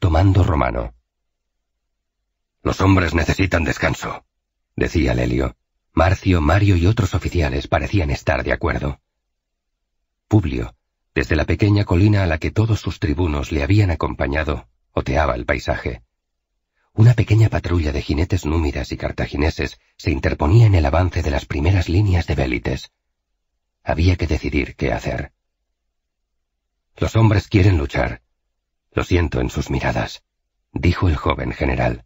tomando romano. Los hombres necesitan descanso, decía Lelio. Marcio, Mario y otros oficiales parecían estar de acuerdo. Publio, desde la pequeña colina a la que todos sus tribunos le habían acompañado, oteaba el paisaje. Una pequeña patrulla de jinetes númidas y cartagineses se interponía en el avance de las primeras líneas de Bélites. Había que decidir qué hacer. Los hombres quieren luchar, lo siento en sus miradas, dijo el joven general.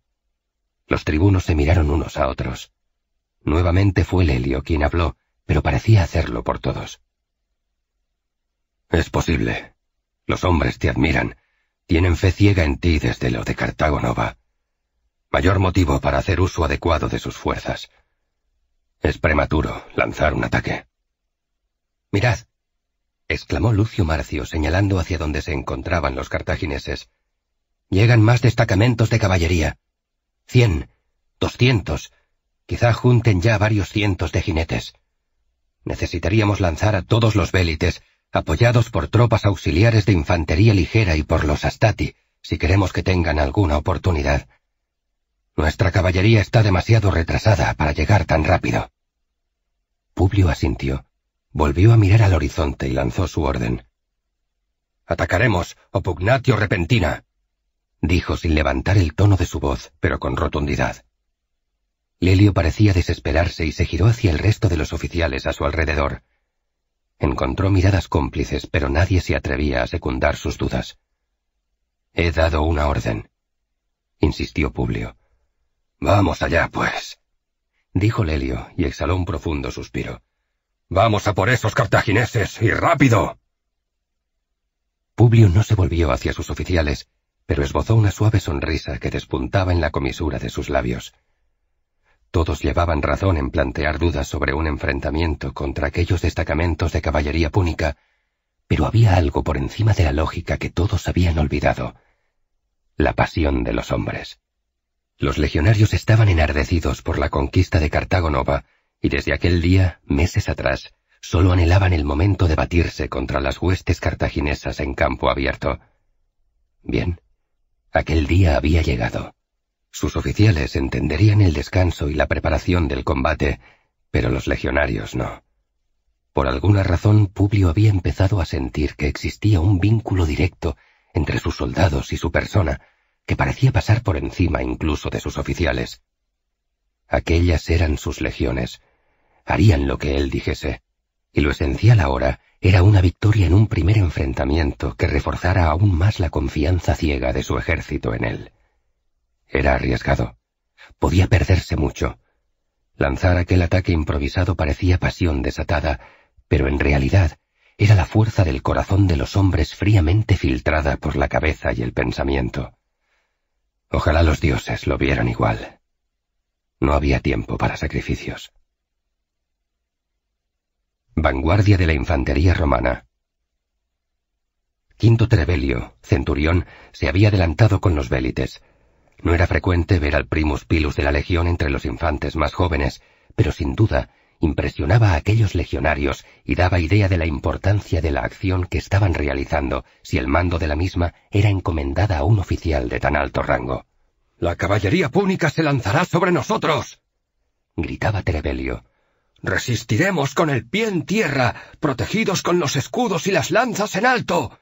Los tribunos se miraron unos a otros. Nuevamente fue Lelio quien habló, pero parecía hacerlo por todos. Es posible. Los hombres te admiran. Tienen fe ciega en ti desde lo de Cartago Nova. Mayor motivo para hacer uso adecuado de sus fuerzas. Es prematuro lanzar un ataque. Mirad, exclamó Lucio Marcio señalando hacia donde se encontraban los cartagineses. Llegan más destacamentos de caballería. Cien, doscientos, quizá junten ya varios cientos de jinetes. Necesitaríamos lanzar a todos los vélites, apoyados por tropas auxiliares de infantería ligera y por los astati, si queremos que tengan alguna oportunidad. Nuestra caballería está demasiado retrasada para llegar tan rápido. Publio asintió. Volvió a mirar al horizonte y lanzó su orden. Atacaremos, opugnatio repentina, dijo sin levantar el tono de su voz, pero con rotundidad. Lelio parecía desesperarse y se giró hacia el resto de los oficiales a su alrededor. Encontró miradas cómplices, pero nadie se atrevía a secundar sus dudas. He dado una orden, insistió Publio. Vamos allá, pues, dijo Lelio y exhaló un profundo suspiro. Vamos a por esos cartagineses, y rápido. Publio no se volvió hacia sus oficiales, pero esbozó una suave sonrisa que despuntaba en la comisura de sus labios. Todos llevaban razón en plantear dudas sobre un enfrentamiento contra aquellos destacamentos de caballería púnica, pero había algo por encima de la lógica que todos habían olvidado. La pasión de los hombres. Los legionarios estaban enardecidos por la conquista de Cartago y desde aquel día, meses atrás, solo anhelaban el momento de batirse contra las huestes cartaginesas en campo abierto. Bien, aquel día había llegado. Sus oficiales entenderían el descanso y la preparación del combate, pero los legionarios no. Por alguna razón, Publio había empezado a sentir que existía un vínculo directo entre sus soldados y su persona, que parecía pasar por encima incluso de sus oficiales. Aquellas eran sus legiones, harían lo que él dijese. Y lo esencial ahora era una victoria en un primer enfrentamiento que reforzara aún más la confianza ciega de su ejército en él. Era arriesgado. Podía perderse mucho. Lanzar aquel ataque improvisado parecía pasión desatada, pero en realidad era la fuerza del corazón de los hombres fríamente filtrada por la cabeza y el pensamiento. Ojalá los dioses lo vieran igual. No había tiempo para sacrificios vanguardia de la infantería romana. Quinto Trevelio, centurión, se había adelantado con los vélites. No era frecuente ver al primus pilus de la legión entre los infantes más jóvenes, pero sin duda impresionaba a aquellos legionarios y daba idea de la importancia de la acción que estaban realizando si el mando de la misma era encomendada a un oficial de tan alto rango. La caballería púnica se lanzará sobre nosotros. gritaba Trevelio. Resistiremos con el pie en tierra, protegidos con los escudos y las lanzas en alto.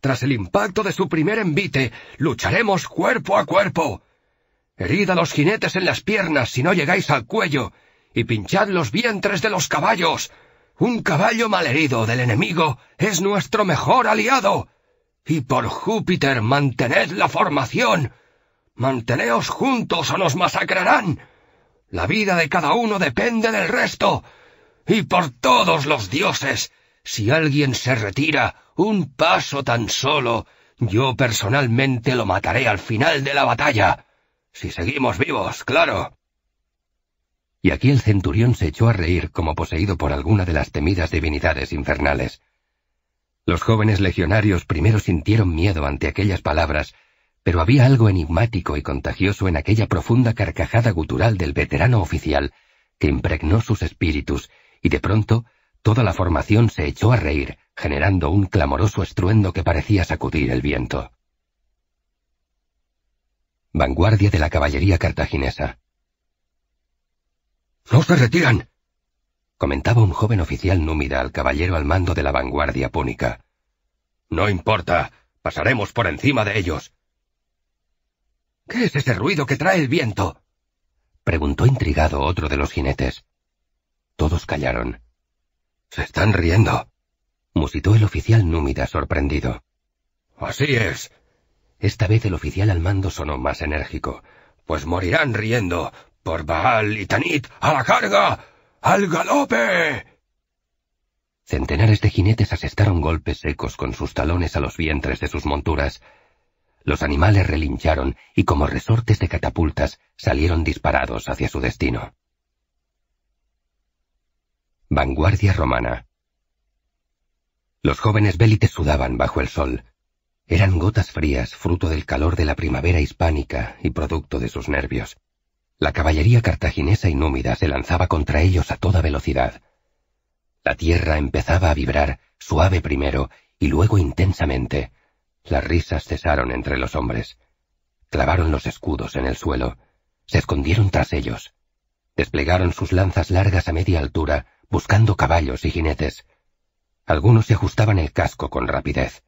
Tras el impacto de su primer envite, lucharemos cuerpo a cuerpo. Herid a los jinetes en las piernas si no llegáis al cuello, y pinchad los vientres de los caballos. Un caballo malherido del enemigo es nuestro mejor aliado. Y por Júpiter, mantened la formación. Manteneos juntos o nos masacrarán. La vida de cada uno depende del resto. Y por todos los dioses, si alguien se retira un paso tan solo, yo personalmente lo mataré al final de la batalla. Si seguimos vivos, claro. Y aquí el centurión se echó a reír como poseído por alguna de las temidas divinidades infernales. Los jóvenes legionarios primero sintieron miedo ante aquellas palabras pero había algo enigmático y contagioso en aquella profunda carcajada gutural del veterano oficial que impregnó sus espíritus, y de pronto toda la formación se echó a reír, generando un clamoroso estruendo que parecía sacudir el viento. Vanguardia de la caballería cartaginesa. ¡No se retiran! comentaba un joven oficial númida al caballero al mando de la vanguardia púnica. No importa, pasaremos por encima de ellos. ¿Qué es ese ruido que trae el viento? preguntó intrigado otro de los jinetes. Todos callaron. Se están riendo, musitó el oficial númida sorprendido. Así es. Esta vez el oficial al mando sonó más enérgico. Pues morirán riendo. Por Baal y Tanit, a la carga. ¡Al galope! Centenares de jinetes asestaron golpes secos con sus talones a los vientres de sus monturas los animales relincharon y como resortes de catapultas salieron disparados hacia su destino. Vanguardia romana. Los jóvenes bélites sudaban bajo el sol. Eran gotas frías, fruto del calor de la primavera hispánica y producto de sus nervios. La caballería cartaginesa y númida se lanzaba contra ellos a toda velocidad. La tierra empezaba a vibrar, suave primero y luego intensamente, las risas cesaron entre los hombres. Clavaron los escudos en el suelo. Se escondieron tras ellos. Desplegaron sus lanzas largas a media altura, buscando caballos y jinetes. Algunos se ajustaban el casco con rapidez.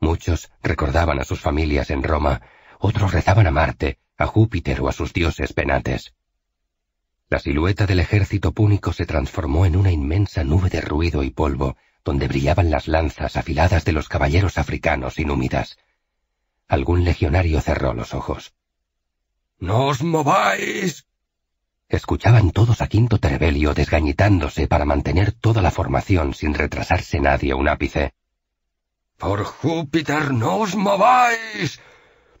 Muchos recordaban a sus familias en Roma, otros rezaban a Marte, a Júpiter o a sus dioses penates. La silueta del ejército púnico se transformó en una inmensa nube de ruido y polvo, donde brillaban las lanzas afiladas de los caballeros africanos inúmidas. Algún legionario cerró los ojos. ¡No os mováis! Escuchaban todos a Quinto Trebelio desgañitándose para mantener toda la formación sin retrasarse nadie un ápice. ¡Por Júpiter, no os mováis!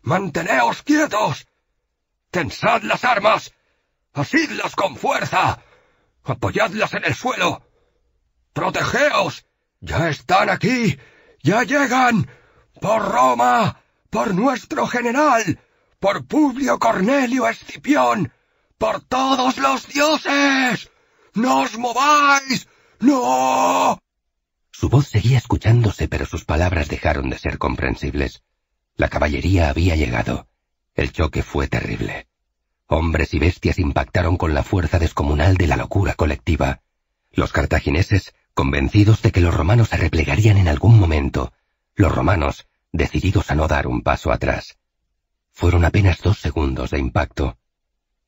¡Manteneos quietos! ¡Tensad las armas! ¡Asidlas con fuerza! ¡Apoyadlas en el suelo! ¡Protegeos! Ya están aquí. Ya llegan. Por Roma. Por nuestro general. Por Publio Cornelio Escipión. Por todos los dioses. ¡No os mováis! ¡No! Su voz seguía escuchándose, pero sus palabras dejaron de ser comprensibles. La caballería había llegado. El choque fue terrible. Hombres y bestias impactaron con la fuerza descomunal de la locura colectiva. Los cartagineses convencidos de que los romanos se replegarían en algún momento, los romanos, decididos a no dar un paso atrás. Fueron apenas dos segundos de impacto.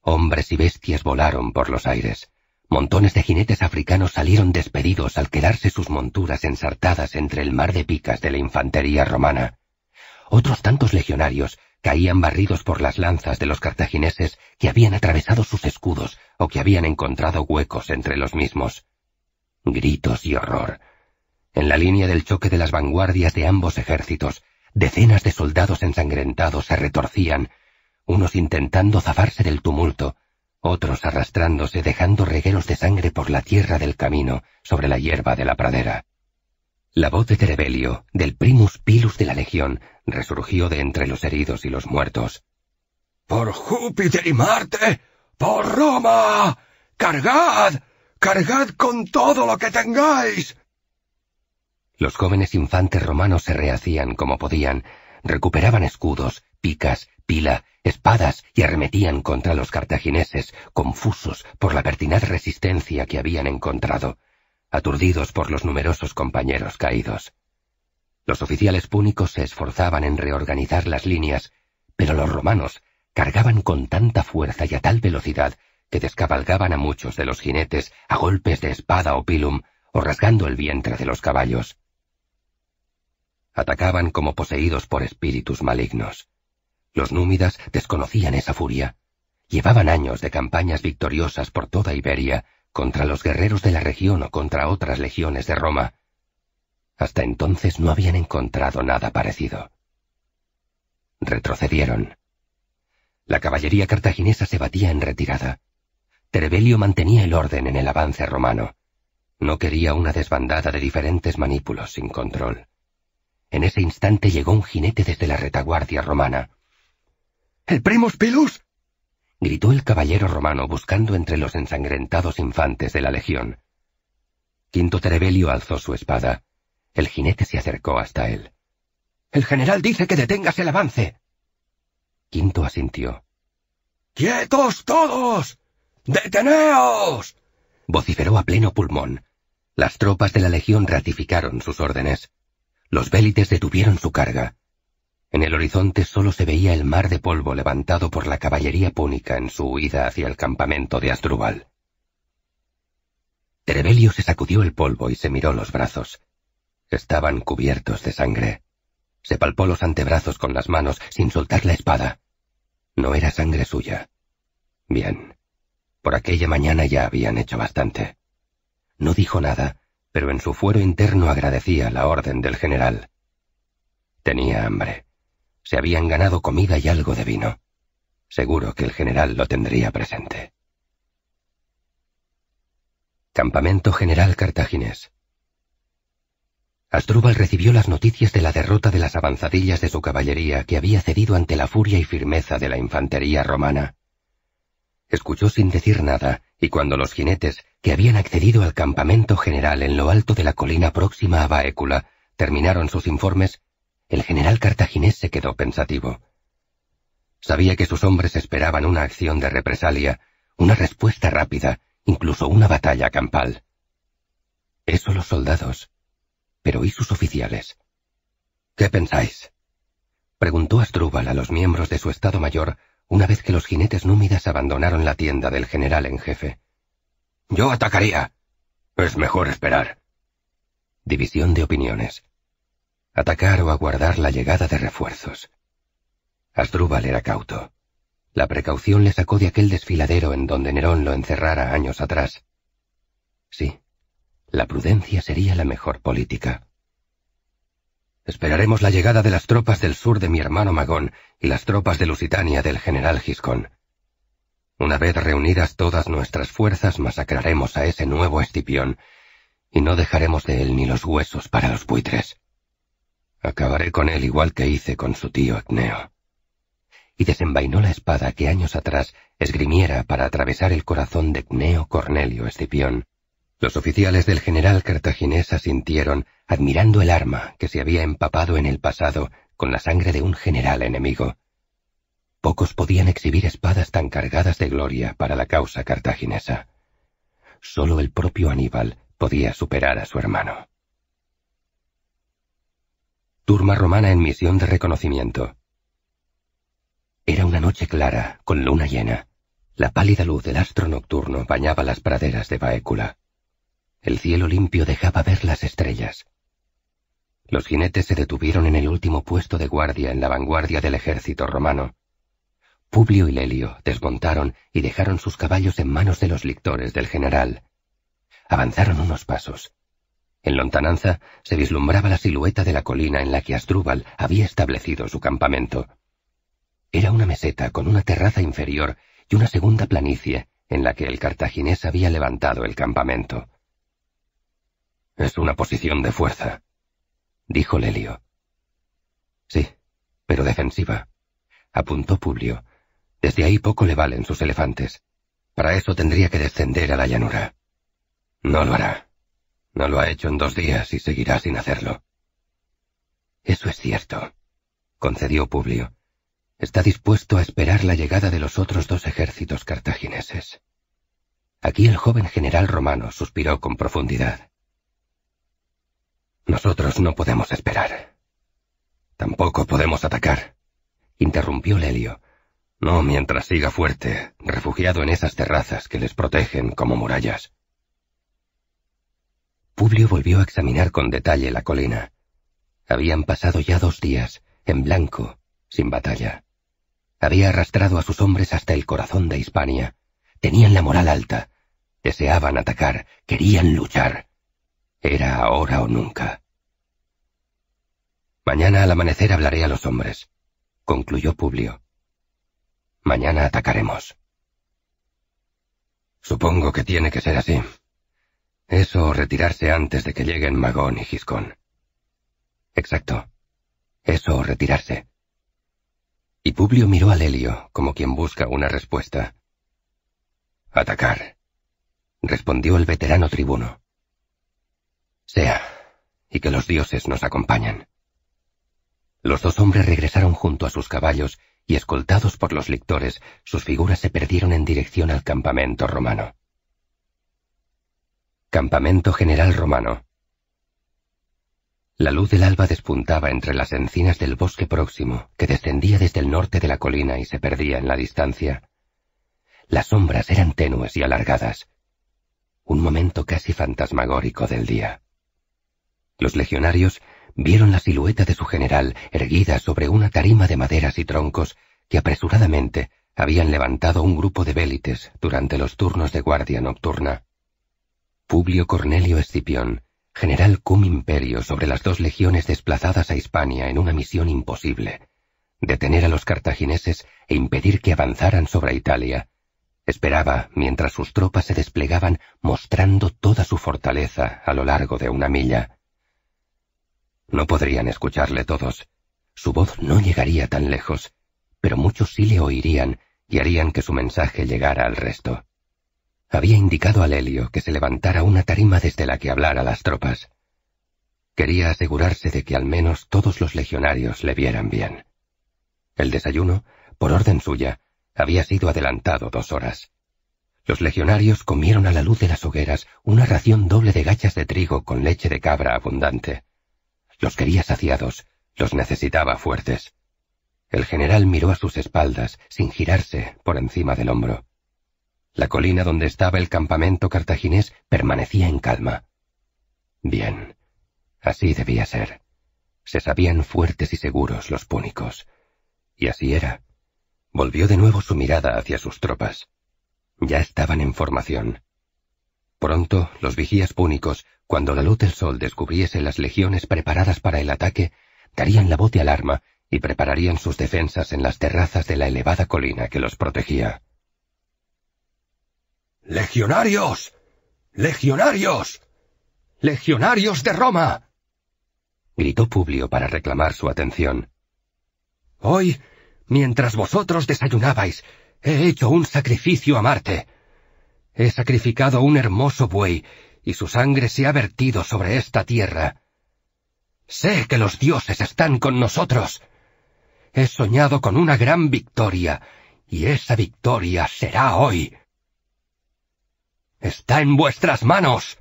Hombres y bestias volaron por los aires. Montones de jinetes africanos salieron despedidos al quedarse sus monturas ensartadas entre el mar de picas de la infantería romana. Otros tantos legionarios caían barridos por las lanzas de los cartagineses que habían atravesado sus escudos o que habían encontrado huecos entre los mismos gritos y horror. En la línea del choque de las vanguardias de ambos ejércitos, decenas de soldados ensangrentados se retorcían, unos intentando zafarse del tumulto, otros arrastrándose dejando regueros de sangre por la tierra del camino, sobre la hierba de la pradera. La voz de Terebelio, del primus pilus de la legión, resurgió de entre los heridos y los muertos. ¡Por Júpiter y Marte! ¡Por Roma! ¡Cargad! Cargad con todo lo que tengáis. Los jóvenes infantes romanos se rehacían como podían, recuperaban escudos, picas, pila, espadas y arremetían contra los cartagineses, confusos por la pertinaz resistencia que habían encontrado, aturdidos por los numerosos compañeros caídos. Los oficiales púnicos se esforzaban en reorganizar las líneas, pero los romanos cargaban con tanta fuerza y a tal velocidad que descabalgaban a muchos de los jinetes a golpes de espada o pilum o rasgando el vientre de los caballos. Atacaban como poseídos por espíritus malignos. Los númidas desconocían esa furia. Llevaban años de campañas victoriosas por toda Iberia contra los guerreros de la región o contra otras legiones de Roma. Hasta entonces no habían encontrado nada parecido. Retrocedieron. La caballería cartaginesa se batía en retirada. Trevelio mantenía el orden en el avance romano. No quería una desbandada de diferentes manípulos sin control. En ese instante llegó un jinete desde la retaguardia romana. ¡El primo pilus! gritó el caballero romano buscando entre los ensangrentados infantes de la legión. Quinto Terebelio alzó su espada. El jinete se acercó hasta él. El general dice que detengas el avance. Quinto asintió. ¡Quietos todos! ¡Deteneos! vociferó a pleno pulmón. Las tropas de la Legión ratificaron sus órdenes. Los bélites detuvieron su carga. En el horizonte solo se veía el mar de polvo levantado por la caballería púnica en su huida hacia el campamento de Asdrúbal. Trebelio se sacudió el polvo y se miró los brazos. Estaban cubiertos de sangre. Se palpó los antebrazos con las manos sin soltar la espada. No era sangre suya. Bien. Por aquella mañana ya habían hecho bastante. No dijo nada, pero en su fuero interno agradecía la orden del general. Tenía hambre. Se habían ganado comida y algo de vino. Seguro que el general lo tendría presente. Campamento General Cartaginés. Astrubal recibió las noticias de la derrota de las avanzadillas de su caballería que había cedido ante la furia y firmeza de la infantería romana escuchó sin decir nada, y cuando los jinetes, que habían accedido al campamento general en lo alto de la colina próxima a Baécula, terminaron sus informes, el general cartaginés se quedó pensativo. Sabía que sus hombres esperaban una acción de represalia, una respuesta rápida, incluso una batalla campal. Eso los soldados. Pero ¿y sus oficiales? ¿Qué pensáis? preguntó Astrúbal a los miembros de su Estado Mayor una vez que los jinetes númidas abandonaron la tienda del general en jefe. Yo atacaría. Es mejor esperar. División de opiniones. Atacar o aguardar la llegada de refuerzos. Asdrúbal era cauto. La precaución le sacó de aquel desfiladero en donde Nerón lo encerrara años atrás. Sí, la prudencia sería la mejor política. Esperaremos la llegada de las tropas del sur de mi hermano Magón y las tropas de Lusitania del general Giscón. Una vez reunidas todas nuestras fuerzas, masacraremos a ese nuevo Escipión, y no dejaremos de él ni los huesos para los buitres. Acabaré con él igual que hice con su tío Acneo. Y desenvainó la espada que años atrás esgrimiera para atravesar el corazón de Cneo Cornelio Escipión. Los oficiales del general cartaginés asintieron, admirando el arma que se había empapado en el pasado con la sangre de un general enemigo. Pocos podían exhibir espadas tan cargadas de gloria para la causa cartaginesa. Solo el propio Aníbal podía superar a su hermano. Turma romana en misión de reconocimiento. Era una noche clara, con luna llena. La pálida luz del astro nocturno bañaba las praderas de Baécula. El cielo limpio dejaba ver las estrellas. Los jinetes se detuvieron en el último puesto de guardia en la vanguardia del ejército romano. Publio y Lelio desmontaron y dejaron sus caballos en manos de los lictores del general. Avanzaron unos pasos. En lontananza se vislumbraba la silueta de la colina en la que Asdrúbal había establecido su campamento. Era una meseta con una terraza inferior y una segunda planicie en la que el cartaginés había levantado el campamento. Es una posición de fuerza, dijo Lelio. Sí, pero defensiva, apuntó Publio. Desde ahí poco le valen sus elefantes. Para eso tendría que descender a la llanura. No lo hará. No lo ha hecho en dos días y seguirá sin hacerlo. Eso es cierto, concedió Publio. Está dispuesto a esperar la llegada de los otros dos ejércitos cartagineses. Aquí el joven general romano suspiró con profundidad. Nosotros no podemos esperar. Tampoco podemos atacar, interrumpió Lelio. No mientras siga fuerte, refugiado en esas terrazas que les protegen como murallas. Publio volvió a examinar con detalle la colina. Habían pasado ya dos días, en blanco, sin batalla. Había arrastrado a sus hombres hasta el corazón de Hispania. Tenían la moral alta. Deseaban atacar, querían luchar. Era ahora o nunca. Mañana al amanecer hablaré a los hombres, concluyó Publio. Mañana atacaremos. Supongo que tiene que ser así. Eso o retirarse antes de que lleguen Magón y Giscón. Exacto. Eso o retirarse. Y Publio miró a Lelio como quien busca una respuesta. Atacar, respondió el veterano tribuno. Sea, y que los dioses nos acompañan». Los dos hombres regresaron junto a sus caballos y escoltados por los lictores, sus figuras se perdieron en dirección al campamento romano. Campamento General Romano. La luz del alba despuntaba entre las encinas del bosque próximo, que descendía desde el norte de la colina y se perdía en la distancia. Las sombras eran tenues y alargadas. Un momento casi fantasmagórico del día. Los legionarios vieron la silueta de su general erguida sobre una tarima de maderas y troncos que apresuradamente habían levantado un grupo de vélites durante los turnos de guardia nocturna. Publio Cornelio Escipión, general cum imperio sobre las dos legiones desplazadas a Hispania en una misión imposible, detener a los cartagineses e impedir que avanzaran sobre Italia, esperaba mientras sus tropas se desplegaban mostrando toda su fortaleza a lo largo de una milla. No podrían escucharle todos. Su voz no llegaría tan lejos, pero muchos sí le oirían y harían que su mensaje llegara al resto. Había indicado a Helio que se levantara una tarima desde la que hablara a las tropas. Quería asegurarse de que al menos todos los legionarios le vieran bien. El desayuno, por orden suya, había sido adelantado dos horas. Los legionarios comieron a la luz de las hogueras una ración doble de gachas de trigo con leche de cabra abundante. Los quería saciados, los necesitaba fuertes. El general miró a sus espaldas, sin girarse, por encima del hombro. La colina donde estaba el campamento cartaginés permanecía en calma. Bien, así debía ser. Se sabían fuertes y seguros los púnicos. Y así era. Volvió de nuevo su mirada hacia sus tropas. Ya estaban en formación. Pronto los vigías púnicos cuando la luz del sol descubriese las legiones preparadas para el ataque, darían la voz de alarma y prepararían sus defensas en las terrazas de la elevada colina que los protegía. ¡Legionarios! ¡Legionarios! ¡Legionarios de Roma! gritó Publio para reclamar su atención. Hoy, mientras vosotros desayunabais, he hecho un sacrificio a Marte. He sacrificado un hermoso buey y su sangre se ha vertido sobre esta tierra. Sé que los dioses están con nosotros. He soñado con una gran victoria, y esa victoria será hoy. Está en vuestras manos.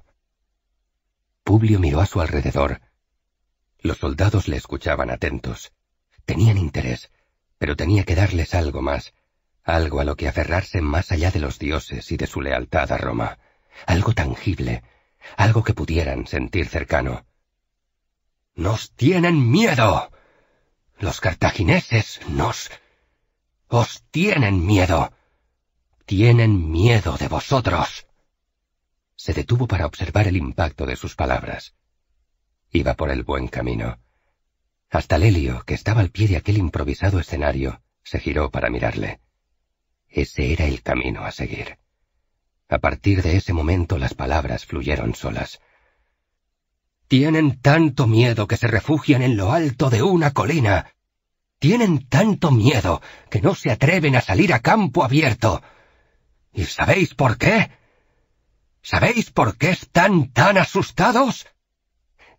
Publio miró a su alrededor. Los soldados le escuchaban atentos. Tenían interés, pero tenía que darles algo más, algo a lo que aferrarse más allá de los dioses y de su lealtad a Roma, algo tangible, algo que pudieran sentir cercano. ¡Nos tienen miedo! Los cartagineses nos... os tienen miedo. Tienen miedo de vosotros. Se detuvo para observar el impacto de sus palabras. Iba por el buen camino. Hasta Lelio, que estaba al pie de aquel improvisado escenario, se giró para mirarle. Ese era el camino a seguir. A partir de ese momento las palabras fluyeron solas. Tienen tanto miedo que se refugian en lo alto de una colina. Tienen tanto miedo que no se atreven a salir a campo abierto. ¿Y sabéis por qué? ¿Sabéis por qué están tan asustados?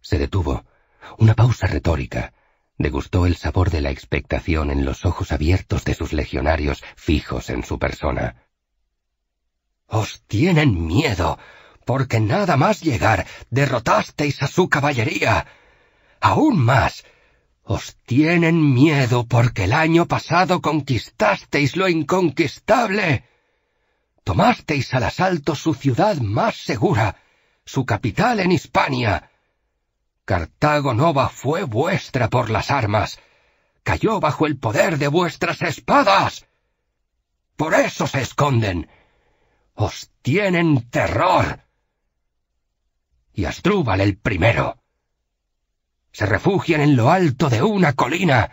Se detuvo. Una pausa retórica. Degustó el sabor de la expectación en los ojos abiertos de sus legionarios fijos en su persona. Os tienen miedo, porque nada más llegar derrotasteis a su caballería. Aún más, os tienen miedo porque el año pasado conquistasteis lo inconquistable. Tomasteis al asalto su ciudad más segura, su capital en Hispania. Cartago Nova fue vuestra por las armas. Cayó bajo el poder de vuestras espadas. Por eso se esconden os tienen terror. Y Asdrúbal el primero. Se refugian en lo alto de una colina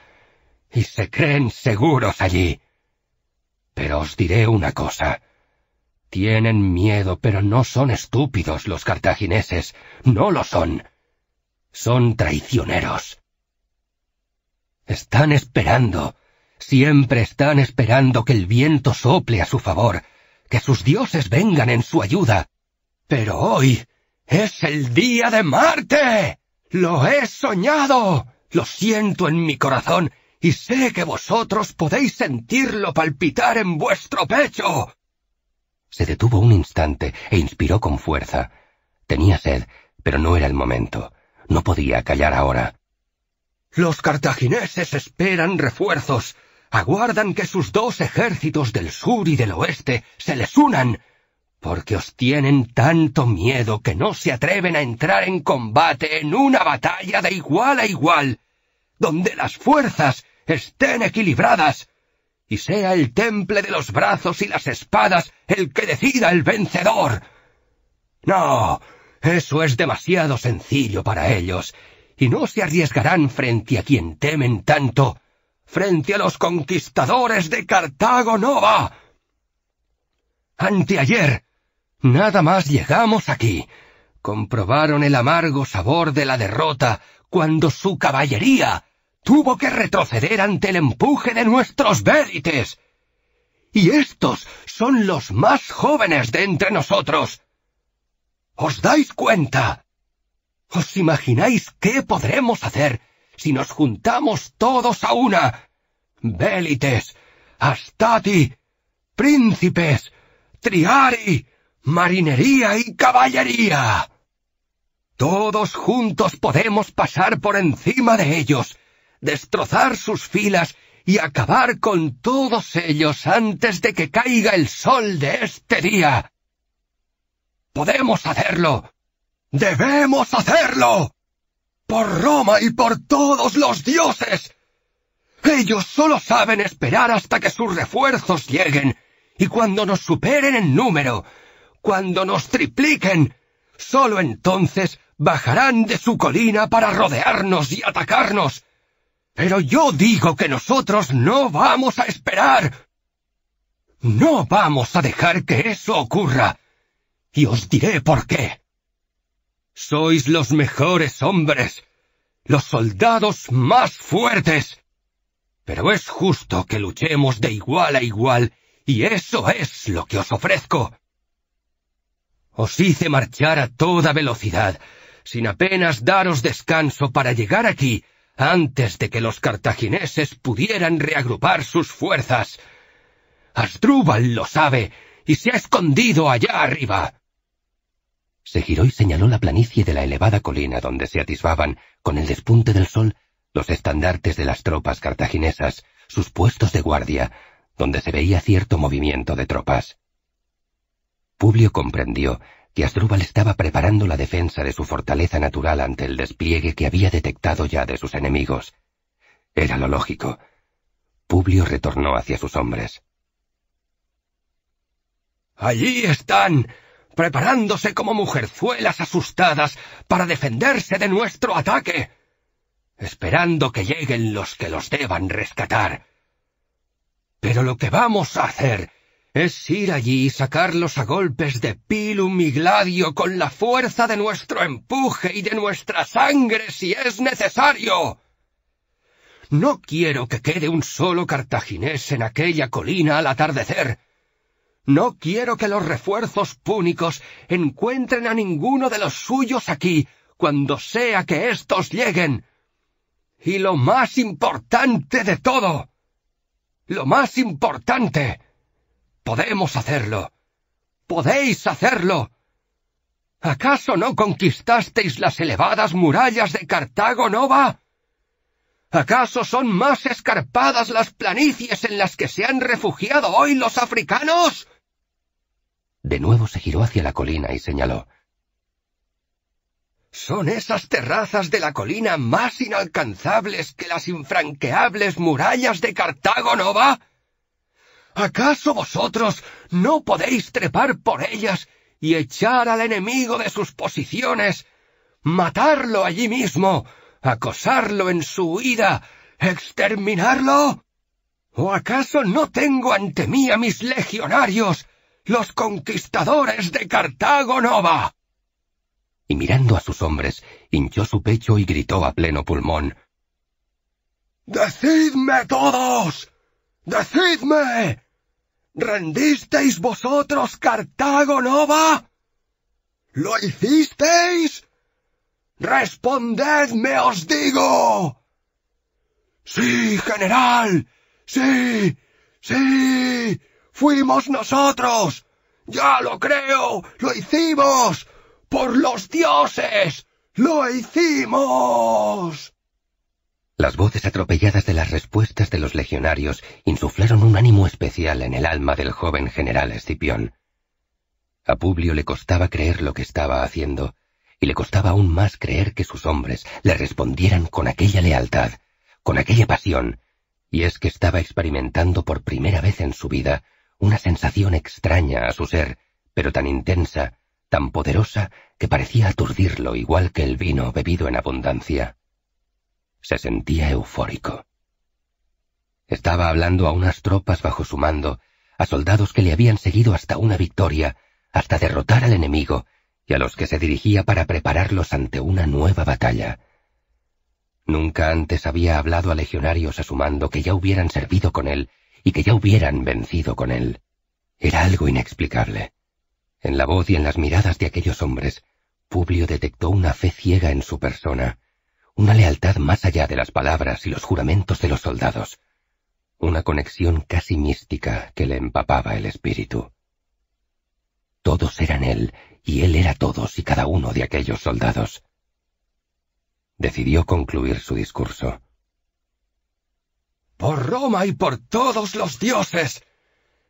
y se creen seguros allí. Pero os diré una cosa. Tienen miedo, pero no son estúpidos los cartagineses. No lo son. Son traicioneros. Están esperando. Siempre están esperando que el viento sople a su favor que sus dioses vengan en su ayuda. Pero hoy es el día de Marte. Lo he soñado. Lo siento en mi corazón y sé que vosotros podéis sentirlo palpitar en vuestro pecho. Se detuvo un instante e inspiró con fuerza. Tenía sed, pero no era el momento. No podía callar ahora. Los cartagineses esperan refuerzos aguardan que sus dos ejércitos del sur y del oeste se les unan, porque os tienen tanto miedo que no se atreven a entrar en combate en una batalla de igual a igual, donde las fuerzas estén equilibradas, y sea el temple de los brazos y las espadas el que decida el vencedor. No, eso es demasiado sencillo para ellos, y no se arriesgarán frente a quien temen tanto frente a los conquistadores de Cartago Nova. Anteayer, nada más llegamos aquí, comprobaron el amargo sabor de la derrota cuando su caballería tuvo que retroceder ante el empuje de nuestros vértices. Y estos son los más jóvenes de entre nosotros. ¿Os dais cuenta? ¿Os imagináis qué podremos hacer si nos juntamos todos a una. velites, Astati, príncipes, triari, marinería y caballería. Todos juntos podemos pasar por encima de ellos, destrozar sus filas y acabar con todos ellos antes de que caiga el sol de este día. Podemos hacerlo. Debemos hacerlo por Roma y por todos los dioses. Ellos solo saben esperar hasta que sus refuerzos lleguen, y cuando nos superen en número, cuando nos tripliquen, solo entonces bajarán de su colina para rodearnos y atacarnos. Pero yo digo que nosotros no vamos a esperar. No vamos a dejar que eso ocurra. Y os diré por qué. Sois los mejores hombres, los soldados más fuertes. Pero es justo que luchemos de igual a igual, y eso es lo que os ofrezco. Os hice marchar a toda velocidad, sin apenas daros descanso para llegar aquí, antes de que los cartagineses pudieran reagrupar sus fuerzas. Asdrúbal lo sabe, y se ha escondido allá arriba se giró y señaló la planicie de la elevada colina donde se atisbaban, con el despunte del sol, los estandartes de las tropas cartaginesas, sus puestos de guardia, donde se veía cierto movimiento de tropas. Publio comprendió que Asdrúbal estaba preparando la defensa de su fortaleza natural ante el despliegue que había detectado ya de sus enemigos. Era lo lógico. Publio retornó hacia sus hombres. Allí están preparándose como mujerzuelas asustadas para defenderse de nuestro ataque, esperando que lleguen los que los deban rescatar. Pero lo que vamos a hacer es ir allí y sacarlos a golpes de pilum y gladio con la fuerza de nuestro empuje y de nuestra sangre si es necesario. No quiero que quede un solo cartaginés en aquella colina al atardecer, no quiero que los refuerzos púnicos encuentren a ninguno de los suyos aquí, cuando sea que éstos lleguen. Y lo más importante de todo. Lo más importante. Podemos hacerlo. Podéis hacerlo. ¿Acaso no conquistasteis las elevadas murallas de Cartago Nova? ¿Acaso son más escarpadas las planicies en las que se han refugiado hoy los africanos? De nuevo se giró hacia la colina y señaló. Son esas terrazas de la colina más inalcanzables que las infranqueables murallas de Cartago Nova. ¿Acaso vosotros no podéis trepar por ellas y echar al enemigo de sus posiciones, matarlo allí mismo, acosarlo en su huida, exterminarlo? ¿O acaso no tengo ante mí a mis legionarios, los conquistadores de Cartago Nova. Y mirando a sus hombres, hinchó su pecho y gritó a pleno pulmón. Decidme todos. Decidme. ¿Rendisteis vosotros Cartago Nova? ¿Lo hicisteis? Respondedme os digo. Sí, general. Sí. Sí. Fuimos nosotros. Ya lo creo. Lo hicimos. Por los dioses. Lo hicimos. Las voces atropelladas de las respuestas de los legionarios insuflaron un ánimo especial en el alma del joven general Escipión. A Publio le costaba creer lo que estaba haciendo, y le costaba aún más creer que sus hombres le respondieran con aquella lealtad, con aquella pasión, y es que estaba experimentando por primera vez en su vida una sensación extraña a su ser, pero tan intensa, tan poderosa, que parecía aturdirlo igual que el vino bebido en abundancia. Se sentía eufórico. Estaba hablando a unas tropas bajo su mando, a soldados que le habían seguido hasta una victoria, hasta derrotar al enemigo, y a los que se dirigía para prepararlos ante una nueva batalla. Nunca antes había hablado a legionarios a su mando que ya hubieran servido con él y que ya hubieran vencido con él. Era algo inexplicable. En la voz y en las miradas de aquellos hombres, Publio detectó una fe ciega en su persona, una lealtad más allá de las palabras y los juramentos de los soldados, una conexión casi mística que le empapaba el espíritu. Todos eran él, y él era todos y cada uno de aquellos soldados. Decidió concluir su discurso por Roma y por todos los dioses.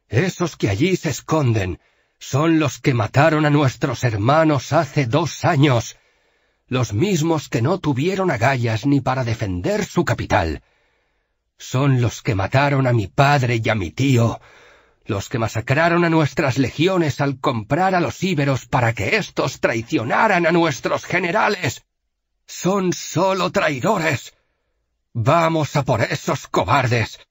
Esos que allí se esconden son los que mataron a nuestros hermanos hace dos años, los mismos que no tuvieron agallas ni para defender su capital. Son los que mataron a mi padre y a mi tío, los que masacraron a nuestras legiones al comprar a los íberos para que éstos traicionaran a nuestros generales. Son solo traidores Vamos a por esos cobardes.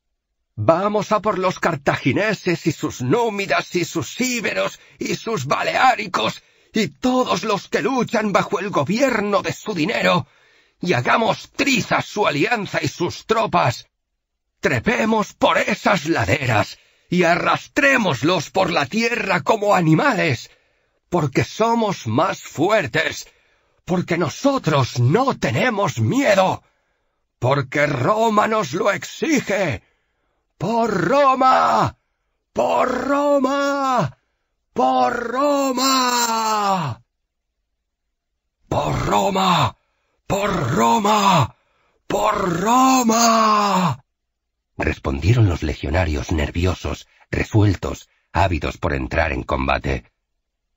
Vamos a por los cartagineses y sus númidas y sus íberos y sus baleáricos y todos los que luchan bajo el gobierno de su dinero, y hagamos trizas su alianza y sus tropas. Trepemos por esas laderas y arrastrémoslos por la tierra como animales, porque somos más fuertes, porque nosotros no tenemos miedo porque Roma nos lo exige. Por Roma. Por Roma. Por Roma. Por Roma. Por Roma. Por Roma. respondieron los legionarios nerviosos, resueltos, ávidos por entrar en combate.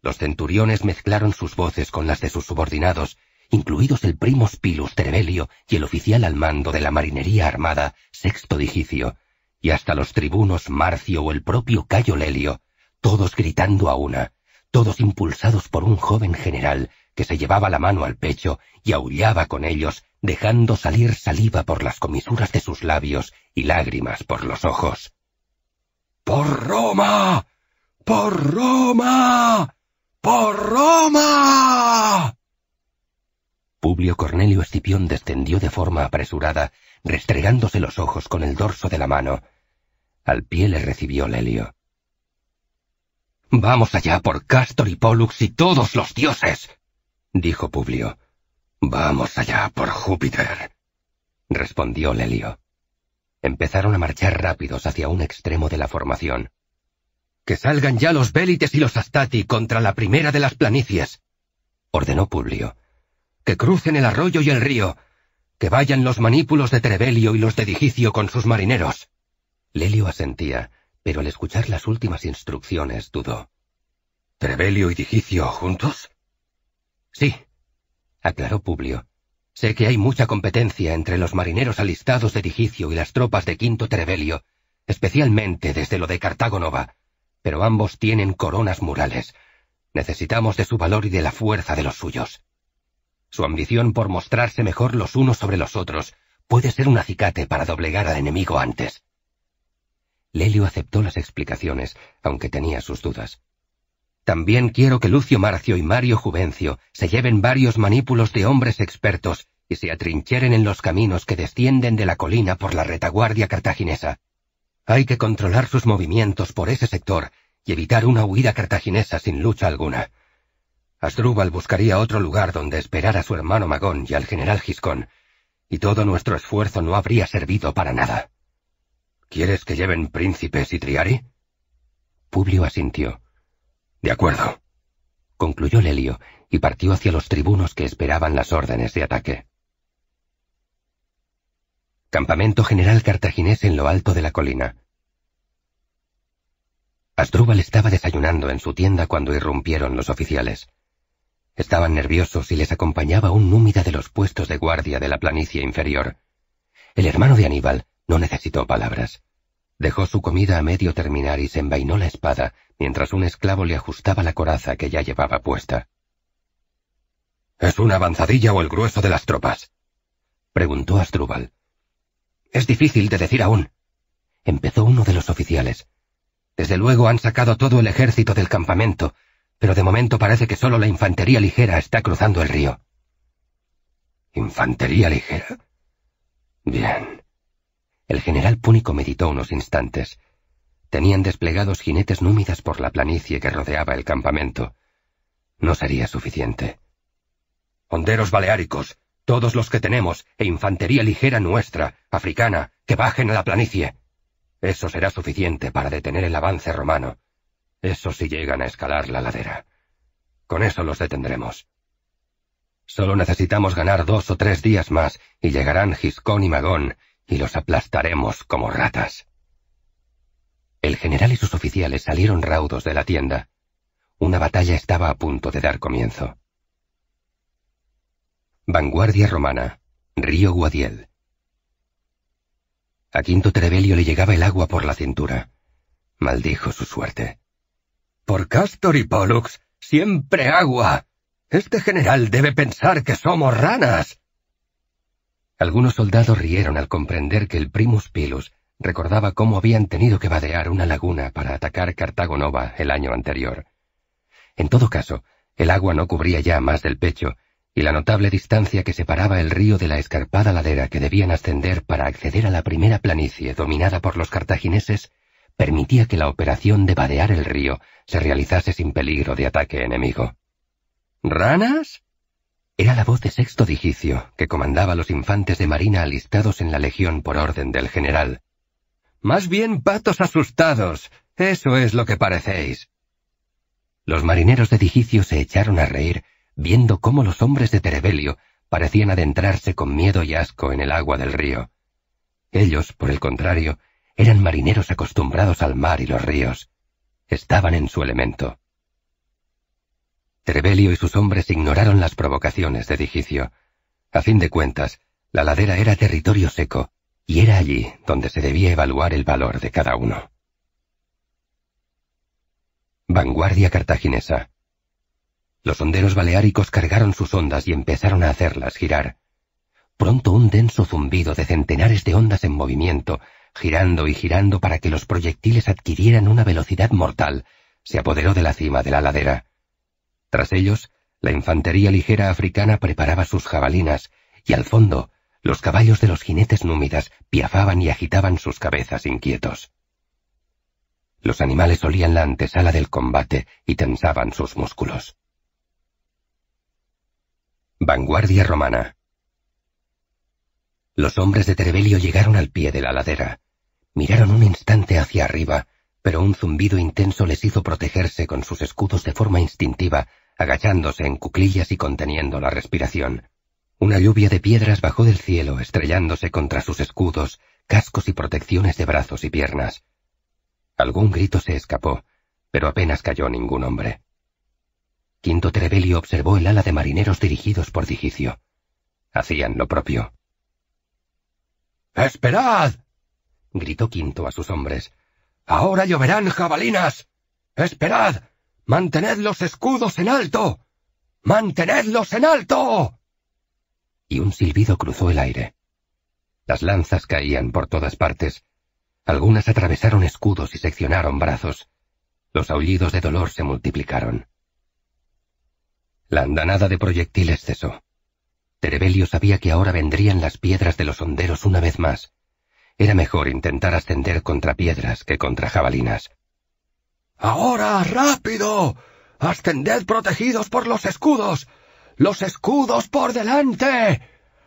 Los centuriones mezclaron sus voces con las de sus subordinados incluidos el primo Spilus Trevelio y el oficial al mando de la marinería armada, Sexto Digicio, y hasta los tribunos Marcio o el propio Cayo Lelio, todos gritando a una, todos impulsados por un joven general que se llevaba la mano al pecho y aullaba con ellos, dejando salir saliva por las comisuras de sus labios y lágrimas por los ojos. ¡Por Roma! ¡Por Roma! ¡Por Roma! Publio Cornelio Escipión descendió de forma apresurada, restregándose los ojos con el dorso de la mano. Al pie le recibió Lelio. Vamos allá por Castor y Pollux y todos los dioses, dijo Publio. Vamos allá por Júpiter, respondió Lelio. Empezaron a marchar rápidos hacia un extremo de la formación. Que salgan ya los Belites y los Astati contra la primera de las planicies, ordenó Publio que crucen el arroyo y el río, que vayan los manípulos de Trevelio y los de Digicio con sus marineros. Lelio asentía, pero al escuchar las últimas instrucciones dudó. ¿Trevelio y Digicio juntos? Sí, aclaró Publio. Sé que hay mucha competencia entre los marineros alistados de Digicio y las tropas de Quinto Trevelio, especialmente desde lo de Cartago pero ambos tienen coronas murales. Necesitamos de su valor y de la fuerza de los suyos. Su ambición por mostrarse mejor los unos sobre los otros puede ser un acicate para doblegar al enemigo antes. Lelio aceptó las explicaciones, aunque tenía sus dudas. También quiero que Lucio Marcio y Mario Juvencio se lleven varios manípulos de hombres expertos y se atrincheren en los caminos que descienden de la colina por la retaguardia cartaginesa. Hay que controlar sus movimientos por ese sector y evitar una huida cartaginesa sin lucha alguna. Asdrúbal buscaría otro lugar donde esperar a su hermano Magón y al general Giscón, y todo nuestro esfuerzo no habría servido para nada. ¿Quieres que lleven príncipes y triari? Publio asintió. De acuerdo. Concluyó Lelio y partió hacia los tribunos que esperaban las órdenes de ataque. Campamento general cartaginés en lo alto de la colina. Asdrúbal estaba desayunando en su tienda cuando irrumpieron los oficiales. Estaban nerviosos y les acompañaba un númida de los puestos de guardia de la planicie inferior. El hermano de Aníbal no necesitó palabras. Dejó su comida a medio terminar y se envainó la espada mientras un esclavo le ajustaba la coraza que ya llevaba puesta. ¿Es una avanzadilla o el grueso de las tropas? preguntó Astrúbal Es difícil de decir aún, empezó uno de los oficiales. Desde luego han sacado todo el ejército del campamento pero de momento parece que solo la infantería ligera está cruzando el río. ¿Infantería ligera? Bien. El general púnico meditó unos instantes. Tenían desplegados jinetes númidas por la planicie que rodeaba el campamento. No sería suficiente. Honderos baleáricos, todos los que tenemos, e infantería ligera nuestra, africana, que bajen a la planicie. Eso será suficiente para detener el avance romano. Eso si llegan a escalar la ladera. Con eso los detendremos. Solo necesitamos ganar dos o tres días más y llegarán Giscón y Magón y los aplastaremos como ratas. El general y sus oficiales salieron raudos de la tienda. Una batalla estaba a punto de dar comienzo. Vanguardia romana, Río Guadiel. A Quinto Trevelio le llegaba el agua por la cintura. Maldijo su suerte. Por Castor y Pollux, siempre agua. Este general debe pensar que somos ranas. Algunos soldados rieron al comprender que el primus pilus recordaba cómo habían tenido que vadear una laguna para atacar Cartago Nova el año anterior. En todo caso, el agua no cubría ya más del pecho, y la notable distancia que separaba el río de la escarpada ladera que debían ascender para acceder a la primera planicie dominada por los cartagineses permitía que la operación de vadear el río se realizase sin peligro de ataque enemigo. ¿Ranas? Era la voz de Sexto Digicio, que comandaba los infantes de marina alistados en la legión por orden del general. Más bien patos asustados. Eso es lo que parecéis. Los marineros de Digicio se echaron a reír, viendo cómo los hombres de Terebelio parecían adentrarse con miedo y asco en el agua del río. Ellos, por el contrario, eran marineros acostumbrados al mar y los ríos. Estaban en su elemento. Trevelio y sus hombres ignoraron las provocaciones de Digicio. A fin de cuentas, la ladera era territorio seco, y era allí donde se debía evaluar el valor de cada uno. Vanguardia cartaginesa. Los honderos baleáricos cargaron sus ondas y empezaron a hacerlas girar. Pronto un denso zumbido de centenares de ondas en movimiento girando y girando para que los proyectiles adquirieran una velocidad mortal, se apoderó de la cima de la ladera. Tras ellos, la infantería ligera africana preparaba sus jabalinas, y al fondo, los caballos de los jinetes númidas piafaban y agitaban sus cabezas inquietos. Los animales olían la antesala del combate y tensaban sus músculos. Vanguardia romana. Los hombres de Trevelio llegaron al pie de la ladera. Miraron un instante hacia arriba, pero un zumbido intenso les hizo protegerse con sus escudos de forma instintiva, agachándose en cuclillas y conteniendo la respiración. Una lluvia de piedras bajó del cielo, estrellándose contra sus escudos, cascos y protecciones de brazos y piernas. Algún grito se escapó, pero apenas cayó ningún hombre. Quinto Trevelio observó el ala de marineros dirigidos por Digicio. Hacían lo propio. ¡Esperad! gritó Quinto a sus hombres. Ahora lloverán jabalinas. Esperad. Mantened los escudos en alto. Mantenedlos en alto. Y un silbido cruzó el aire. Las lanzas caían por todas partes. Algunas atravesaron escudos y seccionaron brazos. Los aullidos de dolor se multiplicaron. La andanada de proyectiles cesó. Terebelio sabía que ahora vendrían las piedras de los honderos una vez más, era mejor intentar ascender contra piedras que contra jabalinas. Ahora, rápido. Ascended protegidos por los escudos. Los escudos por delante.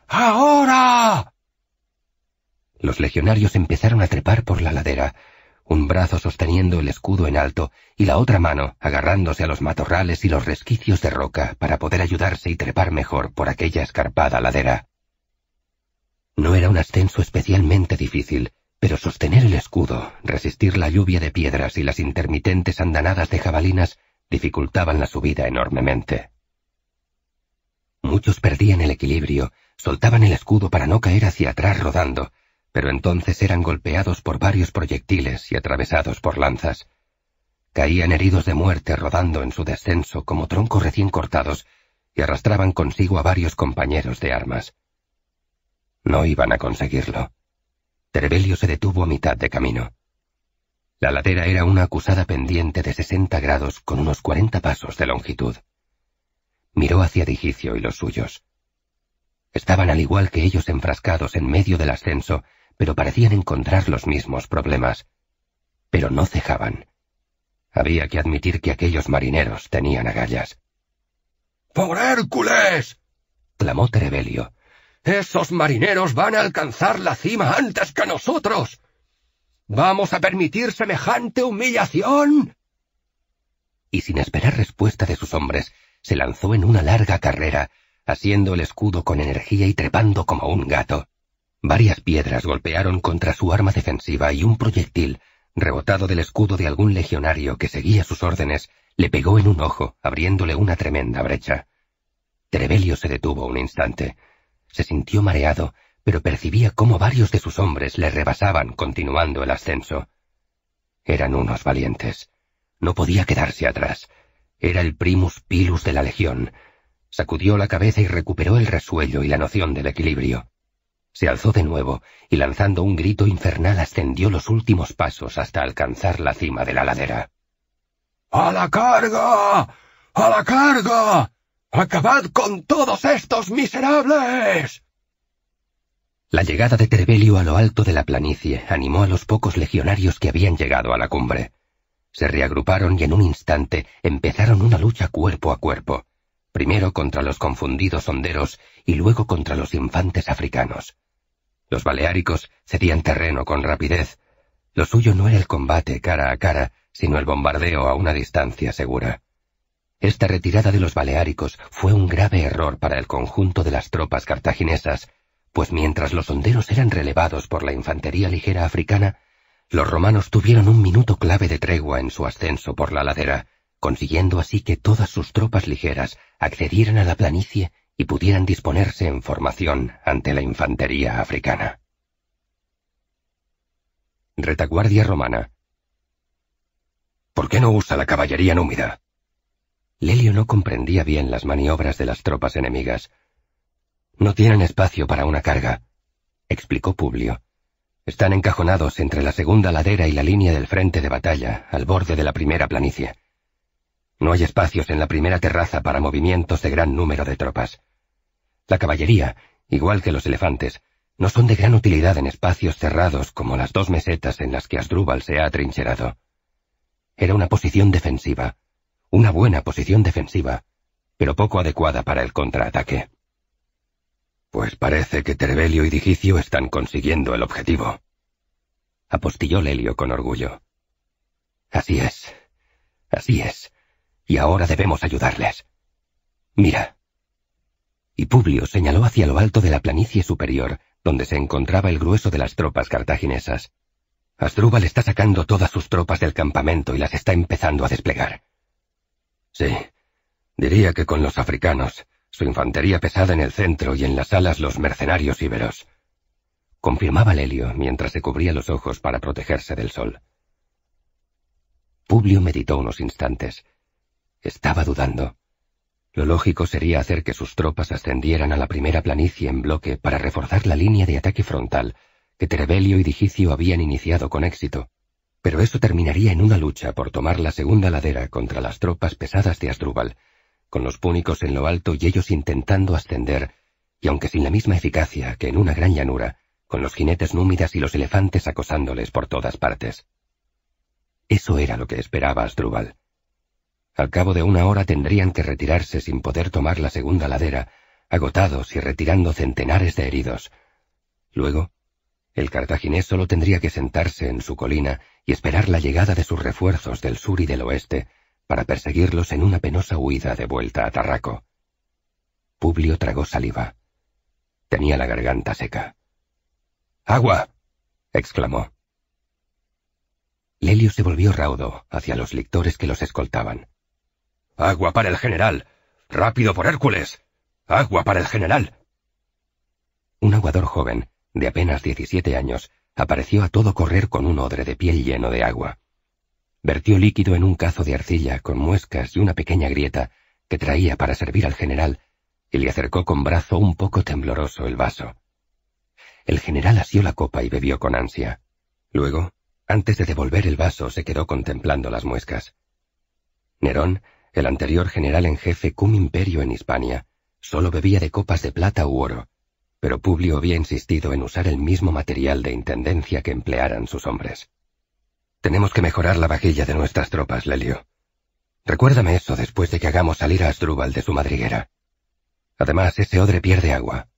Ahora. Los legionarios empezaron a trepar por la ladera, un brazo sosteniendo el escudo en alto y la otra mano agarrándose a los matorrales y los resquicios de roca para poder ayudarse y trepar mejor por aquella escarpada ladera. No era un ascenso especialmente difícil, pero sostener el escudo, resistir la lluvia de piedras y las intermitentes andanadas de jabalinas dificultaban la subida enormemente. Muchos perdían el equilibrio, soltaban el escudo para no caer hacia atrás rodando, pero entonces eran golpeados por varios proyectiles y atravesados por lanzas. Caían heridos de muerte rodando en su descenso como troncos recién cortados y arrastraban consigo a varios compañeros de armas. No iban a conseguirlo. Trevelio se detuvo a mitad de camino. La ladera era una acusada pendiente de sesenta grados con unos cuarenta pasos de longitud. Miró hacia Digicio y los suyos. Estaban al igual que ellos enfrascados en medio del ascenso, pero parecían encontrar los mismos problemas. Pero no cejaban. Había que admitir que aquellos marineros tenían agallas. ¡Por Hércules! clamó Trevelio, esos marineros van a alcanzar la cima antes que nosotros. ¿Vamos a permitir semejante humillación? Y sin esperar respuesta de sus hombres, se lanzó en una larga carrera, haciendo el escudo con energía y trepando como un gato. Varias piedras golpearon contra su arma defensiva y un proyectil, rebotado del escudo de algún legionario que seguía sus órdenes, le pegó en un ojo, abriéndole una tremenda brecha. Trevelio se detuvo un instante, se sintió mareado, pero percibía cómo varios de sus hombres le rebasaban continuando el ascenso. Eran unos valientes. No podía quedarse atrás. Era el primus pilus de la legión. Sacudió la cabeza y recuperó el resuello y la noción del equilibrio. Se alzó de nuevo y lanzando un grito infernal ascendió los últimos pasos hasta alcanzar la cima de la ladera. ¡A la carga! ¡A la carga! ¡Acabad con todos estos miserables! La llegada de Trevelio a lo alto de la planicie animó a los pocos legionarios que habían llegado a la cumbre. Se reagruparon y en un instante empezaron una lucha cuerpo a cuerpo, primero contra los confundidos honderos y luego contra los infantes africanos. Los baleáricos cedían terreno con rapidez. Lo suyo no era el combate cara a cara, sino el bombardeo a una distancia segura. Esta retirada de los baleáricos fue un grave error para el conjunto de las tropas cartaginesas, pues mientras los honderos eran relevados por la infantería ligera africana, los romanos tuvieron un minuto clave de tregua en su ascenso por la ladera, consiguiendo así que todas sus tropas ligeras accedieran a la planicie y pudieran disponerse en formación ante la infantería africana. Retaguardia romana. ¿Por qué no usa la caballería númida? Lelio no comprendía bien las maniobras de las tropas enemigas. No tienen espacio para una carga, explicó Publio. Están encajonados entre la segunda ladera y la línea del frente de batalla, al borde de la primera planicie. No hay espacios en la primera terraza para movimientos de gran número de tropas. La caballería, igual que los elefantes, no son de gran utilidad en espacios cerrados como las dos mesetas en las que Asdrúbal se ha atrincherado. Era una posición defensiva, una buena posición defensiva, pero poco adecuada para el contraataque. Pues parece que Terbelio y Digicio están consiguiendo el objetivo. Apostilló Lelio con orgullo. Así es. Así es. Y ahora debemos ayudarles. Mira. Y Publio señaló hacia lo alto de la planicie superior, donde se encontraba el grueso de las tropas cartaginesas. Astrubal está sacando todas sus tropas del campamento y las está empezando a desplegar. Sí. Diría que con los africanos, su infantería pesada en el centro y en las alas los mercenarios íberos. Confirmaba Lelio mientras se cubría los ojos para protegerse del sol. Publio meditó unos instantes. Estaba dudando. Lo lógico sería hacer que sus tropas ascendieran a la primera planicie en bloque para reforzar la línea de ataque frontal que Terebelio y Digicio habían iniciado con éxito. Pero eso terminaría en una lucha por tomar la segunda ladera contra las tropas pesadas de Asdrúbal, con los púnicos en lo alto y ellos intentando ascender, y aunque sin la misma eficacia que en una gran llanura, con los jinetes númidas y los elefantes acosándoles por todas partes. Eso era lo que esperaba Asdrúbal. Al cabo de una hora tendrían que retirarse sin poder tomar la segunda ladera, agotados y retirando centenares de heridos. Luego, el cartaginés solo tendría que sentarse en su colina y esperar la llegada de sus refuerzos del sur y del oeste para perseguirlos en una penosa huida de vuelta a Tarraco. Publio tragó saliva. Tenía la garganta seca. ¡Agua! exclamó. Lelio se volvió raudo hacia los lictores que los escoltaban. ¡Agua para el general! ¡Rápido por Hércules! ¡Agua para el general! Un aguador joven, de apenas diecisiete años, apareció a todo correr con un odre de piel lleno de agua. Vertió líquido en un cazo de arcilla con muescas y una pequeña grieta que traía para servir al general, y le acercó con brazo un poco tembloroso el vaso. El general asió la copa y bebió con ansia. Luego, antes de devolver el vaso, se quedó contemplando las muescas. Nerón, el anterior general en jefe cum imperio en Hispania, solo bebía de copas de plata u oro, pero Publio había insistido en usar el mismo material de intendencia que emplearan sus hombres. Tenemos que mejorar la vajilla de nuestras tropas, Lelio. Recuérdame eso después de que hagamos salir a Asdrúbal de su madriguera. Además, ese odre pierde agua.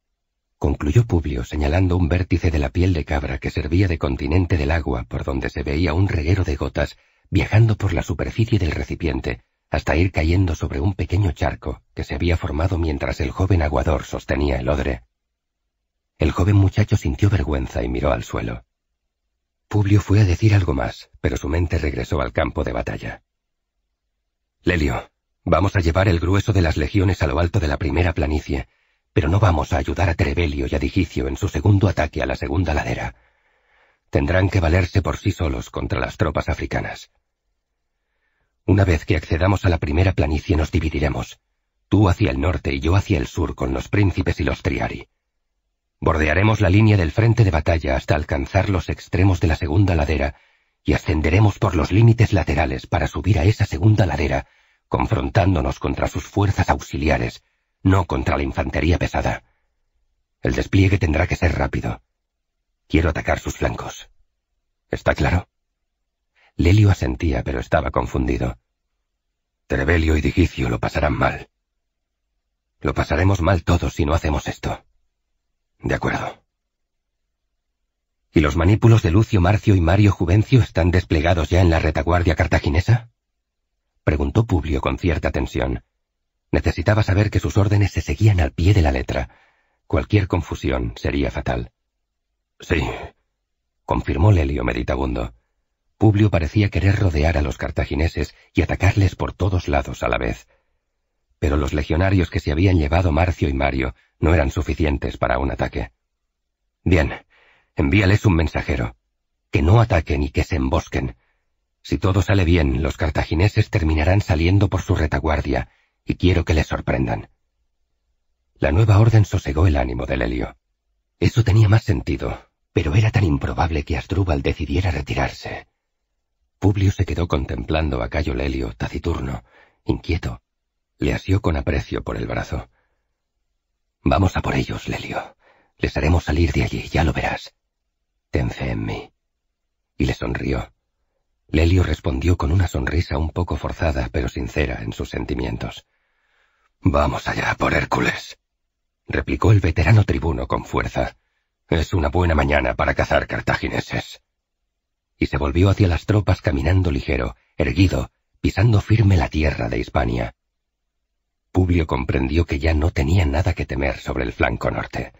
Concluyó Publio señalando un vértice de la piel de cabra que servía de continente del agua por donde se veía un reguero de gotas viajando por la superficie del recipiente hasta ir cayendo sobre un pequeño charco que se había formado mientras el joven aguador sostenía el odre. El joven muchacho sintió vergüenza y miró al suelo. Publio fue a decir algo más, pero su mente regresó al campo de batalla. Lelio, vamos a llevar el grueso de las legiones a lo alto de la primera planicie, pero no vamos a ayudar a Trebelio y a Digicio en su segundo ataque a la segunda ladera. Tendrán que valerse por sí solos contra las tropas africanas. Una vez que accedamos a la primera planicie nos dividiremos, tú hacia el norte y yo hacia el sur con los príncipes y los triari. Bordearemos la línea del frente de batalla hasta alcanzar los extremos de la segunda ladera y ascenderemos por los límites laterales para subir a esa segunda ladera, confrontándonos contra sus fuerzas auxiliares, no contra la infantería pesada. El despliegue tendrá que ser rápido. Quiero atacar sus flancos. ¿Está claro? Lelio asentía, pero estaba confundido. Trevelio y Digicio lo pasarán mal. Lo pasaremos mal todos si no hacemos esto. De acuerdo. ¿Y los manípulos de Lucio Marcio y Mario Juvencio están desplegados ya en la retaguardia cartaginesa? preguntó Publio con cierta tensión. Necesitaba saber que sus órdenes se seguían al pie de la letra. Cualquier confusión sería fatal. Sí, confirmó Lelio meditabundo. Publio parecía querer rodear a los cartagineses y atacarles por todos lados a la vez pero los legionarios que se habían llevado Marcio y Mario no eran suficientes para un ataque. Bien, envíales un mensajero. Que no ataquen y que se embosquen. Si todo sale bien, los cartagineses terminarán saliendo por su retaguardia, y quiero que les sorprendan. La nueva orden sosegó el ánimo de Lelio. Eso tenía más sentido, pero era tan improbable que Asdrúbal decidiera retirarse. Publio se quedó contemplando a Cayo Lelio, taciturno, inquieto, le asió con aprecio por el brazo. Vamos a por ellos, Lelio. Les haremos salir de allí, ya lo verás. Ten fe en mí. Y le sonrió. Lelio respondió con una sonrisa un poco forzada, pero sincera en sus sentimientos. Vamos allá, por Hércules, replicó el veterano tribuno con fuerza. Es una buena mañana para cazar cartagineses. Y se volvió hacia las tropas caminando ligero, erguido, pisando firme la tierra de Hispania. Publio comprendió que ya no tenía nada que temer sobre el flanco norte.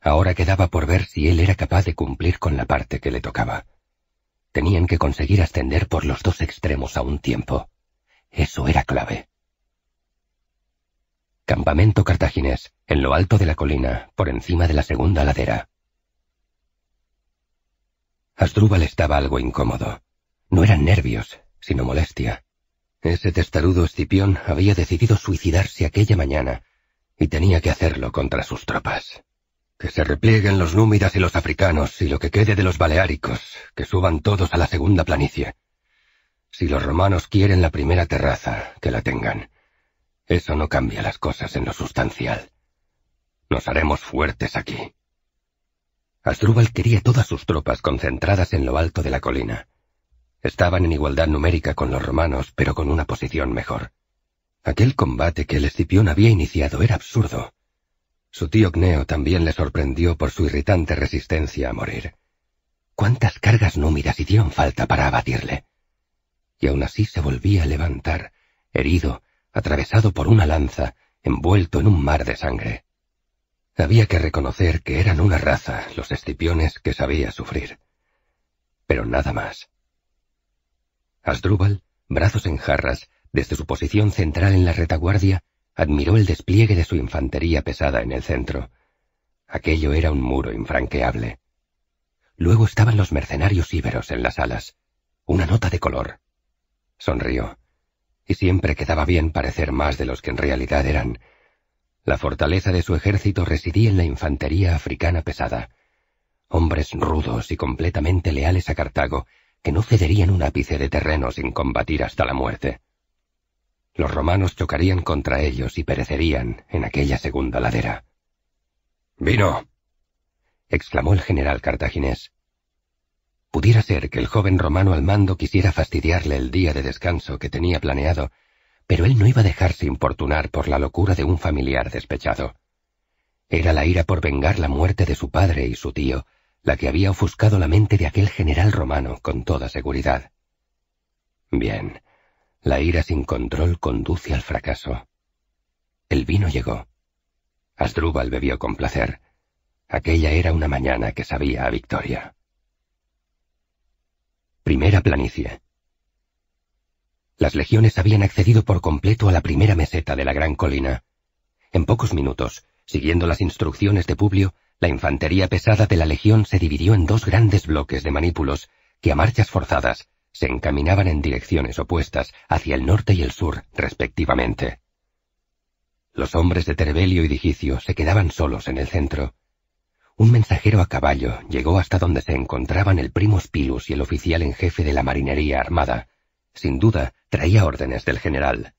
Ahora quedaba por ver si él era capaz de cumplir con la parte que le tocaba. Tenían que conseguir ascender por los dos extremos a un tiempo. Eso era clave. Campamento cartaginés, en lo alto de la colina, por encima de la segunda ladera. Asdrúbal estaba algo incómodo. No eran nervios, sino molestia. Ese testarudo Escipión había decidido suicidarse aquella mañana y tenía que hacerlo contra sus tropas. Que se replieguen los númidas y los africanos y lo que quede de los baleáricos, que suban todos a la segunda planicie. Si los romanos quieren la primera terraza, que la tengan. Eso no cambia las cosas en lo sustancial. Nos haremos fuertes aquí. Asdrúbal quería todas sus tropas concentradas en lo alto de la colina. Estaban en igualdad numérica con los romanos, pero con una posición mejor. Aquel combate que el Escipión había iniciado era absurdo. Su tío Cneo también le sorprendió por su irritante resistencia a morir. ¿Cuántas cargas númidas hicieron falta para abatirle? Y aún así se volvía a levantar, herido, atravesado por una lanza, envuelto en un mar de sangre. Había que reconocer que eran una raza, los escipiones, que sabía sufrir. Pero nada más. Asdrúbal, brazos en jarras, desde su posición central en la retaguardia, admiró el despliegue de su infantería pesada en el centro. Aquello era un muro infranqueable. Luego estaban los mercenarios íberos en las alas. Una nota de color. Sonrió. Y siempre quedaba bien parecer más de los que en realidad eran. La fortaleza de su ejército residía en la infantería africana pesada. Hombres rudos y completamente leales a Cartago, que no cederían un ápice de terreno sin combatir hasta la muerte. Los romanos chocarían contra ellos y perecerían en aquella segunda ladera. Vino. exclamó el general cartaginés. Pudiera ser que el joven romano al mando quisiera fastidiarle el día de descanso que tenía planeado, pero él no iba a dejarse importunar por la locura de un familiar despechado. Era la ira por vengar la muerte de su padre y su tío, la que había ofuscado la mente de aquel general romano con toda seguridad. Bien, la ira sin control conduce al fracaso. El vino llegó. Asdrúbal bebió con placer. Aquella era una mañana que sabía a victoria. Primera planicie. Las legiones habían accedido por completo a la primera meseta de la gran colina. En pocos minutos, siguiendo las instrucciones de Publio, la infantería pesada de la Legión se dividió en dos grandes bloques de manípulos que a marchas forzadas se encaminaban en direcciones opuestas hacia el norte y el sur, respectivamente. Los hombres de Terbelio y Digicio se quedaban solos en el centro. Un mensajero a caballo llegó hasta donde se encontraban el primo Spilus y el oficial en jefe de la marinería armada. Sin duda, traía órdenes del general.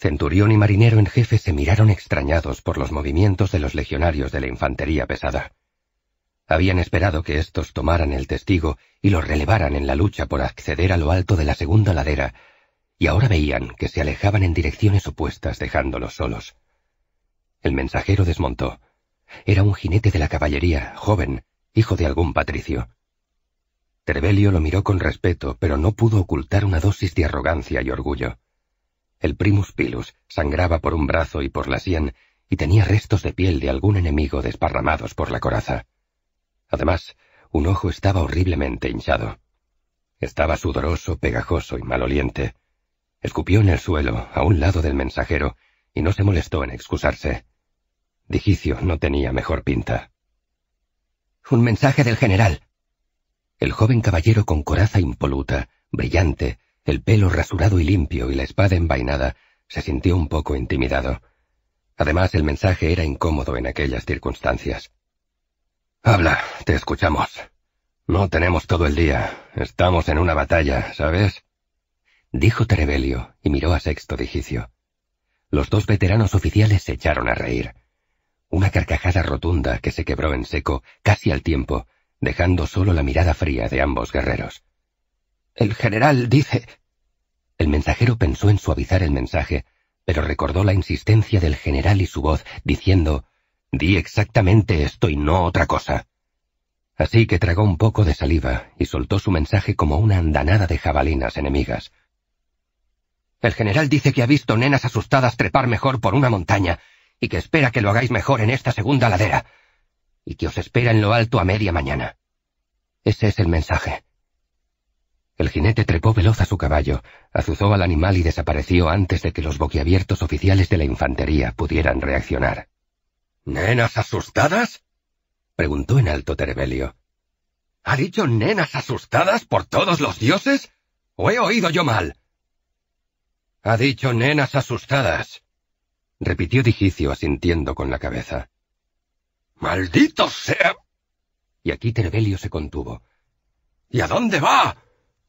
Centurión y marinero en jefe se miraron extrañados por los movimientos de los legionarios de la infantería pesada. Habían esperado que estos tomaran el testigo y los relevaran en la lucha por acceder a lo alto de la segunda ladera, y ahora veían que se alejaban en direcciones opuestas dejándolos solos. El mensajero desmontó. Era un jinete de la caballería, joven, hijo de algún patricio. Trevelio lo miró con respeto, pero no pudo ocultar una dosis de arrogancia y orgullo. El primus pilus sangraba por un brazo y por la sien y tenía restos de piel de algún enemigo desparramados por la coraza. Además, un ojo estaba horriblemente hinchado. Estaba sudoroso, pegajoso y maloliente. Escupió en el suelo, a un lado del mensajero, y no se molestó en excusarse. Digicio no tenía mejor pinta. Un mensaje del general. El joven caballero con coraza impoluta, brillante, el pelo rasurado y limpio y la espada envainada, se sintió un poco intimidado. Además, el mensaje era incómodo en aquellas circunstancias. Habla, te escuchamos. No tenemos todo el día. Estamos en una batalla, ¿sabes? Dijo Terebelio y miró a Sexto Digicio. Los dos veteranos oficiales se echaron a reír. Una carcajada rotunda que se quebró en seco casi al tiempo, dejando solo la mirada fría de ambos guerreros. El general dice... El mensajero pensó en suavizar el mensaje, pero recordó la insistencia del general y su voz, diciendo Di exactamente esto y no otra cosa. Así que tragó un poco de saliva y soltó su mensaje como una andanada de jabalinas enemigas. El general dice que ha visto nenas asustadas trepar mejor por una montaña y que espera que lo hagáis mejor en esta segunda ladera y que os espera en lo alto a media mañana. Ese es el mensaje. El jinete trepó veloz a su caballo, azuzó al animal y desapareció antes de que los boquiabiertos oficiales de la infantería pudieran reaccionar. ¿Nenas asustadas? preguntó en alto Terebelio. ¿Ha dicho nenas asustadas por todos los dioses? ¿O he oído yo mal? Ha dicho nenas asustadas, repitió Digicio asintiendo con la cabeza. ¡Maldito sea! Y aquí Terebelio se contuvo. ¿Y a dónde va?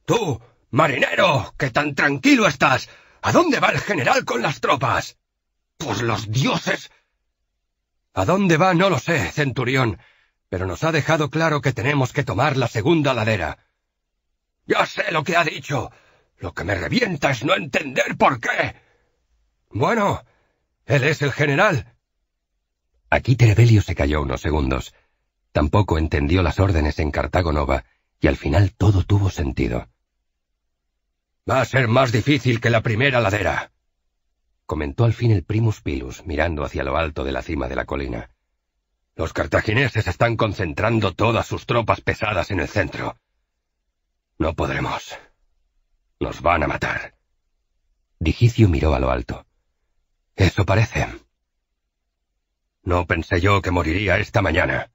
Tú, marinero, que tan tranquilo estás. ¿A dónde va el general con las tropas? Pues los dioses. ¿A dónde va? No lo sé, centurión, pero nos ha dejado claro que tenemos que tomar la segunda ladera. Ya sé lo que ha dicho. Lo que me revienta es no entender por qué. Bueno, él es el general. Aquí Terebelio se calló unos segundos. Tampoco entendió las órdenes en Cartago Nova, y al final todo tuvo sentido. Va a ser más difícil que la primera ladera, comentó al fin el primus pilus, mirando hacia lo alto de la cima de la colina. Los cartagineses están concentrando todas sus tropas pesadas en el centro. No podremos. Nos van a matar. Digicio miró a lo alto. Eso parece. No pensé yo que moriría esta mañana,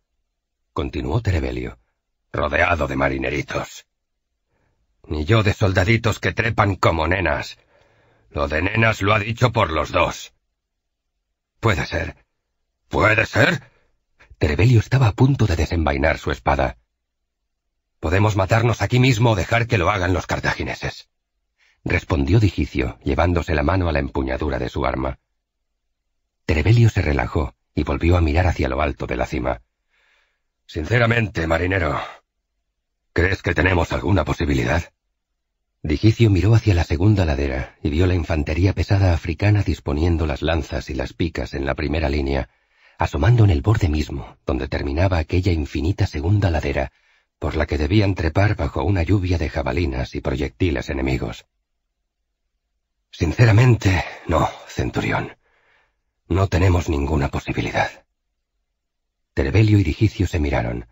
continuó Terebelio, rodeado de marineritos ni yo de soldaditos que trepan como nenas. Lo de nenas lo ha dicho por los dos. Puede ser. ¿Puede ser? Trevelio estaba a punto de desenvainar su espada. Podemos matarnos aquí mismo o dejar que lo hagan los cartagineses. Respondió Digicio, llevándose la mano a la empuñadura de su arma. Trevelio se relajó y volvió a mirar hacia lo alto de la cima. Sinceramente, marinero, ¿crees que tenemos alguna posibilidad? Digicio miró hacia la segunda ladera y vio la infantería pesada africana disponiendo las lanzas y las picas en la primera línea, asomando en el borde mismo, donde terminaba aquella infinita segunda ladera, por la que debían trepar bajo una lluvia de jabalinas y proyectiles enemigos. Sinceramente, no, centurión. No tenemos ninguna posibilidad. Trevelio y Digicio se miraron.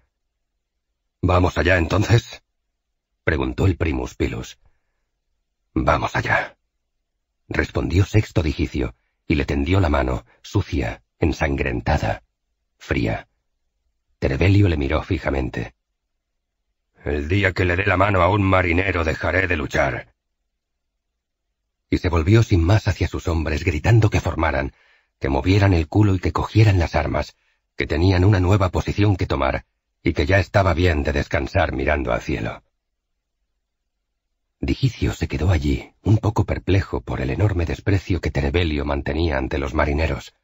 ¿Vamos allá entonces? preguntó el primus pilus. Vamos allá. Respondió Sexto Digicio y le tendió la mano, sucia, ensangrentada, fría. Trevelio le miró fijamente. El día que le dé la mano a un marinero dejaré de luchar. Y se volvió sin más hacia sus hombres, gritando que formaran, que movieran el culo y que cogieran las armas, que tenían una nueva posición que tomar, y que ya estaba bien de descansar mirando al cielo. Digicio se quedó allí, un poco perplejo por el enorme desprecio que Terebelio mantenía ante los marineros.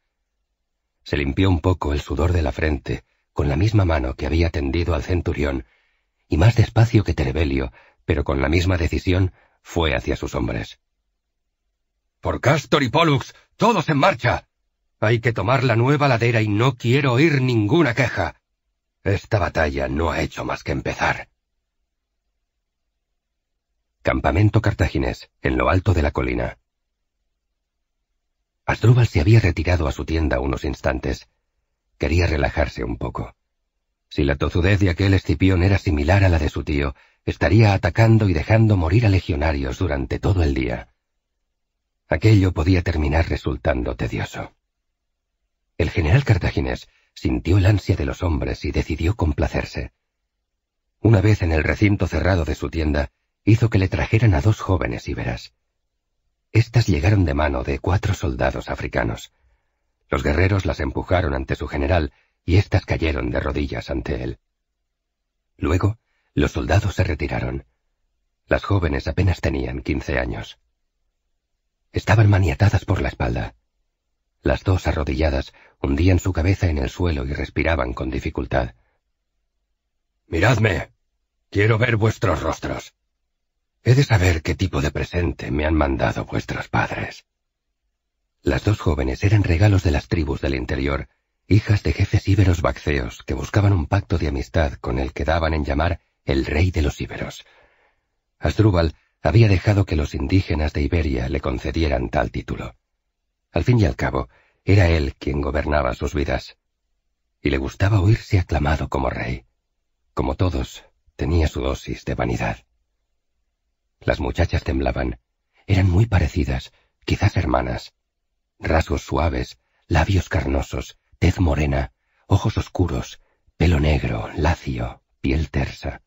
Se limpió un poco el sudor de la frente con la misma mano que había tendido al centurión, y más despacio que Terebelio, pero con la misma decisión, fue hacia sus hombres. Por Castor y Pollux, todos en marcha. Hay que tomar la nueva ladera y no quiero oír ninguna queja. Esta batalla no ha hecho más que empezar. Campamento cartaginés, en lo alto de la colina. Asdrúbal se había retirado a su tienda unos instantes. Quería relajarse un poco. Si la tozudez de aquel escipión era similar a la de su tío, estaría atacando y dejando morir a legionarios durante todo el día. Aquello podía terminar resultando tedioso. El general cartaginés sintió el ansia de los hombres y decidió complacerse. Una vez en el recinto cerrado de su tienda, hizo que le trajeran a dos jóvenes iberas. Estas llegaron de mano de cuatro soldados africanos. Los guerreros las empujaron ante su general y éstas cayeron de rodillas ante él. Luego, los soldados se retiraron. Las jóvenes apenas tenían quince años. Estaban maniatadas por la espalda. Las dos arrodilladas hundían su cabeza en el suelo y respiraban con dificultad. Miradme. Quiero ver vuestros rostros. He de saber qué tipo de presente me han mandado vuestros padres. Las dos jóvenes eran regalos de las tribus del interior, hijas de jefes íberos bacceos que buscaban un pacto de amistad con el que daban en llamar el rey de los íberos. Asdrúbal había dejado que los indígenas de Iberia le concedieran tal título. Al fin y al cabo, era él quien gobernaba sus vidas. Y le gustaba oírse aclamado como rey. Como todos, tenía su dosis de vanidad. Las muchachas temblaban. Eran muy parecidas, quizás hermanas. Rasgos suaves, labios carnosos, tez morena, ojos oscuros, pelo negro, lacio, piel tersa.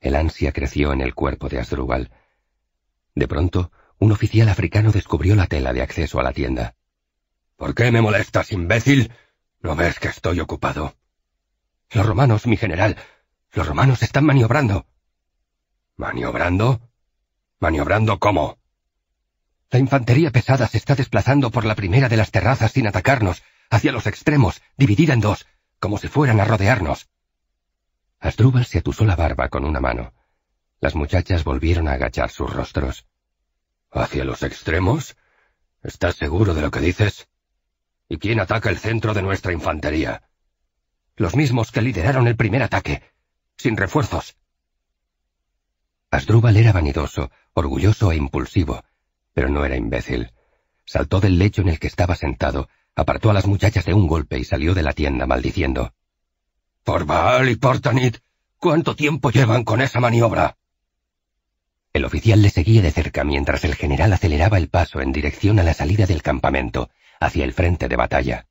El ansia creció en el cuerpo de Asdrúbal. De pronto, un oficial africano descubrió la tela de acceso a la tienda. ¿Por qué me molestas, imbécil? ¿No ves que estoy ocupado? Los romanos, mi general. Los romanos están maniobrando. ¿Maniobrando? ¿Maniobrando cómo? La infantería pesada se está desplazando por la primera de las terrazas sin atacarnos, hacia los extremos, dividida en dos, como si fueran a rodearnos. Asdrúbal se atusó la barba con una mano. Las muchachas volvieron a agachar sus rostros. ¿Hacia los extremos? ¿Estás seguro de lo que dices? ¿Y quién ataca el centro de nuestra infantería? Los mismos que lideraron el primer ataque, sin refuerzos. Asdrúbal era vanidoso, orgulloso e impulsivo, pero no era imbécil. Saltó del lecho en el que estaba sentado, apartó a las muchachas de un golpe y salió de la tienda maldiciendo. Por Baal y por Tanit, ¿cuánto tiempo llevan con esa maniobra? El oficial le seguía de cerca mientras el general aceleraba el paso en dirección a la salida del campamento, hacia el frente de batalla.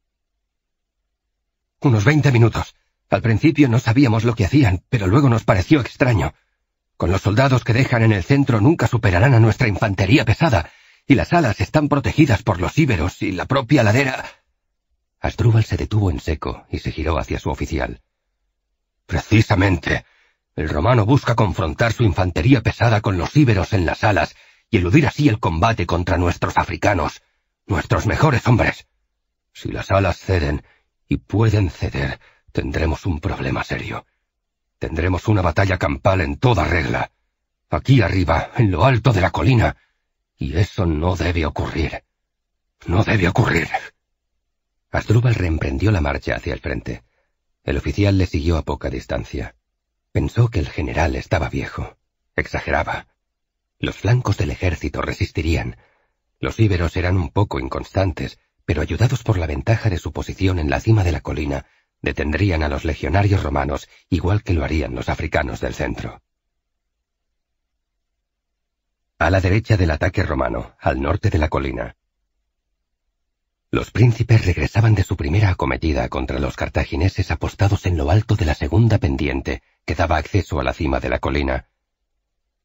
Unos veinte minutos. Al principio no sabíamos lo que hacían, pero luego nos pareció extraño. Con los soldados que dejan en el centro nunca superarán a nuestra infantería pesada, y las alas están protegidas por los íberos y la propia ladera. Asdrúbal se detuvo en seco y se giró hacia su oficial. Precisamente. El romano busca confrontar su infantería pesada con los íberos en las alas y eludir así el combate contra nuestros africanos, nuestros mejores hombres. Si las alas ceden, y pueden ceder, tendremos un problema serio. Tendremos una batalla campal en toda regla. Aquí arriba, en lo alto de la colina. Y eso no debe ocurrir. No debe ocurrir. Asdrúbal reemprendió la marcha hacia el frente. El oficial le siguió a poca distancia. Pensó que el general estaba viejo. Exageraba. Los flancos del ejército resistirían. Los íberos eran un poco inconstantes, pero ayudados por la ventaja de su posición en la cima de la colina, Detendrían a los legionarios romanos igual que lo harían los africanos del centro. A la derecha del ataque romano, al norte de la colina, los príncipes regresaban de su primera acometida contra los cartagineses apostados en lo alto de la segunda pendiente que daba acceso a la cima de la colina.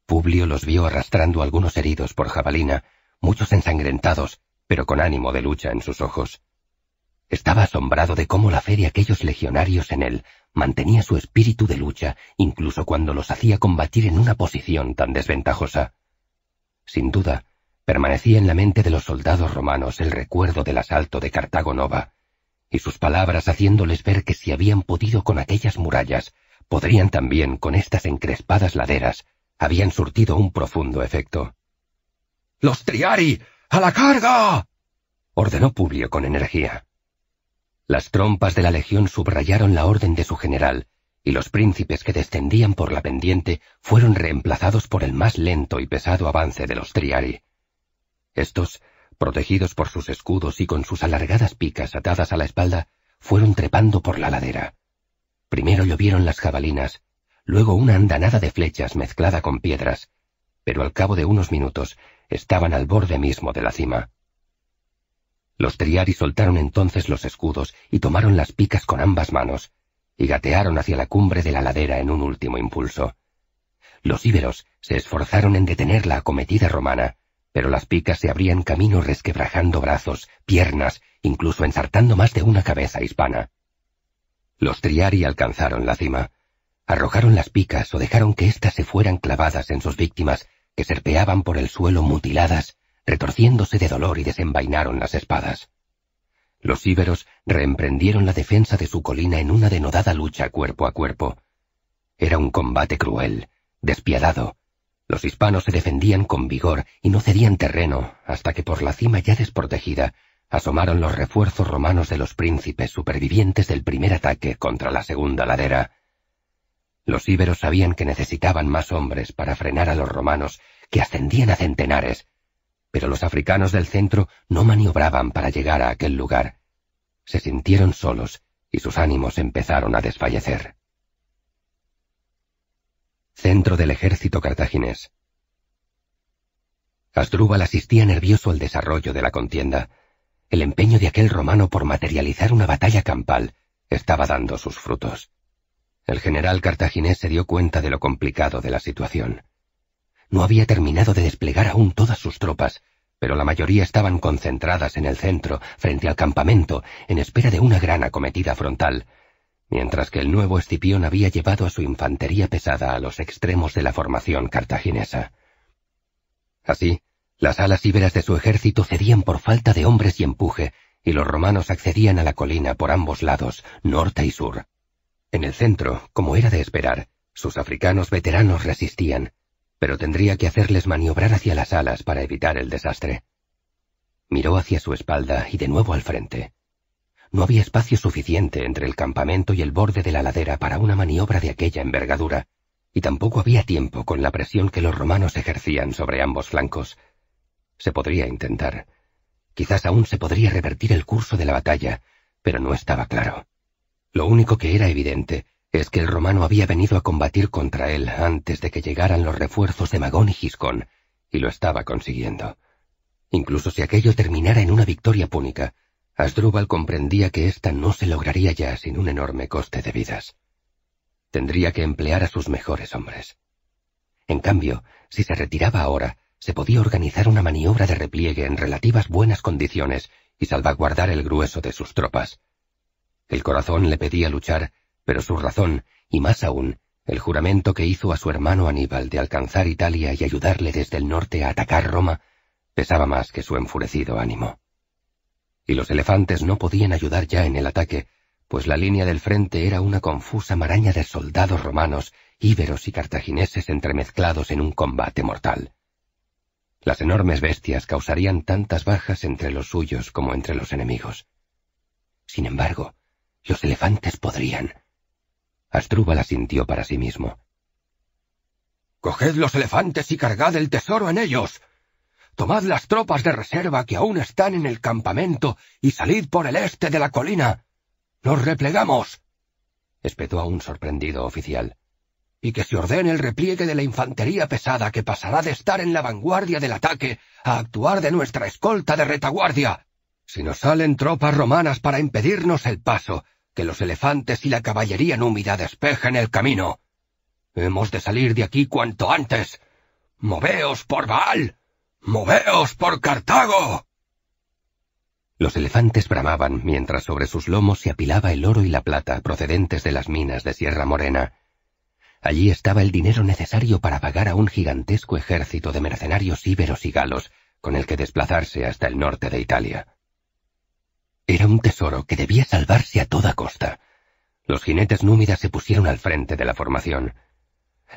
Publio los vio arrastrando algunos heridos por jabalina, muchos ensangrentados, pero con ánimo de lucha en sus ojos. Estaba asombrado de cómo la fe de aquellos legionarios en él mantenía su espíritu de lucha incluso cuando los hacía combatir en una posición tan desventajosa. Sin duda, permanecía en la mente de los soldados romanos el recuerdo del asalto de Cartago Nova, y sus palabras haciéndoles ver que si habían podido con aquellas murallas, podrían también con estas encrespadas laderas, habían surtido un profundo efecto. ¡Los Triari! ¡A la carga! ordenó Publio con energía. Las trompas de la legión subrayaron la orden de su general, y los príncipes que descendían por la pendiente fueron reemplazados por el más lento y pesado avance de los triari. Estos, protegidos por sus escudos y con sus alargadas picas atadas a la espalda, fueron trepando por la ladera. Primero llovieron las jabalinas, luego una andanada de flechas mezclada con piedras, pero al cabo de unos minutos estaban al borde mismo de la cima. Los triari soltaron entonces los escudos y tomaron las picas con ambas manos, y gatearon hacia la cumbre de la ladera en un último impulso. Los íberos se esforzaron en detener la acometida romana, pero las picas se abrían camino resquebrajando brazos, piernas, incluso ensartando más de una cabeza hispana. Los triari alcanzaron la cima. Arrojaron las picas o dejaron que éstas se fueran clavadas en sus víctimas, que serpeaban por el suelo mutiladas retorciéndose de dolor y desenvainaron las espadas. Los íberos reemprendieron la defensa de su colina en una denodada lucha cuerpo a cuerpo. Era un combate cruel, despiadado. Los hispanos se defendían con vigor y no cedían terreno hasta que por la cima ya desprotegida asomaron los refuerzos romanos de los príncipes supervivientes del primer ataque contra la segunda ladera. Los íberos sabían que necesitaban más hombres para frenar a los romanos que ascendían a centenares pero los africanos del centro no maniobraban para llegar a aquel lugar. Se sintieron solos y sus ánimos empezaron a desfallecer. Centro del ejército cartaginés. Asdrúbal asistía nervioso al desarrollo de la contienda. El empeño de aquel romano por materializar una batalla campal estaba dando sus frutos. El general cartaginés se dio cuenta de lo complicado de la situación no había terminado de desplegar aún todas sus tropas, pero la mayoría estaban concentradas en el centro, frente al campamento, en espera de una gran acometida frontal, mientras que el nuevo Escipión había llevado a su infantería pesada a los extremos de la formación cartaginesa. Así, las alas íberas de su ejército cedían por falta de hombres y empuje, y los romanos accedían a la colina por ambos lados, norte y sur. En el centro, como era de esperar, sus africanos veteranos resistían, pero tendría que hacerles maniobrar hacia las alas para evitar el desastre. Miró hacia su espalda y de nuevo al frente. No había espacio suficiente entre el campamento y el borde de la ladera para una maniobra de aquella envergadura, y tampoco había tiempo con la presión que los romanos ejercían sobre ambos flancos. Se podría intentar. Quizás aún se podría revertir el curso de la batalla, pero no estaba claro. Lo único que era evidente es que el romano había venido a combatir contra él antes de que llegaran los refuerzos de Magón y Giscón, y lo estaba consiguiendo. Incluso si aquello terminara en una victoria púnica, Asdrúbal comprendía que ésta no se lograría ya sin un enorme coste de vidas. Tendría que emplear a sus mejores hombres. En cambio, si se retiraba ahora, se podía organizar una maniobra de repliegue en relativas buenas condiciones y salvaguardar el grueso de sus tropas. El corazón le pedía luchar pero su razón, y más aún, el juramento que hizo a su hermano Aníbal de alcanzar Italia y ayudarle desde el norte a atacar Roma, pesaba más que su enfurecido ánimo. Y los elefantes no podían ayudar ya en el ataque, pues la línea del frente era una confusa maraña de soldados romanos, íberos y cartagineses entremezclados en un combate mortal. Las enormes bestias causarían tantas bajas entre los suyos como entre los enemigos. Sin embargo, los elefantes podrían, la sintió para sí mismo. Coged los elefantes y cargad el tesoro en ellos. Tomad las tropas de reserva que aún están en el campamento y salid por el este de la colina. Nos replegamos. espetó a un sorprendido oficial. Y que se ordene el repliegue de la infantería pesada que pasará de estar en la vanguardia del ataque a actuar de nuestra escolta de retaguardia. Si nos salen tropas romanas para impedirnos el paso, que los elefantes y la caballería númida despejen el camino. Hemos de salir de aquí cuanto antes. Moveos por Baal. Moveos por Cartago. Los elefantes bramaban mientras sobre sus lomos se apilaba el oro y la plata procedentes de las minas de Sierra Morena. Allí estaba el dinero necesario para pagar a un gigantesco ejército de mercenarios íberos y galos con el que desplazarse hasta el norte de Italia. Era un tesoro que debía salvarse a toda costa. Los jinetes númidas se pusieron al frente de la formación.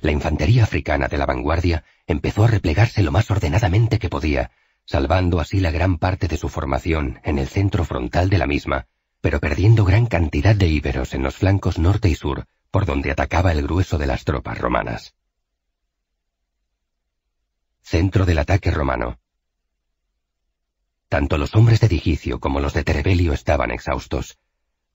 La infantería africana de la vanguardia empezó a replegarse lo más ordenadamente que podía, salvando así la gran parte de su formación en el centro frontal de la misma, pero perdiendo gran cantidad de íberos en los flancos norte y sur, por donde atacaba el grueso de las tropas romanas. Centro del ataque romano, tanto los hombres de Digicio como los de Terebelio estaban exhaustos.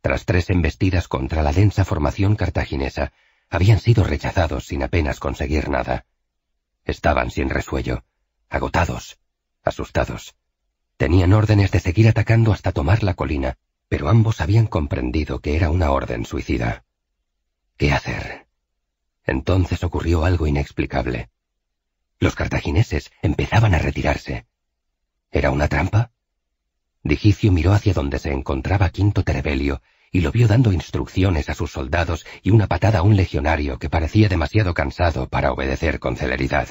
Tras tres embestidas contra la densa formación cartaginesa, habían sido rechazados sin apenas conseguir nada. Estaban sin resuello, agotados, asustados. Tenían órdenes de seguir atacando hasta tomar la colina, pero ambos habían comprendido que era una orden suicida. ¿Qué hacer? Entonces ocurrió algo inexplicable. Los cartagineses empezaban a retirarse. ¿Era una trampa? Digicio miró hacia donde se encontraba Quinto Terebelio y lo vio dando instrucciones a sus soldados y una patada a un legionario que parecía demasiado cansado para obedecer con celeridad.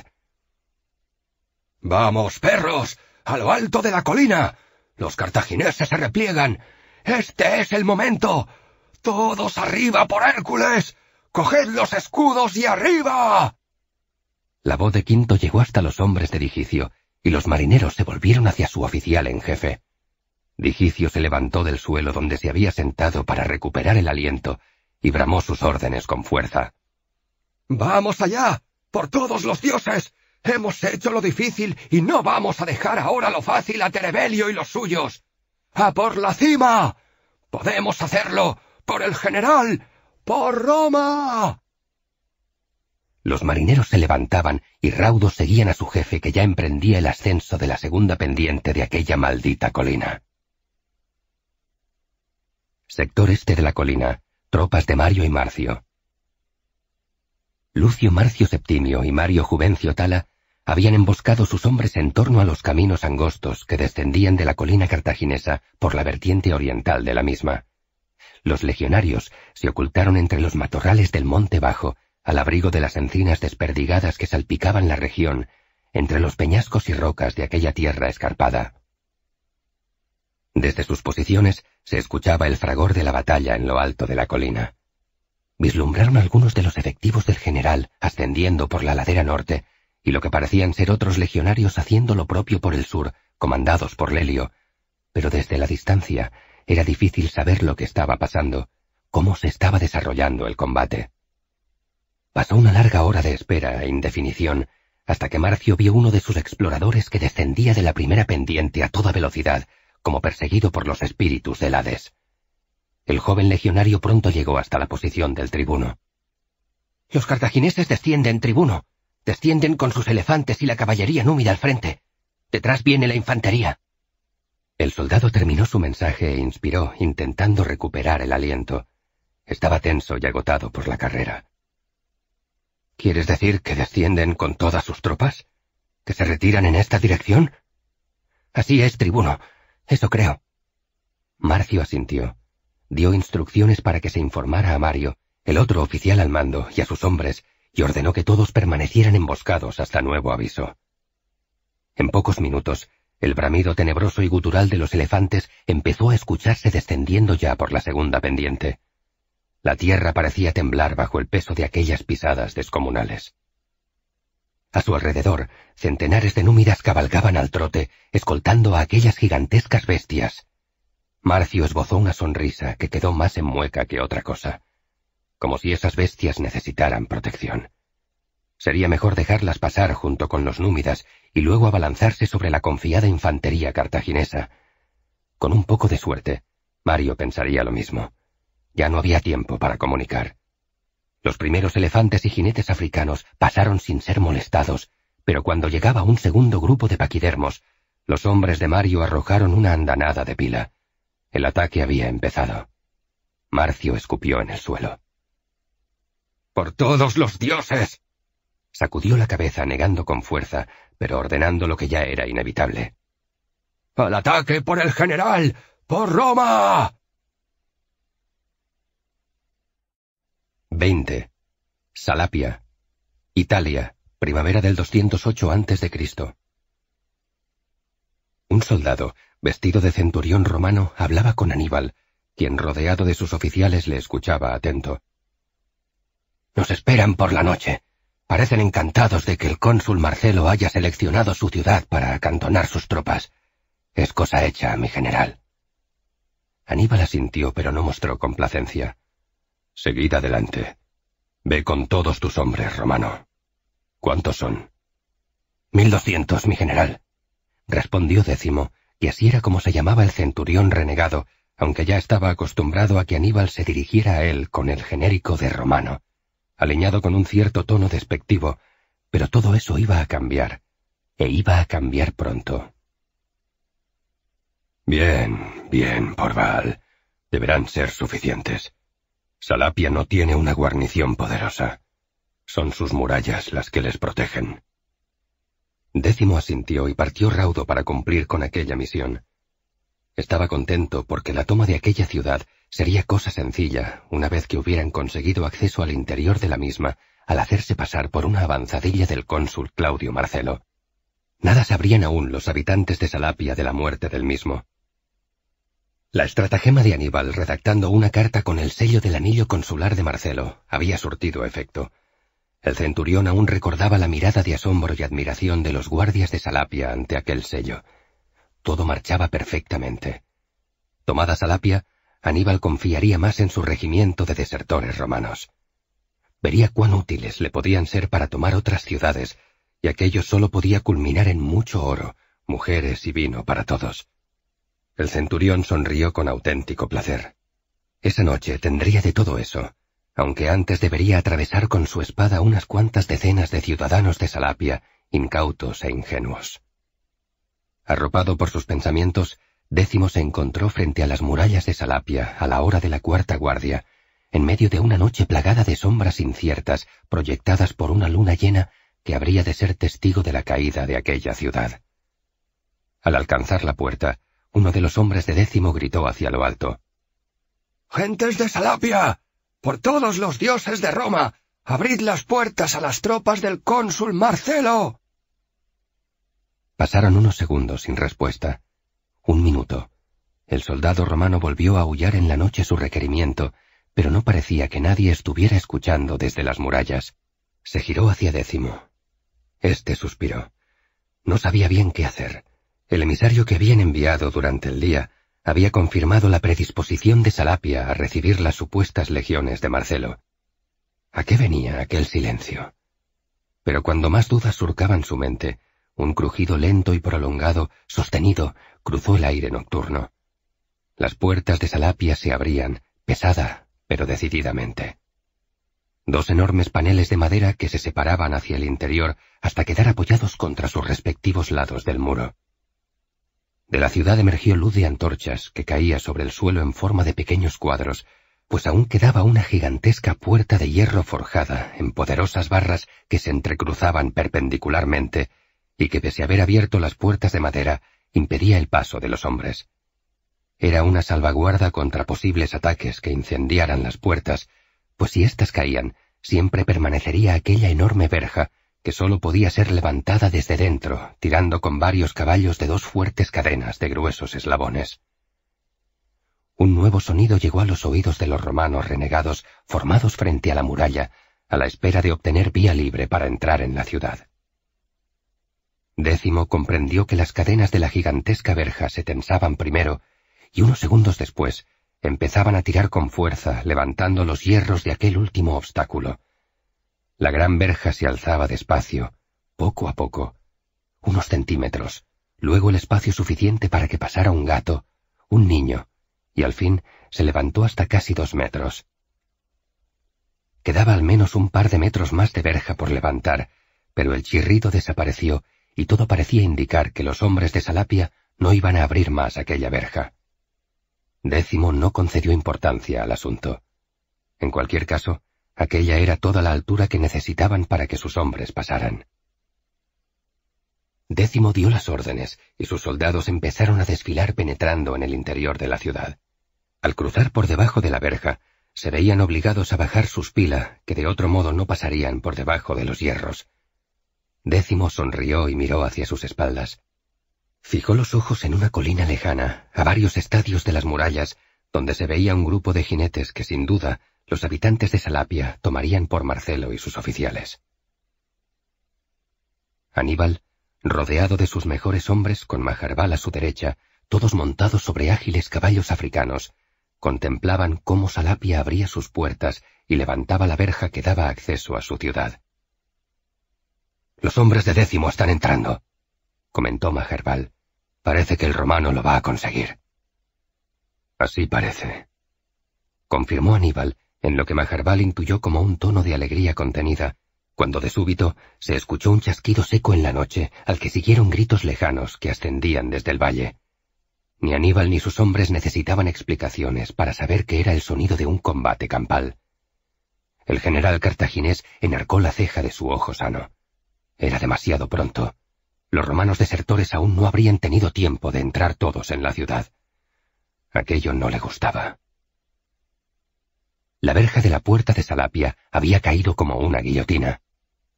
Vamos, perros, a lo alto de la colina. Los cartagineses se repliegan. Este es el momento. Todos arriba por Hércules. Coged los escudos y arriba. La voz de Quinto llegó hasta los hombres de Digicio, y los marineros se volvieron hacia su oficial en jefe. Digicio se levantó del suelo donde se había sentado para recuperar el aliento y bramó sus órdenes con fuerza. ¡Vamos allá! ¡Por todos los dioses! Hemos hecho lo difícil y no vamos a dejar ahora lo fácil a Terebelio y los suyos. ¡A por la cima! ¡Podemos hacerlo! ¡Por el general! ¡Por Roma! Los marineros se levantaban y raudos seguían a su jefe que ya emprendía el ascenso de la segunda pendiente de aquella maldita colina. Sector este de la colina, tropas de Mario y Marcio. Lucio Marcio Septimio y Mario Juvencio Tala habían emboscado sus hombres en torno a los caminos angostos que descendían de la colina cartaginesa por la vertiente oriental de la misma. Los legionarios se ocultaron entre los matorrales del monte bajo al abrigo de las encinas desperdigadas que salpicaban la región, entre los peñascos y rocas de aquella tierra escarpada. Desde sus posiciones se escuchaba el fragor de la batalla en lo alto de la colina. Vislumbraron algunos de los efectivos del general ascendiendo por la ladera norte y lo que parecían ser otros legionarios haciendo lo propio por el sur, comandados por Lelio, pero desde la distancia era difícil saber lo que estaba pasando, cómo se estaba desarrollando el combate. Pasó una larga hora de espera e indefinición hasta que Marcio vio uno de sus exploradores que descendía de la primera pendiente a toda velocidad, como perseguido por los espíritus del Hades. El joven legionario pronto llegó hasta la posición del tribuno. Los cartagineses descienden, tribuno. Descienden con sus elefantes y la caballería númida al frente. Detrás viene la infantería. El soldado terminó su mensaje e inspiró, intentando recuperar el aliento. Estaba tenso y agotado por la carrera. ¿Quieres decir que descienden con todas sus tropas? ¿Que se retiran en esta dirección? Así es, tribuno. Eso creo. Marcio asintió. Dio instrucciones para que se informara a Mario, el otro oficial al mando, y a sus hombres, y ordenó que todos permanecieran emboscados hasta nuevo aviso. En pocos minutos, el bramido tenebroso y gutural de los elefantes empezó a escucharse descendiendo ya por la segunda pendiente. La tierra parecía temblar bajo el peso de aquellas pisadas descomunales. A su alrededor, centenares de númidas cabalgaban al trote, escoltando a aquellas gigantescas bestias. Marcio esbozó una sonrisa que quedó más en mueca que otra cosa, como si esas bestias necesitaran protección. Sería mejor dejarlas pasar junto con los númidas y luego abalanzarse sobre la confiada infantería cartaginesa. Con un poco de suerte, Mario pensaría lo mismo. Ya no había tiempo para comunicar. Los primeros elefantes y jinetes africanos pasaron sin ser molestados, pero cuando llegaba un segundo grupo de paquidermos, los hombres de Mario arrojaron una andanada de pila. El ataque había empezado. Marcio escupió en el suelo. ¡Por todos los dioses! Sacudió la cabeza negando con fuerza, pero ordenando lo que ya era inevitable. ¡Al ataque por el general! ¡Por Roma! 20. Salapia. Italia, primavera del 208 a.C. Un soldado, vestido de centurión romano, hablaba con Aníbal, quien rodeado de sus oficiales le escuchaba atento. Nos esperan por la noche. Parecen encantados de que el cónsul Marcelo haya seleccionado su ciudad para acantonar sus tropas. Es cosa hecha, mi general. Aníbal asintió, pero no mostró complacencia. Seguid adelante. Ve con todos tus hombres, Romano. ¿Cuántos son? Mil doscientos, mi general. Respondió décimo, y así era como se llamaba el centurión renegado, aunque ya estaba acostumbrado a que Aníbal se dirigiera a él con el genérico de Romano, Aleñado con un cierto tono despectivo, pero todo eso iba a cambiar, e iba a cambiar pronto. Bien, bien, Porval. Deberán ser suficientes. Salapia no tiene una guarnición poderosa. Son sus murallas las que les protegen. Décimo asintió y partió raudo para cumplir con aquella misión. Estaba contento porque la toma de aquella ciudad sería cosa sencilla una vez que hubieran conseguido acceso al interior de la misma al hacerse pasar por una avanzadilla del cónsul Claudio Marcelo. Nada sabrían aún los habitantes de Salapia de la muerte del mismo. La estratagema de Aníbal redactando una carta con el sello del anillo consular de Marcelo había surtido efecto. El centurión aún recordaba la mirada de asombro y admiración de los guardias de Salapia ante aquel sello. Todo marchaba perfectamente. Tomada Salapia, Aníbal confiaría más en su regimiento de desertores romanos. Vería cuán útiles le podían ser para tomar otras ciudades, y aquello solo podía culminar en mucho oro, mujeres y vino para todos. El centurión sonrió con auténtico placer. Esa noche tendría de todo eso, aunque antes debería atravesar con su espada unas cuantas decenas de ciudadanos de Salapia, incautos e ingenuos. Arropado por sus pensamientos, Décimo se encontró frente a las murallas de Salapia a la hora de la cuarta guardia, en medio de una noche plagada de sombras inciertas proyectadas por una luna llena que habría de ser testigo de la caída de aquella ciudad. Al alcanzar la puerta, uno de los hombres de décimo gritó hacia lo alto. Gentes de Salapia. Por todos los dioses de Roma. Abrid las puertas a las tropas del cónsul Marcelo. Pasaron unos segundos sin respuesta. Un minuto. El soldado romano volvió a aullar en la noche su requerimiento, pero no parecía que nadie estuviera escuchando desde las murallas. Se giró hacia décimo. Este suspiró. No sabía bien qué hacer. El emisario que habían enviado durante el día había confirmado la predisposición de Salapia a recibir las supuestas legiones de Marcelo. ¿A qué venía aquel silencio? Pero cuando más dudas surcaban su mente, un crujido lento y prolongado, sostenido, cruzó el aire nocturno. Las puertas de Salapia se abrían, pesada, pero decididamente. Dos enormes paneles de madera que se separaban hacia el interior hasta quedar apoyados contra sus respectivos lados del muro. De la ciudad emergió luz de antorchas que caía sobre el suelo en forma de pequeños cuadros, pues aún quedaba una gigantesca puerta de hierro forjada en poderosas barras que se entrecruzaban perpendicularmente y que pese haber abierto las puertas de madera impedía el paso de los hombres. Era una salvaguarda contra posibles ataques que incendiaran las puertas, pues si éstas caían, siempre permanecería aquella enorme verja que sólo podía ser levantada desde dentro, tirando con varios caballos de dos fuertes cadenas de gruesos eslabones. Un nuevo sonido llegó a los oídos de los romanos renegados formados frente a la muralla, a la espera de obtener vía libre para entrar en la ciudad. Décimo comprendió que las cadenas de la gigantesca verja se tensaban primero y unos segundos después empezaban a tirar con fuerza levantando los hierros de aquel último obstáculo. La gran verja se alzaba despacio, poco a poco, unos centímetros, luego el espacio suficiente para que pasara un gato, un niño, y al fin se levantó hasta casi dos metros. Quedaba al menos un par de metros más de verja por levantar, pero el chirrido desapareció y todo parecía indicar que los hombres de Salapia no iban a abrir más aquella verja. Décimo no concedió importancia al asunto. En cualquier caso, Aquella era toda la altura que necesitaban para que sus hombres pasaran. Décimo dio las órdenes y sus soldados empezaron a desfilar penetrando en el interior de la ciudad. Al cruzar por debajo de la verja, se veían obligados a bajar sus pilas, que de otro modo no pasarían por debajo de los hierros. Décimo sonrió y miró hacia sus espaldas. Fijó los ojos en una colina lejana, a varios estadios de las murallas, donde se veía un grupo de jinetes que sin duda los habitantes de Salapia tomarían por Marcelo y sus oficiales. Aníbal, rodeado de sus mejores hombres con Majarbal a su derecha, todos montados sobre ágiles caballos africanos, contemplaban cómo Salapia abría sus puertas y levantaba la verja que daba acceso a su ciudad. Los hombres de décimo están entrando, comentó Majerbal. Parece que el romano lo va a conseguir. Así parece, confirmó Aníbal, en lo que Majarbal intuyó como un tono de alegría contenida, cuando de súbito se escuchó un chasquido seco en la noche, al que siguieron gritos lejanos que ascendían desde el valle. Ni Aníbal ni sus hombres necesitaban explicaciones para saber que era el sonido de un combate campal. El general cartaginés enarcó la ceja de su ojo sano. Era demasiado pronto. Los romanos desertores aún no habrían tenido tiempo de entrar todos en la ciudad. Aquello no le gustaba. La verja de la puerta de Salapia había caído como una guillotina.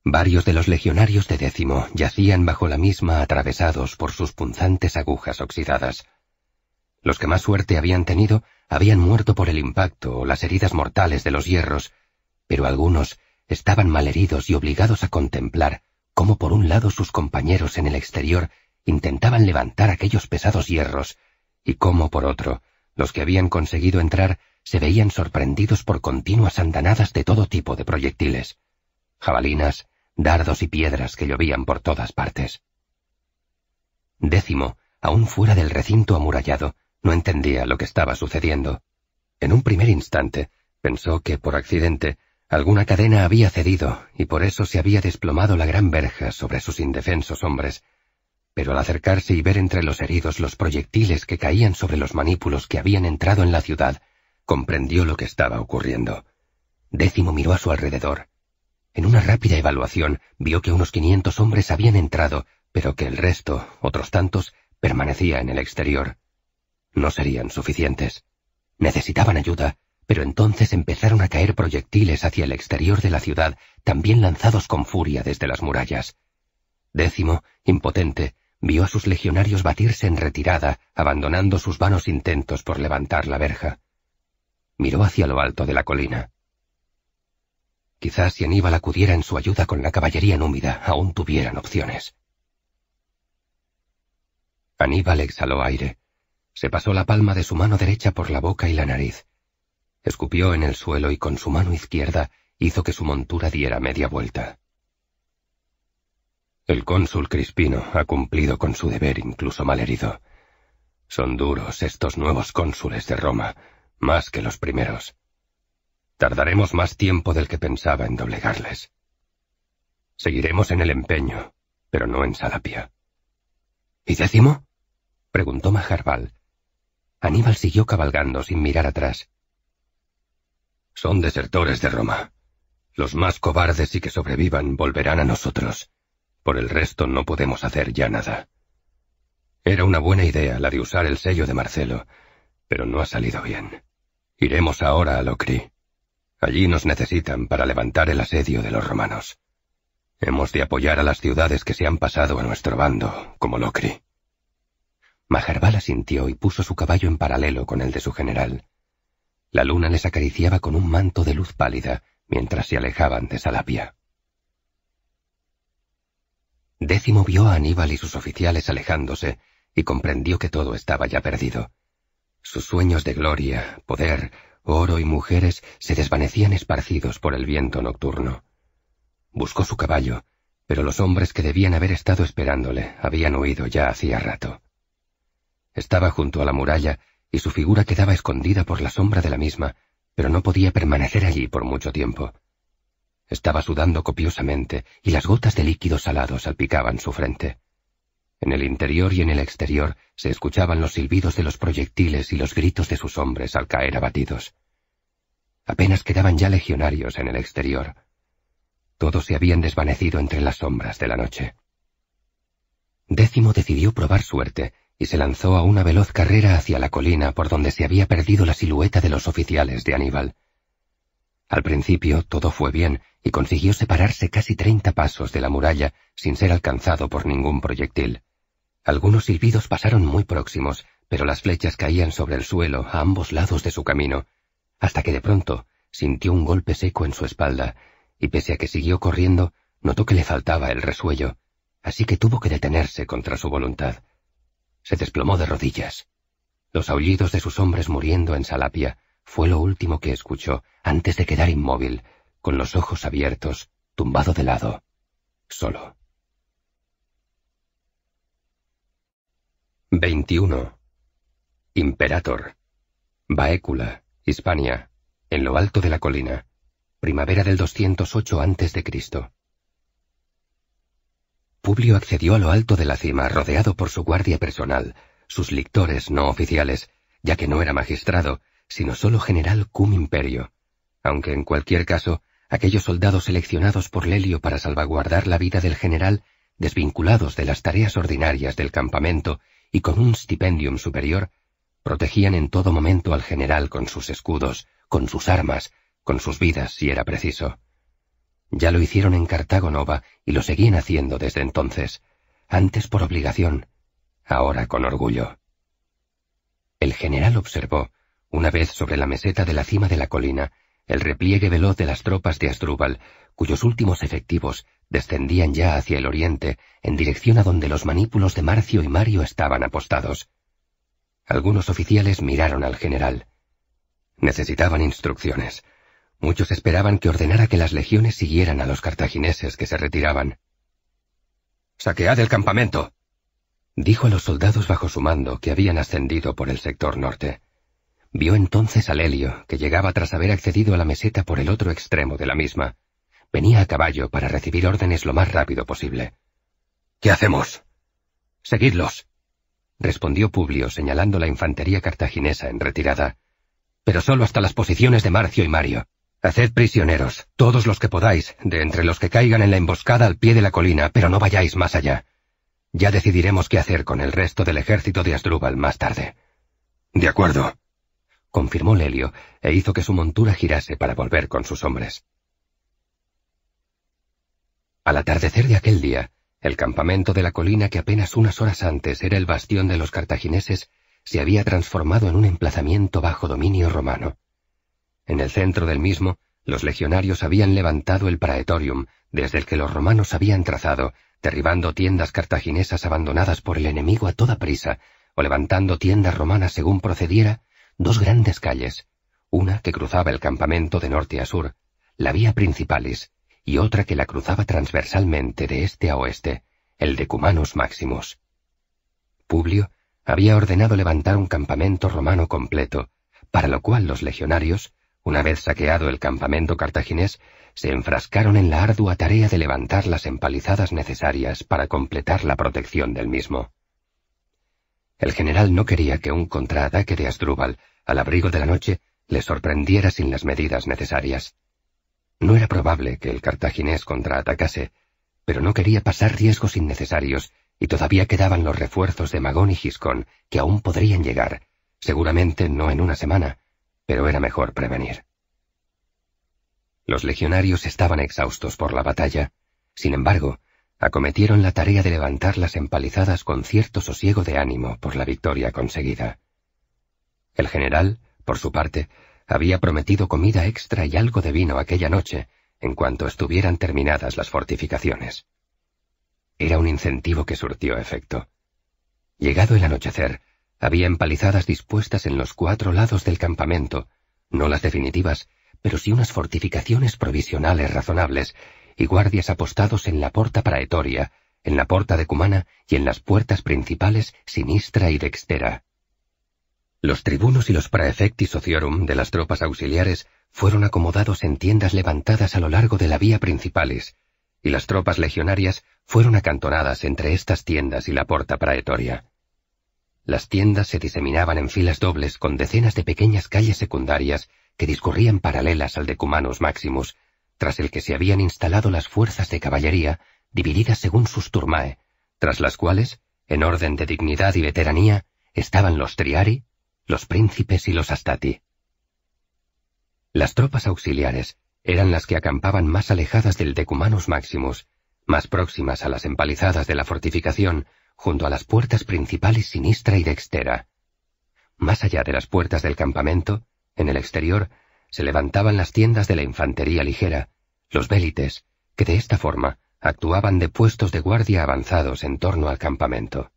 Varios de los legionarios de décimo yacían bajo la misma atravesados por sus punzantes agujas oxidadas. Los que más suerte habían tenido habían muerto por el impacto o las heridas mortales de los hierros, pero algunos estaban malheridos y obligados a contemplar cómo por un lado sus compañeros en el exterior intentaban levantar aquellos pesados hierros y cómo por otro los que habían conseguido entrar se veían sorprendidos por continuas andanadas de todo tipo de proyectiles, jabalinas, dardos y piedras que llovían por todas partes. Décimo, aún fuera del recinto amurallado, no entendía lo que estaba sucediendo. En un primer instante, pensó que, por accidente, alguna cadena había cedido y por eso se había desplomado la gran verja sobre sus indefensos hombres, pero al acercarse y ver entre los heridos los proyectiles que caían sobre los manípulos que habían entrado en la ciudad, comprendió lo que estaba ocurriendo. Décimo miró a su alrededor. En una rápida evaluación vio que unos 500 hombres habían entrado, pero que el resto, otros tantos, permanecía en el exterior. No serían suficientes. Necesitaban ayuda, pero entonces empezaron a caer proyectiles hacia el exterior de la ciudad, también lanzados con furia desde las murallas. Décimo, impotente, vio a sus legionarios batirse en retirada, abandonando sus vanos intentos por levantar la verja miró hacia lo alto de la colina. Quizás si Aníbal acudiera en su ayuda con la caballería númida, aún tuvieran opciones. Aníbal exhaló aire. Se pasó la palma de su mano derecha por la boca y la nariz. Escupió en el suelo y con su mano izquierda hizo que su montura diera media vuelta. El cónsul Crispino ha cumplido con su deber incluso malherido. Son duros estos nuevos cónsules de Roma, más que los primeros. Tardaremos más tiempo del que pensaba en doblegarles. Seguiremos en el empeño, pero no en Salapia. ¿Y décimo? preguntó Majarbal. Aníbal siguió cabalgando sin mirar atrás. Son desertores de Roma. Los más cobardes y que sobrevivan volverán a nosotros. Por el resto no podemos hacer ya nada. Era una buena idea la de usar el sello de Marcelo, pero no ha salido bien. Iremos ahora a Locri. Allí nos necesitan para levantar el asedio de los romanos. Hemos de apoyar a las ciudades que se han pasado a nuestro bando, como Locri. Majerbal asintió y puso su caballo en paralelo con el de su general. La luna les acariciaba con un manto de luz pálida mientras se alejaban de Salapia. Décimo vio a Aníbal y sus oficiales alejándose y comprendió que todo estaba ya perdido. Sus sueños de gloria, poder, oro y mujeres se desvanecían esparcidos por el viento nocturno. Buscó su caballo, pero los hombres que debían haber estado esperándole habían huido ya hacía rato. Estaba junto a la muralla y su figura quedaba escondida por la sombra de la misma, pero no podía permanecer allí por mucho tiempo. Estaba sudando copiosamente y las gotas de líquido salado salpicaban su frente. En el interior y en el exterior se escuchaban los silbidos de los proyectiles y los gritos de sus hombres al caer abatidos. Apenas quedaban ya legionarios en el exterior. Todos se habían desvanecido entre las sombras de la noche. Décimo decidió probar suerte y se lanzó a una veloz carrera hacia la colina por donde se había perdido la silueta de los oficiales de Aníbal. Al principio todo fue bien y consiguió separarse casi treinta pasos de la muralla sin ser alcanzado por ningún proyectil. Algunos silbidos pasaron muy próximos, pero las flechas caían sobre el suelo a ambos lados de su camino, hasta que de pronto sintió un golpe seco en su espalda, y pese a que siguió corriendo, notó que le faltaba el resuello, así que tuvo que detenerse contra su voluntad. Se desplomó de rodillas. Los aullidos de sus hombres muriendo en Salapia fue lo último que escuchó antes de quedar inmóvil, con los ojos abiertos, tumbado de lado, solo. 21. Imperator. Baécula, Hispania, en lo alto de la colina. Primavera del 208 a.C. Publio accedió a lo alto de la cima, rodeado por su guardia personal, sus lictores no oficiales, ya que no era magistrado, sino solo general cum imperio, aunque en cualquier caso, aquellos soldados seleccionados por Lelio para salvaguardar la vida del general, desvinculados de las tareas ordinarias del campamento y con un stipendium superior, protegían en todo momento al general con sus escudos, con sus armas, con sus vidas si era preciso. Ya lo hicieron en Cartago Nova y lo seguían haciendo desde entonces, antes por obligación, ahora con orgullo. El general observó, una vez sobre la meseta de la cima de la colina, el repliegue veloz de las tropas de Asdrúbal, cuyos últimos efectivos descendían ya hacia el oriente, en dirección a donde los manípulos de Marcio y Mario estaban apostados. Algunos oficiales miraron al general. Necesitaban instrucciones. Muchos esperaban que ordenara que las legiones siguieran a los cartagineses que se retiraban. Saquead el campamento, dijo a los soldados bajo su mando que habían ascendido por el sector norte. Vio entonces a Lelio, que llegaba tras haber accedido a la meseta por el otro extremo de la misma. Venía a caballo para recibir órdenes lo más rápido posible. ¿Qué hacemos? Seguidlos, respondió Publio señalando la infantería cartaginesa en retirada. Pero solo hasta las posiciones de Marcio y Mario. Haced prisioneros, todos los que podáis, de entre los que caigan en la emboscada al pie de la colina, pero no vayáis más allá. Ya decidiremos qué hacer con el resto del ejército de Asdrúbal más tarde. De acuerdo, confirmó Lelio, e hizo que su montura girase para volver con sus hombres. Al atardecer de aquel día, el campamento de la colina que apenas unas horas antes era el bastión de los cartagineses se había transformado en un emplazamiento bajo dominio romano. En el centro del mismo, los legionarios habían levantado el praetorium desde el que los romanos habían trazado, derribando tiendas cartaginesas abandonadas por el enemigo a toda prisa, o levantando tiendas romanas según procediera, dos grandes calles, una que cruzaba el campamento de norte a sur, la vía principalis, y otra que la cruzaba transversalmente de este a oeste, el de Cumanus Maximus. Publio había ordenado levantar un campamento romano completo, para lo cual los legionarios, una vez saqueado el campamento cartaginés, se enfrascaron en la ardua tarea de levantar las empalizadas necesarias para completar la protección del mismo. El general no quería que un contraataque de Asdrúbal, al abrigo de la noche, le sorprendiera sin las medidas necesarias. No era probable que el cartaginés contraatacase, pero no quería pasar riesgos innecesarios y todavía quedaban los refuerzos de Magón y Giscón que aún podrían llegar, seguramente no en una semana, pero era mejor prevenir. Los legionarios estaban exhaustos por la batalla, sin embargo, acometieron la tarea de levantar las empalizadas con cierto sosiego de ánimo por la victoria conseguida. El general, por su parte, había prometido comida extra y algo de vino aquella noche, en cuanto estuvieran terminadas las fortificaciones. Era un incentivo que surtió efecto. Llegado el anochecer, había empalizadas dispuestas en los cuatro lados del campamento, no las definitivas, pero sí unas fortificaciones provisionales razonables, y guardias apostados en la porta praetoria, en la porta de Cumana y en las puertas principales sinistra y dextera. Los tribunos y los praefecti sociorum de las tropas auxiliares fueron acomodados en tiendas levantadas a lo largo de la vía principales, y las tropas legionarias fueron acantonadas entre estas tiendas y la porta praetoria. Las tiendas se diseminaban en filas dobles con decenas de pequeñas calles secundarias que discurrían paralelas al de máximos Maximus, tras el que se habían instalado las fuerzas de caballería divididas según sus turmae, tras las cuales, en orden de dignidad y veteranía, estaban los triari, los príncipes y los astati. Las tropas auxiliares eran las que acampaban más alejadas del Decumanus Maximus, más próximas a las empalizadas de la fortificación, junto a las puertas principales sinistra y dextera. Más allá de las puertas del campamento, en el exterior, se levantaban las tiendas de la infantería ligera, los vélites, que de esta forma actuaban de puestos de guardia avanzados en torno al campamento.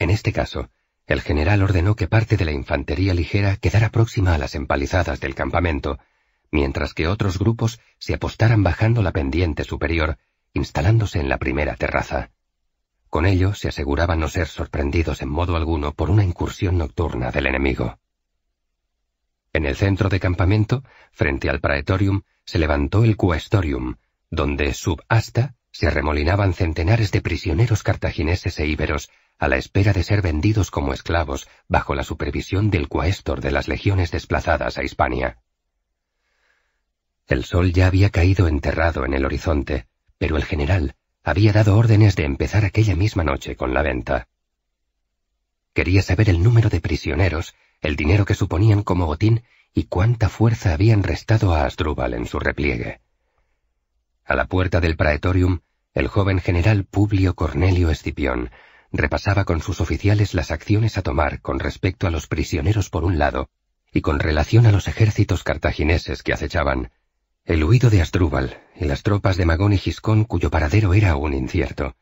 En este caso, el general ordenó que parte de la infantería ligera quedara próxima a las empalizadas del campamento, mientras que otros grupos se apostaran bajando la pendiente superior, instalándose en la primera terraza. Con ello se aseguraban no ser sorprendidos en modo alguno por una incursión nocturna del enemigo. En el centro de campamento, frente al praetorium, se levantó el quaestorium, donde sub se arremolinaban centenares de prisioneros cartagineses e íberos a la espera de ser vendidos como esclavos bajo la supervisión del cuaestor de las legiones desplazadas a Hispania. El sol ya había caído enterrado en el horizonte, pero el general había dado órdenes de empezar aquella misma noche con la venta. Quería saber el número de prisioneros, el dinero que suponían como botín y cuánta fuerza habían restado a Asdrúbal en su repliegue. A la puerta del Praetorium, el joven general Publio Cornelio Escipión repasaba con sus oficiales las acciones a tomar con respecto a los prisioneros por un lado, y con relación a los ejércitos cartagineses que acechaban, el huido de Asdrúbal y las tropas de Magón y Giscón cuyo paradero era aún incierto.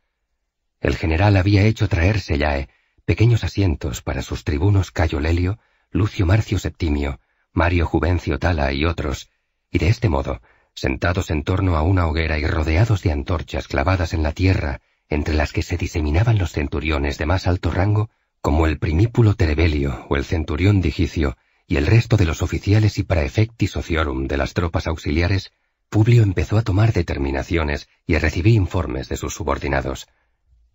El general había hecho traerse ya eh, pequeños asientos para sus tribunos Cayo Lelio, Lucio Marcio Septimio, Mario Juvencio Tala y otros, y de este modo, sentados en torno a una hoguera y rodeados de antorchas clavadas en la tierra entre las que se diseminaban los centuriones de más alto rango, como el primípulo Terebelio o el centurión Digicio, y el resto de los oficiales y praefecti sociorum de las tropas auxiliares, Publio empezó a tomar determinaciones y a recibir informes de sus subordinados.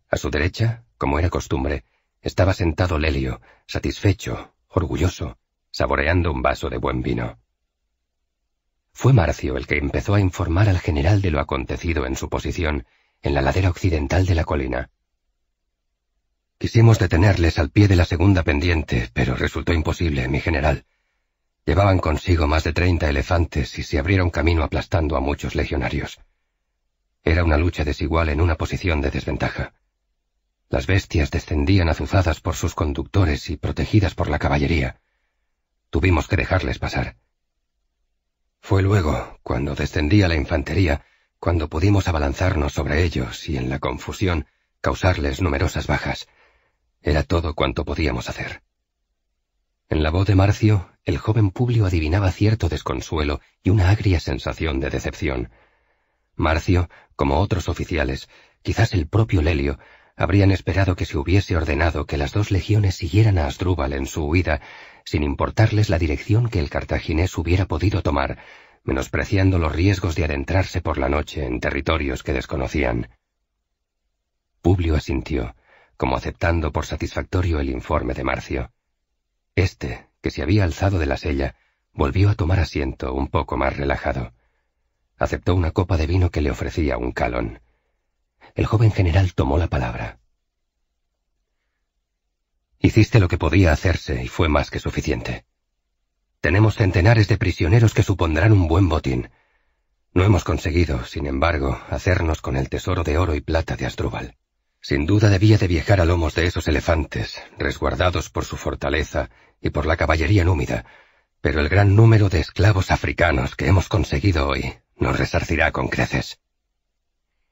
A su derecha, como era costumbre, estaba sentado Lelio, satisfecho, orgulloso, saboreando un vaso de buen vino. Fue Marcio el que empezó a informar al general de lo acontecido en su posición en la ladera occidental de la colina. Quisimos detenerles al pie de la segunda pendiente, pero resultó imposible, mi general. Llevaban consigo más de treinta elefantes y se abrieron camino aplastando a muchos legionarios. Era una lucha desigual en una posición de desventaja. Las bestias descendían azuzadas por sus conductores y protegidas por la caballería. Tuvimos que dejarles pasar. Fue luego, cuando descendía la infantería, cuando pudimos abalanzarnos sobre ellos y en la confusión causarles numerosas bajas. Era todo cuanto podíamos hacer. En la voz de Marcio, el joven Publio adivinaba cierto desconsuelo y una agria sensación de decepción. Marcio, como otros oficiales, quizás el propio Lelio, habrían esperado que se hubiese ordenado que las dos legiones siguieran a Asdrúbal en su huida, sin importarles la dirección que el cartaginés hubiera podido tomar, menospreciando los riesgos de adentrarse por la noche en territorios que desconocían. Publio asintió, como aceptando por satisfactorio el informe de Marcio. Este, que se había alzado de la sella, volvió a tomar asiento un poco más relajado. Aceptó una copa de vino que le ofrecía un calón. El joven general tomó la palabra. Hiciste lo que podía hacerse y fue más que suficiente. Tenemos centenares de prisioneros que supondrán un buen botín. No hemos conseguido, sin embargo, hacernos con el tesoro de oro y plata de Asdrúbal. Sin duda debía de viajar a lomos de esos elefantes, resguardados por su fortaleza y por la caballería númida, pero el gran número de esclavos africanos que hemos conseguido hoy nos resarcirá con creces.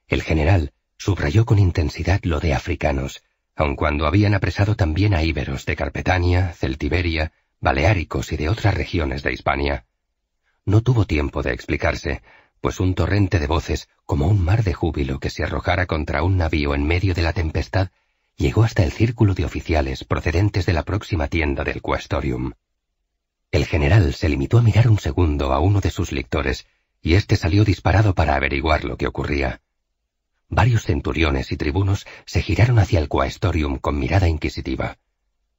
El general subrayó con intensidad lo de africanos, aun cuando habían apresado también a íberos de Carpetania, Celtiberia baleáricos y de otras regiones de Hispania. No tuvo tiempo de explicarse, pues un torrente de voces, como un mar de júbilo que se arrojara contra un navío en medio de la tempestad, llegó hasta el círculo de oficiales procedentes de la próxima tienda del Quaestorium. El general se limitó a mirar un segundo a uno de sus lictores, y éste salió disparado para averiguar lo que ocurría. Varios centuriones y tribunos se giraron hacia el quaestorium con mirada inquisitiva.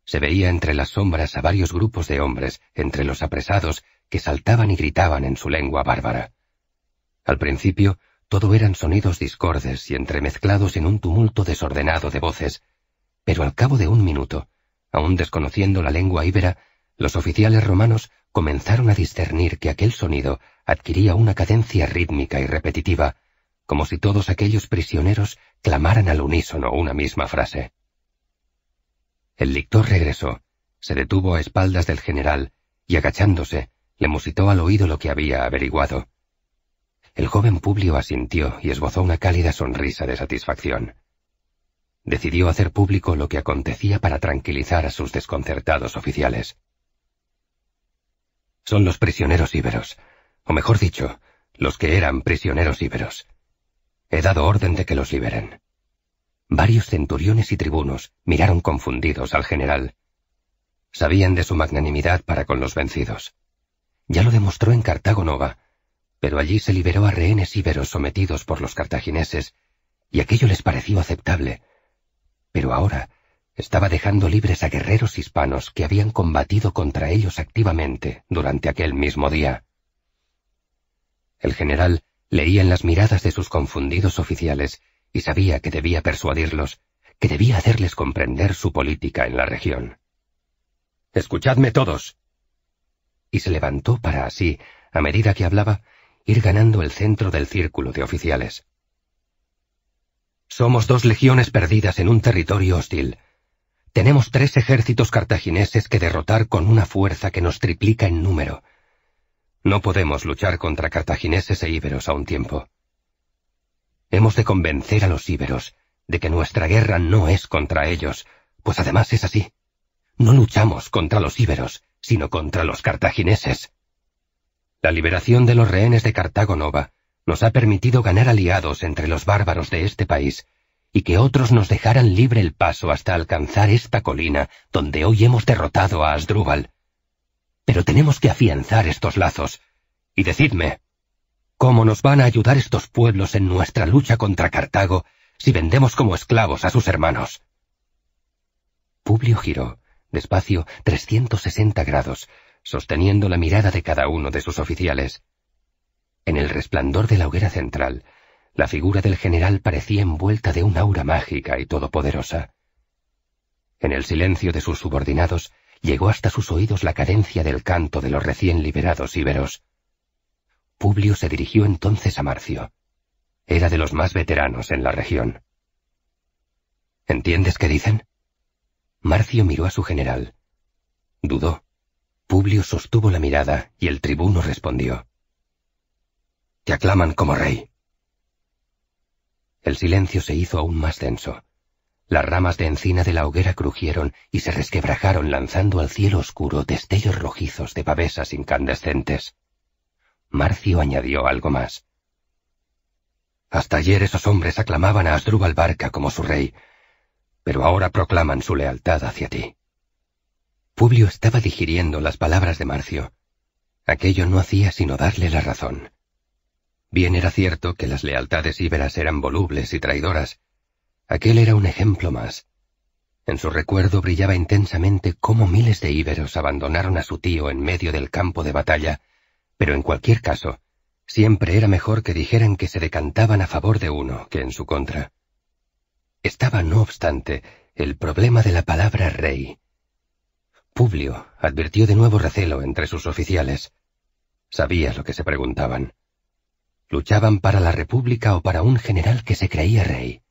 Se veía entre las sombras a varios grupos de hombres, entre los apresados, que saltaban y gritaban en su lengua bárbara. Al principio, todo eran sonidos discordes y entremezclados en un tumulto desordenado de voces, pero al cabo de un minuto, aún desconociendo la lengua íbera, los oficiales romanos comenzaron a discernir que aquel sonido adquiría una cadencia rítmica y repetitiva, como si todos aquellos prisioneros clamaran al unísono una misma frase. El lictor regresó, se detuvo a espaldas del general y agachándose, le musitó al oído lo que había averiguado. El joven Publio asintió y esbozó una cálida sonrisa de satisfacción. Decidió hacer público lo que acontecía para tranquilizar a sus desconcertados oficiales. Son los prisioneros íberos, o mejor dicho, los que eran prisioneros íberos. He dado orden de que los liberen. Varios centuriones y tribunos miraron confundidos al general. Sabían de su magnanimidad para con los vencidos. Ya lo demostró en Cartago Nova, pero allí se liberó a rehenes íberos sometidos por los cartagineses, y aquello les pareció aceptable. Pero ahora estaba dejando libres a guerreros hispanos que habían combatido contra ellos activamente durante aquel mismo día. El general leía en las miradas de sus confundidos oficiales y sabía que debía persuadirlos, que debía hacerles comprender su política en la región. Escuchadme todos. Y se levantó para así, a medida que hablaba, ir ganando el centro del círculo de oficiales. Somos dos legiones perdidas en un territorio hostil. Tenemos tres ejércitos cartagineses que derrotar con una fuerza que nos triplica en número. No podemos luchar contra cartagineses e íberos a un tiempo. Hemos de convencer a los íberos de que nuestra guerra no es contra ellos, pues además es así. No luchamos contra los íberos, sino contra los cartagineses. La liberación de los rehenes de Cartago Nova nos ha permitido ganar aliados entre los bárbaros de este país y que otros nos dejaran libre el paso hasta alcanzar esta colina donde hoy hemos derrotado a Asdrúbal. Pero tenemos que afianzar estos lazos. Y decidme, ¿Cómo nos van a ayudar estos pueblos en nuestra lucha contra Cartago si vendemos como esclavos a sus hermanos? Publio giró, despacio, 360 grados, sosteniendo la mirada de cada uno de sus oficiales. En el resplandor de la hoguera central, la figura del general parecía envuelta de un aura mágica y todopoderosa. En el silencio de sus subordinados llegó hasta sus oídos la cadencia del canto de los recién liberados íberos. Publio se dirigió entonces a Marcio. Era de los más veteranos en la región. ¿Entiendes qué dicen? Marcio miró a su general. Dudó. Publio sostuvo la mirada y el tribuno respondió. Te aclaman como rey. El silencio se hizo aún más denso. Las ramas de encina de la hoguera crujieron y se resquebrajaron lanzando al cielo oscuro destellos rojizos de pavesas incandescentes. Marcio añadió algo más. Hasta ayer esos hombres aclamaban a Asdrúbal Barca como su rey, pero ahora proclaman su lealtad hacia ti. Publio estaba digiriendo las palabras de Marcio. Aquello no hacía sino darle la razón. Bien era cierto que las lealtades íberas eran volubles y traidoras. Aquel era un ejemplo más. En su recuerdo brillaba intensamente cómo miles de íberos abandonaron a su tío en medio del campo de batalla pero en cualquier caso, siempre era mejor que dijeran que se decantaban a favor de uno que en su contra. Estaba, no obstante, el problema de la palabra rey. Publio advirtió de nuevo recelo entre sus oficiales. Sabía lo que se preguntaban. ¿Luchaban para la República o para un general que se creía rey?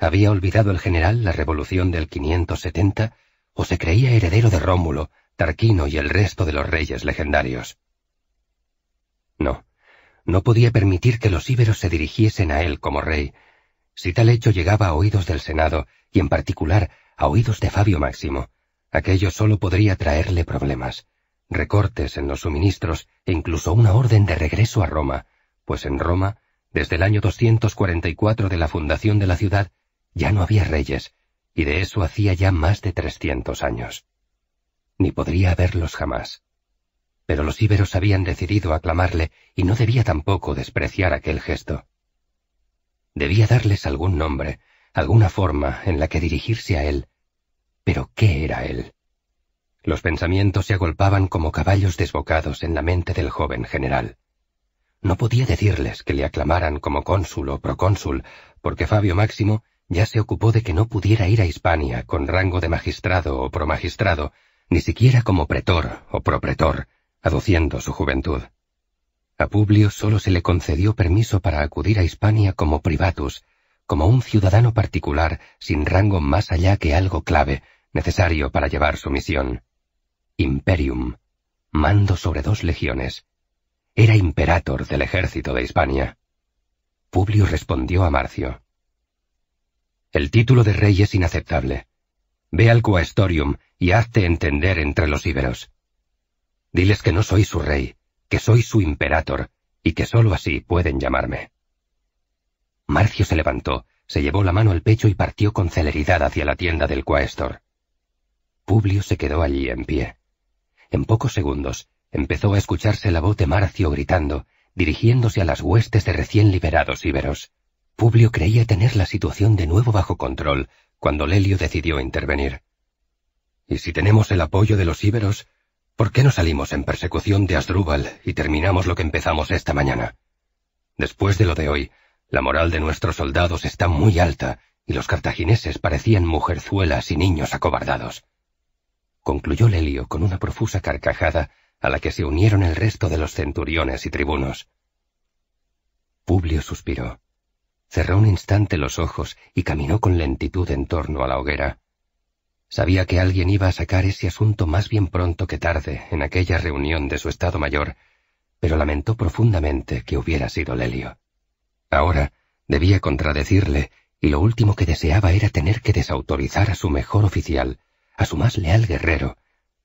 ¿Había olvidado el general la revolución del 570 o se creía heredero de Rómulo, Tarquino y el resto de los reyes legendarios? No, no podía permitir que los íberos se dirigiesen a él como rey. Si tal hecho llegaba a oídos del Senado, y en particular a oídos de Fabio Máximo, aquello solo podría traerle problemas, recortes en los suministros e incluso una orden de regreso a Roma, pues en Roma, desde el año 244 de la fundación de la ciudad, ya no había reyes, y de eso hacía ya más de 300 años. Ni podría haberlos jamás pero los íberos habían decidido aclamarle y no debía tampoco despreciar aquel gesto. Debía darles algún nombre, alguna forma en la que dirigirse a él. Pero ¿qué era él? Los pensamientos se agolpaban como caballos desbocados en la mente del joven general. No podía decirles que le aclamaran como cónsul o procónsul, porque Fabio Máximo ya se ocupó de que no pudiera ir a Hispania con rango de magistrado o promagistrado, ni siquiera como pretor o propretor, aduciendo su juventud. A Publio solo se le concedió permiso para acudir a Hispania como privatus, como un ciudadano particular sin rango más allá que algo clave, necesario para llevar su misión. Imperium, mando sobre dos legiones. Era imperator del ejército de Hispania. Publio respondió a Marcio. El título de rey es inaceptable. Ve al Quaestorium y hazte entender entre los íberos. Diles que no soy su rey, que soy su imperator, y que sólo así pueden llamarme. Marcio se levantó, se llevó la mano al pecho y partió con celeridad hacia la tienda del quaestor. Publio se quedó allí en pie. En pocos segundos empezó a escucharse la voz de Marcio gritando, dirigiéndose a las huestes de recién liberados íberos. Publio creía tener la situación de nuevo bajo control cuando Lelio decidió intervenir. ¿Y si tenemos el apoyo de los íberos, ¿Por qué no salimos en persecución de Asdrúbal y terminamos lo que empezamos esta mañana? Después de lo de hoy, la moral de nuestros soldados está muy alta y los cartagineses parecían mujerzuelas y niños acobardados. Concluyó Lelio con una profusa carcajada a la que se unieron el resto de los centuriones y tribunos. Publio suspiró. Cerró un instante los ojos y caminó con lentitud en torno a la hoguera. Sabía que alguien iba a sacar ese asunto más bien pronto que tarde en aquella reunión de su Estado Mayor, pero lamentó profundamente que hubiera sido Lelio. Ahora debía contradecirle y lo último que deseaba era tener que desautorizar a su mejor oficial, a su más leal guerrero,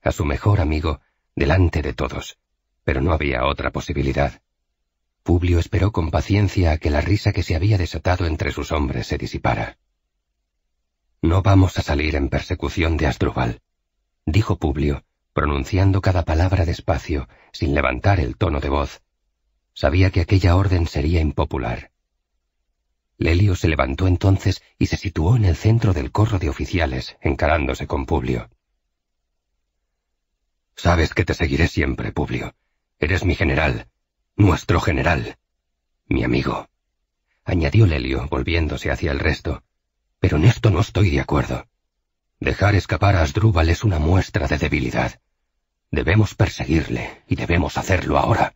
a su mejor amigo, delante de todos. Pero no había otra posibilidad. Publio esperó con paciencia a que la risa que se había desatado entre sus hombres se disipara. No vamos a salir en persecución de Astrubal", dijo Publio, pronunciando cada palabra despacio, sin levantar el tono de voz. Sabía que aquella orden sería impopular. Lelio se levantó entonces y se situó en el centro del corro de oficiales, encarándose con Publio. Sabes que te seguiré siempre, Publio. Eres mi general, nuestro general, mi amigo, añadió Lelio, volviéndose hacia el resto. Pero en esto no estoy de acuerdo. Dejar escapar a Asdrúbal es una muestra de debilidad. Debemos perseguirle, y debemos hacerlo ahora.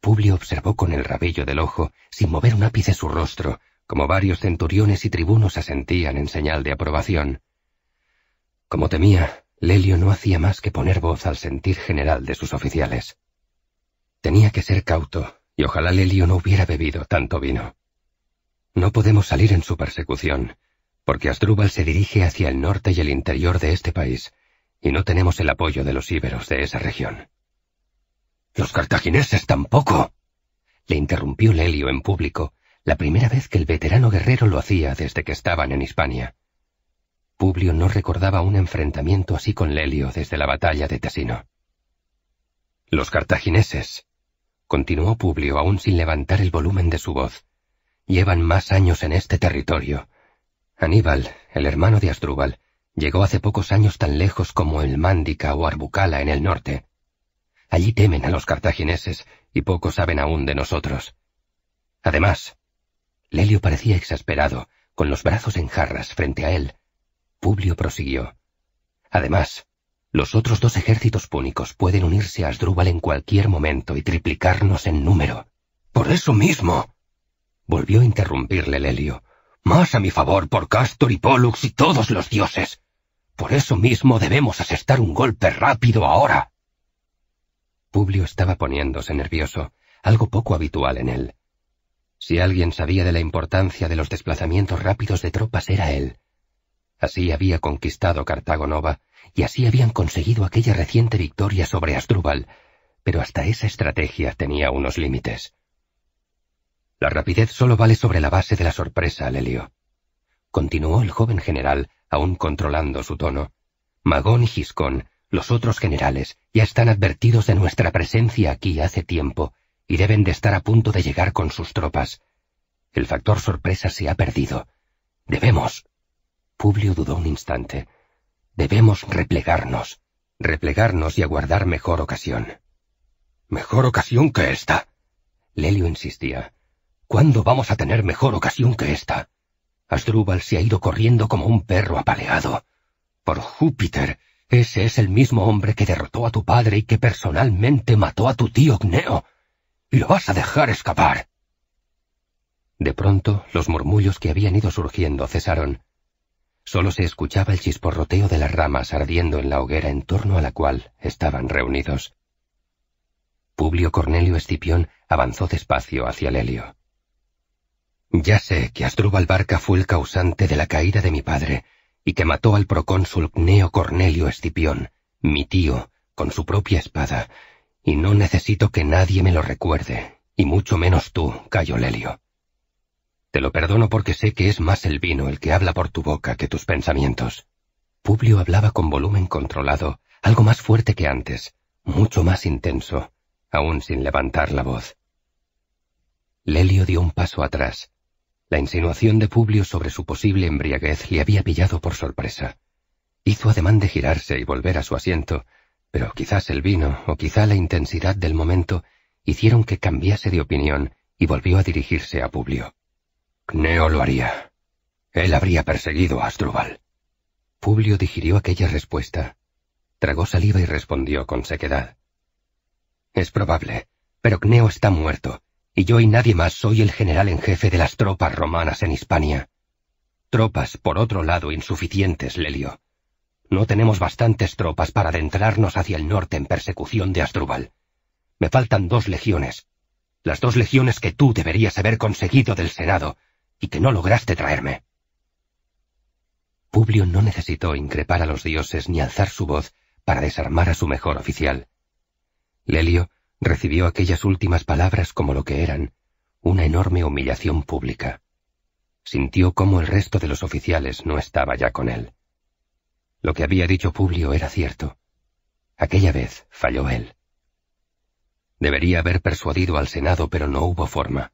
Publio observó con el rabillo del ojo, sin mover un ápice su rostro, como varios centuriones y tribunos asentían en señal de aprobación. Como temía, Lelio no hacía más que poner voz al sentir general de sus oficiales. Tenía que ser cauto, y ojalá Lelio no hubiera bebido tanto vino. No podemos salir en su persecución, porque Asdrúbal se dirige hacia el norte y el interior de este país, y no tenemos el apoyo de los íberos de esa región. Los cartagineses tampoco. Le interrumpió Lelio en público, la primera vez que el veterano guerrero lo hacía desde que estaban en Hispania. Publio no recordaba un enfrentamiento así con Lelio desde la batalla de Tesino. Los cartagineses, continuó Publio aún sin levantar el volumen de su voz, llevan más años en este territorio. Aníbal, el hermano de Asdrúbal, llegó hace pocos años tan lejos como el Mándica o Arbucala en el norte. Allí temen a los cartagineses y poco saben aún de nosotros. Además, Lelio parecía exasperado, con los brazos en jarras frente a él. Publio prosiguió. Además, los otros dos ejércitos púnicos pueden unirse a Asdrúbal en cualquier momento y triplicarnos en número. Por eso mismo, Volvió a interrumpirle Lelio. Más a mi favor por Castor y Pollux y todos los dioses. Por eso mismo debemos asestar un golpe rápido ahora. Publio estaba poniéndose nervioso, algo poco habitual en él. Si alguien sabía de la importancia de los desplazamientos rápidos de tropas era él. Así había conquistado Cartago Nova y así habían conseguido aquella reciente victoria sobre Asdrúbal, pero hasta esa estrategia tenía unos límites. La rapidez solo vale sobre la base de la sorpresa, Lelio. Continuó el joven general, aún controlando su tono. Magón y Giscón, los otros generales, ya están advertidos de nuestra presencia aquí hace tiempo y deben de estar a punto de llegar con sus tropas. El factor sorpresa se ha perdido. Debemos. Publio dudó un instante. Debemos replegarnos. Replegarnos y aguardar mejor ocasión. ¿Mejor ocasión que esta? Lelio insistía. ¿Cuándo vamos a tener mejor ocasión que esta? Asdrúbal se ha ido corriendo como un perro apaleado. Por Júpiter, ese es el mismo hombre que derrotó a tu padre y que personalmente mató a tu tío Cneo. Y lo vas a dejar escapar. De pronto, los murmullos que habían ido surgiendo cesaron. Solo se escuchaba el chisporroteo de las ramas ardiendo en la hoguera en torno a la cual estaban reunidos. Publio Cornelio Escipión avanzó despacio hacia Lelio. Ya sé que Asdrúbal Barca fue el causante de la caída de mi padre y que mató al procónsul Neo Cornelio Escipión, mi tío, con su propia espada, y no necesito que nadie me lo recuerde, y mucho menos tú, Cayo Lelio. Te lo perdono porque sé que es más el vino el que habla por tu boca que tus pensamientos. Publio hablaba con volumen controlado, algo más fuerte que antes, mucho más intenso, aún sin levantar la voz. Lelio dio un paso atrás, la insinuación de Publio sobre su posible embriaguez le había pillado por sorpresa. Hizo ademán de girarse y volver a su asiento, pero quizás el vino o quizá la intensidad del momento hicieron que cambiase de opinión y volvió a dirigirse a Publio. Cneo lo haría. Él habría perseguido a Astruval. Publio digirió aquella respuesta. Tragó saliva y respondió con sequedad. Es probable, pero Cneo está muerto, y yo y nadie más soy el general en jefe de las tropas romanas en Hispania. Tropas, por otro lado, insuficientes, Lelio. No tenemos bastantes tropas para adentrarnos hacia el norte en persecución de Astrubal. Me faltan dos legiones. Las dos legiones que tú deberías haber conseguido del Senado y que no lograste traerme. Publio no necesitó increpar a los dioses ni alzar su voz para desarmar a su mejor oficial. Lelio recibió aquellas últimas palabras como lo que eran, una enorme humillación pública. Sintió como el resto de los oficiales no estaba ya con él. Lo que había dicho Publio era cierto. Aquella vez falló él. Debería haber persuadido al Senado, pero no hubo forma.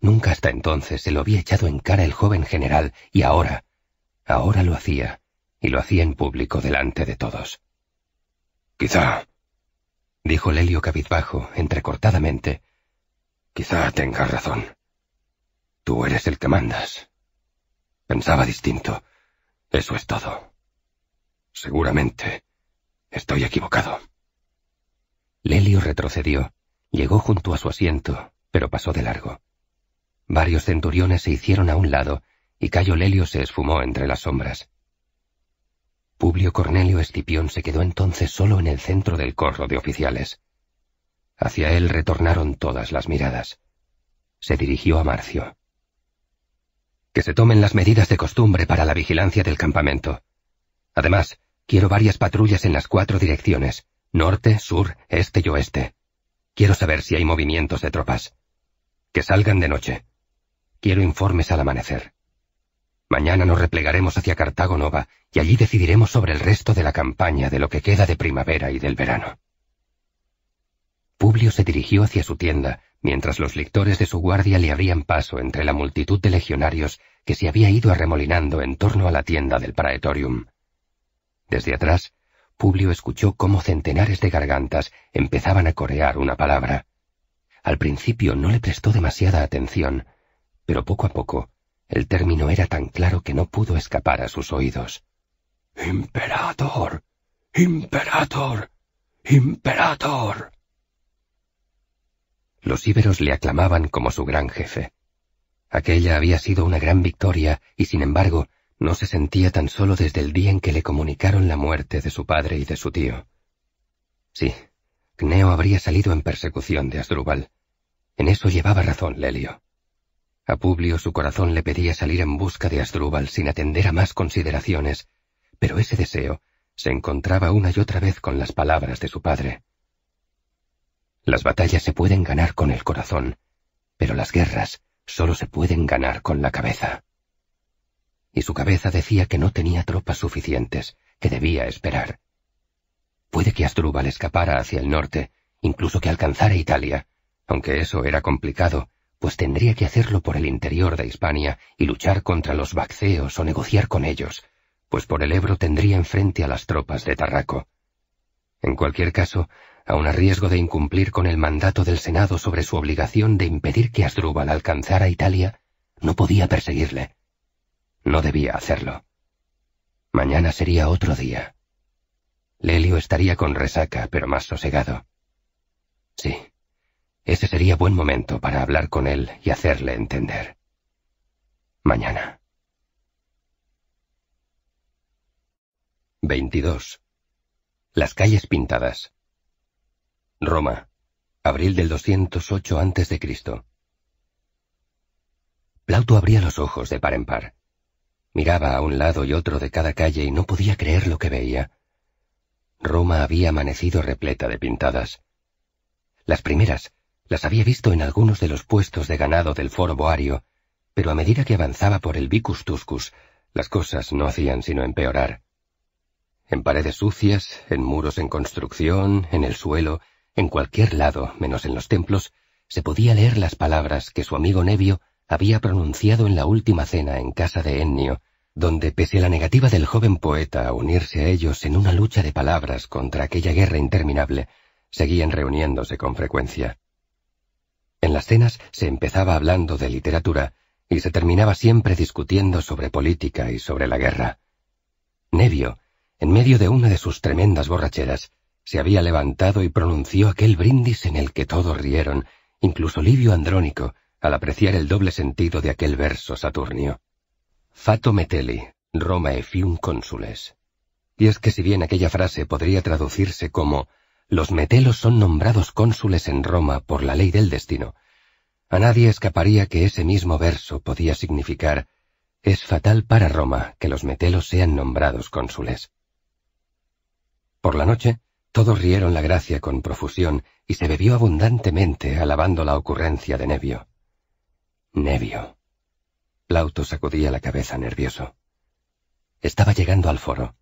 Nunca hasta entonces se lo había echado en cara el joven general, y ahora, ahora lo hacía, y lo hacía en público delante de todos. Quizá, dijo Lelio cabizbajo, entrecortadamente. Quizá tengas razón. Tú eres el que mandas. Pensaba distinto. Eso es todo. Seguramente estoy equivocado. Lelio retrocedió, llegó junto a su asiento, pero pasó de largo. Varios centuriones se hicieron a un lado, y Cayo Lelio se esfumó entre las sombras. Publio Cornelio Escipión se quedó entonces solo en el centro del corro de oficiales. Hacia él retornaron todas las miradas. Se dirigió a Marcio. Que se tomen las medidas de costumbre para la vigilancia del campamento. Además, quiero varias patrullas en las cuatro direcciones, norte, sur, este y oeste. Quiero saber si hay movimientos de tropas. Que salgan de noche. Quiero informes al amanecer. Mañana nos replegaremos hacia Cartago Nova y allí decidiremos sobre el resto de la campaña, de lo que queda de primavera y del verano. Publio se dirigió hacia su tienda, mientras los lictores de su guardia le abrían paso entre la multitud de legionarios que se había ido arremolinando en torno a la tienda del Praetorium. Desde atrás, Publio escuchó cómo centenares de gargantas empezaban a corear una palabra. Al principio no le prestó demasiada atención, pero poco a poco el término era tan claro que no pudo escapar a sus oídos. Imperator. Imperator. Imperator. Los íberos le aclamaban como su gran jefe. Aquella había sido una gran victoria y sin embargo no se sentía tan solo desde el día en que le comunicaron la muerte de su padre y de su tío. Sí, Cneo habría salido en persecución de Asdrúbal. En eso llevaba razón Lelio. A Publio su corazón le pedía salir en busca de Astrúbal sin atender a más consideraciones, pero ese deseo se encontraba una y otra vez con las palabras de su padre. Las batallas se pueden ganar con el corazón, pero las guerras solo se pueden ganar con la cabeza. Y su cabeza decía que no tenía tropas suficientes, que debía esperar. Puede que Astrúbal escapara hacia el norte, incluso que alcanzara Italia, aunque eso era complicado, pues tendría que hacerlo por el interior de Hispania y luchar contra los vacceos o negociar con ellos, pues por el Ebro tendría enfrente a las tropas de Tarraco. En cualquier caso, aun a riesgo de incumplir con el mandato del Senado sobre su obligación de impedir que Asdrúbal alcanzara Italia, no podía perseguirle. No debía hacerlo. Mañana sería otro día. Lelio estaría con resaca, pero más sosegado. Sí, ese sería buen momento para hablar con él y hacerle entender. Mañana. 22. Las calles pintadas. Roma, abril del 208 a.C. Plauto abría los ojos de par en par. Miraba a un lado y otro de cada calle y no podía creer lo que veía. Roma había amanecido repleta de pintadas. Las primeras las había visto en algunos de los puestos de ganado del foro boario, pero a medida que avanzaba por el Vicus Tuscus, las cosas no hacían sino empeorar. En paredes sucias, en muros en construcción, en el suelo, en cualquier lado, menos en los templos, se podía leer las palabras que su amigo Nevio había pronunciado en la última cena en casa de Ennio, donde pese a la negativa del joven poeta a unirse a ellos en una lucha de palabras contra aquella guerra interminable, seguían reuniéndose con frecuencia. En las cenas se empezaba hablando de literatura y se terminaba siempre discutiendo sobre política y sobre la guerra. Nevio, en medio de una de sus tremendas borracheras, se había levantado y pronunció aquel brindis en el que todos rieron, incluso Livio Andrónico, al apreciar el doble sentido de aquel verso saturnio. Fato Meteli, Roma e fium consules. Y es que si bien aquella frase podría traducirse como los metelos son nombrados cónsules en Roma por la ley del destino, a nadie escaparía que ese mismo verso podía significar es fatal para Roma que los metelos sean nombrados cónsules. Por la noche, todos rieron la gracia con profusión y se bebió abundantemente alabando la ocurrencia de Nevio. Nevio. Plauto sacudía la cabeza nervioso. Estaba llegando al foro.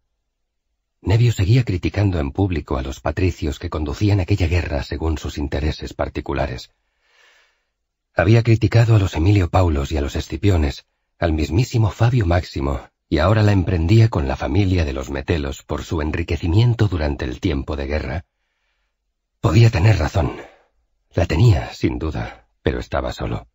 Nevio seguía criticando en público a los patricios que conducían aquella guerra según sus intereses particulares. Había criticado a los Emilio Paulos y a los Escipiones, al mismísimo Fabio Máximo, y ahora la emprendía con la familia de los Metelos por su enriquecimiento durante el tiempo de guerra. Podía tener razón. La tenía, sin duda, pero estaba solo.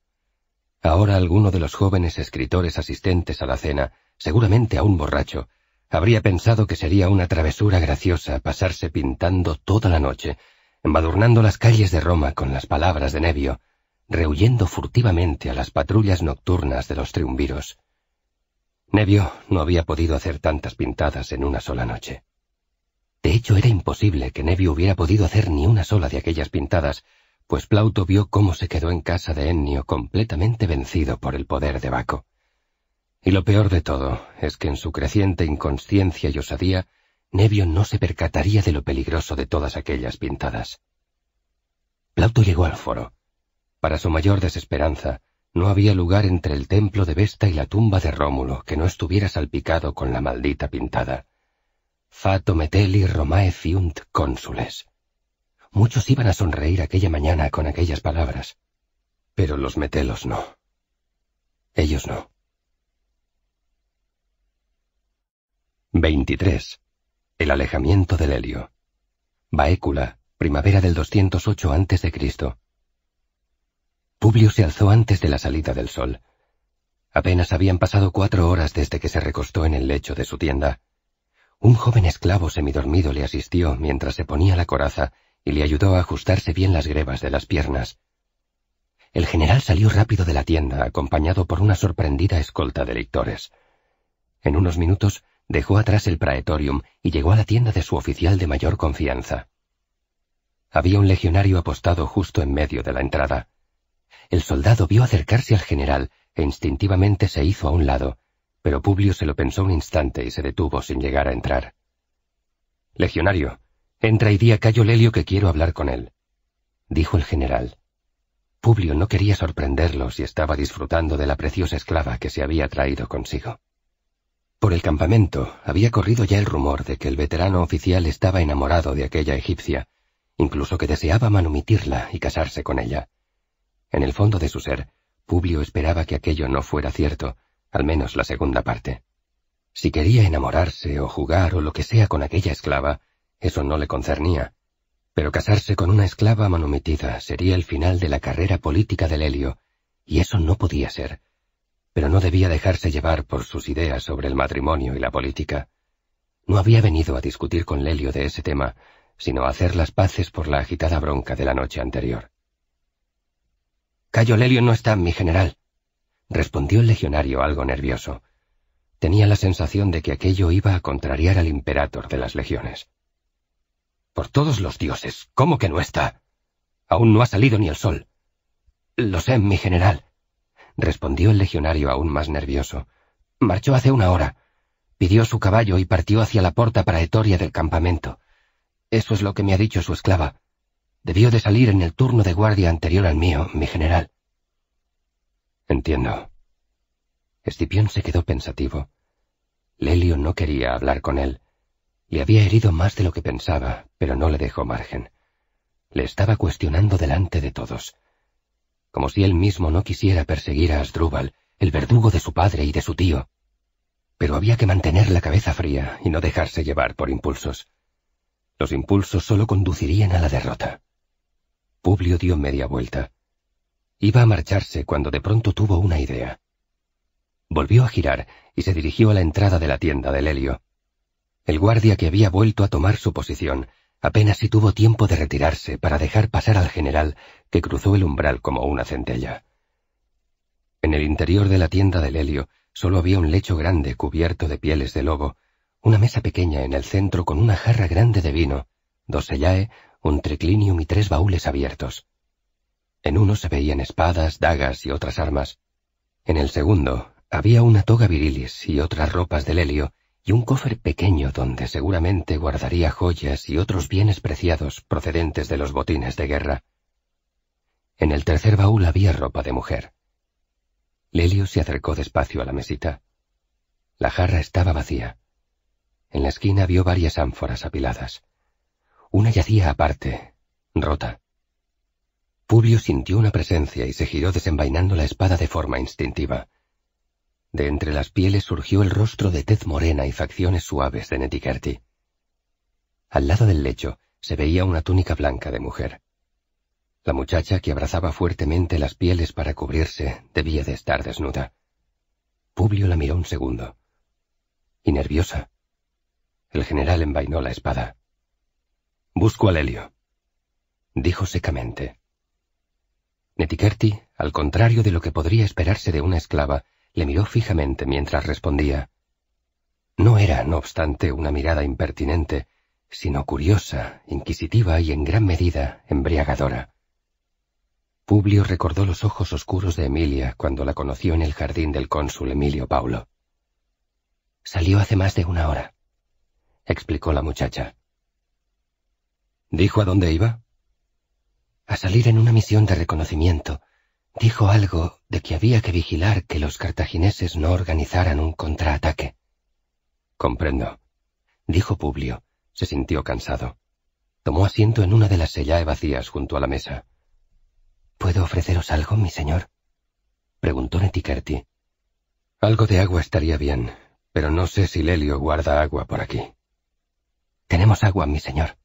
Ahora alguno de los jóvenes escritores asistentes a la cena, seguramente a un borracho, habría pensado que sería una travesura graciosa pasarse pintando toda la noche, embadurnando las calles de Roma con las palabras de Nevio, rehuyendo furtivamente a las patrullas nocturnas de los triunviros. Nevio no había podido hacer tantas pintadas en una sola noche. De hecho, era imposible que Nevio hubiera podido hacer ni una sola de aquellas pintadas, pues Plauto vio cómo se quedó en casa de Ennio completamente vencido por el poder de Baco. Y lo peor de todo es que en su creciente inconsciencia y osadía, Nevio no se percataría de lo peligroso de todas aquellas pintadas. Plauto llegó al foro. Para su mayor desesperanza, no había lugar entre el templo de Vesta y la tumba de Rómulo que no estuviera salpicado con la maldita pintada. Fato Meteli Romae Fiunt cónsules. Muchos iban a sonreír aquella mañana con aquellas palabras, pero los metelos no. Ellos no. 23. El alejamiento del helio. Baécula, primavera del 208 a.C. Publio se alzó antes de la salida del sol. Apenas habían pasado cuatro horas desde que se recostó en el lecho de su tienda. Un joven esclavo semidormido le asistió mientras se ponía la coraza y le ayudó a ajustarse bien las grebas de las piernas. El general salió rápido de la tienda acompañado por una sorprendida escolta de lectores. En unos minutos Dejó atrás el praetorium y llegó a la tienda de su oficial de mayor confianza. Había un legionario apostado justo en medio de la entrada. El soldado vio acercarse al general e instintivamente se hizo a un lado, pero Publio se lo pensó un instante y se detuvo sin llegar a entrar. Legionario, entra y di a Cayo Lelio que quiero hablar con él, dijo el general. Publio no quería sorprenderlo si estaba disfrutando de la preciosa esclava que se había traído consigo. Por el campamento había corrido ya el rumor de que el veterano oficial estaba enamorado de aquella egipcia, incluso que deseaba manumitirla y casarse con ella. En el fondo de su ser, Publio esperaba que aquello no fuera cierto, al menos la segunda parte. Si quería enamorarse o jugar o lo que sea con aquella esclava, eso no le concernía. Pero casarse con una esclava manumitida sería el final de la carrera política del Helio, y eso no podía ser pero no debía dejarse llevar por sus ideas sobre el matrimonio y la política. No había venido a discutir con Lelio de ese tema, sino a hacer las paces por la agitada bronca de la noche anterior. Cayo Lelio no está, mi general, respondió el legionario algo nervioso. Tenía la sensación de que aquello iba a contrariar al imperator de las legiones. Por todos los dioses, ¿cómo que no está? Aún no ha salido ni el sol. Lo sé, mi general, respondió el legionario aún más nervioso. Marchó hace una hora. Pidió su caballo y partió hacia la puerta para Etoria del campamento. Eso es lo que me ha dicho su esclava. Debió de salir en el turno de guardia anterior al mío, mi general. Entiendo. Escipión se quedó pensativo. Lelio no quería hablar con él. Le había herido más de lo que pensaba, pero no le dejó margen. Le estaba cuestionando delante de todos como si él mismo no quisiera perseguir a Asdrúbal, el verdugo de su padre y de su tío. Pero había que mantener la cabeza fría y no dejarse llevar por impulsos. Los impulsos solo conducirían a la derrota. Publio dio media vuelta. Iba a marcharse cuando de pronto tuvo una idea. Volvió a girar y se dirigió a la entrada de la tienda del Helio. El guardia que había vuelto a tomar su posición Apenas si tuvo tiempo de retirarse para dejar pasar al general, que cruzó el umbral como una centella. En el interior de la tienda del helio solo había un lecho grande cubierto de pieles de lobo, una mesa pequeña en el centro con una jarra grande de vino, dos sellae, un triclinium y tres baúles abiertos. En uno se veían espadas, dagas y otras armas. En el segundo había una toga virilis y otras ropas del helio y un cofre pequeño donde seguramente guardaría joyas y otros bienes preciados procedentes de los botines de guerra. En el tercer baúl había ropa de mujer. Lelio se acercó despacio a la mesita. La jarra estaba vacía. En la esquina vio varias ánforas apiladas. Una yacía aparte, rota. Publio sintió una presencia y se giró desenvainando la espada de forma instintiva. De entre las pieles surgió el rostro de tez morena y facciones suaves de Netikerti. Al lado del lecho se veía una túnica blanca de mujer. La muchacha que abrazaba fuertemente las pieles para cubrirse debía de estar desnuda. Publio la miró un segundo. Y nerviosa. El general envainó la espada. Busco a Lelio, dijo secamente. Netikerti, al contrario de lo que podría esperarse de una esclava, le miró fijamente mientras respondía. No era, no obstante, una mirada impertinente, sino curiosa, inquisitiva y en gran medida embriagadora. Publio recordó los ojos oscuros de Emilia cuando la conoció en el jardín del cónsul Emilio Paulo. Salió hace más de una hora, explicó la muchacha. ¿Dijo a dónde iba? A salir en una misión de reconocimiento, Dijo algo de que había que vigilar que los cartagineses no organizaran un contraataque. Comprendo, dijo Publio. Se sintió cansado. Tomó asiento en una de las sellae vacías junto a la mesa. ¿Puedo ofreceros algo, mi señor? preguntó Netikerti. Algo de agua estaría bien, pero no sé si Lelio guarda agua por aquí. Tenemos agua, mi señor,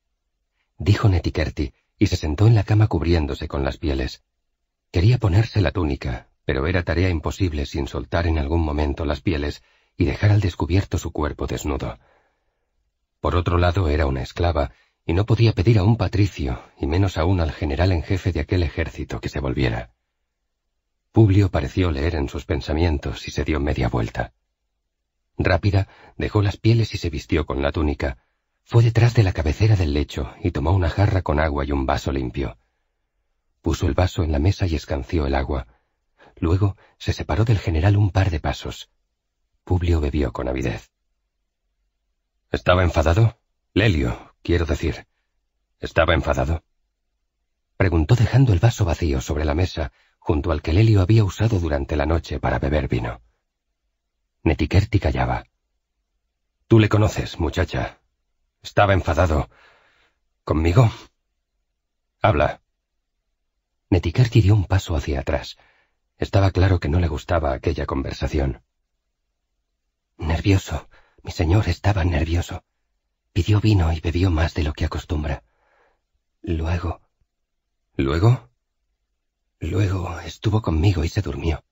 dijo Netikerti, y se sentó en la cama cubriéndose con las pieles. Quería ponerse la túnica, pero era tarea imposible sin soltar en algún momento las pieles y dejar al descubierto su cuerpo desnudo. Por otro lado, era una esclava, y no podía pedir a un patricio, y menos aún al general en jefe de aquel ejército que se volviera. Publio pareció leer en sus pensamientos y se dio media vuelta. Rápida, dejó las pieles y se vistió con la túnica. Fue detrás de la cabecera del lecho y tomó una jarra con agua y un vaso limpio puso el vaso en la mesa y escanció el agua. Luego se separó del general un par de pasos. Publio bebió con avidez. ¿Estaba enfadado? Lelio, quiero decir. ¿Estaba enfadado? Preguntó dejando el vaso vacío sobre la mesa, junto al que Lelio había usado durante la noche para beber vino. Netiquerti callaba. Tú le conoces, muchacha. Estaba enfadado. ¿Conmigo? Habla, dio un paso hacia atrás. Estaba claro que no le gustaba aquella conversación. Nervioso. Mi señor estaba nervioso. Pidió vino y bebió más de lo que acostumbra. Luego. ¿Luego? Luego estuvo conmigo y se durmió.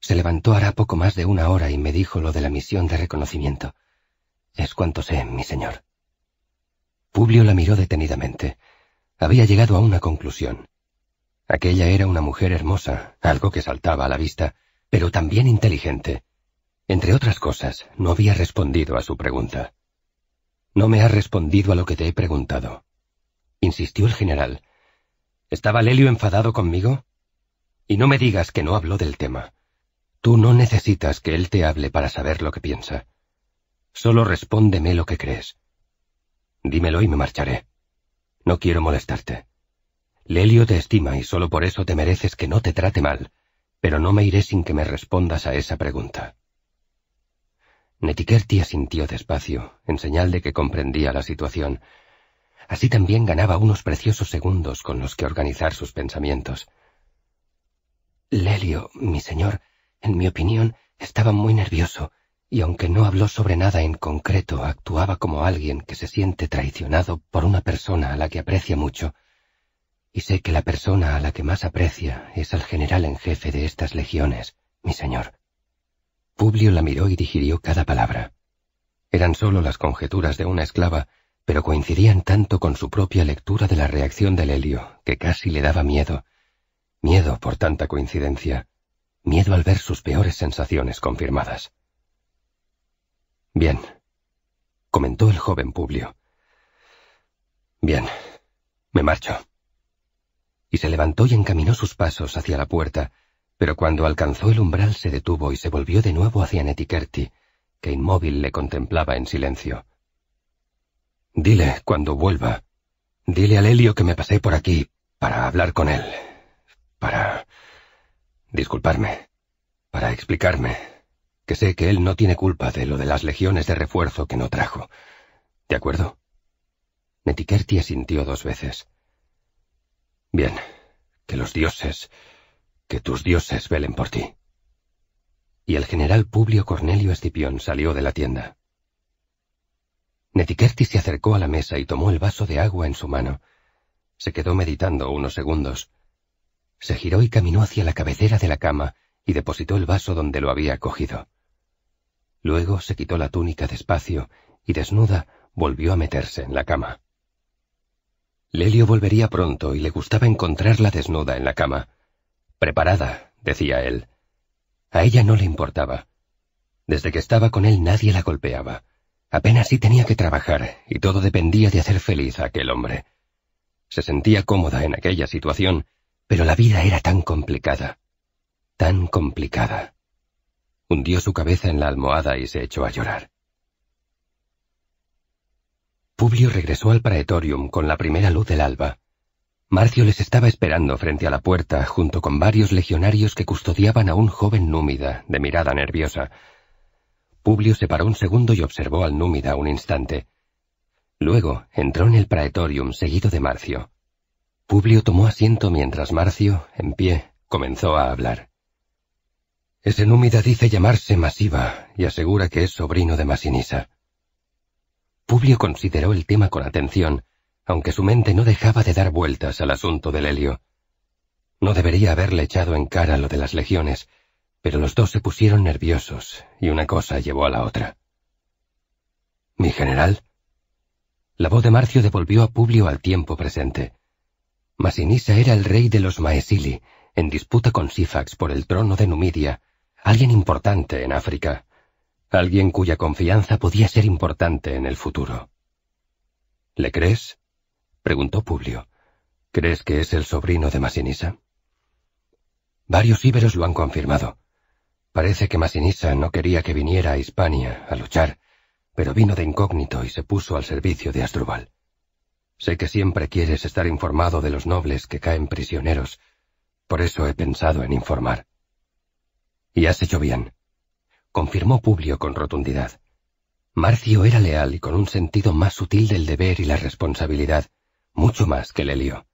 Se levantó hará poco más de una hora y me dijo lo de la misión de reconocimiento. Es cuanto sé, mi señor. Publio la miró detenidamente. Había llegado a una conclusión. Aquella era una mujer hermosa, algo que saltaba a la vista, pero también inteligente. Entre otras cosas, no había respondido a su pregunta. No me has respondido a lo que te he preguntado. Insistió el general. ¿Estaba Lelio enfadado conmigo? Y no me digas que no habló del tema. Tú no necesitas que él te hable para saber lo que piensa. Solo respóndeme lo que crees. Dímelo y me marcharé. No quiero molestarte. Lelio te estima y solo por eso te mereces que no te trate mal, pero no me iré sin que me respondas a esa pregunta. Netiquerti asintió despacio, en señal de que comprendía la situación. Así también ganaba unos preciosos segundos con los que organizar sus pensamientos. Lelio, mi señor, en mi opinión, estaba muy nervioso, y aunque no habló sobre nada en concreto, actuaba como alguien que se siente traicionado por una persona a la que aprecia mucho y sé que la persona a la que más aprecia es al general en jefe de estas legiones, mi señor. Publio la miró y digirió cada palabra. Eran sólo las conjeturas de una esclava, pero coincidían tanto con su propia lectura de la reacción del helio que casi le daba miedo. Miedo por tanta coincidencia. Miedo al ver sus peores sensaciones confirmadas. Bien, comentó el joven Publio. Bien, me marcho se levantó y encaminó sus pasos hacia la puerta, pero cuando alcanzó el umbral se detuvo y se volvió de nuevo hacia Netikerti, que inmóvil le contemplaba en silencio. Dile cuando vuelva. Dile al Helio que me pasé por aquí para hablar con él. Para... disculparme. Para explicarme. Que sé que él no tiene culpa de lo de las legiones de refuerzo que no trajo. ¿De acuerdo? Netikerti asintió dos veces. Bien, que los dioses, que tus dioses velen por ti. Y el general Publio Cornelio Escipión salió de la tienda. Netiquerti se acercó a la mesa y tomó el vaso de agua en su mano. Se quedó meditando unos segundos. Se giró y caminó hacia la cabecera de la cama y depositó el vaso donde lo había cogido. Luego se quitó la túnica despacio y desnuda volvió a meterse en la cama. Lelio volvería pronto y le gustaba encontrarla desnuda en la cama. Preparada, decía él. A ella no le importaba. Desde que estaba con él nadie la golpeaba. Apenas sí tenía que trabajar, y todo dependía de hacer feliz a aquel hombre. Se sentía cómoda en aquella situación, pero la vida era tan complicada, tan complicada. Hundió su cabeza en la almohada y se echó a llorar. Publio regresó al Praetorium con la primera luz del alba. Marcio les estaba esperando frente a la puerta, junto con varios legionarios que custodiaban a un joven númida, de mirada nerviosa. Publio se paró un segundo y observó al númida un instante. Luego entró en el Praetorium seguido de Marcio. Publio tomó asiento mientras Marcio, en pie, comenzó a hablar. Ese númida dice llamarse Masiva y asegura que es sobrino de Masinisa. Publio consideró el tema con atención, aunque su mente no dejaba de dar vueltas al asunto del helio. No debería haberle echado en cara lo de las legiones, pero los dos se pusieron nerviosos y una cosa llevó a la otra. ¿Mi general? La voz de Marcio devolvió a Publio al tiempo presente. Masinisa era el rey de los Maesili, en disputa con Sifax por el trono de Numidia, alguien importante en África alguien cuya confianza podía ser importante en el futuro. ¿Le crees? preguntó Publio. ¿Crees que es el sobrino de Masinisa? Varios íberos lo han confirmado. Parece que Masinisa no quería que viniera a Hispania a luchar, pero vino de incógnito y se puso al servicio de Astrubal. Sé que siempre quieres estar informado de los nobles que caen prisioneros, por eso he pensado en informar. Y has hecho bien confirmó Publio con rotundidad. Marcio era leal y con un sentido más sutil del deber y la responsabilidad, mucho más que Lelio.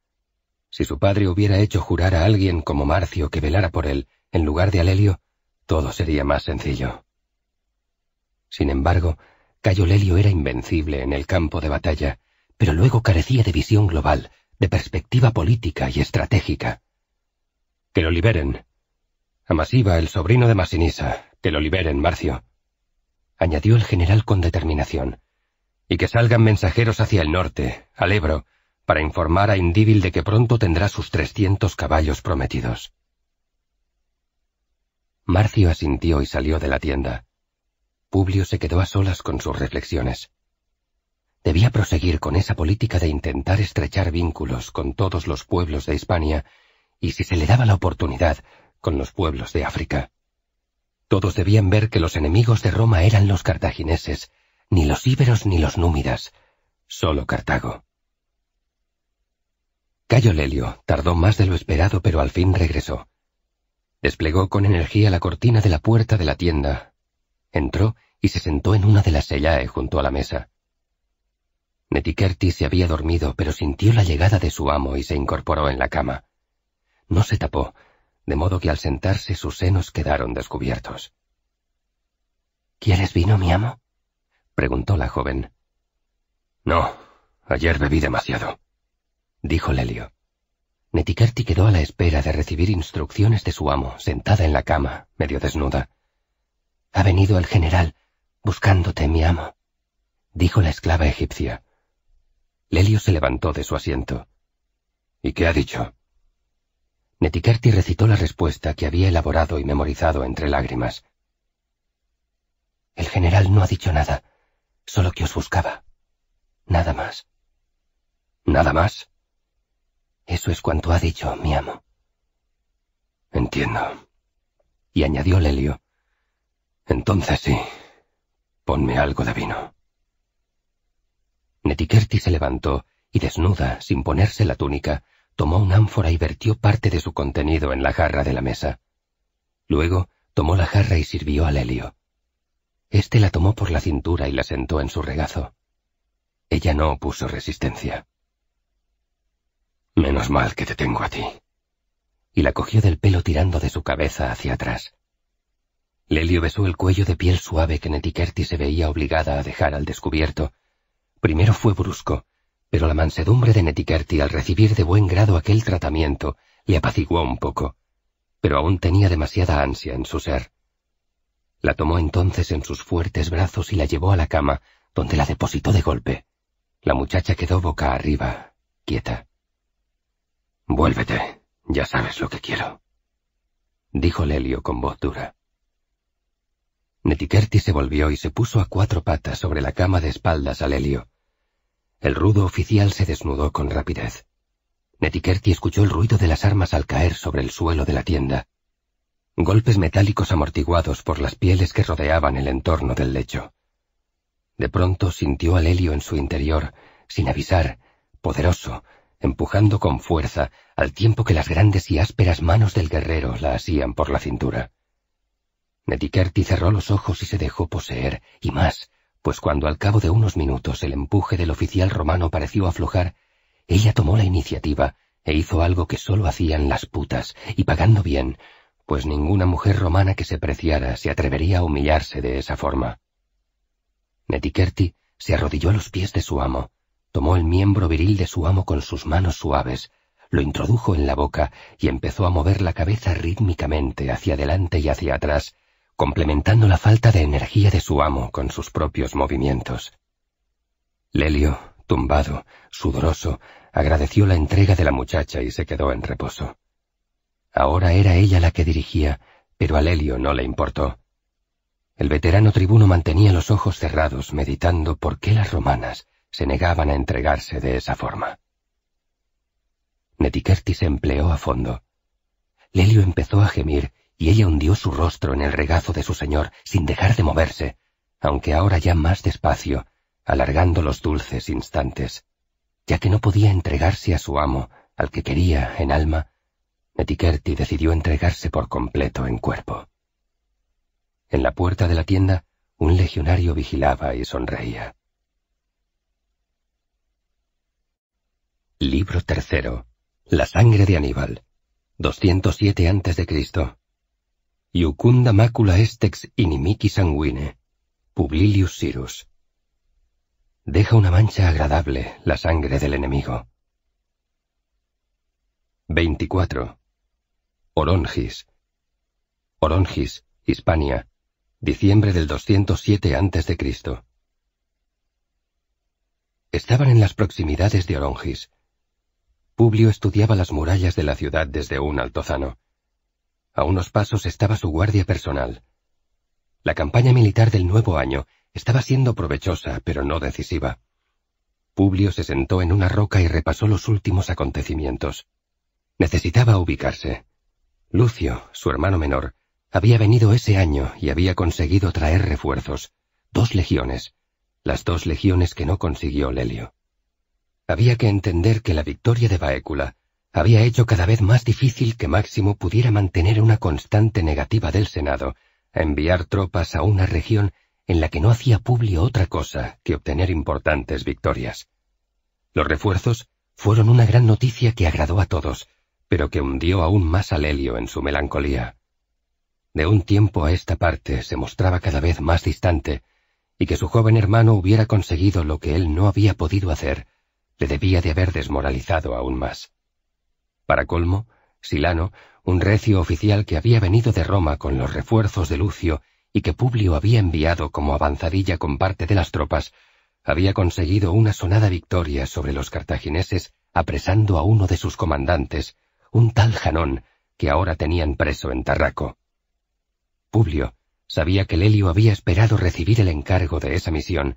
Si su padre hubiera hecho jurar a alguien como Marcio que velara por él en lugar de Lelio, todo sería más sencillo. Sin embargo, Cayo Lelio era invencible en el campo de batalla, pero luego carecía de visión global, de perspectiva política y estratégica. Que lo liberen. Amasiva, el sobrino de Masinisa, que lo liberen, Marcio. Añadió el general con determinación. Y que salgan mensajeros hacia el norte, al Ebro, para informar a Indíbil de que pronto tendrá sus trescientos caballos prometidos. Marcio asintió y salió de la tienda. Publio se quedó a solas con sus reflexiones. Debía proseguir con esa política de intentar estrechar vínculos con todos los pueblos de Hispania y, si se le daba la oportunidad, con los pueblos de África. Todos debían ver que los enemigos de Roma eran los cartagineses, ni los íberos ni los númidas, solo Cartago. Cayo Lelio tardó más de lo esperado, pero al fin regresó. Desplegó con energía la cortina de la puerta de la tienda. Entró y se sentó en una de las sellae junto a la mesa. Netikerti se había dormido, pero sintió la llegada de su amo y se incorporó en la cama. No se tapó, de modo que al sentarse sus senos quedaron descubiertos. ¿Quieres vino, mi amo? preguntó la joven. No, ayer bebí demasiado, dijo Lelio. Netikerti quedó a la espera de recibir instrucciones de su amo, sentada en la cama, medio desnuda. Ha venido el general, buscándote, mi amo, dijo la esclava egipcia. Lelio se levantó de su asiento. ¿Y qué ha dicho? Netikerti recitó la respuesta que había elaborado y memorizado entre lágrimas. El general no ha dicho nada, solo que os buscaba. Nada más. ¿Nada más? Eso es cuanto ha dicho, mi amo. Entiendo. Y añadió Lelio. Entonces sí, ponme algo de vino. Netikerti se levantó y desnuda, sin ponerse la túnica, tomó un ánfora y vertió parte de su contenido en la jarra de la mesa. Luego tomó la jarra y sirvió a Lelio. Este la tomó por la cintura y la sentó en su regazo. Ella no opuso resistencia. Menos mal que te tengo a ti. Y la cogió del pelo tirando de su cabeza hacia atrás. Lelio besó el cuello de piel suave que Netikerti se veía obligada a dejar al descubierto. Primero fue brusco, pero la mansedumbre de Netikerti al recibir de buen grado aquel tratamiento le apaciguó un poco, pero aún tenía demasiada ansia en su ser. La tomó entonces en sus fuertes brazos y la llevó a la cama, donde la depositó de golpe. La muchacha quedó boca arriba, quieta. Vuélvete, ya sabes lo que quiero, dijo Lelio con voz dura. Netikerti se volvió y se puso a cuatro patas sobre la cama de espaldas a Lelio. El rudo oficial se desnudó con rapidez. Netikerti escuchó el ruido de las armas al caer sobre el suelo de la tienda. Golpes metálicos amortiguados por las pieles que rodeaban el entorno del lecho. De pronto sintió al helio en su interior, sin avisar, poderoso, empujando con fuerza, al tiempo que las grandes y ásperas manos del guerrero la hacían por la cintura. Netikerti cerró los ojos y se dejó poseer, y más, pues cuando al cabo de unos minutos el empuje del oficial romano pareció aflojar, ella tomó la iniciativa e hizo algo que sólo hacían las putas, y pagando bien, pues ninguna mujer romana que se preciara se atrevería a humillarse de esa forma. Netikerti se arrodilló a los pies de su amo, tomó el miembro viril de su amo con sus manos suaves, lo introdujo en la boca y empezó a mover la cabeza rítmicamente hacia adelante y hacia atrás, complementando la falta de energía de su amo con sus propios movimientos. Lelio, tumbado, sudoroso, agradeció la entrega de la muchacha y se quedó en reposo. Ahora era ella la que dirigía, pero a Lelio no le importó. El veterano tribuno mantenía los ojos cerrados, meditando por qué las romanas se negaban a entregarse de esa forma. Netiquerti se empleó a fondo. Lelio empezó a gemir y ella hundió su rostro en el regazo de su señor sin dejar de moverse, aunque ahora ya más despacio, alargando los dulces instantes, ya que no podía entregarse a su amo, al que quería en alma, Metiquerti decidió entregarse por completo en cuerpo. En la puerta de la tienda, un legionario vigilaba y sonreía. Libro tercero. La sangre de Aníbal. 207 a.C. Iucunda macula estex inimici sanguine. Publilius Sirus. Deja una mancha agradable la sangre del enemigo. 24. Orongis. Orongis, Hispania, diciembre del 207 a.C. Estaban en las proximidades de Orongis. Publio estudiaba las murallas de la ciudad desde un altozano. A unos pasos estaba su guardia personal. La campaña militar del nuevo año estaba siendo provechosa, pero no decisiva. Publio se sentó en una roca y repasó los últimos acontecimientos. Necesitaba ubicarse. Lucio, su hermano menor, había venido ese año y había conseguido traer refuerzos, dos legiones, las dos legiones que no consiguió Lelio. Había que entender que la victoria de Baécula había hecho cada vez más difícil que Máximo pudiera mantener una constante negativa del Senado a enviar tropas a una región en la que no hacía público otra cosa que obtener importantes victorias. Los refuerzos fueron una gran noticia que agradó a todos, pero que hundió aún más a Lelio en su melancolía. De un tiempo a esta parte se mostraba cada vez más distante, y que su joven hermano hubiera conseguido lo que él no había podido hacer, le debía de haber desmoralizado aún más. Para colmo, Silano, un recio oficial que había venido de Roma con los refuerzos de Lucio y que Publio había enviado como avanzadilla con parte de las tropas, había conseguido una sonada victoria sobre los cartagineses apresando a uno de sus comandantes, un tal Janón, que ahora tenían preso en Tarraco. Publio sabía que Lelio había esperado recibir el encargo de esa misión,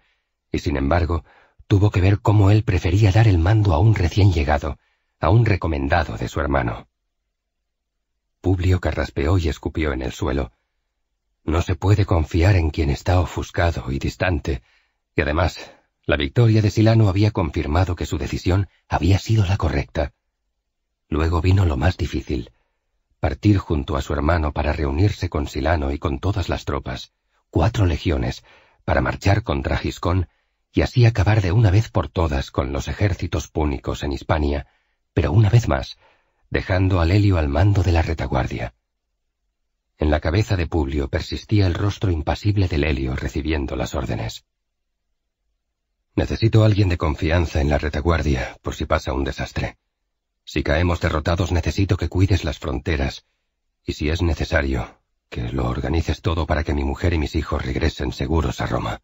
y sin embargo, tuvo que ver cómo él prefería dar el mando a un recién llegado, a un recomendado de su hermano. Publio carraspeó y escupió en el suelo. No se puede confiar en quien está ofuscado y distante, y además, la victoria de Silano había confirmado que su decisión había sido la correcta. Luego vino lo más difícil, partir junto a su hermano para reunirse con Silano y con todas las tropas, cuatro legiones, para marchar contra Giscón y así acabar de una vez por todas con los ejércitos púnicos en Hispania pero una vez más, dejando a Lelio al mando de la retaguardia. En la cabeza de Publio persistía el rostro impasible de Lelio recibiendo las órdenes. Necesito alguien de confianza en la retaguardia por si pasa un desastre. Si caemos derrotados necesito que cuides las fronteras y si es necesario, que lo organices todo para que mi mujer y mis hijos regresen seguros a Roma.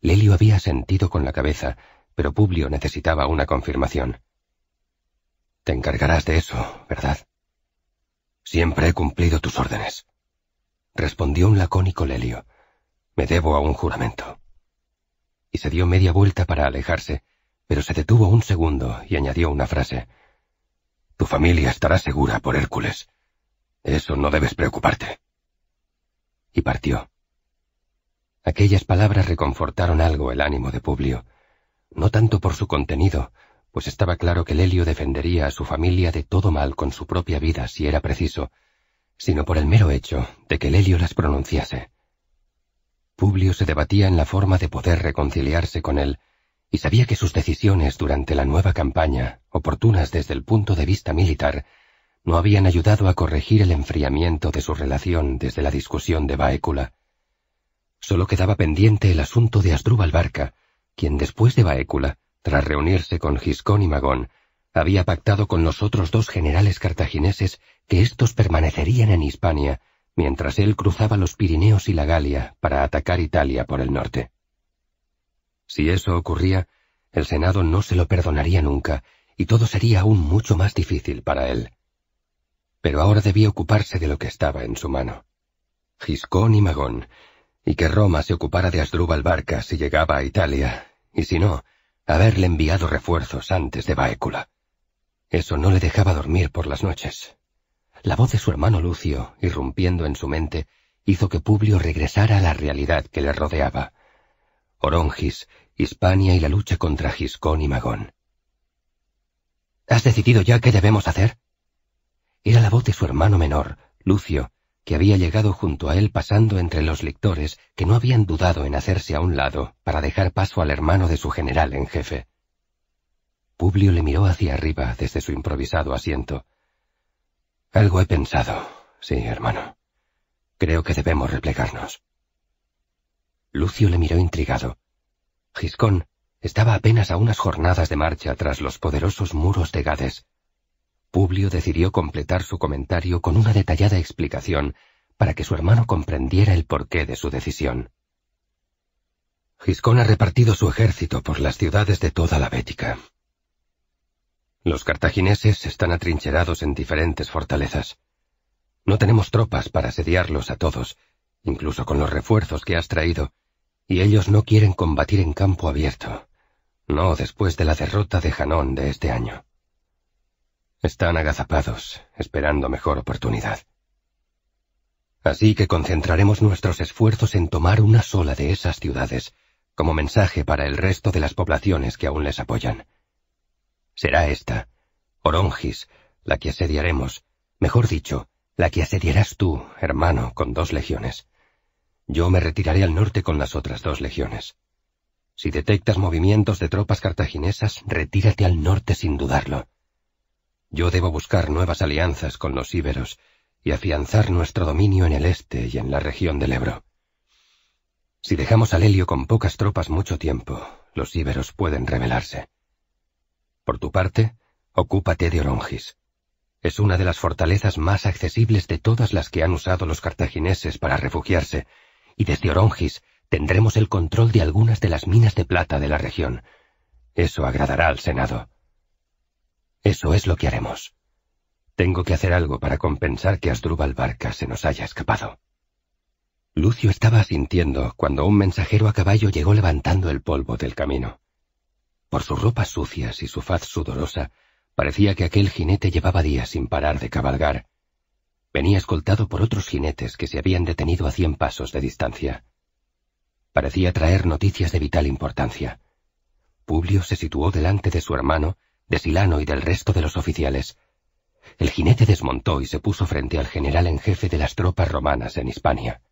Lelio había sentido con la cabeza, pero Publio necesitaba una confirmación. Te encargarás de eso, ¿verdad? Siempre he cumplido tus órdenes. Respondió un lacónico Lelio. Me debo a un juramento. Y se dio media vuelta para alejarse, pero se detuvo un segundo y añadió una frase. Tu familia estará segura por Hércules. Eso no debes preocuparte. Y partió. Aquellas palabras reconfortaron algo el ánimo de Publio, no tanto por su contenido, pues estaba claro que Lelio defendería a su familia de todo mal con su propia vida si era preciso, sino por el mero hecho de que Lelio las pronunciase. Publio se debatía en la forma de poder reconciliarse con él, y sabía que sus decisiones durante la nueva campaña, oportunas desde el punto de vista militar, no habían ayudado a corregir el enfriamiento de su relación desde la discusión de Baécula. Solo quedaba pendiente el asunto de Asdrúbal Barca, quien después de Baécula tras reunirse con Giscón y Magón, había pactado con los otros dos generales cartagineses que éstos permanecerían en Hispania mientras él cruzaba los Pirineos y la Galia para atacar Italia por el norte. Si eso ocurría, el Senado no se lo perdonaría nunca, y todo sería aún mucho más difícil para él. Pero ahora debía ocuparse de lo que estaba en su mano. Giscón y Magón, y que Roma se ocupara de Asdrúbal Barca si llegaba a Italia, y si no, haberle enviado refuerzos antes de Baécula. Eso no le dejaba dormir por las noches. La voz de su hermano Lucio, irrumpiendo en su mente, hizo que Publio regresara a la realidad que le rodeaba. Orongis, Hispania y la lucha contra Giscón y Magón. ¿Has decidido ya qué debemos hacer? Era la voz de su hermano menor, Lucio, que había llegado junto a él pasando entre los lictores que no habían dudado en hacerse a un lado para dejar paso al hermano de su general en jefe. Publio le miró hacia arriba desde su improvisado asiento. Algo he pensado, sí, hermano. Creo que debemos replegarnos. Lucio le miró intrigado. Giscón estaba apenas a unas jornadas de marcha tras los poderosos muros de Gades, Publio decidió completar su comentario con una detallada explicación para que su hermano comprendiera el porqué de su decisión. Giscón ha repartido su ejército por las ciudades de toda la Bética. Los cartagineses están atrincherados en diferentes fortalezas. No tenemos tropas para asediarlos a todos, incluso con los refuerzos que has traído, y ellos no quieren combatir en campo abierto, no después de la derrota de Janón de este año. Están agazapados, esperando mejor oportunidad. Así que concentraremos nuestros esfuerzos en tomar una sola de esas ciudades, como mensaje para el resto de las poblaciones que aún les apoyan. Será esta, Orongis, la que asediaremos, mejor dicho, la que asediarás tú, hermano, con dos legiones. Yo me retiraré al norte con las otras dos legiones. Si detectas movimientos de tropas cartaginesas, retírate al norte sin dudarlo. Yo debo buscar nuevas alianzas con los íberos y afianzar nuestro dominio en el este y en la región del Ebro. Si dejamos al Helio con pocas tropas mucho tiempo, los íberos pueden rebelarse. Por tu parte, ocúpate de Orongis. Es una de las fortalezas más accesibles de todas las que han usado los cartagineses para refugiarse, y desde Orongis tendremos el control de algunas de las minas de plata de la región. Eso agradará al Senado. Eso es lo que haremos. Tengo que hacer algo para compensar que Asdrúbal Barca se nos haya escapado. Lucio estaba asintiendo cuando un mensajero a caballo llegó levantando el polvo del camino. Por sus ropas sucias y su faz sudorosa, parecía que aquel jinete llevaba días sin parar de cabalgar. Venía escoltado por otros jinetes que se habían detenido a cien pasos de distancia. Parecía traer noticias de vital importancia. Publio se situó delante de su hermano de Silano y del resto de los oficiales. El jinete desmontó y se puso frente al general en jefe de las tropas romanas en Hispania.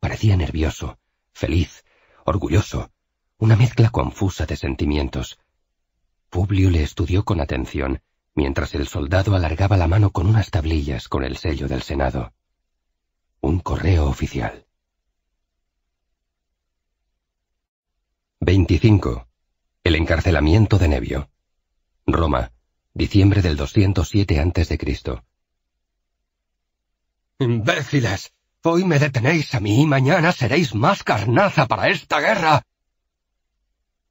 Parecía nervioso, feliz, orgulloso, una mezcla confusa de sentimientos. Publio le estudió con atención, mientras el soldado alargaba la mano con unas tablillas con el sello del Senado. Un correo oficial. 25. El encarcelamiento de Nevio. Roma, diciembre del 207 a.C. ¡Imbéciles! Hoy me detenéis a mí y mañana seréis más carnaza para esta guerra.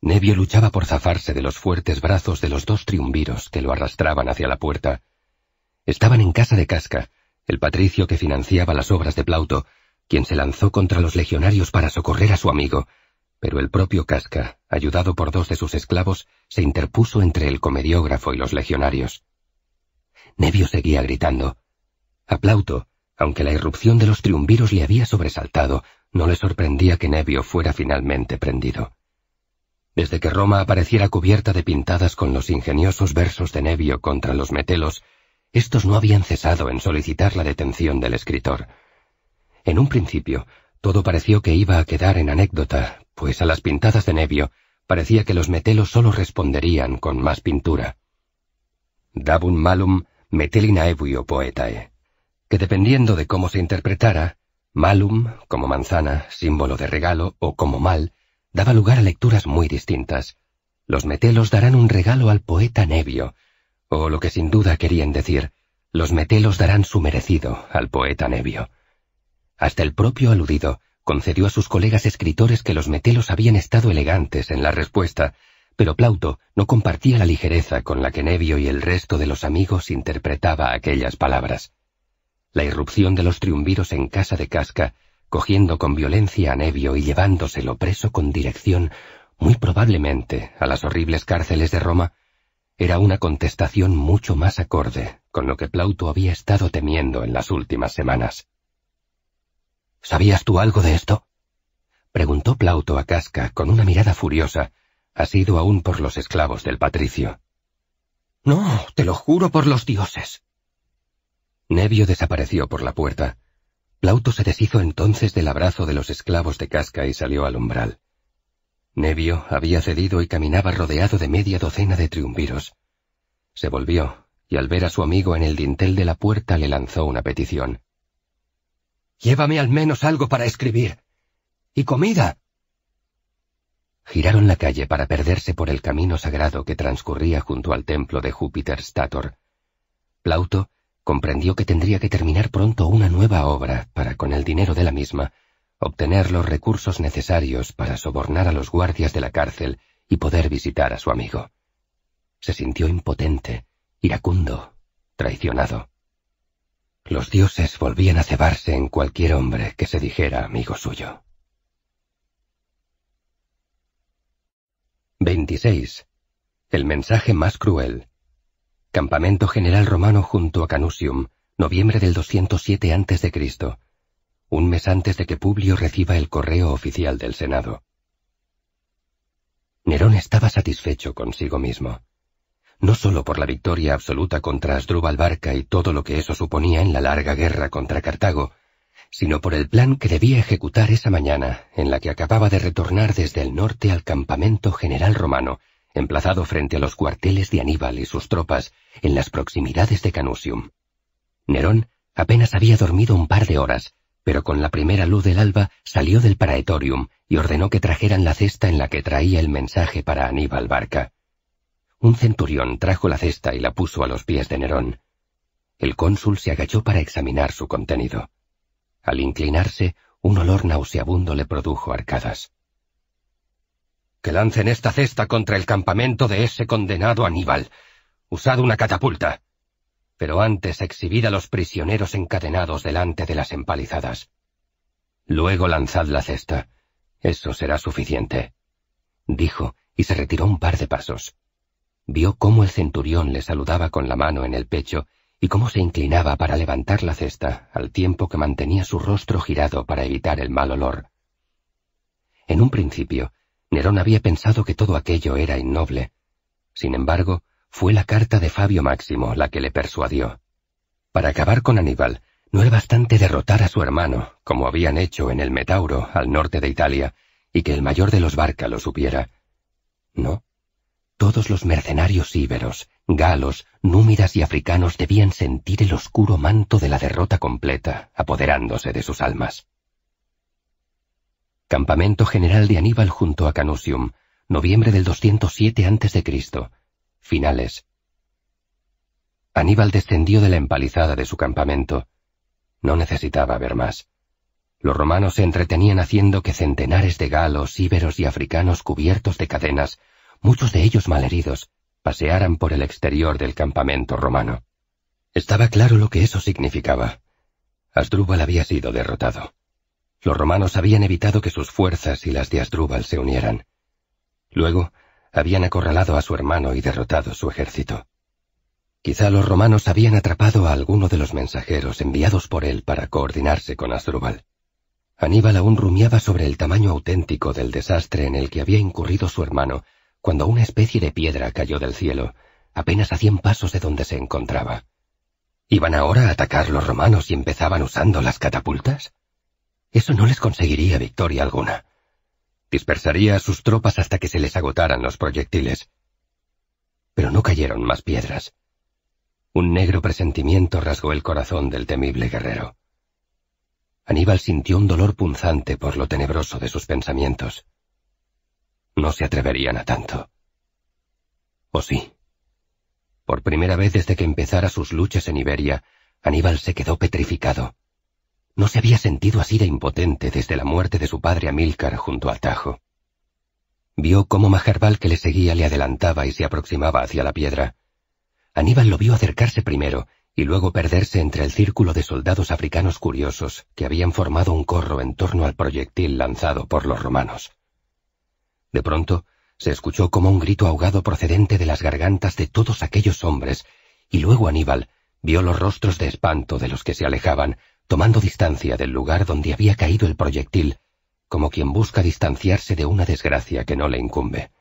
Nevio luchaba por zafarse de los fuertes brazos de los dos triunviros que lo arrastraban hacia la puerta. Estaban en casa de Casca, el patricio que financiaba las obras de Plauto, quien se lanzó contra los legionarios para socorrer a su amigo, pero el propio Casca, ayudado por dos de sus esclavos, se interpuso entre el comediógrafo y los legionarios. Nevio seguía gritando. Aplauto, aunque la irrupción de los triunviros le había sobresaltado, no le sorprendía que Nevio fuera finalmente prendido. Desde que Roma apareciera cubierta de pintadas con los ingeniosos versos de Nebio contra los metelos, estos no habían cesado en solicitar la detención del escritor. En un principio, todo pareció que iba a quedar en anécdota, pues a las pintadas de nebio parecía que los metelos solo responderían con más pintura. Dabun malum metelina poetae, que dependiendo de cómo se interpretara, malum, como manzana, símbolo de regalo, o como mal, daba lugar a lecturas muy distintas. Los metelos darán un regalo al poeta nebio», o lo que sin duda querían decir, los metelos darán su merecido al poeta nebio». Hasta el propio aludido concedió a sus colegas escritores que los metelos habían estado elegantes en la respuesta, pero Plauto no compartía la ligereza con la que Nevio y el resto de los amigos interpretaba aquellas palabras. La irrupción de los triunviros en casa de Casca, cogiendo con violencia a Nevio y llevándoselo preso con dirección, muy probablemente, a las horribles cárceles de Roma, era una contestación mucho más acorde con lo que Plauto había estado temiendo en las últimas semanas. ¿Sabías tú algo de esto? preguntó Plauto a Casca con una mirada furiosa, asido aún por los esclavos del patricio. No, te lo juro por los dioses. Nevio desapareció por la puerta. Plauto se deshizo entonces del abrazo de los esclavos de Casca y salió al umbral. Nevio había cedido y caminaba rodeado de media docena de triunviros. Se volvió, y al ver a su amigo en el dintel de la puerta le lanzó una petición. Llévame al menos algo para escribir. ¿Y comida? Giraron la calle para perderse por el camino sagrado que transcurría junto al templo de Júpiter Stator. Plauto comprendió que tendría que terminar pronto una nueva obra para, con el dinero de la misma, obtener los recursos necesarios para sobornar a los guardias de la cárcel y poder visitar a su amigo. Se sintió impotente, iracundo, traicionado los dioses volvían a cebarse en cualquier hombre que se dijera amigo suyo. 26. El mensaje más cruel. Campamento General Romano junto a Canusium, noviembre del 207 a.C., un mes antes de que Publio reciba el correo oficial del Senado. Nerón estaba satisfecho consigo mismo no solo por la victoria absoluta contra Asdrúbal Barca y todo lo que eso suponía en la larga guerra contra Cartago, sino por el plan que debía ejecutar esa mañana en la que acababa de retornar desde el norte al campamento general romano, emplazado frente a los cuarteles de Aníbal y sus tropas en las proximidades de Canusium. Nerón apenas había dormido un par de horas, pero con la primera luz del alba salió del paraetorium y ordenó que trajeran la cesta en la que traía el mensaje para Aníbal Barca un centurión trajo la cesta y la puso a los pies de Nerón. El cónsul se agachó para examinar su contenido. Al inclinarse, un olor nauseabundo le produjo arcadas. Que lancen esta cesta contra el campamento de ese condenado Aníbal. Usad una catapulta. Pero antes exhibid a los prisioneros encadenados delante de las empalizadas. Luego lanzad la cesta. Eso será suficiente. Dijo y se retiró un par de pasos vio cómo el centurión le saludaba con la mano en el pecho y cómo se inclinaba para levantar la cesta, al tiempo que mantenía su rostro girado para evitar el mal olor. En un principio, Nerón había pensado que todo aquello era innoble. Sin embargo, fue la carta de Fabio Máximo la que le persuadió. Para acabar con Aníbal, no era bastante derrotar a su hermano, como habían hecho en el Metauro, al norte de Italia, y que el mayor de los Barca lo supiera. No, todos los mercenarios íberos, galos, númidas y africanos debían sentir el oscuro manto de la derrota completa, apoderándose de sus almas. Campamento General de Aníbal junto a Canusium, noviembre del 207 a.C. Finales. Aníbal descendió de la empalizada de su campamento. No necesitaba ver más. Los romanos se entretenían haciendo que centenares de galos, íberos y africanos cubiertos de cadenas muchos de ellos malheridos, pasearan por el exterior del campamento romano. Estaba claro lo que eso significaba. Asdrúbal había sido derrotado. Los romanos habían evitado que sus fuerzas y las de Asdrúbal se unieran. Luego, habían acorralado a su hermano y derrotado su ejército. Quizá los romanos habían atrapado a alguno de los mensajeros enviados por él para coordinarse con Asdrúbal. Aníbal aún rumiaba sobre el tamaño auténtico del desastre en el que había incurrido su hermano cuando una especie de piedra cayó del cielo, apenas a cien pasos de donde se encontraba. ¿Iban ahora a atacar los romanos y empezaban usando las catapultas? Eso no les conseguiría victoria alguna. Dispersaría a sus tropas hasta que se les agotaran los proyectiles. Pero no cayeron más piedras. Un negro presentimiento rasgó el corazón del temible guerrero. Aníbal sintió un dolor punzante por lo tenebroso de sus pensamientos. No se atreverían a tanto. ¿O sí? Por primera vez desde que empezara sus luchas en Iberia, Aníbal se quedó petrificado. No se había sentido así de impotente desde la muerte de su padre Amílcar junto al Tajo. Vio cómo Majerbal que le seguía le adelantaba y se aproximaba hacia la piedra. Aníbal lo vio acercarse primero y luego perderse entre el círculo de soldados africanos curiosos que habían formado un corro en torno al proyectil lanzado por los romanos. De pronto, se escuchó como un grito ahogado procedente de las gargantas de todos aquellos hombres, y luego Aníbal vio los rostros de espanto de los que se alejaban, tomando distancia del lugar donde había caído el proyectil, como quien busca distanciarse de una desgracia que no le incumbe.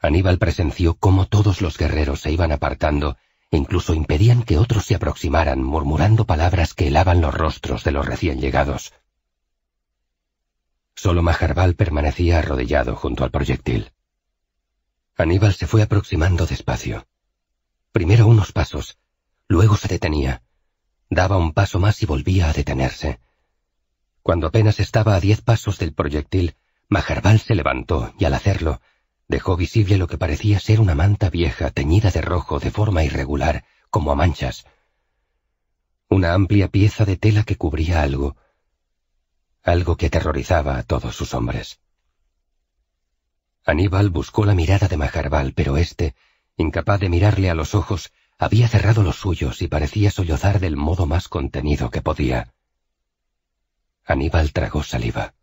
Aníbal presenció cómo todos los guerreros se iban apartando e incluso impedían que otros se aproximaran murmurando palabras que helaban los rostros de los recién llegados. Solo Majarbal permanecía arrodillado junto al proyectil. Aníbal se fue aproximando despacio. Primero unos pasos, luego se detenía. Daba un paso más y volvía a detenerse. Cuando apenas estaba a diez pasos del proyectil, Majarbal se levantó y al hacerlo, dejó visible lo que parecía ser una manta vieja teñida de rojo de forma irregular, como a manchas. Una amplia pieza de tela que cubría algo, algo que aterrorizaba a todos sus hombres. Aníbal buscó la mirada de Majarbal, pero éste, incapaz de mirarle a los ojos, había cerrado los suyos y parecía sollozar del modo más contenido que podía. Aníbal tragó saliva.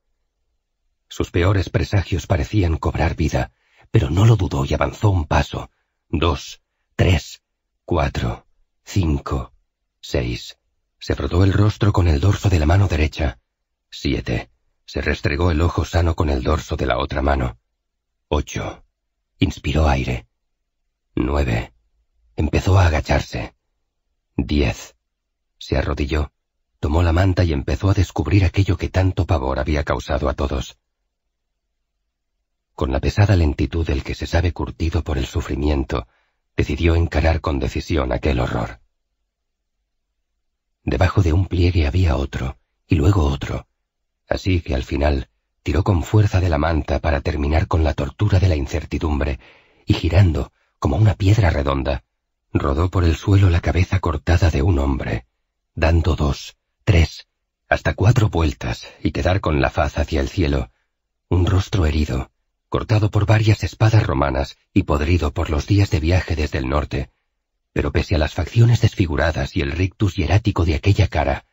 Sus peores presagios parecían cobrar vida, pero no lo dudó y avanzó un paso, dos, tres, cuatro, cinco, seis. Se rodó el rostro con el dorso de la mano derecha, Siete. Se restregó el ojo sano con el dorso de la otra mano. Ocho. Inspiró aire. Nueve. Empezó a agacharse. Diez. Se arrodilló, tomó la manta y empezó a descubrir aquello que tanto pavor había causado a todos. Con la pesada lentitud del que se sabe curtido por el sufrimiento, decidió encarar con decisión aquel horror. Debajo de un pliegue había otro, y luego otro, Así que al final tiró con fuerza de la manta para terminar con la tortura de la incertidumbre, y girando, como una piedra redonda, rodó por el suelo la cabeza cortada de un hombre, dando dos, tres, hasta cuatro vueltas y quedar con la faz hacia el cielo, un rostro herido, cortado por varias espadas romanas y podrido por los días de viaje desde el norte. Pero pese a las facciones desfiguradas y el rictus hierático de aquella cara,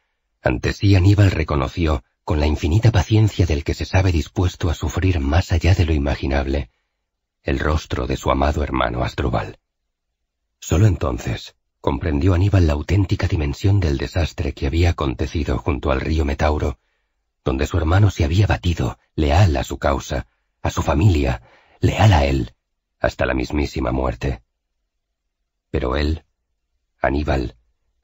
ante sí Aníbal reconoció con la infinita paciencia del que se sabe dispuesto a sufrir más allá de lo imaginable, el rostro de su amado hermano Astrobal. Solo entonces comprendió Aníbal la auténtica dimensión del desastre que había acontecido junto al río Metauro, donde su hermano se había batido, leal a su causa, a su familia, leal a él, hasta la mismísima muerte. Pero él, Aníbal,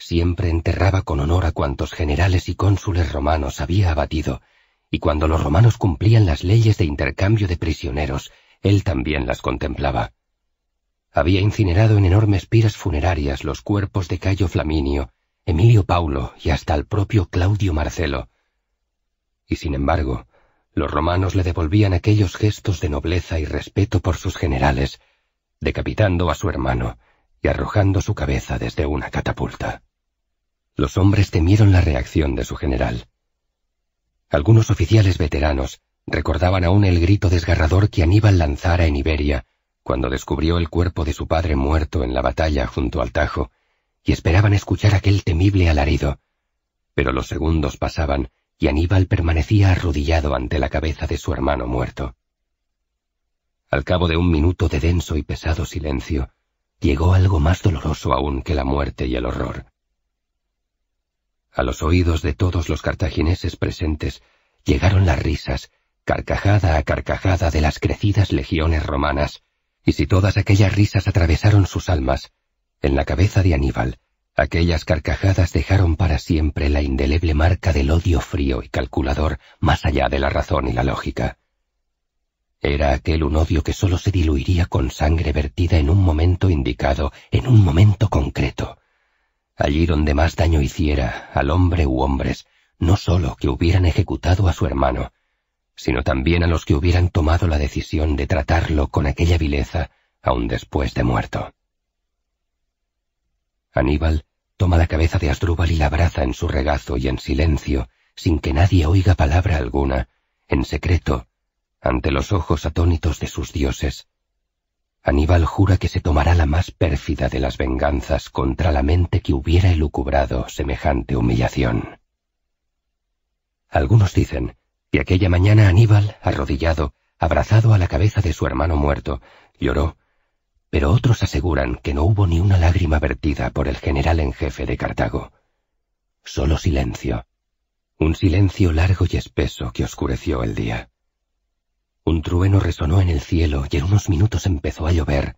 siempre enterraba con honor a cuantos generales y cónsules romanos había abatido, y cuando los romanos cumplían las leyes de intercambio de prisioneros, él también las contemplaba. Había incinerado en enormes piras funerarias los cuerpos de Cayo Flaminio, Emilio Paulo y hasta el propio Claudio Marcelo. Y sin embargo, los romanos le devolvían aquellos gestos de nobleza y respeto por sus generales, decapitando a su hermano y arrojando su cabeza desde una catapulta. Los hombres temieron la reacción de su general. Algunos oficiales veteranos recordaban aún el grito desgarrador que Aníbal lanzara en Iberia cuando descubrió el cuerpo de su padre muerto en la batalla junto al Tajo, y esperaban escuchar aquel temible alarido. Pero los segundos pasaban y Aníbal permanecía arrodillado ante la cabeza de su hermano muerto. Al cabo de un minuto de denso y pesado silencio, llegó algo más doloroso aún que la muerte y el horror. A los oídos de todos los cartagineses presentes llegaron las risas, carcajada a carcajada de las crecidas legiones romanas, y si todas aquellas risas atravesaron sus almas, en la cabeza de Aníbal, aquellas carcajadas dejaron para siempre la indeleble marca del odio frío y calculador más allá de la razón y la lógica. Era aquel un odio que sólo se diluiría con sangre vertida en un momento indicado, en un momento concreto allí donde más daño hiciera al hombre u hombres, no sólo que hubieran ejecutado a su hermano, sino también a los que hubieran tomado la decisión de tratarlo con aquella vileza aun después de muerto. Aníbal toma la cabeza de Asdrúbal y la abraza en su regazo y en silencio, sin que nadie oiga palabra alguna, en secreto, ante los ojos atónitos de sus dioses, Aníbal jura que se tomará la más pérfida de las venganzas contra la mente que hubiera elucubrado semejante humillación. Algunos dicen que aquella mañana Aníbal, arrodillado, abrazado a la cabeza de su hermano muerto, lloró, pero otros aseguran que no hubo ni una lágrima vertida por el general en jefe de Cartago. Solo silencio. Un silencio largo y espeso que oscureció el día. Un trueno resonó en el cielo y en unos minutos empezó a llover.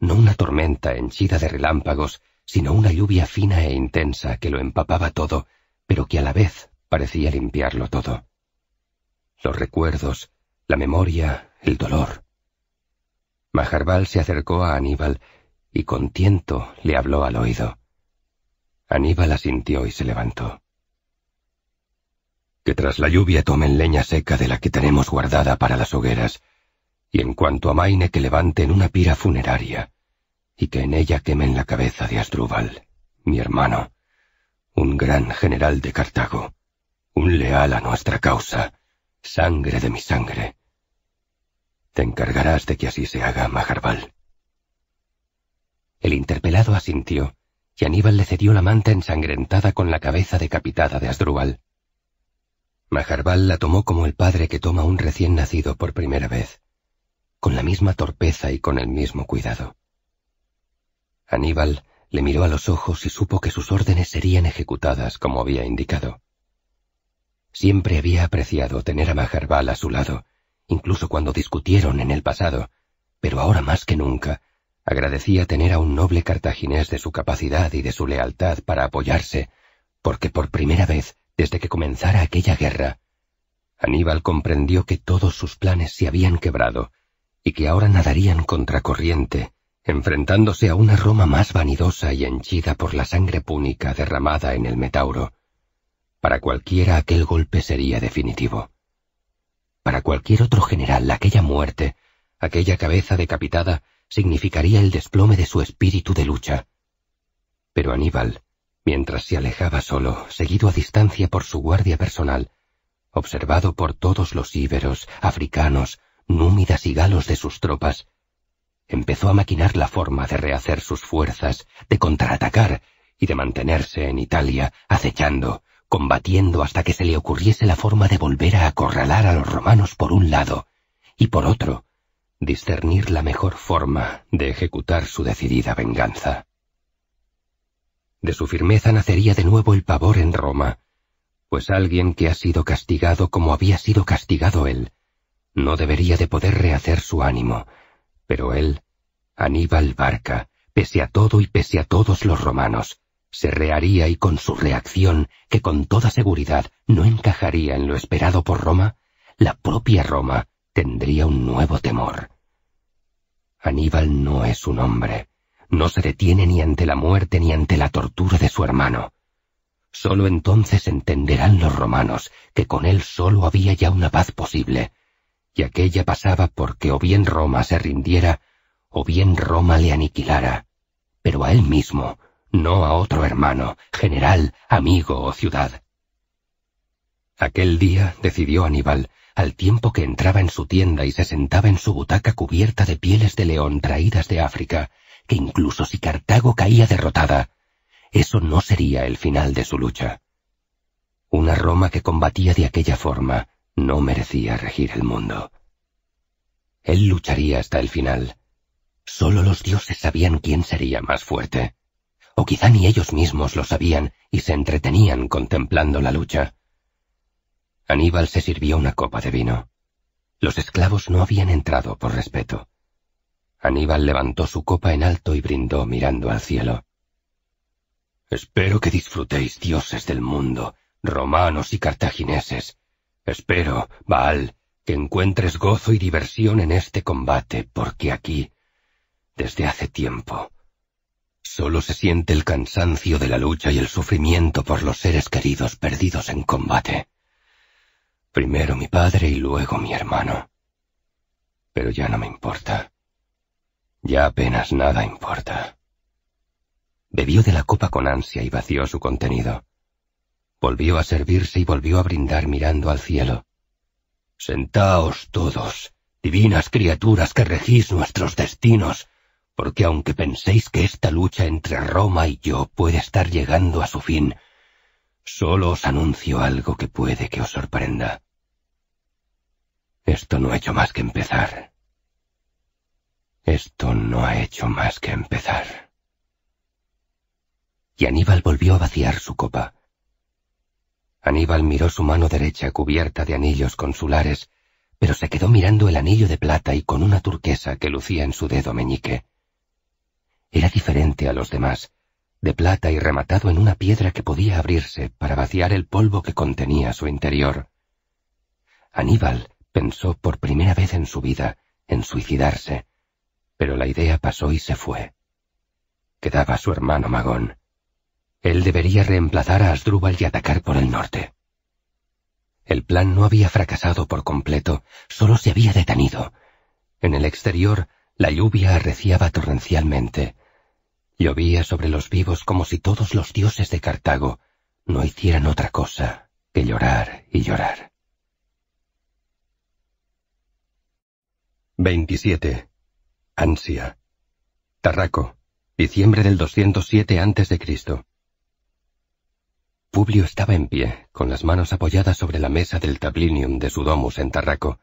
No una tormenta henchida de relámpagos, sino una lluvia fina e intensa que lo empapaba todo, pero que a la vez parecía limpiarlo todo. Los recuerdos, la memoria, el dolor. Majarbal se acercó a Aníbal y con tiento le habló al oído. Aníbal asintió y se levantó que tras la lluvia tomen leña seca de la que tenemos guardada para las hogueras, y en cuanto a Maine que levanten una pira funeraria, y que en ella quemen la cabeza de Asdrúbal, mi hermano, un gran general de Cartago, un leal a nuestra causa, sangre de mi sangre. Te encargarás de que así se haga, Majarbal. El interpelado asintió, y Aníbal le cedió la manta ensangrentada con la cabeza decapitada de Asdrúbal. Maharbal la tomó como el padre que toma un recién nacido por primera vez, con la misma torpeza y con el mismo cuidado. Aníbal le miró a los ojos y supo que sus órdenes serían ejecutadas como había indicado. Siempre había apreciado tener a Maharbal a su lado, incluso cuando discutieron en el pasado, pero ahora más que nunca agradecía tener a un noble cartaginés de su capacidad y de su lealtad para apoyarse, porque por primera vez desde que comenzara aquella guerra, Aníbal comprendió que todos sus planes se habían quebrado y que ahora nadarían contracorriente, enfrentándose a una Roma más vanidosa y henchida por la sangre púnica derramada en el Metauro. Para cualquiera aquel golpe sería definitivo. Para cualquier otro general aquella muerte, aquella cabeza decapitada, significaría el desplome de su espíritu de lucha. Pero Aníbal mientras se alejaba solo, seguido a distancia por su guardia personal, observado por todos los íberos, africanos, númidas y galos de sus tropas, empezó a maquinar la forma de rehacer sus fuerzas, de contraatacar y de mantenerse en Italia, acechando, combatiendo hasta que se le ocurriese la forma de volver a acorralar a los romanos por un lado y por otro, discernir la mejor forma de ejecutar su decidida venganza. De su firmeza nacería de nuevo el pavor en Roma, pues alguien que ha sido castigado como había sido castigado él, no debería de poder rehacer su ánimo, pero él, Aníbal Barca, pese a todo y pese a todos los romanos, se rearía y con su reacción, que con toda seguridad no encajaría en lo esperado por Roma, la propia Roma tendría un nuevo temor. Aníbal no es un hombre, no se detiene ni ante la muerte ni ante la tortura de su hermano. Solo entonces entenderán los romanos que con él solo había ya una paz posible, y aquella pasaba porque o bien Roma se rindiera, o bien Roma le aniquilara, pero a él mismo, no a otro hermano, general, amigo o ciudad. Aquel día decidió Aníbal, al tiempo que entraba en su tienda y se sentaba en su butaca cubierta de pieles de león traídas de África, que incluso si Cartago caía derrotada, eso no sería el final de su lucha. Una Roma que combatía de aquella forma no merecía regir el mundo. Él lucharía hasta el final. Solo los dioses sabían quién sería más fuerte. O quizá ni ellos mismos lo sabían y se entretenían contemplando la lucha. Aníbal se sirvió una copa de vino. Los esclavos no habían entrado por respeto. Aníbal levantó su copa en alto y brindó mirando al cielo. Espero que disfrutéis, dioses del mundo, romanos y cartagineses. Espero, Baal, que encuentres gozo y diversión en este combate, porque aquí, desde hace tiempo, solo se siente el cansancio de la lucha y el sufrimiento por los seres queridos perdidos en combate. Primero mi padre y luego mi hermano. Pero ya no me importa. Ya apenas nada importa. Bebió de la copa con ansia y vació su contenido. Volvió a servirse y volvió a brindar mirando al cielo. Sentaos todos, divinas criaturas que regís nuestros destinos, porque aunque penséis que esta lucha entre Roma y yo puede estar llegando a su fin, solo os anuncio algo que puede que os sorprenda. Esto no ha hecho más que empezar. Esto no ha hecho más que empezar. Y Aníbal volvió a vaciar su copa. Aníbal miró su mano derecha cubierta de anillos consulares, pero se quedó mirando el anillo de plata y con una turquesa que lucía en su dedo meñique. Era diferente a los demás, de plata y rematado en una piedra que podía abrirse para vaciar el polvo que contenía su interior. Aníbal pensó por primera vez en su vida en suicidarse, pero la idea pasó y se fue. Quedaba su hermano Magón. Él debería reemplazar a Asdrúbal y atacar por el norte. El plan no había fracasado por completo, solo se había detenido. En el exterior, la lluvia arreciaba torrencialmente. Llovía sobre los vivos como si todos los dioses de Cartago no hicieran otra cosa que llorar y llorar. 27. Ansia. Tarraco, diciembre del 207 a.C. Publio estaba en pie, con las manos apoyadas sobre la mesa del tablinium de su domus en Tarraco.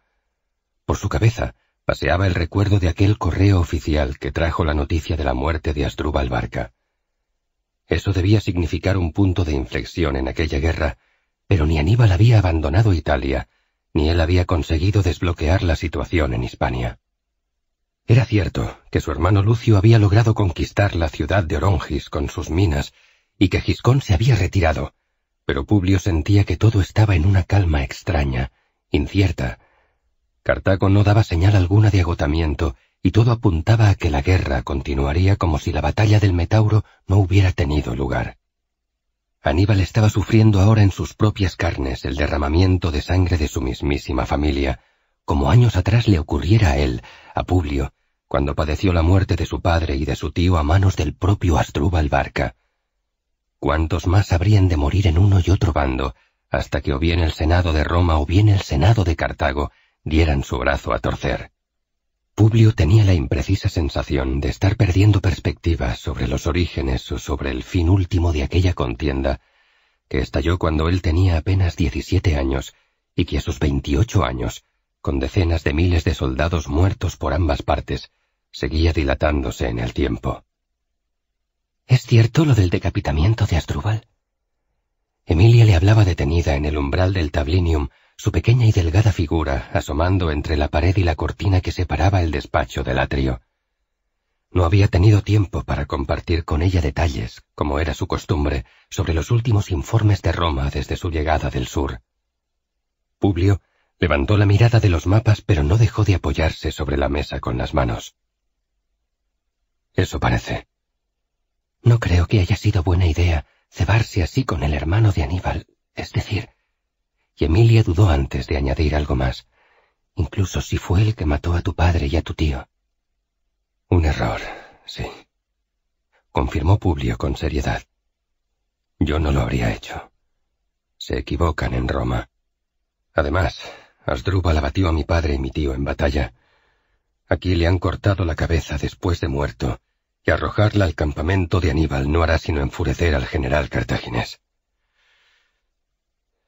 Por su cabeza paseaba el recuerdo de aquel correo oficial que trajo la noticia de la muerte de Asdrúbal Barca. Eso debía significar un punto de inflexión en aquella guerra, pero ni Aníbal había abandonado Italia, ni él había conseguido desbloquear la situación en Hispania. Era cierto que su hermano Lucio había logrado conquistar la ciudad de Orongis con sus minas y que Giscón se había retirado, pero Publio sentía que todo estaba en una calma extraña, incierta. Cartago no daba señal alguna de agotamiento y todo apuntaba a que la guerra continuaría como si la batalla del Metauro no hubiera tenido lugar. Aníbal estaba sufriendo ahora en sus propias carnes el derramamiento de sangre de su mismísima familia, como años atrás le ocurriera a él, a Publio, cuando padeció la muerte de su padre y de su tío a manos del propio Asdrúbal Barca. ¿Cuántos más habrían de morir en uno y otro bando, hasta que o bien el Senado de Roma o bien el Senado de Cartago dieran su brazo a torcer? Publio tenía la imprecisa sensación de estar perdiendo perspectivas sobre los orígenes o sobre el fin último de aquella contienda, que estalló cuando él tenía apenas diecisiete años y que a sus veintiocho años, con decenas de miles de soldados muertos por ambas partes, seguía dilatándose en el tiempo. ¿Es cierto lo del decapitamiento de Astrubal? Emilia le hablaba detenida en el umbral del tablinium, su pequeña y delgada figura asomando entre la pared y la cortina que separaba el despacho del atrio. No había tenido tiempo para compartir con ella detalles, como era su costumbre, sobre los últimos informes de Roma desde su llegada del sur. Publio levantó la mirada de los mapas pero no dejó de apoyarse sobre la mesa con las manos. Eso parece. No creo que haya sido buena idea cebarse así con el hermano de Aníbal, es decir, y Emilia dudó antes de añadir algo más, incluso si fue el que mató a tu padre y a tu tío. Un error, sí, confirmó Publio con seriedad. Yo no lo habría hecho. Se equivocan en Roma. Además, Asdrúbal abatió a mi padre y mi tío en batalla, Aquí le han cortado la cabeza después de muerto, y arrojarla al campamento de Aníbal no hará sino enfurecer al general cartaginés.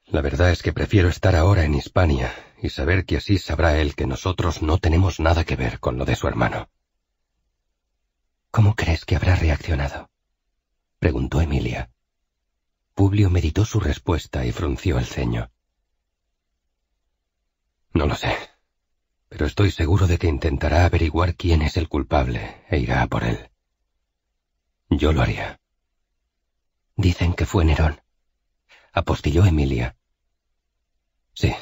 La verdad es que prefiero estar ahora en Hispania y saber que así sabrá él que nosotros no tenemos nada que ver con lo de su hermano. ¿Cómo crees que habrá reaccionado? preguntó Emilia. Publio meditó su respuesta y frunció el ceño. No lo sé pero estoy seguro de que intentará averiguar quién es el culpable e irá por él. Yo lo haría. Dicen que fue Nerón. Apostilló Emilia. Sí.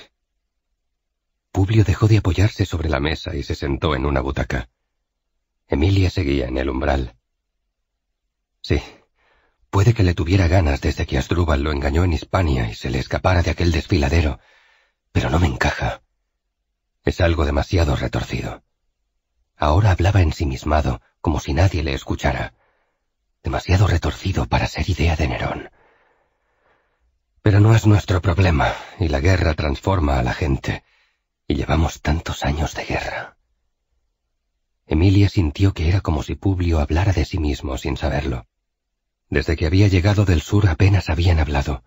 Publio dejó de apoyarse sobre la mesa y se sentó en una butaca. Emilia seguía en el umbral. Sí. Puede que le tuviera ganas desde que Asdrúbal lo engañó en Hispania y se le escapara de aquel desfiladero, pero no me encaja. Es algo demasiado retorcido. Ahora hablaba ensimismado, como si nadie le escuchara. Demasiado retorcido para ser idea de Nerón. Pero no es nuestro problema, y la guerra transforma a la gente, y llevamos tantos años de guerra. Emilia sintió que era como si Publio hablara de sí mismo sin saberlo. Desde que había llegado del sur apenas habían hablado.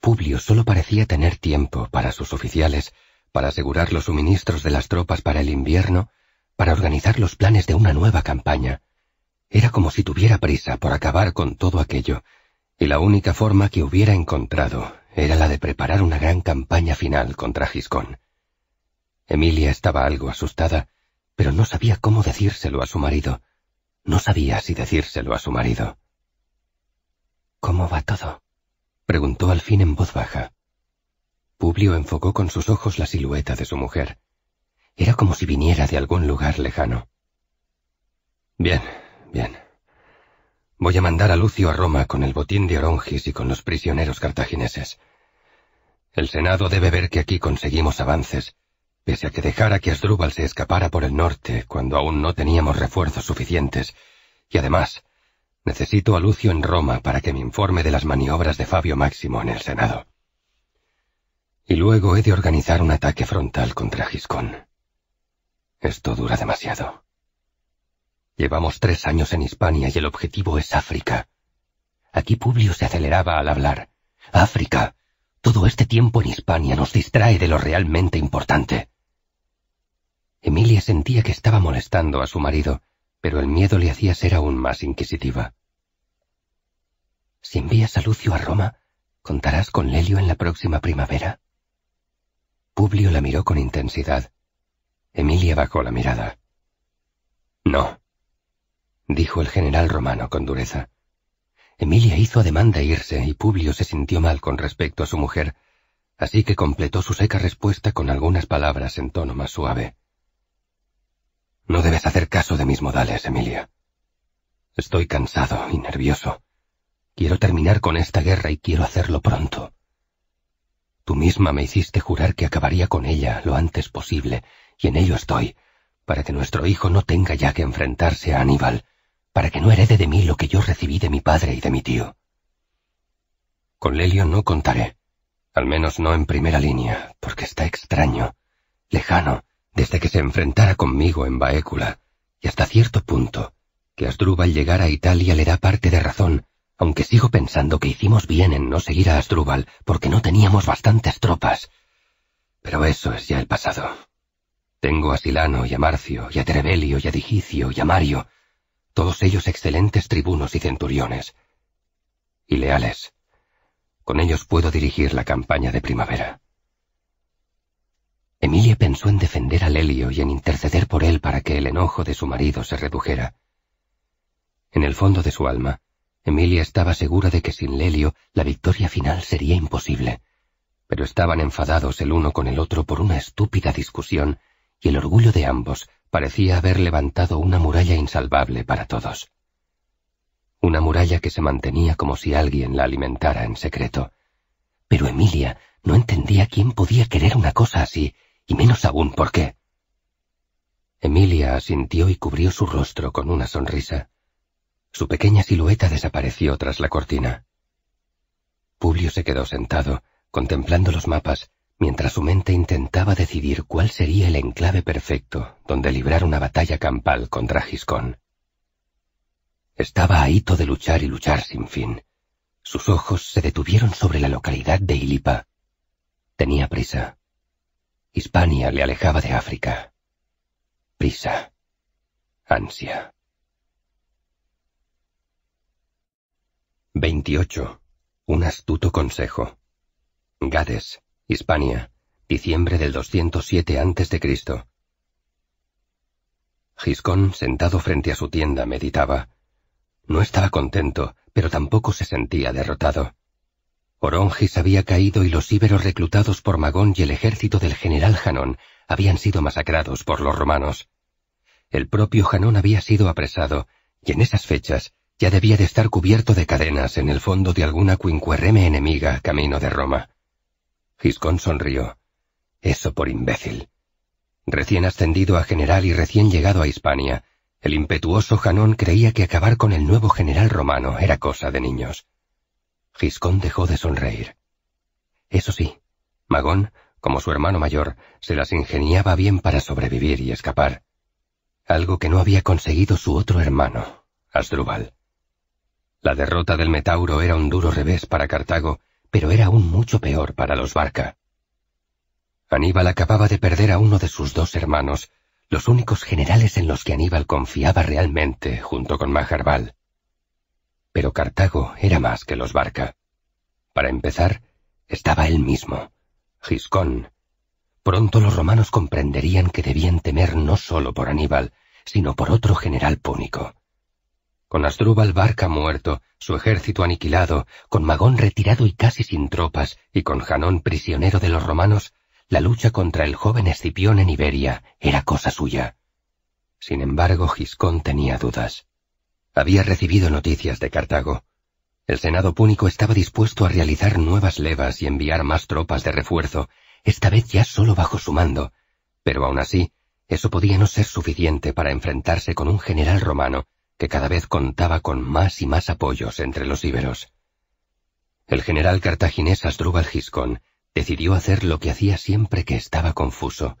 Publio solo parecía tener tiempo para sus oficiales para asegurar los suministros de las tropas para el invierno, para organizar los planes de una nueva campaña. Era como si tuviera prisa por acabar con todo aquello, y la única forma que hubiera encontrado era la de preparar una gran campaña final contra Giscón. Emilia estaba algo asustada, pero no sabía cómo decírselo a su marido. No sabía si decírselo a su marido. ¿Cómo va todo? preguntó al fin en voz baja. Publio enfocó con sus ojos la silueta de su mujer. Era como si viniera de algún lugar lejano. Bien, bien. Voy a mandar a Lucio a Roma con el botín de Orongis y con los prisioneros cartagineses. El Senado debe ver que aquí conseguimos avances, pese a que dejara que Asdrúbal se escapara por el norte cuando aún no teníamos refuerzos suficientes. Y además, necesito a Lucio en Roma para que me informe de las maniobras de Fabio Máximo en el Senado. Y luego he de organizar un ataque frontal contra Giscón. Esto dura demasiado. Llevamos tres años en Hispania y el objetivo es África. Aquí Publio se aceleraba al hablar. África. Todo este tiempo en Hispania nos distrae de lo realmente importante. Emilia sentía que estaba molestando a su marido, pero el miedo le hacía ser aún más inquisitiva. Si envías a Lucio a Roma, contarás con Lelio en la próxima primavera. Publio la miró con intensidad. Emilia bajó la mirada. No, dijo el general romano con dureza. Emilia hizo ademán de irse y Publio se sintió mal con respecto a su mujer, así que completó su seca respuesta con algunas palabras en tono más suave. No debes hacer caso de mis modales, Emilia. Estoy cansado y nervioso. Quiero terminar con esta guerra y quiero hacerlo pronto. Tú misma me hiciste jurar que acabaría con ella lo antes posible, y en ello estoy, para que nuestro hijo no tenga ya que enfrentarse a Aníbal, para que no herede de mí lo que yo recibí de mi padre y de mi tío. Con Lelio no contaré, al menos no en primera línea, porque está extraño, lejano, desde que se enfrentara conmigo en Baécula, y hasta cierto punto, que Asdrúbal llegar a Italia le da parte de razón, aunque sigo pensando que hicimos bien en no seguir a Asdrúbal porque no teníamos bastantes tropas. Pero eso es ya el pasado. Tengo a Silano y a Marcio y a Trevelio y a Digicio y a Mario, todos ellos excelentes tribunos y centuriones. Y leales. Con ellos puedo dirigir la campaña de primavera. Emilia pensó en defender a Lelio y en interceder por él para que el enojo de su marido se redujera. En el fondo de su alma, Emilia estaba segura de que sin Lelio la victoria final sería imposible. Pero estaban enfadados el uno con el otro por una estúpida discusión, y el orgullo de ambos parecía haber levantado una muralla insalvable para todos. Una muralla que se mantenía como si alguien la alimentara en secreto. Pero Emilia no entendía quién podía querer una cosa así, y menos aún por qué. Emilia asintió y cubrió su rostro con una sonrisa. Su pequeña silueta desapareció tras la cortina. Publio se quedó sentado, contemplando los mapas, mientras su mente intentaba decidir cuál sería el enclave perfecto donde librar una batalla campal contra Giscón. Estaba a hito de luchar y luchar sin fin. Sus ojos se detuvieron sobre la localidad de Ilipa. Tenía prisa. Hispania le alejaba de África. Prisa. Ansia. 28. Un astuto consejo. Gades, Hispania, diciembre del 207 a.C. Giscón, sentado frente a su tienda, meditaba. No estaba contento, pero tampoco se sentía derrotado. Orongis había caído y los íberos reclutados por Magón y el ejército del general Janón habían sido masacrados por los romanos. El propio Janón había sido apresado, y en esas fechas ya debía de estar cubierto de cadenas en el fondo de alguna quincuerreme enemiga camino de Roma. Giscón sonrió. Eso por imbécil. Recién ascendido a general y recién llegado a Hispania, el impetuoso Janón creía que acabar con el nuevo general romano era cosa de niños. Giscón dejó de sonreír. Eso sí, Magón, como su hermano mayor, se las ingeniaba bien para sobrevivir y escapar. Algo que no había conseguido su otro hermano, Asdrúbal. La derrota del Metauro era un duro revés para Cartago, pero era aún mucho peor para los Barca. Aníbal acababa de perder a uno de sus dos hermanos, los únicos generales en los que Aníbal confiaba realmente junto con Majarbal. Pero Cartago era más que los Barca. Para empezar, estaba él mismo, Giscón. Pronto los romanos comprenderían que debían temer no solo por Aníbal, sino por otro general púnico con Asdrúbal Barca muerto, su ejército aniquilado, con Magón retirado y casi sin tropas, y con Janón prisionero de los romanos, la lucha contra el joven Escipión en Iberia era cosa suya. Sin embargo, Giscón tenía dudas. Había recibido noticias de Cartago. El Senado púnico estaba dispuesto a realizar nuevas levas y enviar más tropas de refuerzo, esta vez ya solo bajo su mando, pero aún así, eso podía no ser suficiente para enfrentarse con un general romano que cada vez contaba con más y más apoyos entre los íberos. El general cartaginés Asdrúbal Giscón decidió hacer lo que hacía siempre que estaba confuso.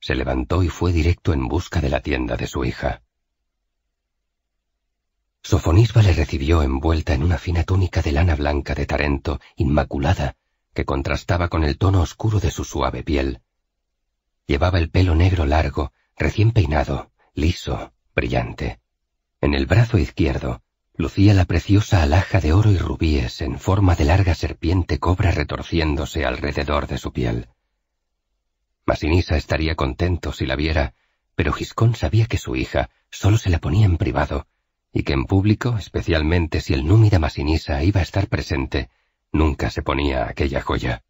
Se levantó y fue directo en busca de la tienda de su hija. Sofonisba le recibió envuelta en una fina túnica de lana blanca de Tarento, inmaculada, que contrastaba con el tono oscuro de su suave piel. Llevaba el pelo negro largo, recién peinado, liso, brillante. En el brazo izquierdo lucía la preciosa alhaja de oro y rubíes en forma de larga serpiente cobra retorciéndose alrededor de su piel. Masinisa estaría contento si la viera, pero Giscón sabía que su hija solo se la ponía en privado, y que en público, especialmente si el númida Masinisa iba a estar presente, nunca se ponía aquella joya.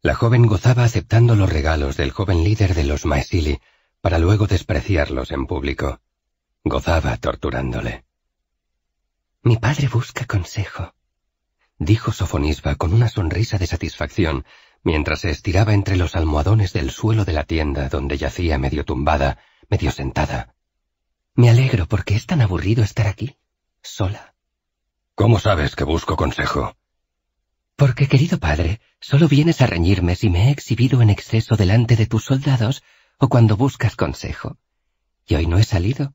La joven gozaba aceptando los regalos del joven líder de los Maesili, para luego despreciarlos en público. Gozaba torturándole. Mi padre busca consejo, dijo Sofonisba con una sonrisa de satisfacción mientras se estiraba entre los almohadones del suelo de la tienda donde yacía medio tumbada, medio sentada. Me alegro porque es tan aburrido estar aquí, sola. ¿Cómo sabes que busco consejo? Porque, querido padre, solo vienes a reñirme si me he exhibido en exceso delante de tus soldados o cuando buscas consejo. Y hoy no he salido,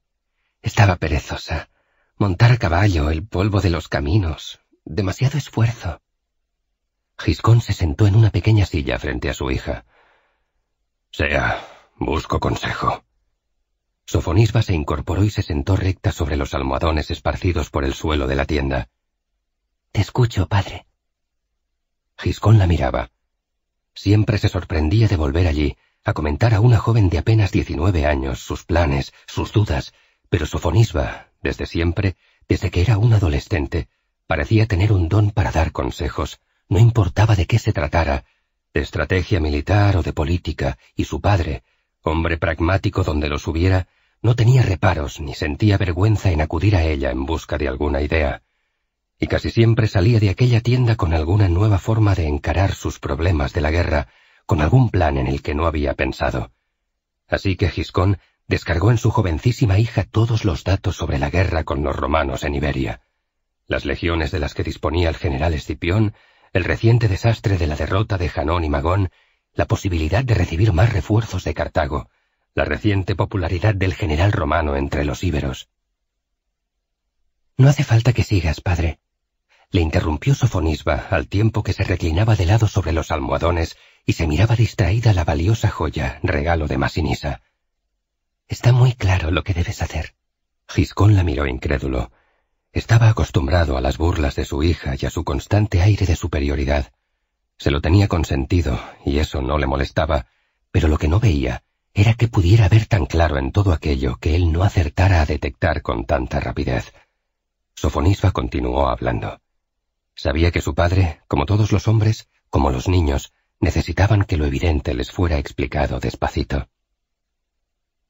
estaba perezosa. Montar a caballo, el polvo de los caminos. Demasiado esfuerzo. Giscón se sentó en una pequeña silla frente a su hija. Sea, busco consejo. Sofonisba se incorporó y se sentó recta sobre los almohadones esparcidos por el suelo de la tienda. Te escucho, padre. Giscón la miraba. Siempre se sorprendía de volver allí, a comentar a una joven de apenas diecinueve años sus planes, sus dudas, pero Sofonisba, desde siempre, desde que era un adolescente, parecía tener un don para dar consejos, no importaba de qué se tratara, de estrategia militar o de política, y su padre, hombre pragmático donde los hubiera, no tenía reparos ni sentía vergüenza en acudir a ella en busca de alguna idea, y casi siempre salía de aquella tienda con alguna nueva forma de encarar sus problemas de la guerra, con algún plan en el que no había pensado. Así que Giscón descargó en su jovencísima hija todos los datos sobre la guerra con los romanos en Iberia, las legiones de las que disponía el general Escipión, el reciente desastre de la derrota de Janón y Magón, la posibilidad de recibir más refuerzos de Cartago, la reciente popularidad del general romano entre los íberos. No hace falta que sigas, padre, le interrumpió Sofonisba al tiempo que se reclinaba de lado sobre los almohadones y se miraba distraída la valiosa joya, regalo de Masinisa. Está muy claro lo que debes hacer. Giscón la miró incrédulo. Estaba acostumbrado a las burlas de su hija y a su constante aire de superioridad. Se lo tenía consentido, y eso no le molestaba, pero lo que no veía era que pudiera ver tan claro en todo aquello que él no acertara a detectar con tanta rapidez. Sofonisba continuó hablando. Sabía que su padre, como todos los hombres, como los niños, necesitaban que lo evidente les fuera explicado despacito.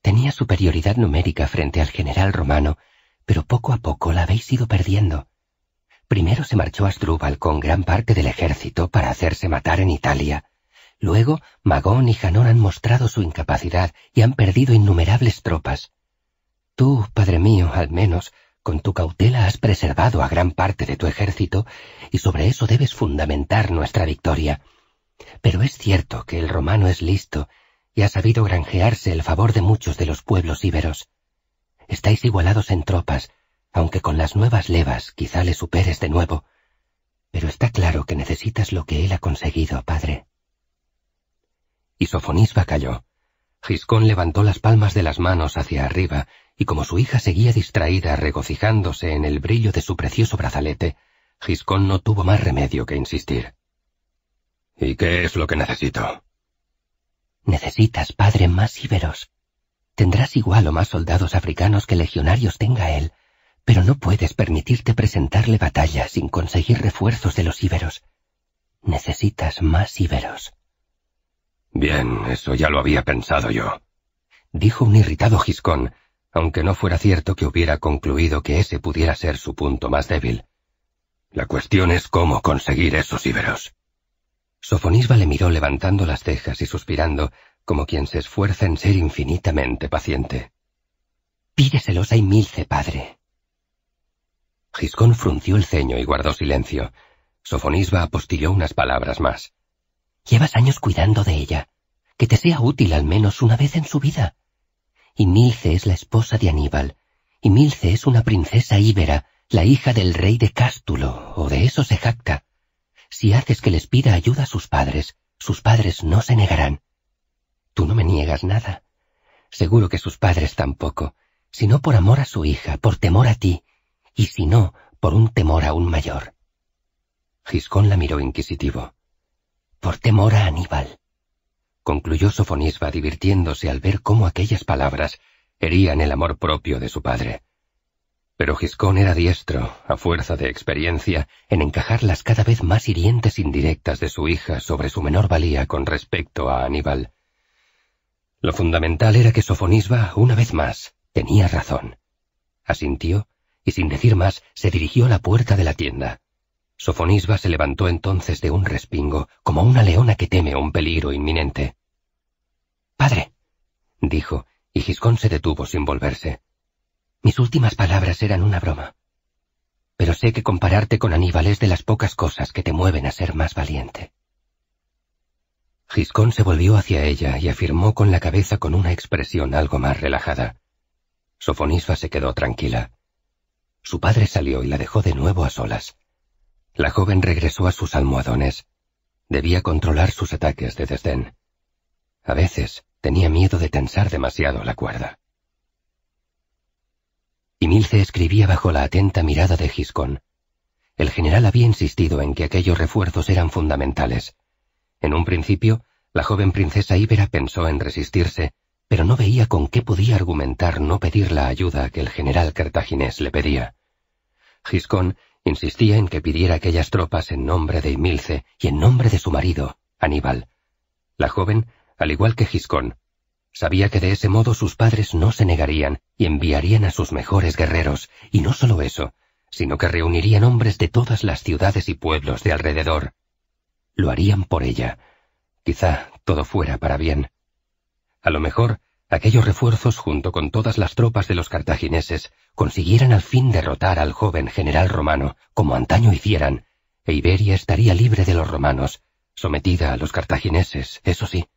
Tenía superioridad numérica frente al general romano, pero poco a poco la habéis ido perdiendo. Primero se marchó Strubal con gran parte del ejército para hacerse matar en Italia. Luego, Magón y Janón han mostrado su incapacidad y han perdido innumerables tropas. Tú, padre mío, al menos, con tu cautela has preservado a gran parte de tu ejército y sobre eso debes fundamentar nuestra victoria. Pero es cierto que el romano es listo y ha sabido granjearse el favor de muchos de los pueblos íberos. Estáis igualados en tropas, aunque con las nuevas levas quizá le superes de nuevo. Pero está claro que necesitas lo que él ha conseguido, padre. Y Sofonisba calló. Giscón levantó las palmas de las manos hacia arriba, y como su hija seguía distraída regocijándose en el brillo de su precioso brazalete, Giscón no tuvo más remedio que insistir. ¿Y qué es lo que necesito? Necesitas, padre, más íberos. Tendrás igual o más soldados africanos que legionarios tenga él, pero no puedes permitirte presentarle batalla sin conseguir refuerzos de los íberos. Necesitas más íberos. Bien, eso ya lo había pensado yo, dijo un irritado Giscón, aunque no fuera cierto que hubiera concluido que ese pudiera ser su punto más débil. La cuestión es cómo conseguir esos íberos. Sofonisba le miró levantando las cejas y suspirando, como quien se esfuerza en ser infinitamente paciente. Pídeselos a Milce, padre. Giscón frunció el ceño y guardó silencio. Sofonisba apostilló unas palabras más. Llevas años cuidando de ella. Que te sea útil al menos una vez en su vida. Y Milce es la esposa de Aníbal. Y Milce es una princesa íbera, la hija del rey de Cástulo, o de eso se jacta si haces que les pida ayuda a sus padres, sus padres no se negarán. Tú no me niegas nada. Seguro que sus padres tampoco, sino por amor a su hija, por temor a ti, y si no, por un temor aún mayor. Giscón la miró inquisitivo. Por temor a Aníbal. Concluyó Sofonisba divirtiéndose al ver cómo aquellas palabras herían el amor propio de su padre. Pero Giscón era diestro, a fuerza de experiencia, en encajar las cada vez más hirientes indirectas de su hija sobre su menor valía con respecto a Aníbal. Lo fundamental era que Sofonisba, una vez más, tenía razón. Asintió y sin decir más se dirigió a la puerta de la tienda. Sofonisba se levantó entonces de un respingo, como una leona que teme un peligro inminente. Padre, dijo, y Giscón se detuvo sin volverse. Mis últimas palabras eran una broma. Pero sé que compararte con Aníbal es de las pocas cosas que te mueven a ser más valiente. Giscón se volvió hacia ella y afirmó con la cabeza con una expresión algo más relajada. Sofonisba se quedó tranquila. Su padre salió y la dejó de nuevo a solas. La joven regresó a sus almohadones. Debía controlar sus ataques de desdén. A veces tenía miedo de tensar demasiado la cuerda y escribía bajo la atenta mirada de Giscón. El general había insistido en que aquellos refuerzos eran fundamentales. En un principio, la joven princesa Ibera pensó en resistirse, pero no veía con qué podía argumentar no pedir la ayuda que el general cartaginés le pedía. Giscón insistía en que pidiera aquellas tropas en nombre de Milce y en nombre de su marido, Aníbal. La joven, al igual que Giscón, Sabía que de ese modo sus padres no se negarían y enviarían a sus mejores guerreros, y no solo eso, sino que reunirían hombres de todas las ciudades y pueblos de alrededor. Lo harían por ella. Quizá todo fuera para bien. A lo mejor, aquellos refuerzos junto con todas las tropas de los cartagineses consiguieran al fin derrotar al joven general romano, como antaño hicieran, e Iberia estaría libre de los romanos, sometida a los cartagineses, eso sí,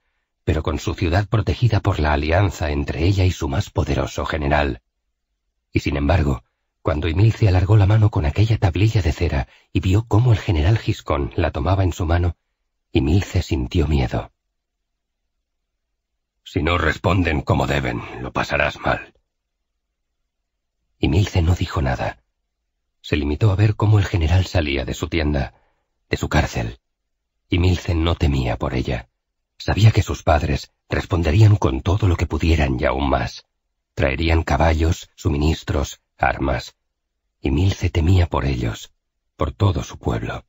pero con su ciudad protegida por la alianza entre ella y su más poderoso general. Y sin embargo, cuando Emilce alargó la mano con aquella tablilla de cera y vio cómo el general Giscón la tomaba en su mano, Emilce sintió miedo. Si no responden como deben, lo pasarás mal. Emilce no dijo nada. Se limitó a ver cómo el general salía de su tienda, de su cárcel, y Milce no temía por ella. Sabía que sus padres responderían con todo lo que pudieran y aún más. Traerían caballos, suministros, armas. Y Mil se temía por ellos, por todo su pueblo.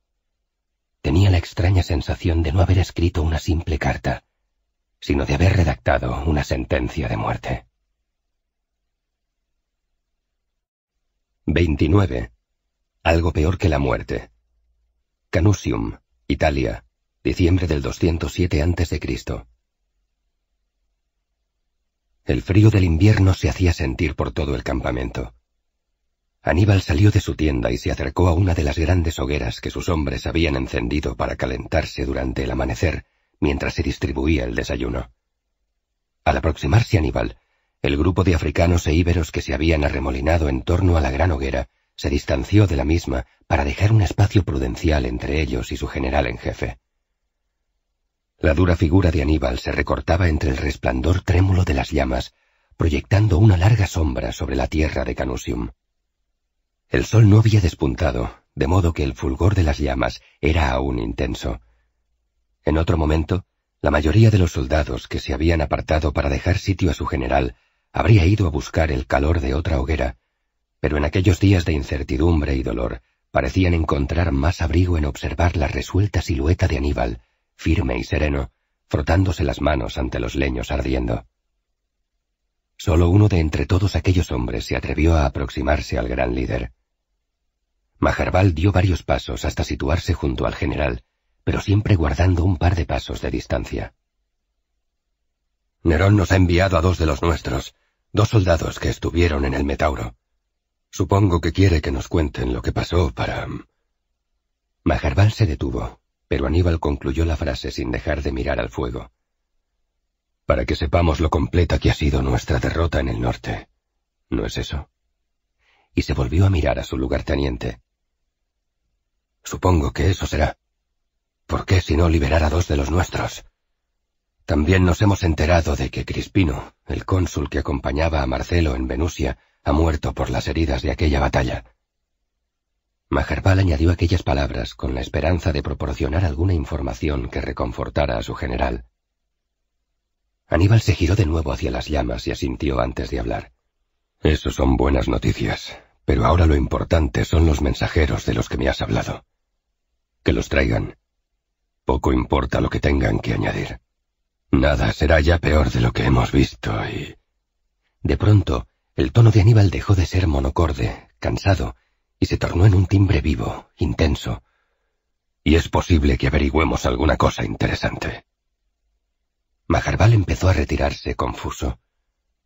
Tenía la extraña sensación de no haber escrito una simple carta, sino de haber redactado una sentencia de muerte. 29. Algo peor que la muerte. Canusium, Italia, diciembre del 207 a.C. El frío del invierno se hacía sentir por todo el campamento. Aníbal salió de su tienda y se acercó a una de las grandes hogueras que sus hombres habían encendido para calentarse durante el amanecer mientras se distribuía el desayuno. Al aproximarse Aníbal, el grupo de africanos e íberos que se habían arremolinado en torno a la gran hoguera se distanció de la misma para dejar un espacio prudencial entre ellos y su general en jefe. La dura figura de Aníbal se recortaba entre el resplandor trémulo de las llamas, proyectando una larga sombra sobre la tierra de Canusium. El sol no había despuntado, de modo que el fulgor de las llamas era aún intenso. En otro momento, la mayoría de los soldados que se habían apartado para dejar sitio a su general habría ido a buscar el calor de otra hoguera, pero en aquellos días de incertidumbre y dolor parecían encontrar más abrigo en observar la resuelta silueta de Aníbal, firme y sereno, frotándose las manos ante los leños ardiendo. Solo uno de entre todos aquellos hombres se atrevió a aproximarse al gran líder. Majerbal dio varios pasos hasta situarse junto al general, pero siempre guardando un par de pasos de distancia. Nerón nos ha enviado a dos de los nuestros, dos soldados que estuvieron en el Metauro. Supongo que quiere que nos cuenten lo que pasó para... Mm. Majerbal se detuvo, pero Aníbal concluyó la frase sin dejar de mirar al fuego. Para que sepamos lo completa que ha sido nuestra derrota en el norte. ¿No es eso? Y se volvió a mirar a su lugarteniente. Supongo que eso será. ¿Por qué si no liberar a dos de los nuestros? También nos hemos enterado de que Crispino, el cónsul que acompañaba a Marcelo en Venusia, ha muerto por las heridas de aquella batalla. Majarbal añadió aquellas palabras con la esperanza de proporcionar alguna información que reconfortara a su general. Aníbal se giró de nuevo hacia las llamas y asintió antes de hablar. Eso son buenas noticias, pero ahora lo importante son los mensajeros de los que me has hablado. Que los traigan. Poco importa lo que tengan que añadir. Nada será ya peor de lo que hemos visto y... De pronto, el tono de Aníbal dejó de ser monocorde, cansado, y se tornó en un timbre vivo, intenso. Y es posible que averigüemos alguna cosa interesante. Majarbal empezó a retirarse confuso.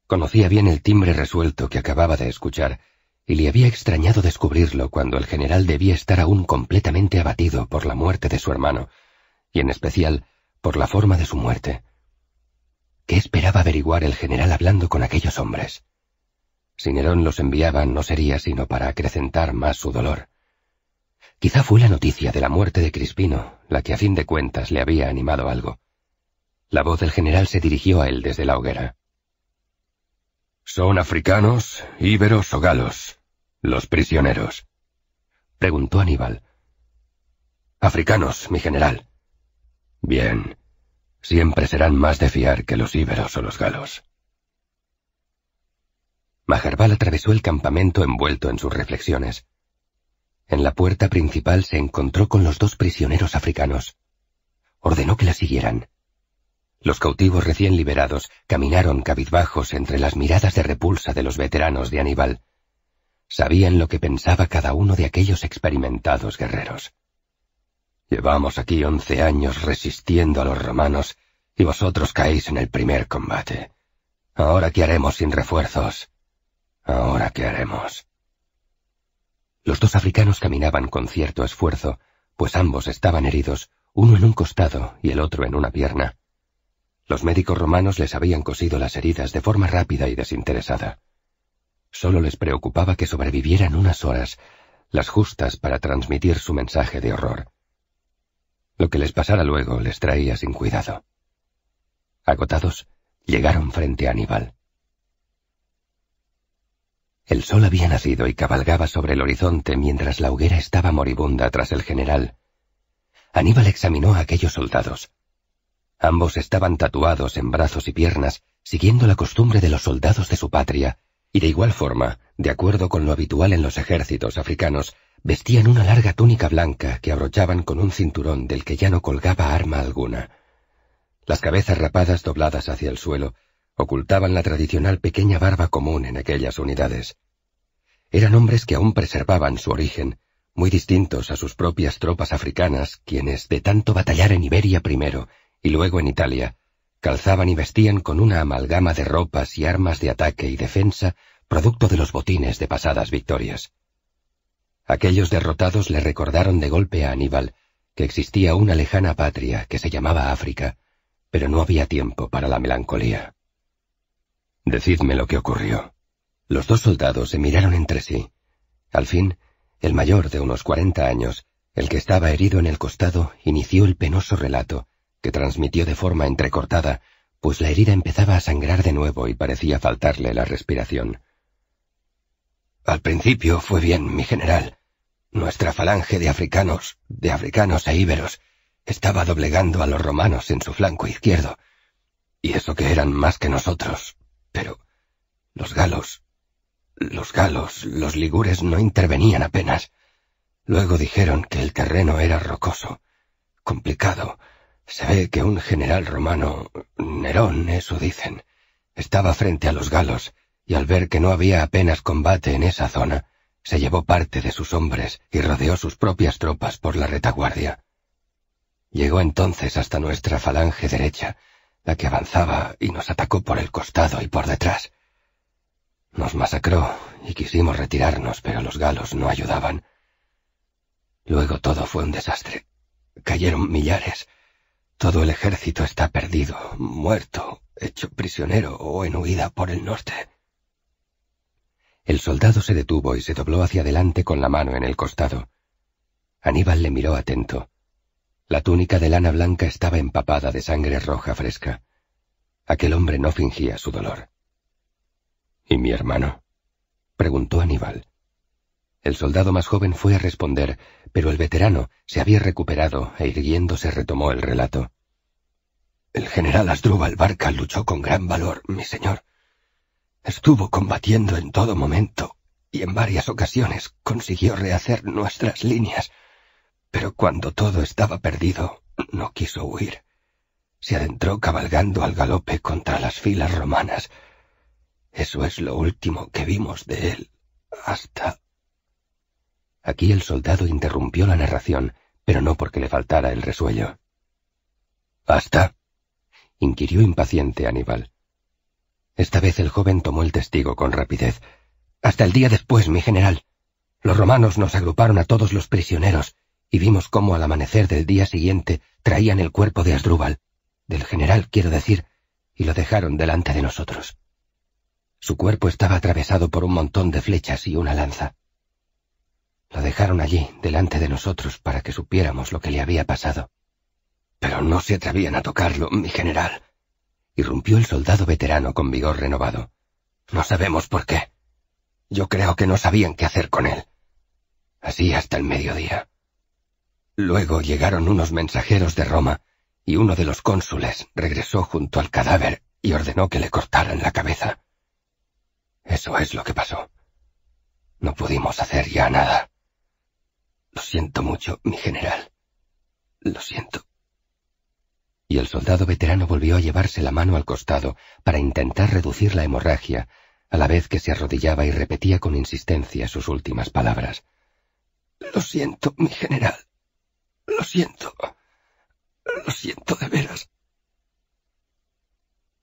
Conocía bien el timbre resuelto que acababa de escuchar, y le había extrañado descubrirlo cuando el general debía estar aún completamente abatido por la muerte de su hermano, y en especial por la forma de su muerte. ¿Qué esperaba averiguar el general hablando con aquellos hombres? Si Nerón los enviaba no sería sino para acrecentar más su dolor. Quizá fue la noticia de la muerte de Crispino la que a fin de cuentas le había animado algo. La voz del general se dirigió a él desde la hoguera. ¿Son africanos, íberos o galos? Los prisioneros. Preguntó Aníbal. Africanos, mi general. Bien. Siempre serán más de fiar que los íberos o los galos. Majerbal atravesó el campamento envuelto en sus reflexiones. En la puerta principal se encontró con los dos prisioneros africanos. Ordenó que la siguieran. Los cautivos recién liberados caminaron cabizbajos entre las miradas de repulsa de los veteranos de Aníbal. Sabían lo que pensaba cada uno de aquellos experimentados guerreros. Llevamos aquí once años resistiendo a los romanos y vosotros caéis en el primer combate. Ahora qué haremos sin refuerzos. Ahora qué haremos. Los dos africanos caminaban con cierto esfuerzo, pues ambos estaban heridos, uno en un costado y el otro en una pierna. Los médicos romanos les habían cosido las heridas de forma rápida y desinteresada. Solo les preocupaba que sobrevivieran unas horas, las justas para transmitir su mensaje de horror. Lo que les pasara luego les traía sin cuidado. Agotados, llegaron frente a Aníbal. El sol había nacido y cabalgaba sobre el horizonte mientras la hoguera estaba moribunda tras el general. Aníbal examinó a aquellos soldados. Ambos estaban tatuados en brazos y piernas, siguiendo la costumbre de los soldados de su patria, y de igual forma, de acuerdo con lo habitual en los ejércitos africanos, vestían una larga túnica blanca que abrochaban con un cinturón del que ya no colgaba arma alguna. Las cabezas rapadas dobladas hacia el suelo ocultaban la tradicional pequeña barba común en aquellas unidades. Eran hombres que aún preservaban su origen, muy distintos a sus propias tropas africanas, quienes, de tanto batallar en Iberia primero y luego en Italia, calzaban y vestían con una amalgama de ropas y armas de ataque y defensa, producto de los botines de pasadas victorias. Aquellos derrotados le recordaron de golpe a Aníbal que existía una lejana patria que se llamaba África, pero no había tiempo para la melancolía. Decidme lo que ocurrió. Los dos soldados se miraron entre sí. Al fin, el mayor de unos cuarenta años, el que estaba herido en el costado, inició el penoso relato, que transmitió de forma entrecortada, pues la herida empezaba a sangrar de nuevo y parecía faltarle la respiración. Al principio fue bien, mi general. Nuestra falange de africanos, de africanos e íberos, estaba doblegando a los romanos en su flanco izquierdo. Y eso que eran más que nosotros, pero los galos, los galos, los ligures no intervenían apenas. Luego dijeron que el terreno era rocoso, complicado. Se ve que un general romano, Nerón, eso dicen, estaba frente a los galos, y al ver que no había apenas combate en esa zona, se llevó parte de sus hombres y rodeó sus propias tropas por la retaguardia. Llegó entonces hasta nuestra falange derecha, la que avanzaba y nos atacó por el costado y por detrás. Nos masacró y quisimos retirarnos, pero los galos no ayudaban. Luego todo fue un desastre. Cayeron millares. Todo el ejército está perdido, muerto, hecho prisionero o en huida por el norte. El soldado se detuvo y se dobló hacia adelante con la mano en el costado. Aníbal le miró atento. La túnica de lana blanca estaba empapada de sangre roja fresca. Aquel hombre no fingía su dolor. ¿Y mi hermano? preguntó Aníbal. El soldado más joven fue a responder, pero el veterano se había recuperado e irguiéndose retomó el relato. El general Asdrúbal Barca luchó con gran valor, mi señor. Estuvo combatiendo en todo momento y en varias ocasiones consiguió rehacer nuestras líneas pero cuando todo estaba perdido, no quiso huir. Se adentró cabalgando al galope contra las filas romanas. Eso es lo último que vimos de él, hasta... Aquí el soldado interrumpió la narración, pero no porque le faltara el resuello. ¿Hasta? inquirió impaciente Aníbal. Esta vez el joven tomó el testigo con rapidez. Hasta el día después, mi general. Los romanos nos agruparon a todos los prisioneros y vimos cómo al amanecer del día siguiente traían el cuerpo de Asdrúbal, del general quiero decir, y lo dejaron delante de nosotros. Su cuerpo estaba atravesado por un montón de flechas y una lanza. Lo dejaron allí, delante de nosotros, para que supiéramos lo que le había pasado. Pero no se atrevían a tocarlo, mi general. Irrumpió el soldado veterano con vigor renovado. No sabemos por qué. Yo creo que no sabían qué hacer con él. Así hasta el mediodía. Luego llegaron unos mensajeros de Roma, y uno de los cónsules regresó junto al cadáver y ordenó que le cortaran la cabeza. Eso es lo que pasó. No pudimos hacer ya nada. Lo siento mucho, mi general. Lo siento. Y el soldado veterano volvió a llevarse la mano al costado para intentar reducir la hemorragia, a la vez que se arrodillaba y repetía con insistencia sus últimas palabras. Lo siento, mi general. Lo siento. Lo siento de veras.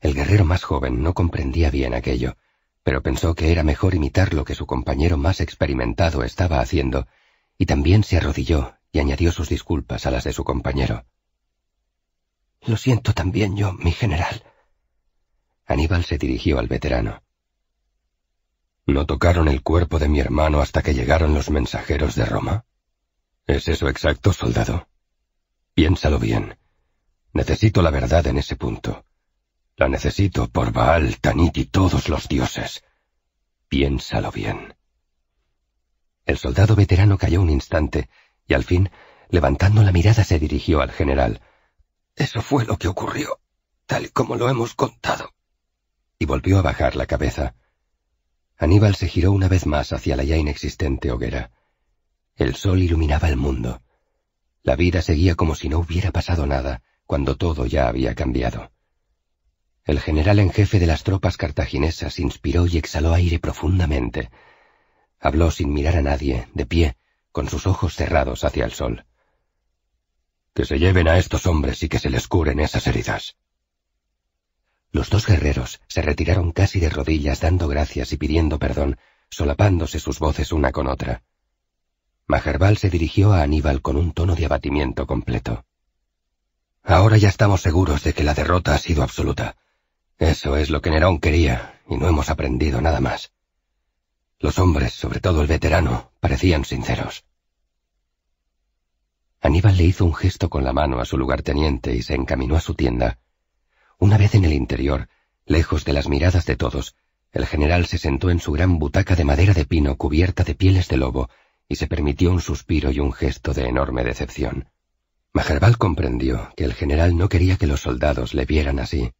El guerrero más joven no comprendía bien aquello, pero pensó que era mejor imitar lo que su compañero más experimentado estaba haciendo, y también se arrodilló y añadió sus disculpas a las de su compañero. Lo siento también yo, mi general. Aníbal se dirigió al veterano. ¿No tocaron el cuerpo de mi hermano hasta que llegaron los mensajeros de Roma? ¿Es eso exacto, soldado? Piénsalo bien. Necesito la verdad en ese punto. La necesito por Baal, Tanit y todos los dioses. Piénsalo bien. El soldado veterano calló un instante y al fin, levantando la mirada, se dirigió al general. Eso fue lo que ocurrió, tal como lo hemos contado. Y volvió a bajar la cabeza. Aníbal se giró una vez más hacia la ya inexistente hoguera. El sol iluminaba el mundo. La vida seguía como si no hubiera pasado nada, cuando todo ya había cambiado. El general en jefe de las tropas cartaginesas inspiró y exhaló aire profundamente. Habló sin mirar a nadie, de pie, con sus ojos cerrados hacia el sol. Que se lleven a estos hombres y que se les curen esas heridas. Los dos guerreros se retiraron casi de rodillas dando gracias y pidiendo perdón, solapándose sus voces una con otra. Majerbal se dirigió a Aníbal con un tono de abatimiento completo. Ahora ya estamos seguros de que la derrota ha sido absoluta. Eso es lo que Nerón quería, y no hemos aprendido nada más. Los hombres, sobre todo el veterano, parecían sinceros. Aníbal le hizo un gesto con la mano a su lugarteniente y se encaminó a su tienda. Una vez en el interior, lejos de las miradas de todos, el general se sentó en su gran butaca de madera de pino cubierta de pieles de lobo y se permitió un suspiro y un gesto de enorme decepción. Majerbal comprendió que el general no quería que los soldados le vieran así.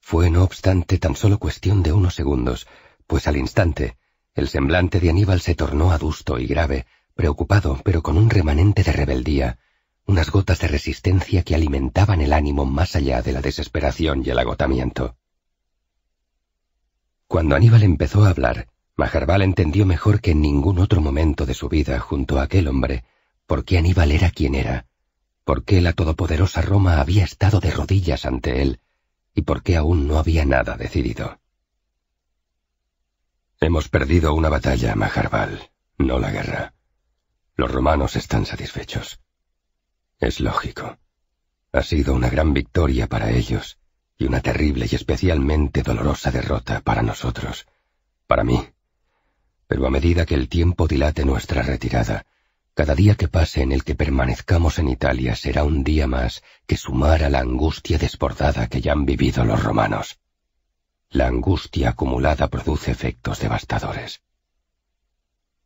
Fue, no obstante, tan solo cuestión de unos segundos, pues al instante el semblante de Aníbal se tornó adusto y grave, preocupado, pero con un remanente de rebeldía, unas gotas de resistencia que alimentaban el ánimo más allá de la desesperación y el agotamiento. Cuando Aníbal empezó a hablar, Majarbal entendió mejor que en ningún otro momento de su vida junto a aquel hombre por qué Aníbal era quien era, por qué la todopoderosa Roma había estado de rodillas ante él y por qué aún no había nada decidido. Hemos perdido una batalla, Majarbal, no la guerra. Los romanos están satisfechos. Es lógico. Ha sido una gran victoria para ellos y una terrible y especialmente dolorosa derrota para nosotros, para mí, pero a medida que el tiempo dilate nuestra retirada, cada día que pase en el que permanezcamos en Italia será un día más que sumar a la angustia desbordada que ya han vivido los romanos. La angustia acumulada produce efectos devastadores.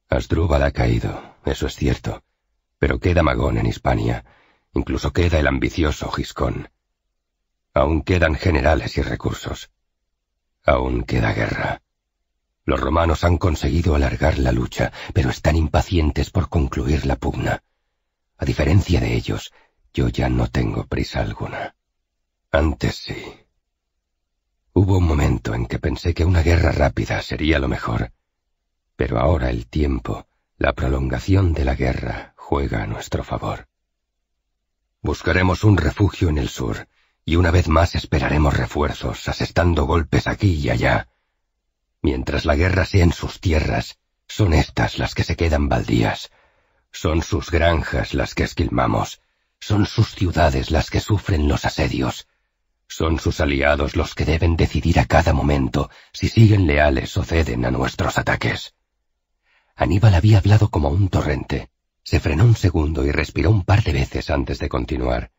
Asdrúbal ha caído, eso es cierto, pero queda Magón en Hispania, incluso queda el ambicioso Giscón. Aún quedan generales y recursos. Aún queda guerra. Los romanos han conseguido alargar la lucha, pero están impacientes por concluir la pugna. A diferencia de ellos, yo ya no tengo prisa alguna. Antes sí. Hubo un momento en que pensé que una guerra rápida sería lo mejor, pero ahora el tiempo, la prolongación de la guerra, juega a nuestro favor. Buscaremos un refugio en el sur, y una vez más esperaremos refuerzos, asestando golpes aquí y allá, Mientras la guerra sea en sus tierras, son estas las que se quedan baldías. Son sus granjas las que esquilmamos. Son sus ciudades las que sufren los asedios. Son sus aliados los que deben decidir a cada momento si siguen leales o ceden a nuestros ataques. Aníbal había hablado como un torrente. Se frenó un segundo y respiró un par de veces antes de continuar.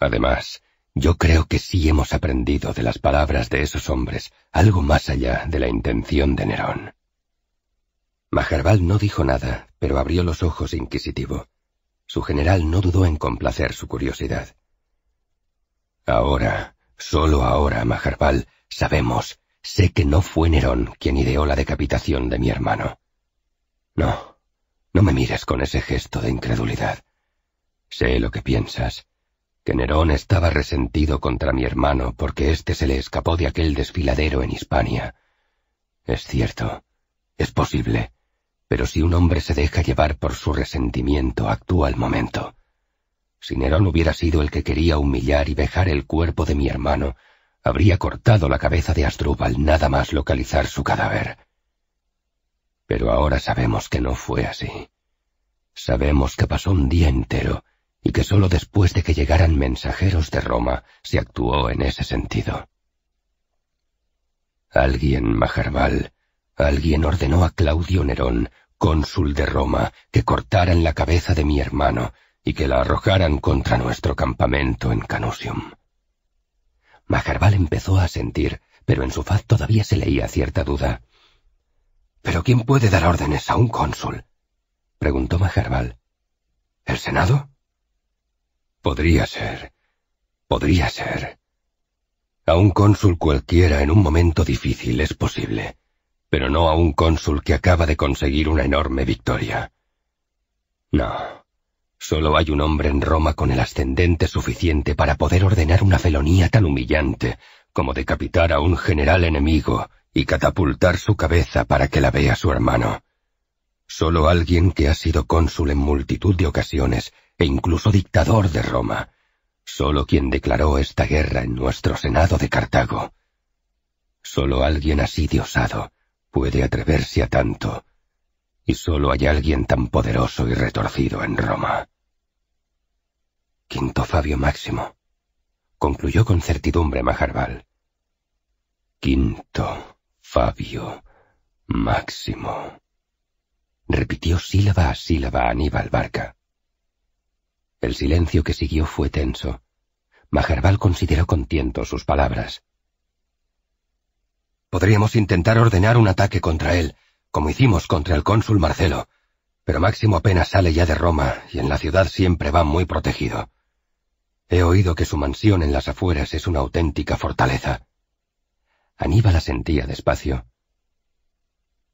Además, yo creo que sí hemos aprendido de las palabras de esos hombres algo más allá de la intención de Nerón. Majerbal no dijo nada, pero abrió los ojos inquisitivo. Su general no dudó en complacer su curiosidad. Ahora, solo ahora, Majerbal, sabemos, sé que no fue Nerón quien ideó la decapitación de mi hermano. No, no me mires con ese gesto de incredulidad. Sé lo que piensas que Nerón estaba resentido contra mi hermano porque éste se le escapó de aquel desfiladero en Hispania. Es cierto, es posible, pero si un hombre se deja llevar por su resentimiento, actúa al momento. Si Nerón hubiera sido el que quería humillar y vejar el cuerpo de mi hermano, habría cortado la cabeza de Asdrúbal nada más localizar su cadáver. Pero ahora sabemos que no fue así. Sabemos que pasó un día entero, y que sólo después de que llegaran mensajeros de Roma se actuó en ese sentido. Alguien Majerval, alguien ordenó a Claudio Nerón, cónsul de Roma, que cortaran la cabeza de mi hermano y que la arrojaran contra nuestro campamento en Canusium. Majerval empezó a sentir, pero en su faz todavía se leía cierta duda. ¿Pero quién puede dar órdenes a un cónsul? preguntó Majerval. ¿El Senado? Podría ser. Podría ser. A un cónsul cualquiera en un momento difícil es posible, pero no a un cónsul que acaba de conseguir una enorme victoria. No. Solo hay un hombre en Roma con el ascendente suficiente para poder ordenar una felonía tan humillante como decapitar a un general enemigo y catapultar su cabeza para que la vea su hermano. Solo alguien que ha sido cónsul en multitud de ocasiones e incluso dictador de Roma, solo quien declaró esta guerra en nuestro Senado de Cartago. Solo alguien así diosado puede atreverse a tanto, y solo hay alguien tan poderoso y retorcido en Roma. Quinto Fabio Máximo, concluyó con certidumbre Majarbal. Quinto Fabio Máximo, repitió sílaba a sílaba Aníbal Barca. El silencio que siguió fue tenso. Majerbal consideró con tiento sus palabras. Podríamos intentar ordenar un ataque contra él, como hicimos contra el cónsul Marcelo, pero Máximo apenas sale ya de Roma y en la ciudad siempre va muy protegido. He oído que su mansión en las afueras es una auténtica fortaleza. Aníbal sentía despacio.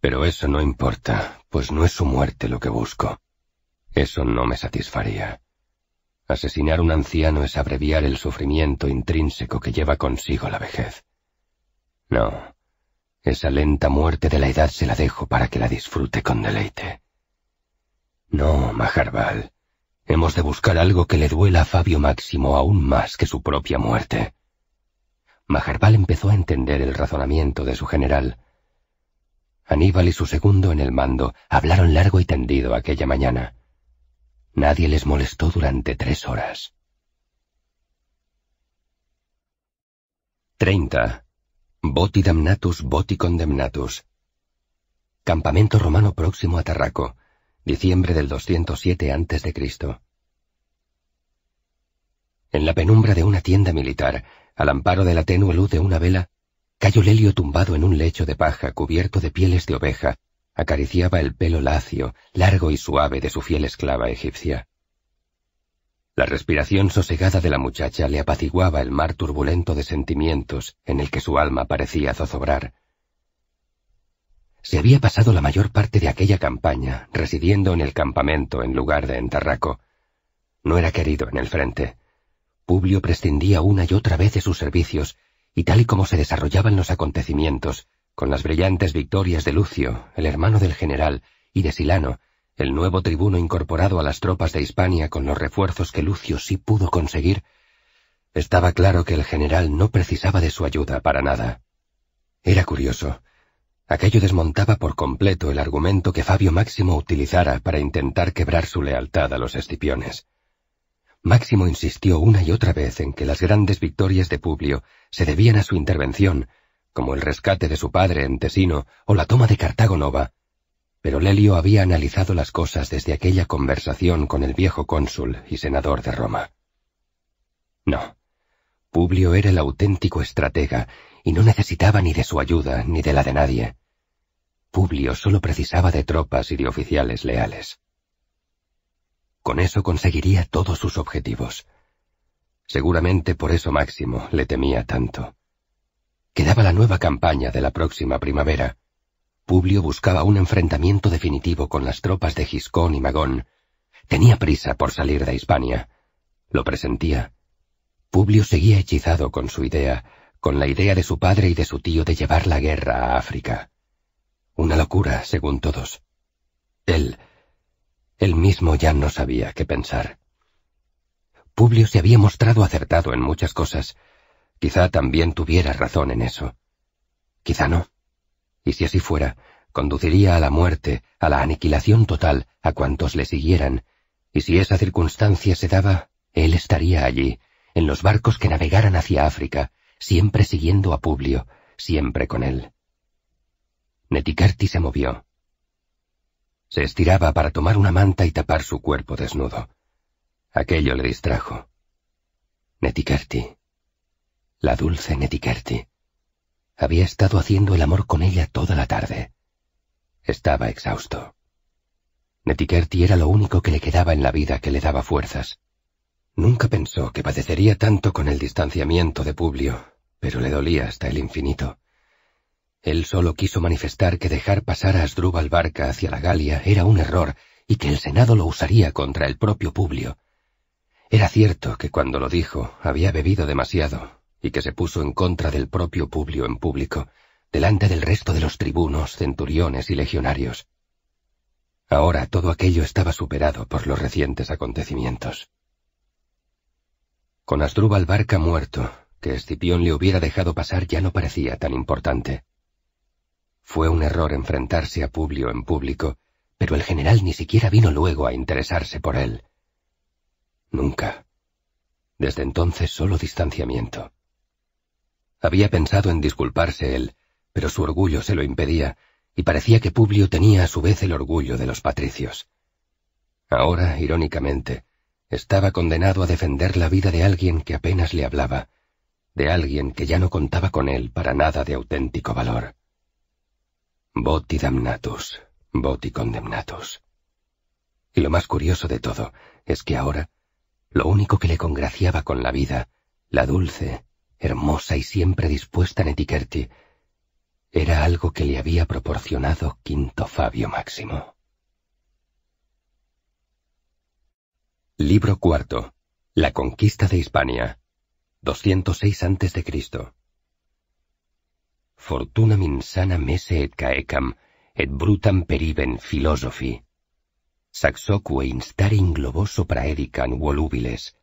Pero eso no importa, pues no es su muerte lo que busco. Eso no me satisfaría. Asesinar un anciano es abreviar el sufrimiento intrínseco que lleva consigo la vejez. No, esa lenta muerte de la edad se la dejo para que la disfrute con deleite. No, Majarbal, hemos de buscar algo que le duela a Fabio Máximo aún más que su propia muerte. Majarbal empezó a entender el razonamiento de su general. Aníbal y su segundo en el mando hablaron largo y tendido aquella mañana. Nadie les molestó durante tres horas. 30. boti damnatus, boti condemnatus. Campamento romano próximo a Tarraco, diciembre del 207 a.C. En la penumbra de una tienda militar, al amparo de la tenue luz de una vela, cayó Lelio tumbado en un lecho de paja cubierto de pieles de oveja, acariciaba el pelo lacio, largo y suave de su fiel esclava egipcia. La respiración sosegada de la muchacha le apaciguaba el mar turbulento de sentimientos en el que su alma parecía zozobrar. Se había pasado la mayor parte de aquella campaña residiendo en el campamento en lugar de en Tarraco. No era querido en el frente. Publio prescindía una y otra vez de sus servicios, y tal y como se desarrollaban los acontecimientos, con las brillantes victorias de Lucio, el hermano del general, y de Silano, el nuevo tribuno incorporado a las tropas de Hispania con los refuerzos que Lucio sí pudo conseguir, estaba claro que el general no precisaba de su ayuda para nada. Era curioso. Aquello desmontaba por completo el argumento que Fabio Máximo utilizara para intentar quebrar su lealtad a los escipiones. Máximo insistió una y otra vez en que las grandes victorias de Publio se debían a su intervención, como el rescate de su padre en Tesino o la toma de Cartago Nova, pero Lelio había analizado las cosas desde aquella conversación con el viejo cónsul y senador de Roma. No, Publio era el auténtico estratega y no necesitaba ni de su ayuda ni de la de nadie. Publio solo precisaba de tropas y de oficiales leales. Con eso conseguiría todos sus objetivos. Seguramente por eso Máximo le temía tanto. Quedaba la nueva campaña de la próxima primavera. Publio buscaba un enfrentamiento definitivo con las tropas de Giscón y Magón. Tenía prisa por salir de Hispania. Lo presentía. Publio seguía hechizado con su idea, con la idea de su padre y de su tío de llevar la guerra a África. Una locura, según todos. Él, él mismo ya no sabía qué pensar. Publio se había mostrado acertado en muchas cosas, Quizá también tuviera razón en eso. Quizá no. Y si así fuera, conduciría a la muerte, a la aniquilación total, a cuantos le siguieran, y si esa circunstancia se daba, él estaría allí, en los barcos que navegaran hacia África, siempre siguiendo a Publio, siempre con él. Neticarti se movió. Se estiraba para tomar una manta y tapar su cuerpo desnudo. Aquello le distrajo. Neticarti la dulce Netikerti. Había estado haciendo el amor con ella toda la tarde. Estaba exhausto. Netikerti era lo único que le quedaba en la vida que le daba fuerzas. Nunca pensó que padecería tanto con el distanciamiento de Publio, pero le dolía hasta el infinito. Él solo quiso manifestar que dejar pasar a Asdrúbal Barca hacia la Galia era un error y que el Senado lo usaría contra el propio Publio. Era cierto que cuando lo dijo había bebido demasiado, y que se puso en contra del propio Publio en público, delante del resto de los tribunos, centuriones y legionarios. Ahora todo aquello estaba superado por los recientes acontecimientos. Con Asdrúbal Barca muerto, que Escipión le hubiera dejado pasar ya no parecía tan importante. Fue un error enfrentarse a Publio en público, pero el general ni siquiera vino luego a interesarse por él. Nunca. Desde entonces solo distanciamiento. Había pensado en disculparse él, pero su orgullo se lo impedía, y parecía que Publio tenía a su vez el orgullo de los patricios. Ahora, irónicamente, estaba condenado a defender la vida de alguien que apenas le hablaba, de alguien que ya no contaba con él para nada de auténtico valor. Voti damnatus, voti condemnatus. Y lo más curioso de todo es que ahora, lo único que le congraciaba con la vida, la dulce, hermosa y siempre dispuesta en Etiqueti, era algo que le había proporcionado Quinto Fabio Máximo. Libro cuarto. La conquista de Hispania. 206 a.C. Fortuna minsana mese et caecam, et brutam periben philosophy. Saxoque instare globoso praedican volubiles,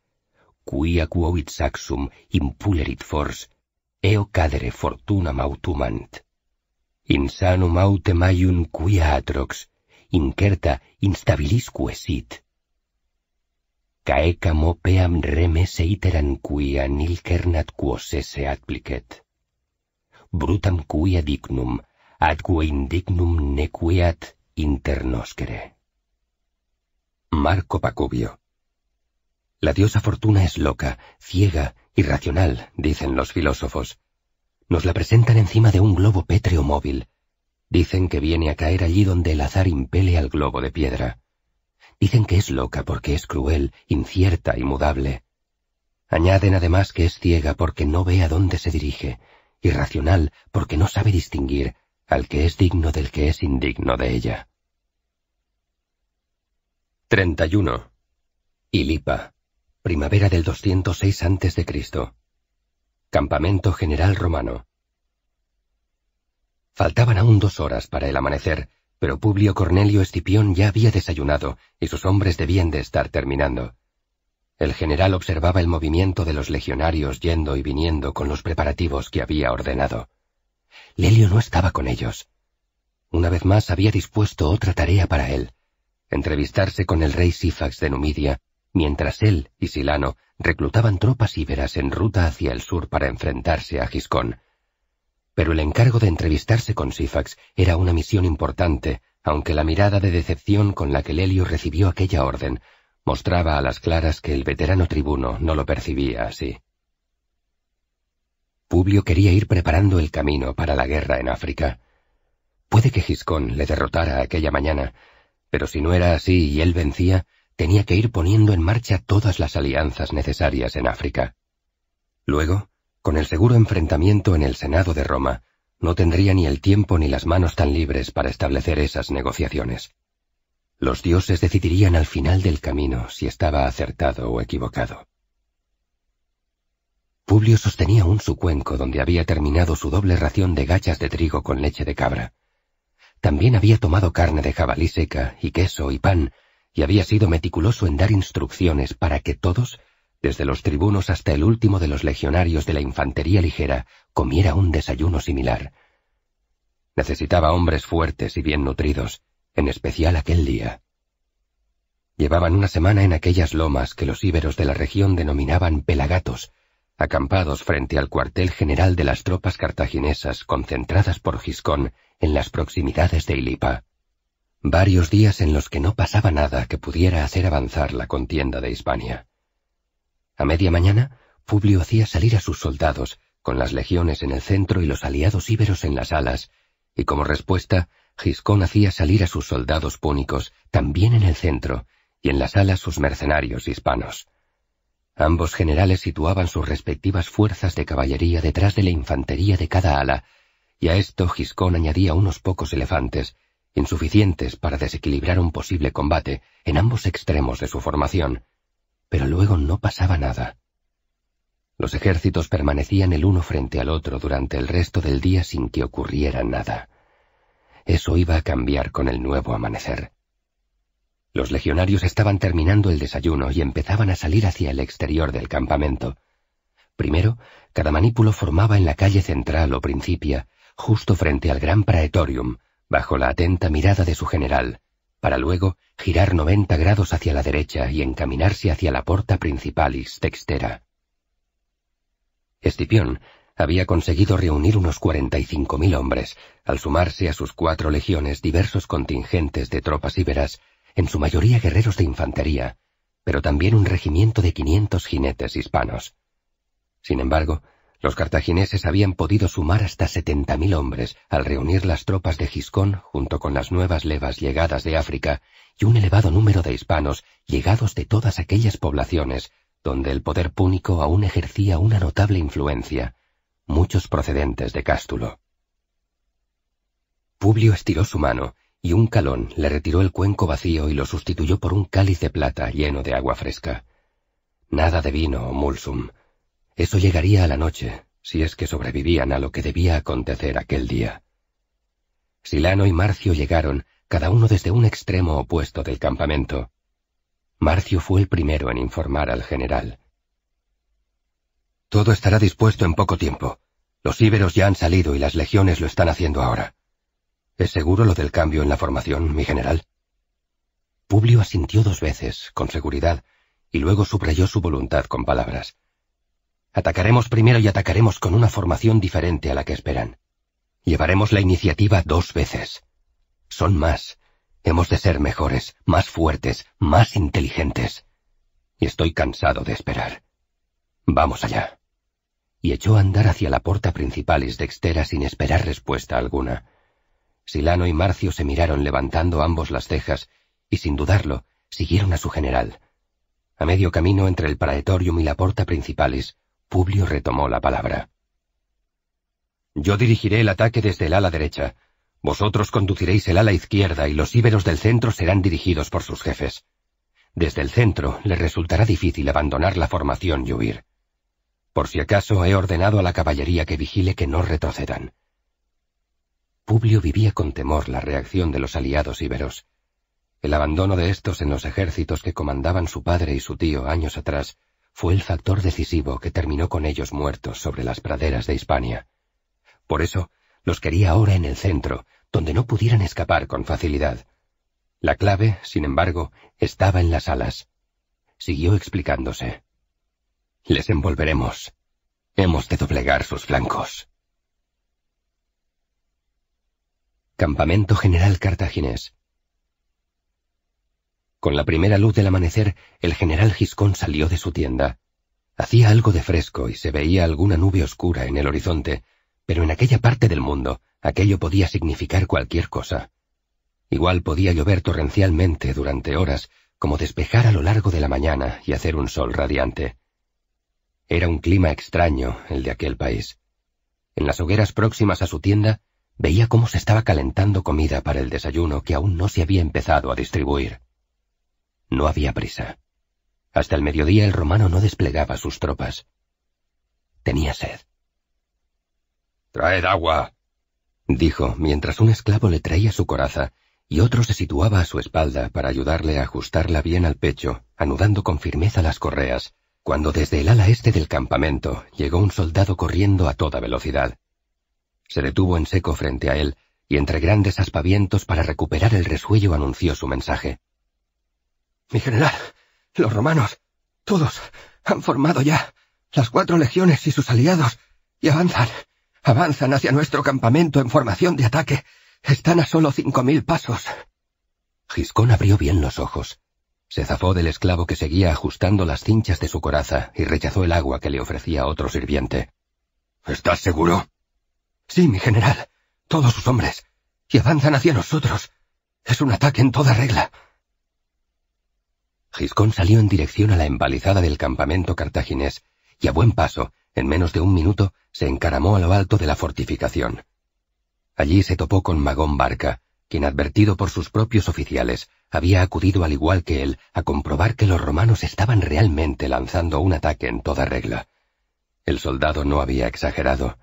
quia quovit saxum impulerit fors, eo cadere fortuna mautumant. Insanum maute maiun quia atrox, incerta instabilisque sit. Caeca mopeam remese iteran quia nil cernat quose se applicet Brutam quia dignum, adque indignum nequeat inter noscere. Marco Pacubio La diosa Fortuna es loca, ciega, irracional, dicen los filósofos. Nos la presentan encima de un globo pétreo móvil. Dicen que viene a caer allí donde el azar impele al globo de piedra. Dicen que es loca porque es cruel, incierta y mudable. Añaden además que es ciega porque no ve a dónde se dirige, irracional porque no sabe distinguir al que es digno del que es indigno de ella. 31. Ilipa primavera del 206 a.C. Campamento General Romano. Faltaban aún dos horas para el amanecer, pero Publio Cornelio Escipión ya había desayunado y sus hombres debían de estar terminando. El general observaba el movimiento de los legionarios yendo y viniendo con los preparativos que había ordenado. Lelio no estaba con ellos. Una vez más había dispuesto otra tarea para él, entrevistarse con el rey Sífax de Numidia mientras él y Silano reclutaban tropas íberas en ruta hacia el sur para enfrentarse a Giscón. Pero el encargo de entrevistarse con Sifax era una misión importante, aunque la mirada de decepción con la que Lelio recibió aquella orden mostraba a las claras que el veterano tribuno no lo percibía así. Publio quería ir preparando el camino para la guerra en África. Puede que Giscón le derrotara aquella mañana, pero si no era así y él vencía, tenía que ir poniendo en marcha todas las alianzas necesarias en África. Luego, con el seguro enfrentamiento en el Senado de Roma, no tendría ni el tiempo ni las manos tan libres para establecer esas negociaciones. Los dioses decidirían al final del camino si estaba acertado o equivocado. Publio sostenía un sucuenco donde había terminado su doble ración de gachas de trigo con leche de cabra. También había tomado carne de jabalí seca y queso y pan y había sido meticuloso en dar instrucciones para que todos, desde los tribunos hasta el último de los legionarios de la infantería ligera, comiera un desayuno similar. Necesitaba hombres fuertes y bien nutridos, en especial aquel día. Llevaban una semana en aquellas lomas que los íberos de la región denominaban pelagatos, acampados frente al cuartel general de las tropas cartaginesas concentradas por Giscón en las proximidades de Ilipa varios días en los que no pasaba nada que pudiera hacer avanzar la contienda de Hispania. A media mañana, Publio hacía salir a sus soldados, con las legiones en el centro y los aliados íberos en las alas, y como respuesta, Giscón hacía salir a sus soldados púnicos, también en el centro, y en las alas sus mercenarios hispanos. Ambos generales situaban sus respectivas fuerzas de caballería detrás de la infantería de cada ala, y a esto Giscón añadía unos pocos elefantes, insuficientes para desequilibrar un posible combate en ambos extremos de su formación, pero luego no pasaba nada. Los ejércitos permanecían el uno frente al otro durante el resto del día sin que ocurriera nada. Eso iba a cambiar con el nuevo amanecer. Los legionarios estaban terminando el desayuno y empezaban a salir hacia el exterior del campamento. Primero, cada manípulo formaba en la calle central o principia, justo frente al gran praetorium, bajo la atenta mirada de su general, para luego girar noventa grados hacia la derecha y encaminarse hacia la porta y textera. Escipión había conseguido reunir unos mil hombres, al sumarse a sus cuatro legiones diversos contingentes de tropas íberas, en su mayoría guerreros de infantería, pero también un regimiento de quinientos jinetes hispanos. Sin embargo, los cartagineses habían podido sumar hasta setenta mil hombres al reunir las tropas de Giscón junto con las nuevas levas llegadas de África y un elevado número de hispanos llegados de todas aquellas poblaciones donde el poder púnico aún ejercía una notable influencia, muchos procedentes de Cástulo. Publio estiró su mano y un calón le retiró el cuenco vacío y lo sustituyó por un cáliz de plata lleno de agua fresca. Nada de vino mulsum, eso llegaría a la noche, si es que sobrevivían a lo que debía acontecer aquel día. Silano y Marcio llegaron, cada uno desde un extremo opuesto del campamento. Marcio fue el primero en informar al general. Todo estará dispuesto en poco tiempo. Los íberos ya han salido y las legiones lo están haciendo ahora. ¿Es seguro lo del cambio en la formación, mi general? Publio asintió dos veces, con seguridad, y luego subrayó su voluntad con palabras. Atacaremos primero y atacaremos con una formación diferente a la que esperan. Llevaremos la iniciativa dos veces. Son más. Hemos de ser mejores, más fuertes, más inteligentes. Y estoy cansado de esperar. Vamos allá. Y echó a andar hacia la puerta de Dextera sin esperar respuesta alguna. Silano y Marcio se miraron levantando ambos las cejas y sin dudarlo siguieron a su general. A medio camino entre el Praetorium y la Porta Principalis, Publio retomó la palabra. Yo dirigiré el ataque desde el ala derecha. Vosotros conduciréis el ala izquierda y los íberos del centro serán dirigidos por sus jefes. Desde el centro les resultará difícil abandonar la formación y huir. Por si acaso he ordenado a la caballería que vigile que no retrocedan. Publio vivía con temor la reacción de los aliados íberos. El abandono de estos en los ejércitos que comandaban su padre y su tío años atrás fue el factor decisivo que terminó con ellos muertos sobre las praderas de Hispania. Por eso, los quería ahora en el centro, donde no pudieran escapar con facilidad. La clave, sin embargo, estaba en las alas. Siguió explicándose. Les envolveremos. Hemos de doblegar sus flancos. Campamento General Cartaginés, con la primera luz del amanecer, el general Giscón salió de su tienda. Hacía algo de fresco y se veía alguna nube oscura en el horizonte, pero en aquella parte del mundo aquello podía significar cualquier cosa. Igual podía llover torrencialmente durante horas, como despejar a lo largo de la mañana y hacer un sol radiante. Era un clima extraño el de aquel país. En las hogueras próximas a su tienda veía cómo se estaba calentando comida para el desayuno que aún no se había empezado a distribuir. No había prisa. Hasta el mediodía el romano no desplegaba sus tropas. Tenía sed. Traed agua, dijo, mientras un esclavo le traía su coraza y otro se situaba a su espalda para ayudarle a ajustarla bien al pecho, anudando con firmeza las correas, cuando desde el ala este del campamento llegó un soldado corriendo a toda velocidad. Se detuvo en seco frente a él y entre grandes aspavientos para recuperar el resuello anunció su mensaje. Mi general, los romanos, todos, han formado ya las cuatro legiones y sus aliados, y avanzan, avanzan hacia nuestro campamento en formación de ataque. Están a solo cinco mil pasos. Giscón abrió bien los ojos. Se zafó del esclavo que seguía ajustando las cinchas de su coraza y rechazó el agua que le ofrecía otro sirviente. ¿Estás seguro? Sí, mi general. Todos sus hombres. Y avanzan hacia nosotros. Es un ataque en toda regla. Giscón salió en dirección a la embalizada del campamento cartaginés y a buen paso, en menos de un minuto, se encaramó a lo alto de la fortificación. Allí se topó con Magón Barca, quien advertido por sus propios oficiales, había acudido al igual que él a comprobar que los romanos estaban realmente lanzando un ataque en toda regla. El soldado no había exagerado.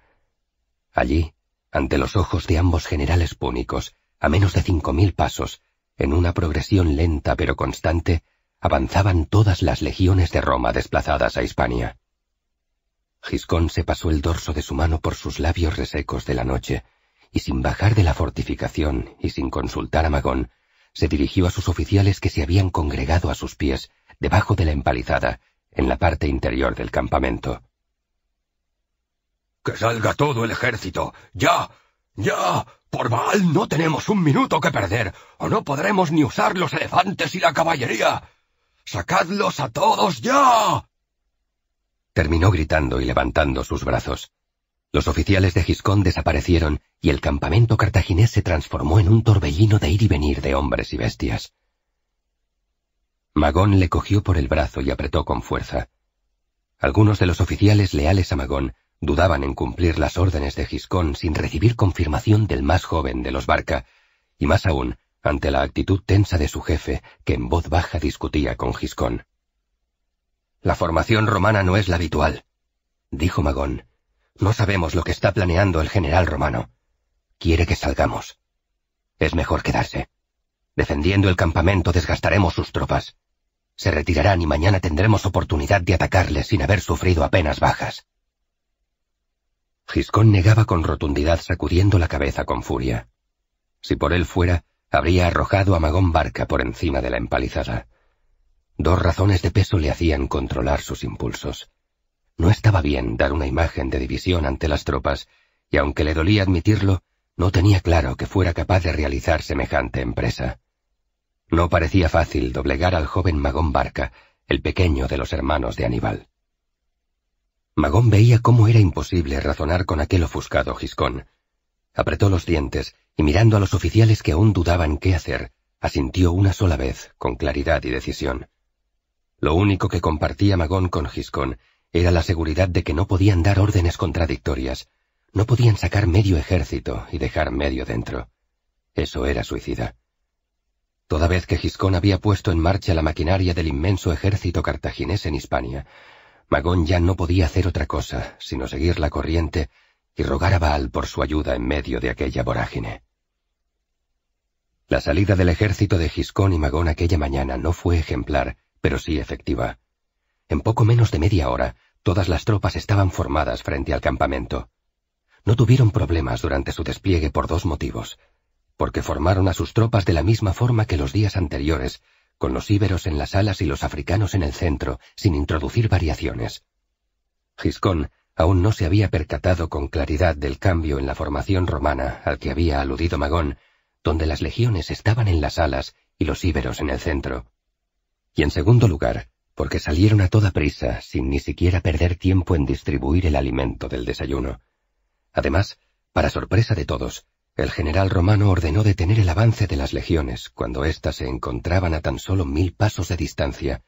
Allí, ante los ojos de ambos generales púnicos, a menos de cinco mil pasos, en una progresión lenta pero constante, avanzaban todas las legiones de Roma desplazadas a Hispania. Giscón se pasó el dorso de su mano por sus labios resecos de la noche, y sin bajar de la fortificación y sin consultar a Magón, se dirigió a sus oficiales que se habían congregado a sus pies, debajo de la empalizada, en la parte interior del campamento. ¡Que salga todo el ejército! ¡Ya! ¡Ya! Por Baal no tenemos un minuto que perder, o no podremos ni usar los elefantes y la caballería. ¡Sacadlos a todos ya! Terminó gritando y levantando sus brazos. Los oficiales de Giscón desaparecieron y el campamento cartaginés se transformó en un torbellino de ir y venir de hombres y bestias. Magón le cogió por el brazo y apretó con fuerza. Algunos de los oficiales leales a Magón dudaban en cumplir las órdenes de Giscón sin recibir confirmación del más joven de los Barca, y más aún ante la actitud tensa de su jefe, que en voz baja discutía con Giscón. La formación romana no es la habitual, dijo Magón. No sabemos lo que está planeando el general romano. Quiere que salgamos. Es mejor quedarse. Defendiendo el campamento desgastaremos sus tropas. Se retirarán y mañana tendremos oportunidad de atacarles sin haber sufrido apenas bajas. Giscón negaba con rotundidad sacudiendo la cabeza con furia. Si por él fuera, habría arrojado a Magón Barca por encima de la empalizada. Dos razones de peso le hacían controlar sus impulsos. No estaba bien dar una imagen de división ante las tropas, y aunque le dolía admitirlo, no tenía claro que fuera capaz de realizar semejante empresa. No parecía fácil doblegar al joven Magón Barca, el pequeño de los hermanos de Aníbal. Magón veía cómo era imposible razonar con aquel ofuscado Giscón, Apretó los dientes y mirando a los oficiales que aún dudaban qué hacer, asintió una sola vez, con claridad y decisión. Lo único que compartía Magón con Giscón era la seguridad de que no podían dar órdenes contradictorias, no podían sacar medio ejército y dejar medio dentro. Eso era suicida. Toda vez que Giscón había puesto en marcha la maquinaria del inmenso ejército cartaginés en Hispania, Magón ya no podía hacer otra cosa sino seguir la corriente y rogar a Baal por su ayuda en medio de aquella vorágine. La salida del ejército de Giscón y Magón aquella mañana no fue ejemplar, pero sí efectiva. En poco menos de media hora, todas las tropas estaban formadas frente al campamento. No tuvieron problemas durante su despliegue por dos motivos. Porque formaron a sus tropas de la misma forma que los días anteriores, con los íberos en las alas y los africanos en el centro, sin introducir variaciones. Giscón aún no se había percatado con claridad del cambio en la formación romana al que había aludido Magón, donde las legiones estaban en las alas y los íberos en el centro. Y en segundo lugar, porque salieron a toda prisa sin ni siquiera perder tiempo en distribuir el alimento del desayuno. Además, para sorpresa de todos, el general romano ordenó detener el avance de las legiones cuando éstas se encontraban a tan solo mil pasos de distancia,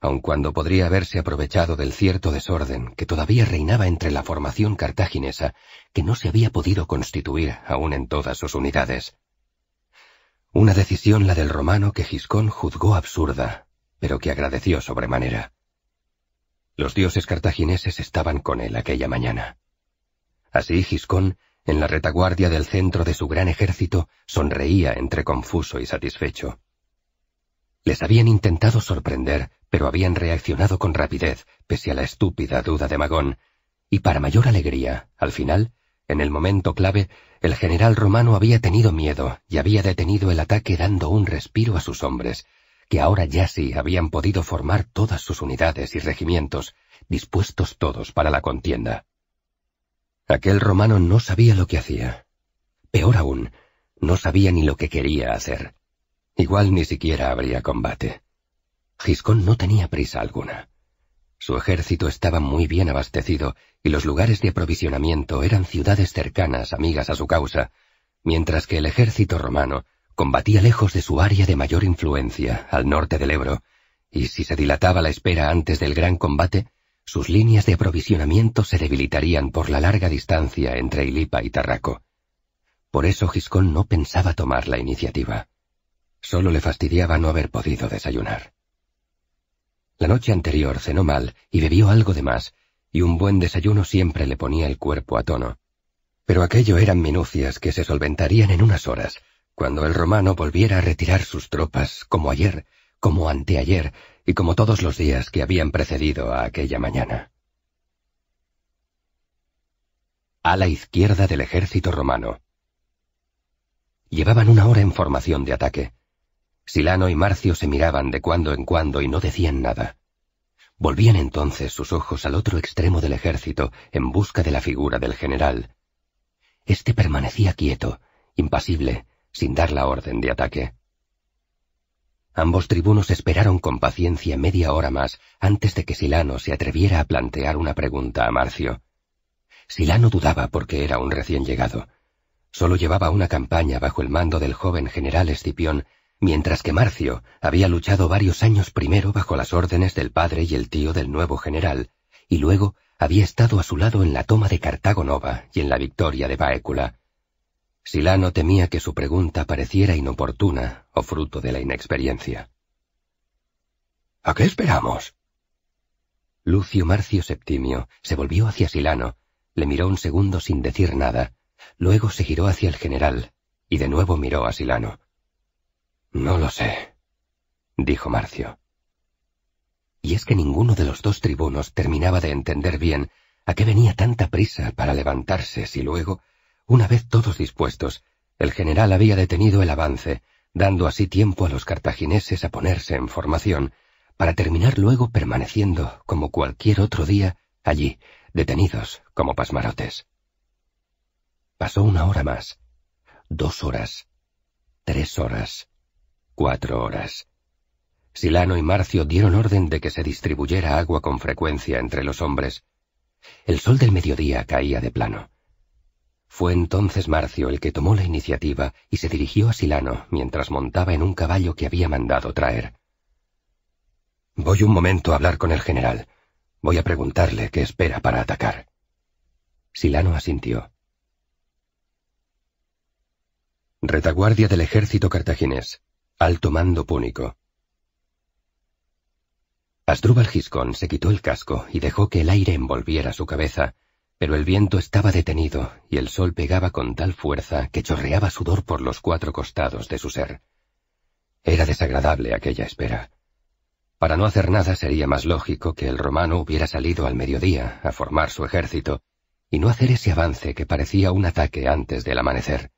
aun cuando podría haberse aprovechado del cierto desorden que todavía reinaba entre la formación cartaginesa, que no se había podido constituir aún en todas sus unidades. Una decisión la del romano que Giscón juzgó absurda, pero que agradeció sobremanera. Los dioses cartagineses estaban con él aquella mañana. Así Giscón, en la retaguardia del centro de su gran ejército, sonreía entre confuso y satisfecho. Les habían intentado sorprender, pero habían reaccionado con rapidez, pese a la estúpida duda de Magón. Y para mayor alegría, al final, en el momento clave, el general romano había tenido miedo y había detenido el ataque dando un respiro a sus hombres, que ahora ya sí habían podido formar todas sus unidades y regimientos, dispuestos todos para la contienda. Aquel romano no sabía lo que hacía. Peor aún, no sabía ni lo que quería hacer. Igual ni siquiera habría combate. Giscón no tenía prisa alguna. Su ejército estaba muy bien abastecido y los lugares de aprovisionamiento eran ciudades cercanas, amigas a su causa, mientras que el ejército romano combatía lejos de su área de mayor influencia, al norte del Ebro, y si se dilataba la espera antes del gran combate, sus líneas de aprovisionamiento se debilitarían por la larga distancia entre Ilipa y Tarraco. Por eso Giscón no pensaba tomar la iniciativa. Solo le fastidiaba no haber podido desayunar. La noche anterior cenó mal y bebió algo de más, y un buen desayuno siempre le ponía el cuerpo a tono. Pero aquello eran minucias que se solventarían en unas horas, cuando el romano volviera a retirar sus tropas, como ayer, como anteayer y como todos los días que habían precedido a aquella mañana. A la izquierda del ejército romano. Llevaban una hora en formación de ataque. Silano y Marcio se miraban de cuando en cuando y no decían nada. Volvían entonces sus ojos al otro extremo del ejército en busca de la figura del general. Este permanecía quieto, impasible, sin dar la orden de ataque. Ambos tribunos esperaron con paciencia media hora más antes de que Silano se atreviera a plantear una pregunta a Marcio. Silano dudaba porque era un recién llegado. Solo llevaba una campaña bajo el mando del joven general Escipión mientras que Marcio había luchado varios años primero bajo las órdenes del padre y el tío del nuevo general, y luego había estado a su lado en la toma de Cartago Nova y en la victoria de Baécula. Silano temía que su pregunta pareciera inoportuna o fruto de la inexperiencia. ¿A qué esperamos? Lucio Marcio Septimio se volvió hacia Silano, le miró un segundo sin decir nada, luego se giró hacia el general y de nuevo miró a Silano. No lo sé, dijo Marcio. Y es que ninguno de los dos tribunos terminaba de entender bien a qué venía tanta prisa para levantarse si luego, una vez todos dispuestos, el general había detenido el avance, dando así tiempo a los cartagineses a ponerse en formación, para terminar luego permaneciendo, como cualquier otro día, allí, detenidos como pasmarotes. Pasó una hora más, dos horas, tres horas, cuatro horas. Silano y Marcio dieron orden de que se distribuyera agua con frecuencia entre los hombres. El sol del mediodía caía de plano. Fue entonces Marcio el que tomó la iniciativa y se dirigió a Silano mientras montaba en un caballo que había mandado traer. Voy un momento a hablar con el general. Voy a preguntarle qué espera para atacar. Silano asintió. Retaguardia del ejército cartaginés. Alto mando púnico. Asdrúbal Giscón se quitó el casco y dejó que el aire envolviera su cabeza, pero el viento estaba detenido y el sol pegaba con tal fuerza que chorreaba sudor por los cuatro costados de su ser. Era desagradable aquella espera. Para no hacer nada sería más lógico que el romano hubiera salido al mediodía a formar su ejército y no hacer ese avance que parecía un ataque antes del amanecer.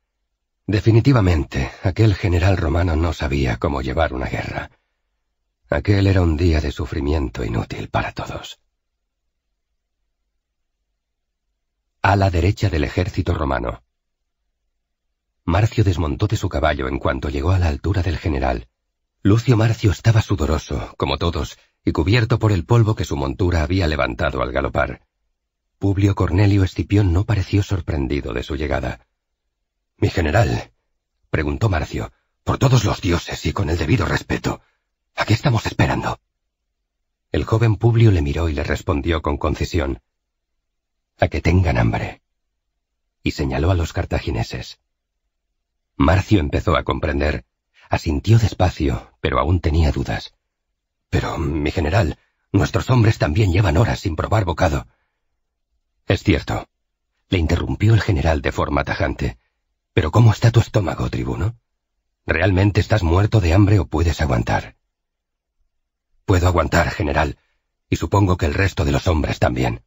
Definitivamente, aquel general romano no sabía cómo llevar una guerra. Aquel era un día de sufrimiento inútil para todos. A la derecha del ejército romano. Marcio desmontó de su caballo en cuanto llegó a la altura del general. Lucio Marcio estaba sudoroso, como todos, y cubierto por el polvo que su montura había levantado al galopar. Publio Cornelio Escipión no pareció sorprendido de su llegada. Mi general, preguntó Marcio, por todos los dioses y con el debido respeto, ¿a qué estamos esperando? El joven Publio le miró y le respondió con concisión, a que tengan hambre. Y señaló a los cartagineses. Marcio empezó a comprender, asintió despacio, pero aún tenía dudas. Pero, mi general, nuestros hombres también llevan horas sin probar bocado. Es cierto, le interrumpió el general de forma tajante. Pero ¿cómo está tu estómago, tribuno? ¿Realmente estás muerto de hambre o puedes aguantar? Puedo aguantar, general, y supongo que el resto de los hombres también.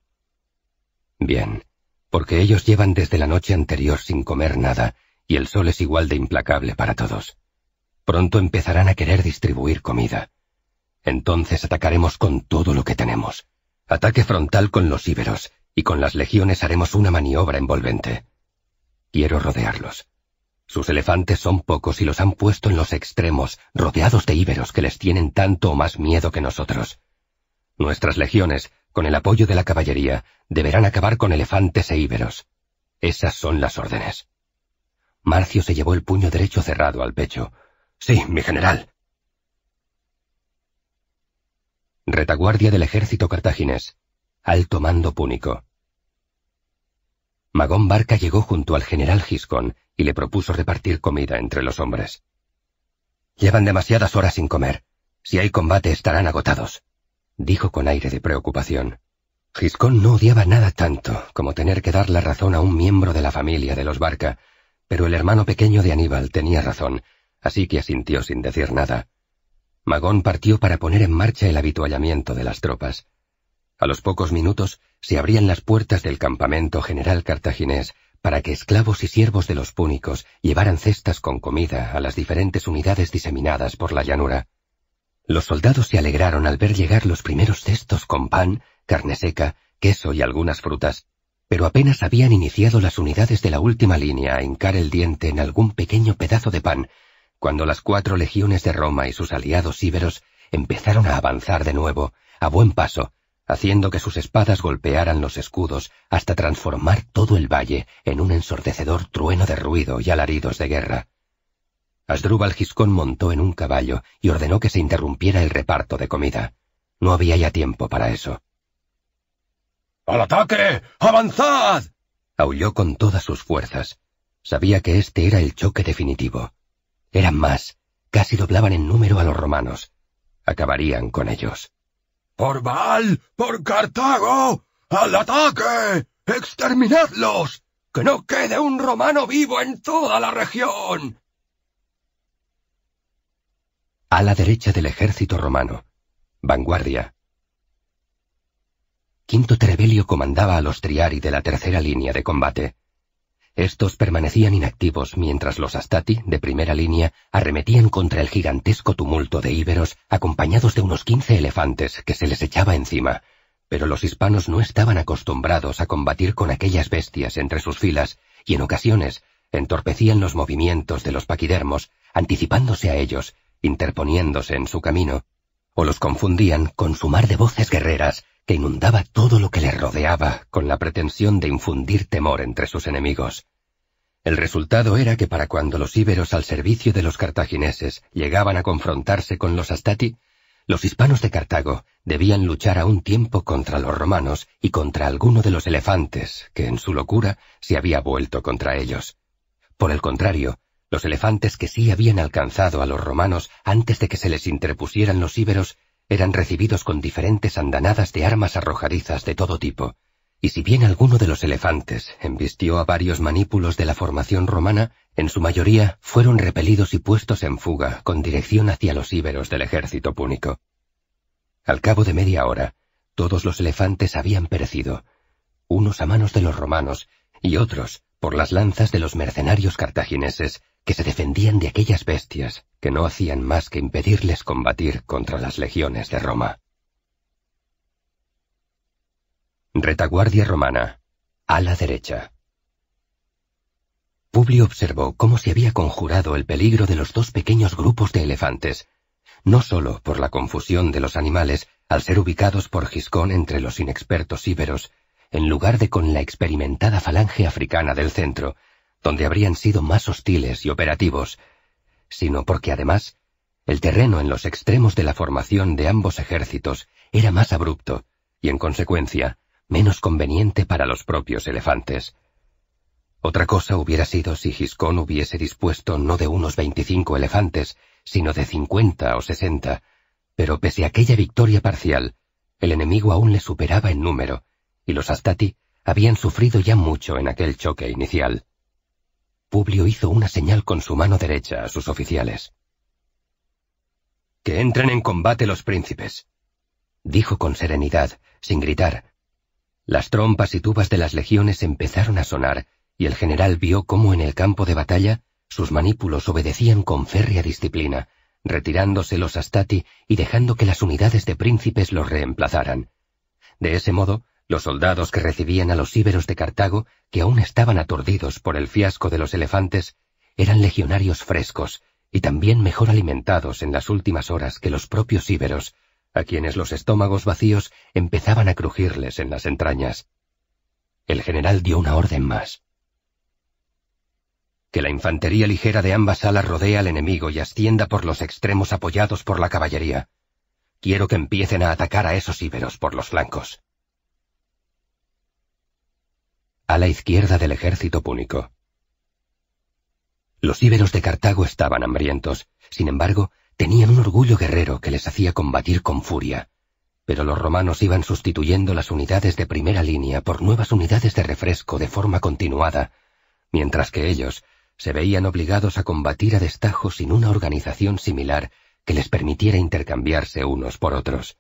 Bien, porque ellos llevan desde la noche anterior sin comer nada, y el sol es igual de implacable para todos. Pronto empezarán a querer distribuir comida. Entonces atacaremos con todo lo que tenemos. Ataque frontal con los íberos, y con las legiones haremos una maniobra envolvente. Quiero rodearlos. Sus elefantes son pocos y los han puesto en los extremos, rodeados de íberos que les tienen tanto o más miedo que nosotros. Nuestras legiones, con el apoyo de la caballería, deberán acabar con elefantes e íberos. Esas son las órdenes. Marcio se llevó el puño derecho cerrado al pecho. Sí, mi general. Retaguardia del ejército cartaginés. Alto mando púnico. Magón Barca llegó junto al general Giscón y le propuso repartir comida entre los hombres. Llevan demasiadas horas sin comer. Si hay combate estarán agotados, dijo con aire de preocupación. Giscón no odiaba nada tanto como tener que dar la razón a un miembro de la familia de los Barca, pero el hermano pequeño de Aníbal tenía razón, así que asintió sin decir nada. Magón partió para poner en marcha el habituallamiento de las tropas. A los pocos minutos se abrían las puertas del campamento general cartaginés para que esclavos y siervos de los púnicos llevaran cestas con comida a las diferentes unidades diseminadas por la llanura. Los soldados se alegraron al ver llegar los primeros cestos con pan, carne seca, queso y algunas frutas, pero apenas habían iniciado las unidades de la última línea a hincar el diente en algún pequeño pedazo de pan, cuando las cuatro legiones de Roma y sus aliados íberos empezaron a avanzar de nuevo, a buen paso, haciendo que sus espadas golpearan los escudos hasta transformar todo el valle en un ensordecedor trueno de ruido y alaridos de guerra. Asdrúbal Giscón montó en un caballo y ordenó que se interrumpiera el reparto de comida. No había ya tiempo para eso. ¡Al ataque! ¡Avanzad! aulló con todas sus fuerzas. Sabía que este era el choque definitivo. Eran más, casi doblaban en número a los romanos. Acabarían con ellos. Por Baal, por Cartago, al ataque, exterminadlos, que no quede un romano vivo en toda la región. A la derecha del ejército romano, vanguardia. Quinto Trebelio comandaba a los triari de la tercera línea de combate. Estos permanecían inactivos mientras los Astati, de primera línea, arremetían contra el gigantesco tumulto de íberos, acompañados de unos quince elefantes que se les echaba encima. Pero los hispanos no estaban acostumbrados a combatir con aquellas bestias entre sus filas, y en ocasiones entorpecían los movimientos de los paquidermos, anticipándose a ellos, interponiéndose en su camino, o los confundían con su mar de voces guerreras, que inundaba todo lo que le rodeaba con la pretensión de infundir temor entre sus enemigos. El resultado era que para cuando los íberos al servicio de los cartagineses llegaban a confrontarse con los astati, los hispanos de Cartago debían luchar a un tiempo contra los romanos y contra alguno de los elefantes que en su locura se había vuelto contra ellos. Por el contrario, los elefantes que sí habían alcanzado a los romanos antes de que se les interpusieran los íberos eran recibidos con diferentes andanadas de armas arrojadizas de todo tipo, y si bien alguno de los elefantes embistió a varios manípulos de la formación romana, en su mayoría fueron repelidos y puestos en fuga con dirección hacia los íberos del ejército púnico. Al cabo de media hora, todos los elefantes habían perecido, unos a manos de los romanos y otros por las lanzas de los mercenarios cartagineses que se defendían de aquellas bestias que no hacían más que impedirles combatir contra las legiones de Roma. Retaguardia romana, a la derecha. Publio observó cómo se había conjurado el peligro de los dos pequeños grupos de elefantes, no sólo por la confusión de los animales al ser ubicados por Giscón entre los inexpertos íberos, en lugar de con la experimentada falange africana del centro, donde habrían sido más hostiles y operativos, sino porque además el terreno en los extremos de la formación de ambos ejércitos era más abrupto y en consecuencia menos conveniente para los propios elefantes. Otra cosa hubiera sido si Giscón hubiese dispuesto no de unos veinticinco elefantes, sino de cincuenta o sesenta, pero pese a aquella victoria parcial, el enemigo aún le superaba en número, y los Astati habían sufrido ya mucho en aquel choque inicial. Publio hizo una señal con su mano derecha a sus oficiales. Que entren en combate los príncipes, dijo con serenidad, sin gritar. Las trompas y tubas de las legiones empezaron a sonar, y el general vio cómo en el campo de batalla sus manípulos obedecían con férrea disciplina, retirándose los astati y dejando que las unidades de príncipes los reemplazaran. De ese modo, los soldados que recibían a los íberos de Cartago, que aún estaban aturdidos por el fiasco de los elefantes, eran legionarios frescos y también mejor alimentados en las últimas horas que los propios íberos, a quienes los estómagos vacíos empezaban a crujirles en las entrañas. El general dio una orden más. Que la infantería ligera de ambas alas rodee al enemigo y ascienda por los extremos apoyados por la caballería. Quiero que empiecen a atacar a esos íberos por los flancos a la izquierda del ejército púnico. Los íberos de Cartago estaban hambrientos, sin embargo, tenían un orgullo guerrero que les hacía combatir con furia, pero los romanos iban sustituyendo las unidades de primera línea por nuevas unidades de refresco de forma continuada, mientras que ellos se veían obligados a combatir a destajo sin una organización similar que les permitiera intercambiarse unos por otros.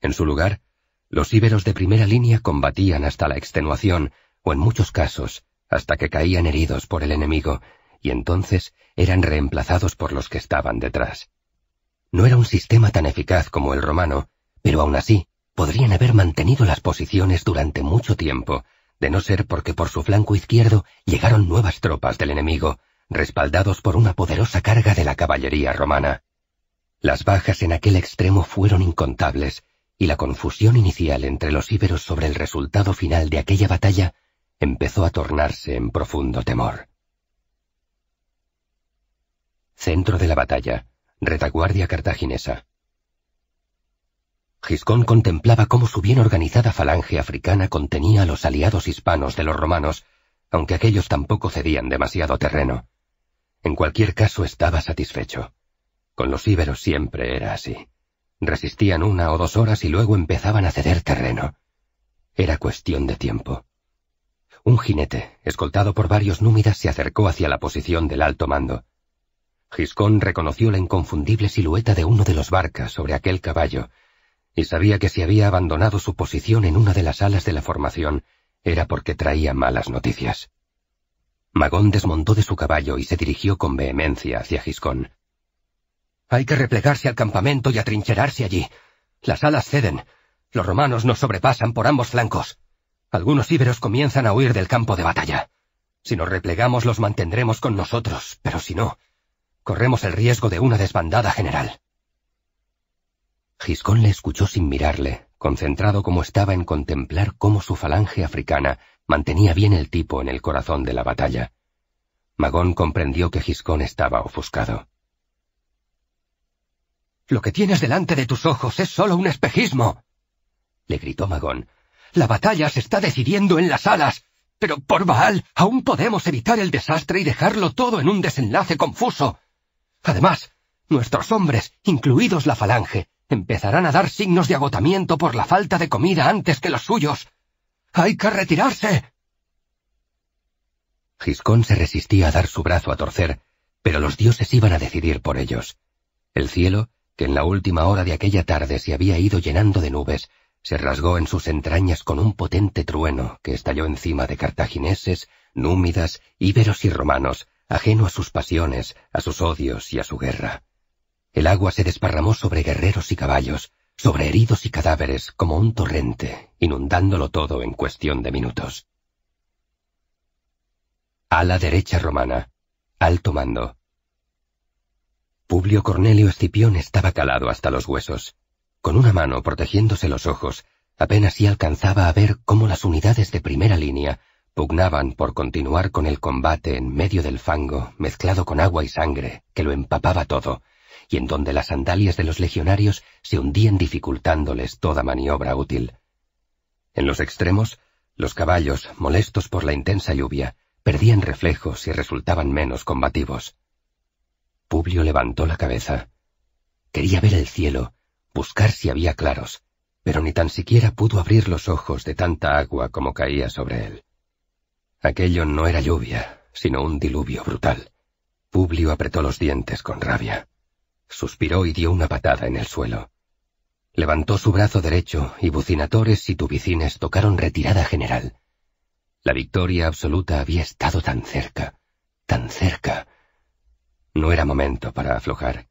En su lugar, los íberos de primera línea combatían hasta la extenuación, o en muchos casos, hasta que caían heridos por el enemigo, y entonces eran reemplazados por los que estaban detrás. No era un sistema tan eficaz como el romano, pero aún así podrían haber mantenido las posiciones durante mucho tiempo, de no ser porque por su flanco izquierdo llegaron nuevas tropas del enemigo, respaldados por una poderosa carga de la caballería romana. Las bajas en aquel extremo fueron incontables, y la confusión inicial entre los íberos sobre el resultado final de aquella batalla empezó a tornarse en profundo temor. Centro de la batalla, retaguardia cartaginesa. Giscón contemplaba cómo su bien organizada falange africana contenía a los aliados hispanos de los romanos, aunque aquellos tampoco cedían demasiado terreno. En cualquier caso estaba satisfecho. Con los íberos siempre era así. Resistían una o dos horas y luego empezaban a ceder terreno. Era cuestión de tiempo. Un jinete, escoltado por varios númidas, se acercó hacia la posición del alto mando. Giscón reconoció la inconfundible silueta de uno de los barcas sobre aquel caballo, y sabía que si había abandonado su posición en una de las alas de la formación, era porque traía malas noticias. Magón desmontó de su caballo y se dirigió con vehemencia hacia Giscón. Hay que replegarse al campamento y atrincherarse allí. Las alas ceden. Los romanos nos sobrepasan por ambos flancos. Algunos íberos comienzan a huir del campo de batalla. Si nos replegamos los mantendremos con nosotros, pero si no, corremos el riesgo de una desbandada general. Giscón le escuchó sin mirarle, concentrado como estaba en contemplar cómo su falange africana mantenía bien el tipo en el corazón de la batalla. Magón comprendió que Giscón estaba ofuscado. Lo que tienes delante de tus ojos es solo un espejismo, le gritó Magón, la batalla se está decidiendo en las alas. Pero por Baal, aún podemos evitar el desastre y dejarlo todo en un desenlace confuso. Además, nuestros hombres, incluidos la falange, empezarán a dar signos de agotamiento por la falta de comida antes que los suyos. ¡Hay que retirarse! Giscón se resistía a dar su brazo a torcer, pero los dioses iban a decidir por ellos. El cielo, que en la última hora de aquella tarde se había ido llenando de nubes, se rasgó en sus entrañas con un potente trueno que estalló encima de cartagineses, númidas, íberos y romanos, ajeno a sus pasiones, a sus odios y a su guerra. El agua se desparramó sobre guerreros y caballos, sobre heridos y cadáveres, como un torrente, inundándolo todo en cuestión de minutos. A la derecha romana, alto mando. Publio Cornelio Escipión estaba calado hasta los huesos. Con una mano protegiéndose los ojos, apenas si alcanzaba a ver cómo las unidades de primera línea pugnaban por continuar con el combate en medio del fango mezclado con agua y sangre que lo empapaba todo, y en donde las sandalias de los legionarios se hundían dificultándoles toda maniobra útil. En los extremos, los caballos, molestos por la intensa lluvia, perdían reflejos y resultaban menos combativos. Publio levantó la cabeza. Quería ver el cielo, buscar si había claros, pero ni tan siquiera pudo abrir los ojos de tanta agua como caía sobre él. Aquello no era lluvia, sino un diluvio brutal. Publio apretó los dientes con rabia. Suspiró y dio una patada en el suelo. Levantó su brazo derecho y bucinadores y tubicines tocaron retirada general. La victoria absoluta había estado tan cerca, tan cerca. No era momento para aflojar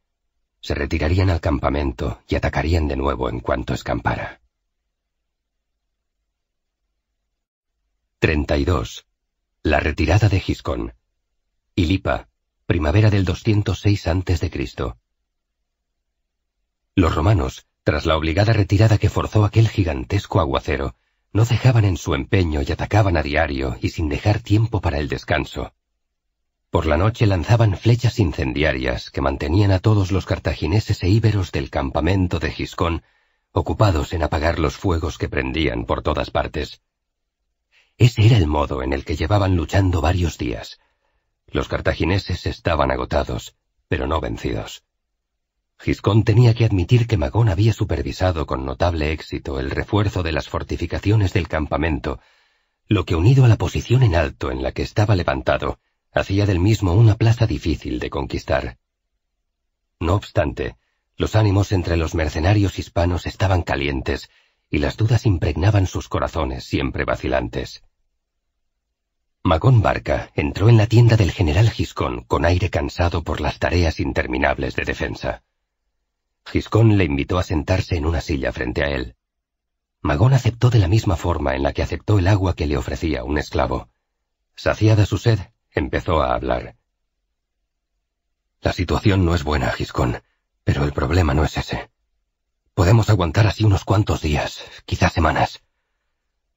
se retirarían al campamento y atacarían de nuevo en cuanto escampara. 32. La retirada de Giscón. Ilipa, primavera del 206 a.C. Los romanos, tras la obligada retirada que forzó aquel gigantesco aguacero, no dejaban en su empeño y atacaban a diario y sin dejar tiempo para el descanso. Por la noche lanzaban flechas incendiarias que mantenían a todos los cartagineses e íberos del campamento de Giscón ocupados en apagar los fuegos que prendían por todas partes. Ese era el modo en el que llevaban luchando varios días. Los cartagineses estaban agotados, pero no vencidos. Giscón tenía que admitir que Magón había supervisado con notable éxito el refuerzo de las fortificaciones del campamento, lo que unido a la posición en alto en la que estaba levantado, hacía del mismo una plaza difícil de conquistar. No obstante, los ánimos entre los mercenarios hispanos estaban calientes y las dudas impregnaban sus corazones siempre vacilantes. Magón Barca entró en la tienda del general Giscón con aire cansado por las tareas interminables de defensa. Giscón le invitó a sentarse en una silla frente a él. Magón aceptó de la misma forma en la que aceptó el agua que le ofrecía un esclavo. Saciada su sed, empezó a hablar. La situación no es buena, Giscón, pero el problema no es ese. Podemos aguantar así unos cuantos días, quizás semanas.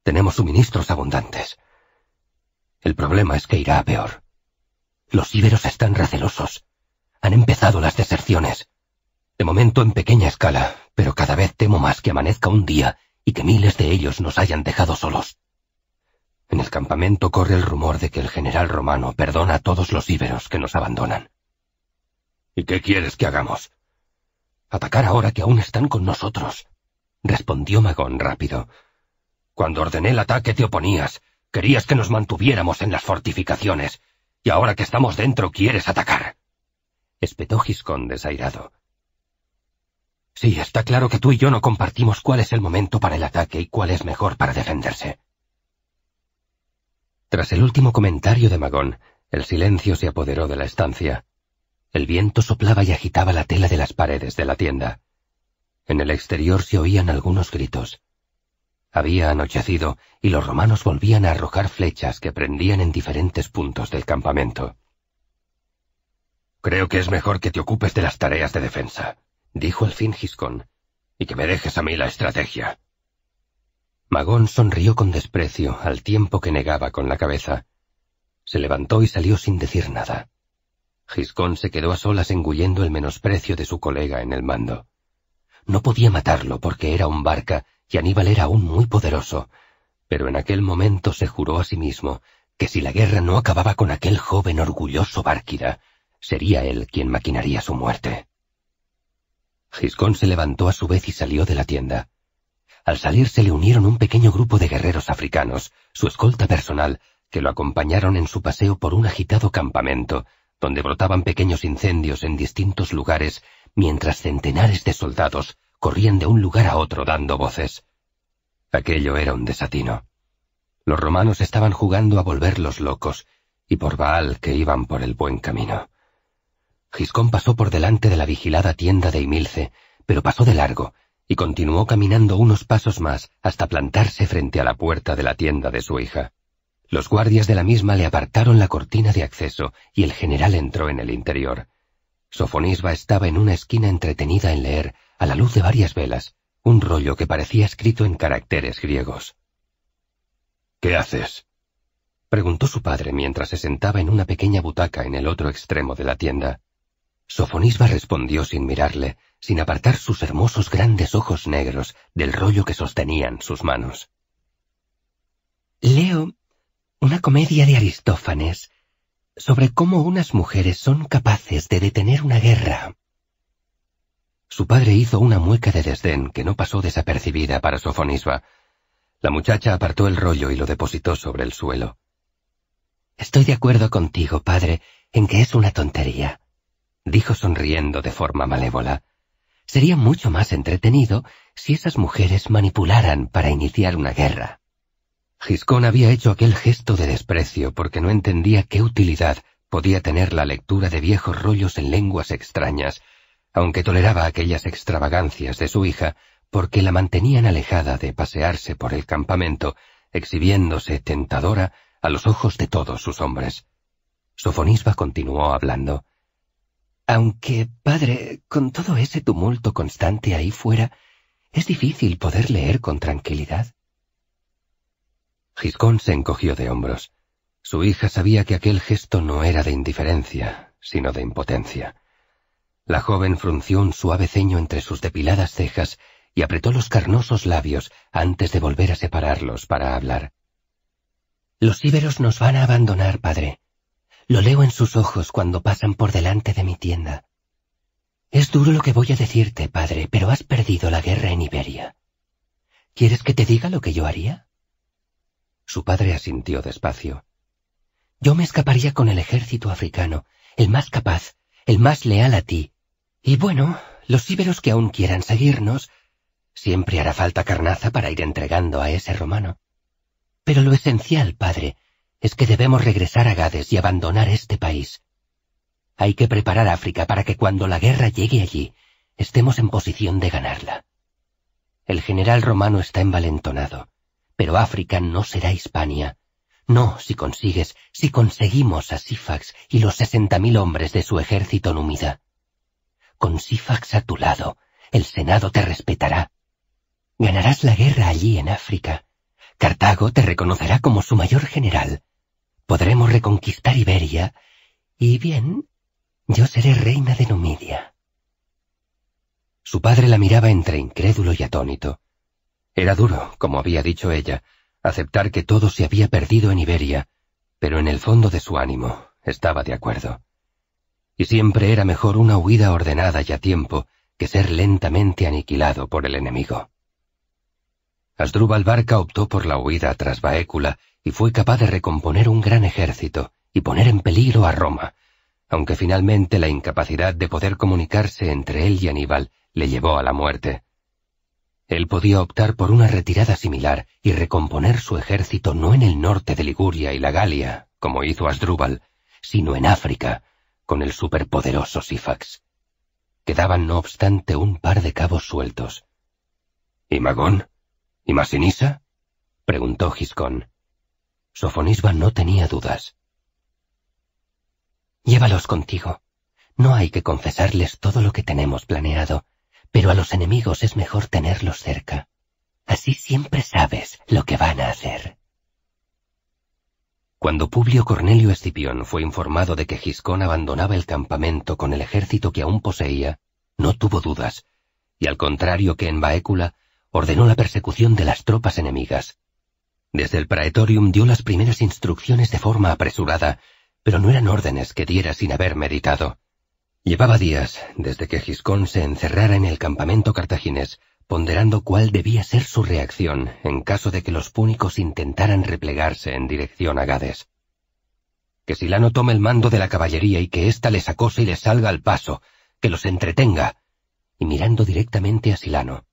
Tenemos suministros abundantes. El problema es que irá a peor. Los íberos están recelosos. Han empezado las deserciones. De momento en pequeña escala, pero cada vez temo más que amanezca un día y que miles de ellos nos hayan dejado solos. En el campamento corre el rumor de que el general romano perdona a todos los íberos que nos abandonan. ¿Y qué quieres que hagamos? Atacar ahora que aún están con nosotros, respondió Magón rápido. Cuando ordené el ataque te oponías, querías que nos mantuviéramos en las fortificaciones, y ahora que estamos dentro quieres atacar. Espetó Giscón desairado. Sí, está claro que tú y yo no compartimos cuál es el momento para el ataque y cuál es mejor para defenderse. Tras el último comentario de Magón, el silencio se apoderó de la estancia. El viento soplaba y agitaba la tela de las paredes de la tienda. En el exterior se oían algunos gritos. Había anochecido y los romanos volvían a arrojar flechas que prendían en diferentes puntos del campamento. Creo que es mejor que te ocupes de las tareas de defensa, dijo el fin Giscón, y que me dejes a mí la estrategia. Magón sonrió con desprecio al tiempo que negaba con la cabeza. Se levantó y salió sin decir nada. Giscón se quedó a solas engullendo el menosprecio de su colega en el mando. No podía matarlo porque era un barca y Aníbal era aún muy poderoso, pero en aquel momento se juró a sí mismo que si la guerra no acababa con aquel joven orgulloso Bárquida, sería él quien maquinaría su muerte. Giscón se levantó a su vez y salió de la tienda. Al salir se le unieron un pequeño grupo de guerreros africanos, su escolta personal, que lo acompañaron en su paseo por un agitado campamento, donde brotaban pequeños incendios en distintos lugares, mientras centenares de soldados corrían de un lugar a otro dando voces. Aquello era un desatino. Los romanos estaban jugando a volverlos locos, y por Baal que iban por el buen camino. Giscón pasó por delante de la vigilada tienda de Imilce, pero pasó de largo, y continuó caminando unos pasos más hasta plantarse frente a la puerta de la tienda de su hija. Los guardias de la misma le apartaron la cortina de acceso y el general entró en el interior. Sofonisba estaba en una esquina entretenida en leer, a la luz de varias velas, un rollo que parecía escrito en caracteres griegos. ¿Qué haces? preguntó su padre mientras se sentaba en una pequeña butaca en el otro extremo de la tienda. Sofonisba respondió sin mirarle, sin apartar sus hermosos grandes ojos negros del rollo que sostenían sus manos. Leo una comedia de Aristófanes sobre cómo unas mujeres son capaces de detener una guerra. Su padre hizo una mueca de desdén que no pasó desapercibida para Sofonisba. La muchacha apartó el rollo y lo depositó sobre el suelo. Estoy de acuerdo contigo, padre, en que es una tontería dijo sonriendo de forma malévola. Sería mucho más entretenido si esas mujeres manipularan para iniciar una guerra. Giscón había hecho aquel gesto de desprecio porque no entendía qué utilidad podía tener la lectura de viejos rollos en lenguas extrañas, aunque toleraba aquellas extravagancias de su hija porque la mantenían alejada de pasearse por el campamento, exhibiéndose tentadora a los ojos de todos sus hombres. Sofonisba continuó hablando. Aunque, padre, con todo ese tumulto constante ahí fuera, es difícil poder leer con tranquilidad. Giscón se encogió de hombros. Su hija sabía que aquel gesto no era de indiferencia, sino de impotencia. La joven frunció un suave ceño entre sus depiladas cejas y apretó los carnosos labios antes de volver a separarlos para hablar. Los íberos nos van a abandonar, padre. Lo leo en sus ojos cuando pasan por delante de mi tienda. Es duro lo que voy a decirte, padre, pero has perdido la guerra en Iberia. ¿Quieres que te diga lo que yo haría? Su padre asintió despacio. Yo me escaparía con el ejército africano, el más capaz, el más leal a ti. Y bueno, los íberos que aún quieran seguirnos, siempre hará falta carnaza para ir entregando a ese romano. Pero lo esencial, padre, es que debemos regresar a Gades y abandonar este país. Hay que preparar África para que cuando la guerra llegue allí, estemos en posición de ganarla. El general romano está envalentonado, pero África no será Hispania. No, si consigues, si conseguimos a Sifax y los sesenta mil hombres de su ejército numida. Con Sifax a tu lado, el Senado te respetará. Ganarás la guerra allí en África, Cartago te reconocerá como su mayor general. Podremos reconquistar Iberia. Y bien, yo seré reina de Numidia. Su padre la miraba entre incrédulo y atónito. Era duro, como había dicho ella, aceptar que todo se había perdido en Iberia, pero en el fondo de su ánimo estaba de acuerdo. Y siempre era mejor una huida ordenada y a tiempo que ser lentamente aniquilado por el enemigo. Asdrúbal Barca optó por la huida tras Baécula y fue capaz de recomponer un gran ejército y poner en peligro a Roma, aunque finalmente la incapacidad de poder comunicarse entre él y Aníbal le llevó a la muerte. Él podía optar por una retirada similar y recomponer su ejército no en el norte de Liguria y la Galia, como hizo Asdrúbal, sino en África, con el superpoderoso Sifax. Quedaban, no obstante, un par de cabos sueltos. ¿Y Magón? ¿Y Masinisa? preguntó Giscón. Sofonisba no tenía dudas. Llévalos contigo. No hay que confesarles todo lo que tenemos planeado, pero a los enemigos es mejor tenerlos cerca. Así siempre sabes lo que van a hacer. Cuando Publio Cornelio Escipión fue informado de que Giscón abandonaba el campamento con el ejército que aún poseía, no tuvo dudas, y al contrario que en Baécula, ordenó la persecución de las tropas enemigas. Desde el Praetorium dio las primeras instrucciones de forma apresurada, pero no eran órdenes que diera sin haber meditado. Llevaba días desde que Giscón se encerrara en el campamento cartaginés, ponderando cuál debía ser su reacción en caso de que los púnicos intentaran replegarse en dirección a Gades. Que Silano tome el mando de la caballería y que ésta les acose y les salga al paso, que los entretenga. Y mirando directamente a Silano,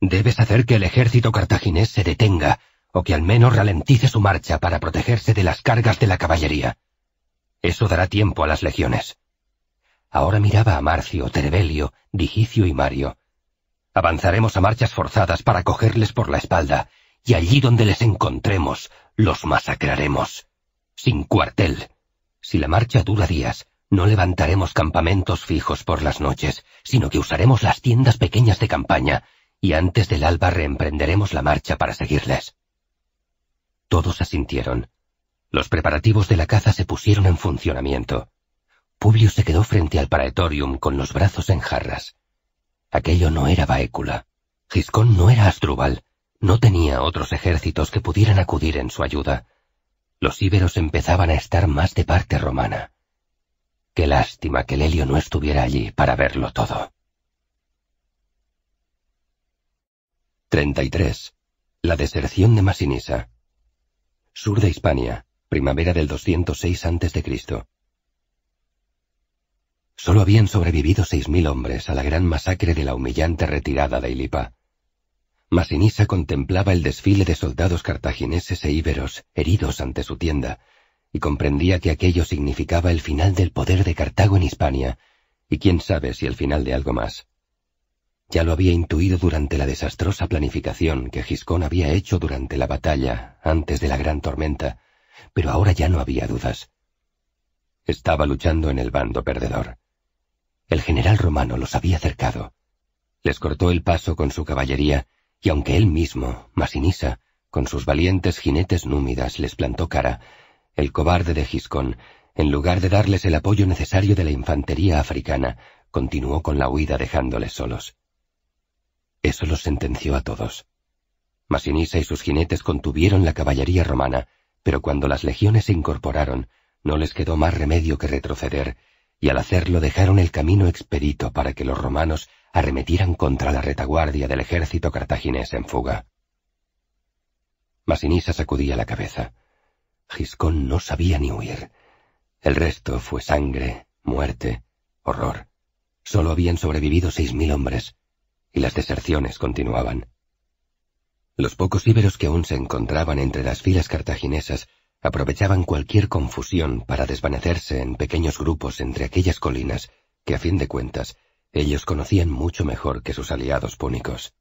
Debes hacer que el ejército cartaginés se detenga, o que al menos ralentice su marcha para protegerse de las cargas de la caballería. Eso dará tiempo a las legiones. Ahora miraba a Marcio, Terebelio, Digicio y Mario. Avanzaremos a marchas forzadas para cogerles por la espalda, y allí donde les encontremos, los masacraremos. Sin cuartel. Si la marcha dura días, no levantaremos campamentos fijos por las noches, sino que usaremos las tiendas pequeñas de campaña y antes del alba reemprenderemos la marcha para seguirles. Todos asintieron. Los preparativos de la caza se pusieron en funcionamiento. Publio se quedó frente al praetorium con los brazos en jarras. Aquello no era Baécula. Giscón no era Astrubal. No tenía otros ejércitos que pudieran acudir en su ayuda. Los íberos empezaban a estar más de parte romana. Qué lástima que Lelio no estuviera allí para verlo todo. 33. La deserción de Masinisa. Sur de Hispania, primavera del 206 a.C. Solo habían sobrevivido 6.000 hombres a la gran masacre de la humillante retirada de Ilipa. Masinisa contemplaba el desfile de soldados cartagineses e íberos heridos ante su tienda y comprendía que aquello significaba el final del poder de Cartago en Hispania, y quién sabe si el final de algo más. Ya lo había intuido durante la desastrosa planificación que Giscón había hecho durante la batalla, antes de la gran tormenta, pero ahora ya no había dudas. Estaba luchando en el bando perdedor. El general romano los había cercado. Les cortó el paso con su caballería, y aunque él mismo, Masinisa, con sus valientes jinetes númidas les plantó cara, el cobarde de Giscón, en lugar de darles el apoyo necesario de la infantería africana, continuó con la huida dejándoles solos. Eso los sentenció a todos. Masinisa y sus jinetes contuvieron la caballería romana, pero cuando las legiones se incorporaron, no les quedó más remedio que retroceder, y al hacerlo dejaron el camino expedito para que los romanos arremetieran contra la retaguardia del ejército cartaginés en fuga. Masinisa sacudía la cabeza. Giscón no sabía ni huir. El resto fue sangre, muerte, horror. Solo habían sobrevivido seis mil hombres, y las deserciones continuaban. Los pocos íberos que aún se encontraban entre las filas cartaginesas aprovechaban cualquier confusión para desvanecerse en pequeños grupos entre aquellas colinas que a fin de cuentas ellos conocían mucho mejor que sus aliados púnicos.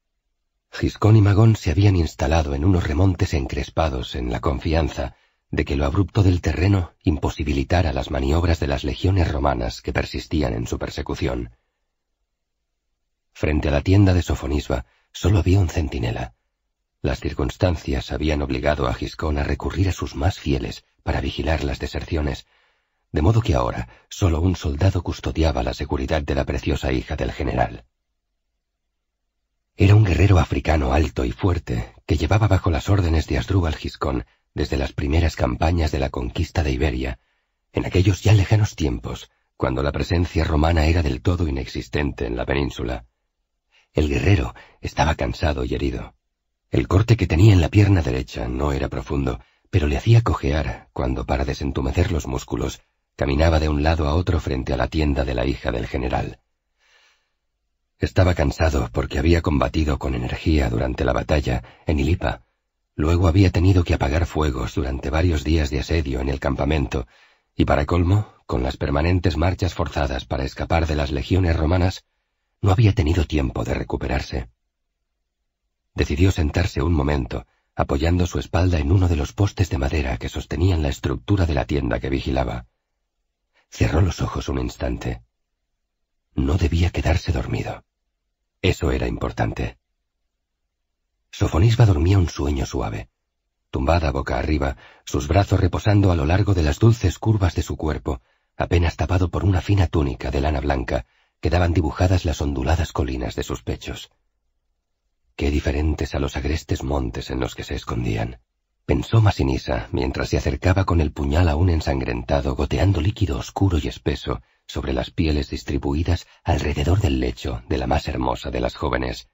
Giscón y Magón se habían instalado en unos remontes encrespados en la confianza de que lo abrupto del terreno imposibilitara las maniobras de las legiones romanas que persistían en su persecución. Frente a la tienda de Sofonisba solo había un centinela. Las circunstancias habían obligado a Giscón a recurrir a sus más fieles para vigilar las deserciones, de modo que ahora solo un soldado custodiaba la seguridad de la preciosa hija del general. Era un guerrero africano alto y fuerte que llevaba bajo las órdenes de Asdrúbal Giscón desde las primeras campañas de la conquista de Iberia, en aquellos ya lejanos tiempos, cuando la presencia romana era del todo inexistente en la península. El guerrero estaba cansado y herido. El corte que tenía en la pierna derecha no era profundo, pero le hacía cojear cuando, para desentumecer los músculos, caminaba de un lado a otro frente a la tienda de la hija del general. Estaba cansado porque había combatido con energía durante la batalla en Ilipa, luego había tenido que apagar fuegos durante varios días de asedio en el campamento, y para colmo, con las permanentes marchas forzadas para escapar de las legiones romanas, no había tenido tiempo de recuperarse. Decidió sentarse un momento, apoyando su espalda en uno de los postes de madera que sostenían la estructura de la tienda que vigilaba. Cerró los ojos un instante. No debía quedarse dormido. Eso era importante. Sofonisba dormía un sueño suave. Tumbada boca arriba, sus brazos reposando a lo largo de las dulces curvas de su cuerpo, apenas tapado por una fina túnica de lana blanca quedaban dibujadas las onduladas colinas de sus pechos. Qué diferentes a los agrestes montes en los que se escondían. Pensó Masinisa mientras se acercaba con el puñal aún ensangrentado, goteando líquido oscuro y espeso sobre las pieles distribuidas alrededor del lecho de la más hermosa de las jóvenes.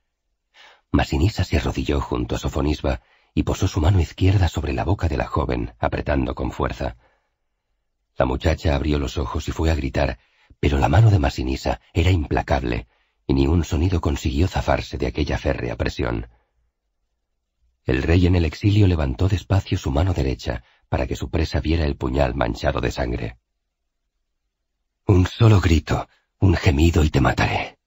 Masinisa se arrodilló junto a Sofonisba y posó su mano izquierda sobre la boca de la joven, apretando con fuerza. La muchacha abrió los ojos y fue a gritar, pero la mano de Masinisa era implacable y ni un sonido consiguió zafarse de aquella férrea presión. El rey en el exilio levantó despacio su mano derecha para que su presa viera el puñal manchado de sangre. Un solo grito, un gemido y te mataré,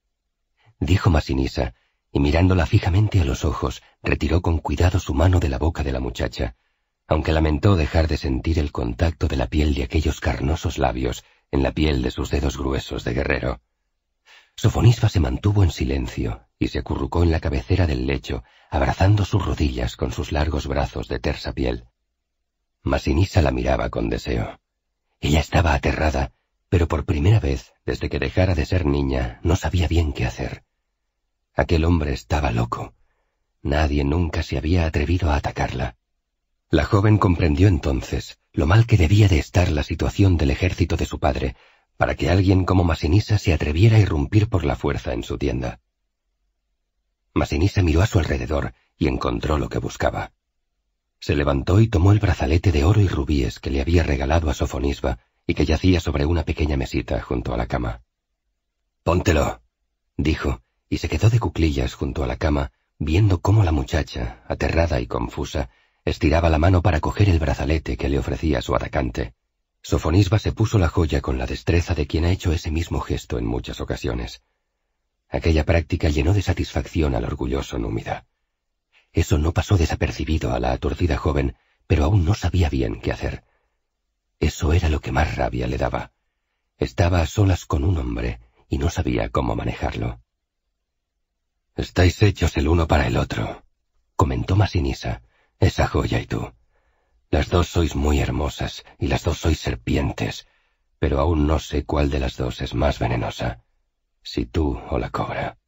dijo Masinisa, y mirándola fijamente a los ojos, retiró con cuidado su mano de la boca de la muchacha, aunque lamentó dejar de sentir el contacto de la piel de aquellos carnosos labios en la piel de sus dedos gruesos de guerrero. Sofonisba se mantuvo en silencio y se acurrucó en la cabecera del lecho, abrazando sus rodillas con sus largos brazos de tersa piel. Masinisa la miraba con deseo. Ella estaba aterrada, pero por primera vez desde que dejara de ser niña no sabía bien qué hacer. Aquel hombre estaba loco. Nadie nunca se había atrevido a atacarla. La joven comprendió entonces lo mal que debía de estar la situación del ejército de su padre, para que alguien como Masinisa se atreviera a irrumpir por la fuerza en su tienda. Masinisa miró a su alrededor y encontró lo que buscaba. Se levantó y tomó el brazalete de oro y rubíes que le había regalado a Sofonisba y que yacía sobre una pequeña mesita junto a la cama. Póntelo, dijo, y se quedó de cuclillas junto a la cama, viendo cómo la muchacha, aterrada y confusa, Estiraba la mano para coger el brazalete que le ofrecía su atacante. Sofonisba se puso la joya con la destreza de quien ha hecho ese mismo gesto en muchas ocasiones. Aquella práctica llenó de satisfacción al orgulloso númida. Eso no pasó desapercibido a la aturdida joven, pero aún no sabía bien qué hacer. Eso era lo que más rabia le daba. Estaba a solas con un hombre y no sabía cómo manejarlo. Estáis hechos el uno para el otro, comentó Masinisa, esa joya y tú. Las dos sois muy hermosas y las dos sois serpientes, pero aún no sé cuál de las dos es más venenosa, si tú o la cobra.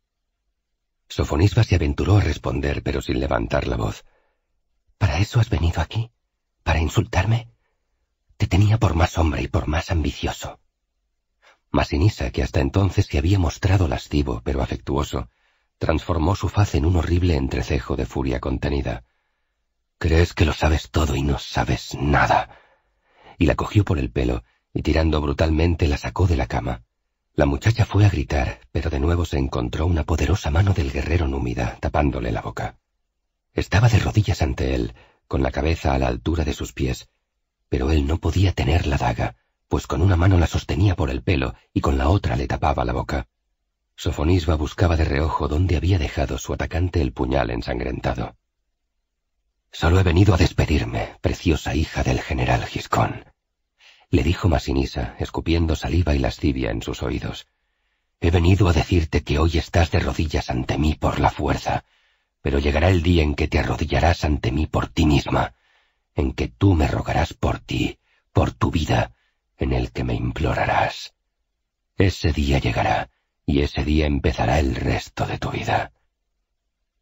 Sofonisba se aventuró a responder, pero sin levantar la voz. ¿Para eso has venido aquí? ¿Para insultarme? Te tenía por más hombre y por más ambicioso. Masinisa, que hasta entonces se había mostrado lascivo pero afectuoso, transformó su faz en un horrible entrecejo de furia contenida. Crees que lo sabes todo y no sabes nada. Y la cogió por el pelo y tirando brutalmente la sacó de la cama. La muchacha fue a gritar, pero de nuevo se encontró una poderosa mano del guerrero númida tapándole la boca. Estaba de rodillas ante él, con la cabeza a la altura de sus pies, pero él no podía tener la daga, pues con una mano la sostenía por el pelo y con la otra le tapaba la boca. Sofonisba buscaba de reojo dónde había dejado su atacante el puñal ensangrentado. Solo he venido a despedirme, preciosa hija del general Giscón. Le dijo Masinisa, escupiendo saliva y lascivia en sus oídos. He venido a decirte que hoy estás de rodillas ante mí por la fuerza, pero llegará el día en que te arrodillarás ante mí por ti misma, en que tú me rogarás por ti, por tu vida, en el que me implorarás. Ese día llegará, y ese día empezará el resto de tu vida.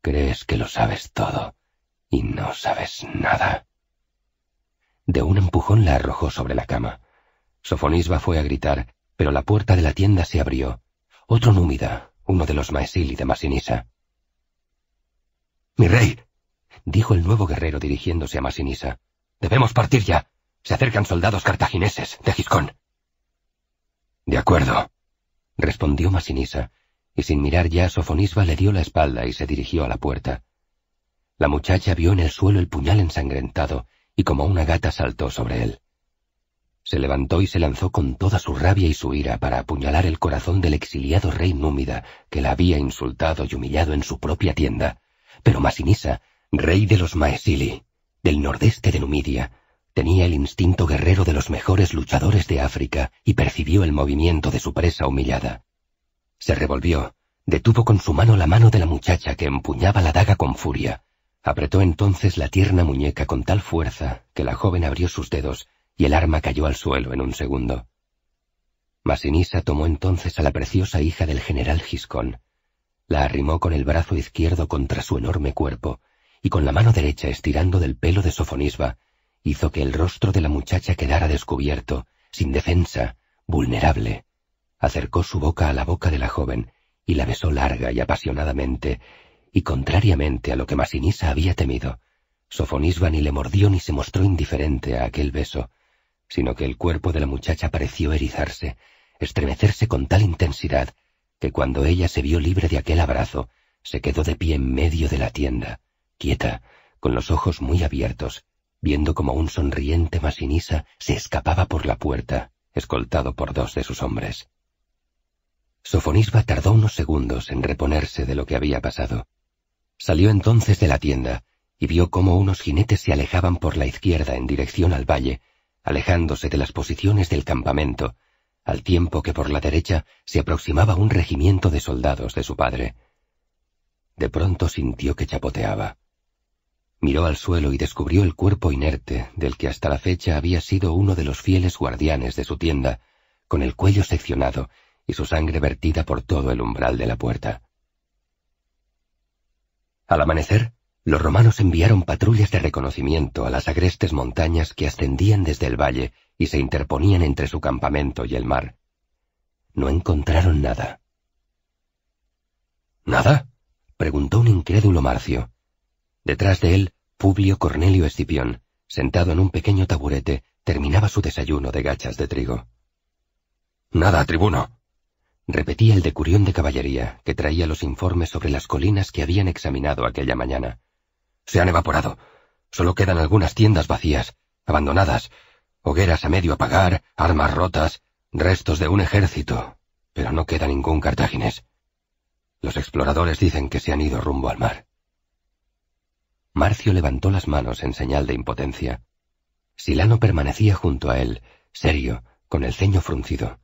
Crees que lo sabes todo, y no sabes nada. De un empujón la arrojó sobre la cama. Sofonisba fue a gritar, pero la puerta de la tienda se abrió. Otro númida, uno de los Maesil y de Masinisa. Mi rey, dijo el nuevo guerrero dirigiéndose a Masinisa, debemos partir ya. Se acercan soldados cartagineses de Giscón. De acuerdo, respondió Masinisa, y sin mirar ya Sofonisba le dio la espalda y se dirigió a la puerta. La muchacha vio en el suelo el puñal ensangrentado y como una gata saltó sobre él. Se levantó y se lanzó con toda su rabia y su ira para apuñalar el corazón del exiliado rey númida que la había insultado y humillado en su propia tienda. Pero Masinisa, rey de los Maesili, del nordeste de Numidia, tenía el instinto guerrero de los mejores luchadores de África y percibió el movimiento de su presa humillada. Se revolvió, detuvo con su mano la mano de la muchacha que empuñaba la daga con furia, Apretó entonces la tierna muñeca con tal fuerza que la joven abrió sus dedos y el arma cayó al suelo en un segundo. Masinisa tomó entonces a la preciosa hija del general Giscón, la arrimó con el brazo izquierdo contra su enorme cuerpo y con la mano derecha estirando del pelo de Sofonisba hizo que el rostro de la muchacha quedara descubierto, sin defensa, vulnerable. Acercó su boca a la boca de la joven y la besó larga y apasionadamente y contrariamente a lo que Masinisa había temido, Sofonisba ni le mordió ni se mostró indiferente a aquel beso, sino que el cuerpo de la muchacha pareció erizarse, estremecerse con tal intensidad, que cuando ella se vio libre de aquel abrazo, se quedó de pie en medio de la tienda, quieta, con los ojos muy abiertos, viendo como un sonriente Masinisa se escapaba por la puerta, escoltado por dos de sus hombres. Sofonisba tardó unos segundos en reponerse de lo que había pasado. Salió entonces de la tienda y vio cómo unos jinetes se alejaban por la izquierda en dirección al valle, alejándose de las posiciones del campamento, al tiempo que por la derecha se aproximaba un regimiento de soldados de su padre. De pronto sintió que chapoteaba. Miró al suelo y descubrió el cuerpo inerte del que hasta la fecha había sido uno de los fieles guardianes de su tienda, con el cuello seccionado y su sangre vertida por todo el umbral de la puerta. Al amanecer, los romanos enviaron patrullas de reconocimiento a las agrestes montañas que ascendían desde el valle y se interponían entre su campamento y el mar. No encontraron nada. ¿Nada? preguntó un incrédulo Marcio. Detrás de él, Publio Cornelio Escipión, sentado en un pequeño taburete, terminaba su desayuno de gachas de trigo. Nada, tribuno, Repetía el decurión de caballería, que traía los informes sobre las colinas que habían examinado aquella mañana. Se han evaporado. Solo quedan algunas tiendas vacías, abandonadas, hogueras a medio apagar, armas rotas, restos de un ejército. Pero no queda ningún cartagines Los exploradores dicen que se han ido rumbo al mar. Marcio levantó las manos en señal de impotencia. Silano permanecía junto a él, serio, con el ceño fruncido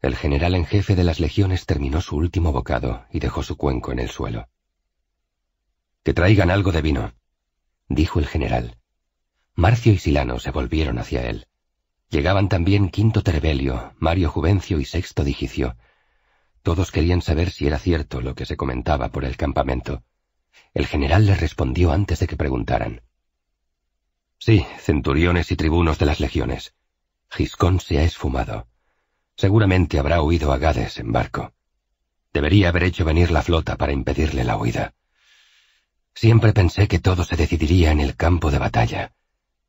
el general en jefe de las legiones terminó su último bocado y dejó su cuenco en el suelo. Que traigan algo de vino, dijo el general. Marcio y Silano se volvieron hacia él. Llegaban también Quinto Terebelio, Mario Juvencio y Sexto Digicio. Todos querían saber si era cierto lo que se comentaba por el campamento. El general les respondió antes de que preguntaran. Sí, centuriones y tribunos de las legiones. Giscón se ha esfumado. Seguramente habrá huido a Gades en barco. Debería haber hecho venir la flota para impedirle la huida. Siempre pensé que todo se decidiría en el campo de batalla,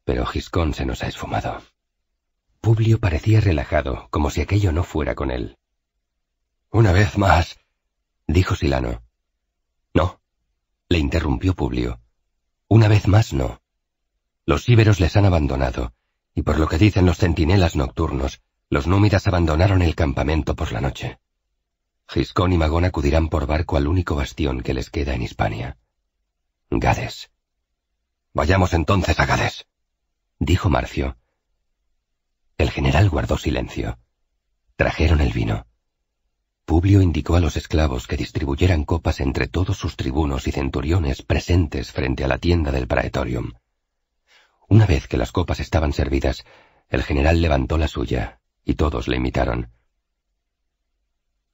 pero Giscón se nos ha esfumado. Publio parecía relajado, como si aquello no fuera con él. Una vez más, dijo Silano. No, le interrumpió Publio. Una vez más no. Los íberos les han abandonado, y por lo que dicen los centinelas nocturnos, los númidas abandonaron el campamento por la noche. Giscón y Magón acudirán por barco al único bastión que les queda en Hispania. Gades. Vayamos entonces a Gades, dijo Marcio. El general guardó silencio. Trajeron el vino. Publio indicó a los esclavos que distribuyeran copas entre todos sus tribunos y centuriones presentes frente a la tienda del Praetorium. Una vez que las copas estaban servidas, el general levantó la suya y todos le imitaron.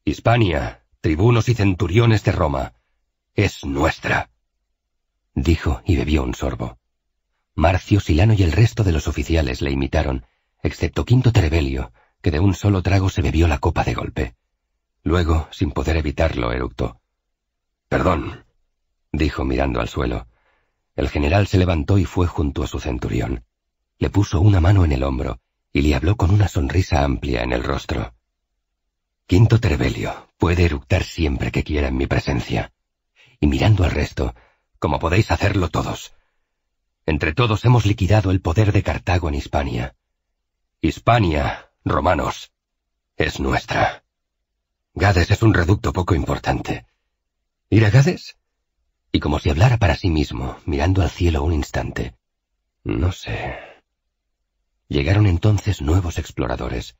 Hispania, tribunos y centuriones de Roma, es nuestra, dijo y bebió un sorbo. Marcio, Silano y el resto de los oficiales le imitaron, excepto Quinto Trevelio, que de un solo trago se bebió la copa de golpe. Luego, sin poder evitarlo, eructó. Perdón, dijo mirando al suelo. El general se levantó y fue junto a su centurión. Le puso una mano en el hombro, y le habló con una sonrisa amplia en el rostro. Quinto Trevelio puede eructar siempre que quiera en mi presencia. Y mirando al resto, como podéis hacerlo todos. Entre todos hemos liquidado el poder de Cartago en Hispania. Hispania, romanos, es nuestra. Gades es un reducto poco importante. ¿Ir a Gades? Y como si hablara para sí mismo, mirando al cielo un instante. No sé, Llegaron entonces nuevos exploradores.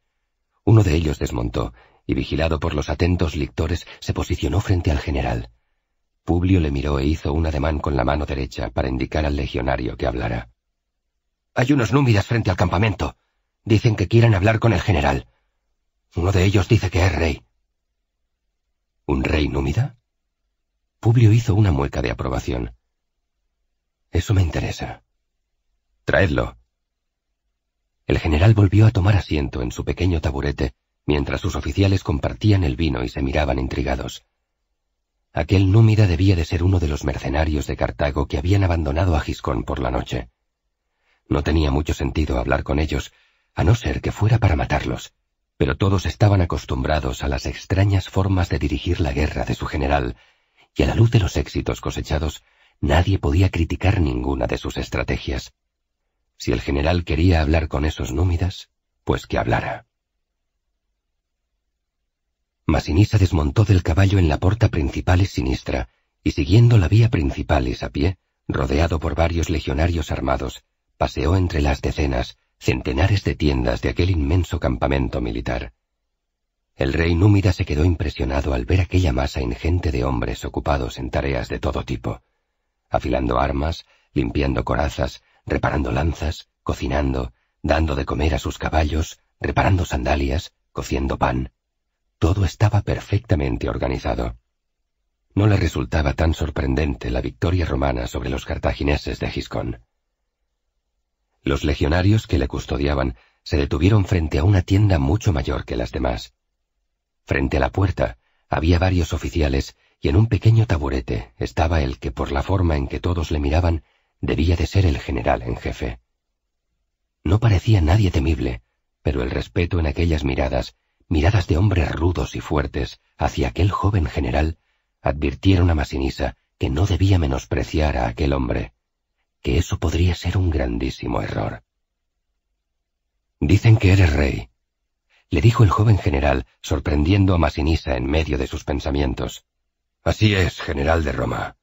Uno de ellos desmontó y, vigilado por los atentos lictores, se posicionó frente al general. Publio le miró e hizo un ademán con la mano derecha para indicar al legionario que hablara. Hay unos númidas frente al campamento. Dicen que quieren hablar con el general. Uno de ellos dice que es rey. ¿Un rey númida? Publio hizo una mueca de aprobación. Eso me interesa. Traedlo, el general volvió a tomar asiento en su pequeño taburete mientras sus oficiales compartían el vino y se miraban intrigados. Aquel númida debía de ser uno de los mercenarios de Cartago que habían abandonado a Giscón por la noche. No tenía mucho sentido hablar con ellos, a no ser que fuera para matarlos, pero todos estaban acostumbrados a las extrañas formas de dirigir la guerra de su general, y a la luz de los éxitos cosechados, nadie podía criticar ninguna de sus estrategias. Si el general quería hablar con esos númidas, pues que hablara. Masinisa desmontó del caballo en la principal principales sinistra y siguiendo la vía principal a pie, rodeado por varios legionarios armados, paseó entre las decenas, centenares de tiendas de aquel inmenso campamento militar. El rey númida se quedó impresionado al ver aquella masa ingente de hombres ocupados en tareas de todo tipo, afilando armas, limpiando corazas, reparando lanzas, cocinando, dando de comer a sus caballos, reparando sandalias, cociendo pan. Todo estaba perfectamente organizado. No le resultaba tan sorprendente la victoria romana sobre los cartagineses de Giscón. Los legionarios que le custodiaban se detuvieron frente a una tienda mucho mayor que las demás. Frente a la puerta había varios oficiales y en un pequeño taburete estaba el que por la forma en que todos le miraban debía de ser el general en jefe. No parecía nadie temible, pero el respeto en aquellas miradas, miradas de hombres rudos y fuertes, hacia aquel joven general, advirtieron a Masinisa que no debía menospreciar a aquel hombre, que eso podría ser un grandísimo error. Dicen que eres rey, le dijo el joven general, sorprendiendo a Masinisa en medio de sus pensamientos. Así es, general de Roma.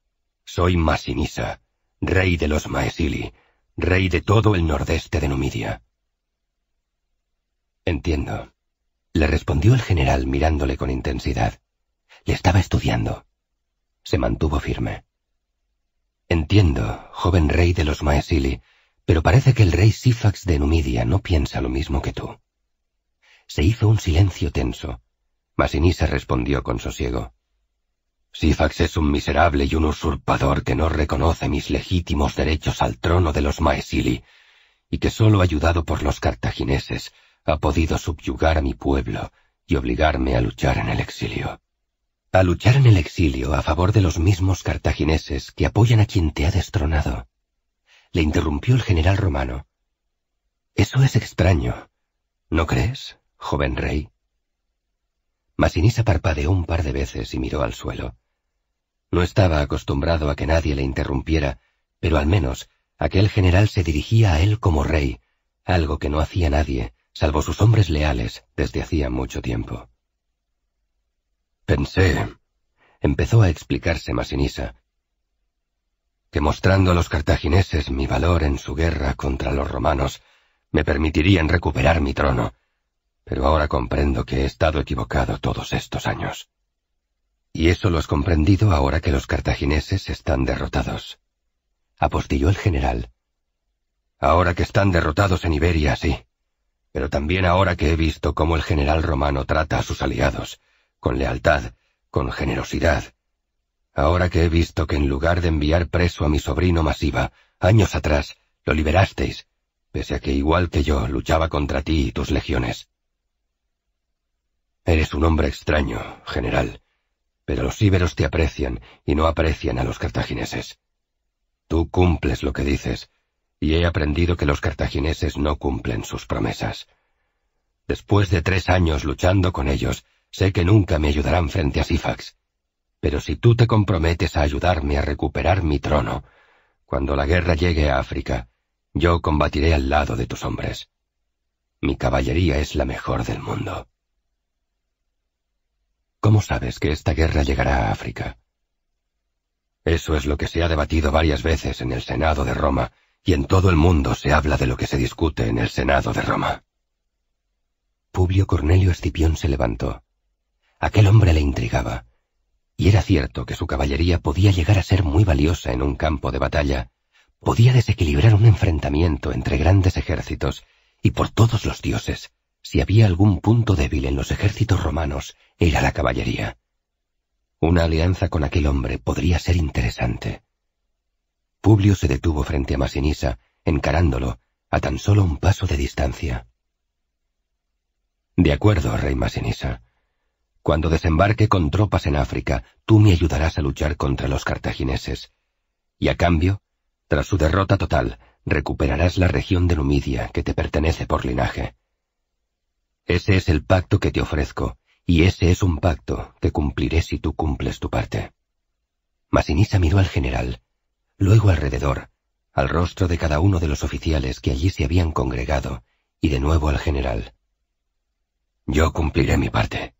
Soy Masinisa, rey de los Maesili, rey de todo el nordeste de Numidia. Entiendo, le respondió el general mirándole con intensidad. Le estaba estudiando. Se mantuvo firme. Entiendo, joven rey de los Maesili, pero parece que el rey Sifax de Numidia no piensa lo mismo que tú. Se hizo un silencio tenso, Masinisa respondió con sosiego. Sifax es un miserable y un usurpador que no reconoce mis legítimos derechos al trono de los Maesili, y que solo ayudado por los cartagineses ha podido subyugar a mi pueblo y obligarme a luchar en el exilio. A luchar en el exilio a favor de los mismos cartagineses que apoyan a quien te ha destronado. Le interrumpió el general romano. Eso es extraño, ¿no crees, joven rey? Masinisa parpadeó un par de veces y miró al suelo. No estaba acostumbrado a que nadie le interrumpiera, pero al menos aquel general se dirigía a él como rey, algo que no hacía nadie, salvo sus hombres leales, desde hacía mucho tiempo. Pensé, empezó a explicarse Masinisa, que mostrando a los cartagineses mi valor en su guerra contra los romanos, me permitirían recuperar mi trono. Pero ahora comprendo que he estado equivocado todos estos años. Y eso lo has comprendido ahora que los cartagineses están derrotados. Apostilló el general. Ahora que están derrotados en Iberia, sí. Pero también ahora que he visto cómo el general romano trata a sus aliados, con lealtad, con generosidad. Ahora que he visto que en lugar de enviar preso a mi sobrino Masiva, años atrás, lo liberasteis, pese a que igual que yo luchaba contra ti y tus legiones. Eres un hombre extraño, general, pero los íberos te aprecian y no aprecian a los cartagineses. Tú cumples lo que dices, y he aprendido que los cartagineses no cumplen sus promesas. Después de tres años luchando con ellos, sé que nunca me ayudarán frente a Sifax. Pero si tú te comprometes a ayudarme a recuperar mi trono, cuando la guerra llegue a África, yo combatiré al lado de tus hombres. Mi caballería es la mejor del mundo. ¿Cómo sabes que esta guerra llegará a África? Eso es lo que se ha debatido varias veces en el Senado de Roma, y en todo el mundo se habla de lo que se discute en el Senado de Roma. Publio Cornelio Escipión se levantó. Aquel hombre le intrigaba, y era cierto que su caballería podía llegar a ser muy valiosa en un campo de batalla, podía desequilibrar un enfrentamiento entre grandes ejércitos, y por todos los dioses, si había algún punto débil en los ejércitos romanos, era la caballería. Una alianza con aquel hombre podría ser interesante. Publio se detuvo frente a Masinisa, encarándolo, a tan solo un paso de distancia. De acuerdo, rey Masinisa. Cuando desembarque con tropas en África, tú me ayudarás a luchar contra los cartagineses. Y a cambio, tras su derrota total, recuperarás la región de Numidia que te pertenece por linaje. Ese es el pacto que te ofrezco, y ese es un pacto que cumpliré si tú cumples tu parte. Masinisa miró al general, luego alrededor, al rostro de cada uno de los oficiales que allí se habían congregado, y de nuevo al general. Yo cumpliré mi parte.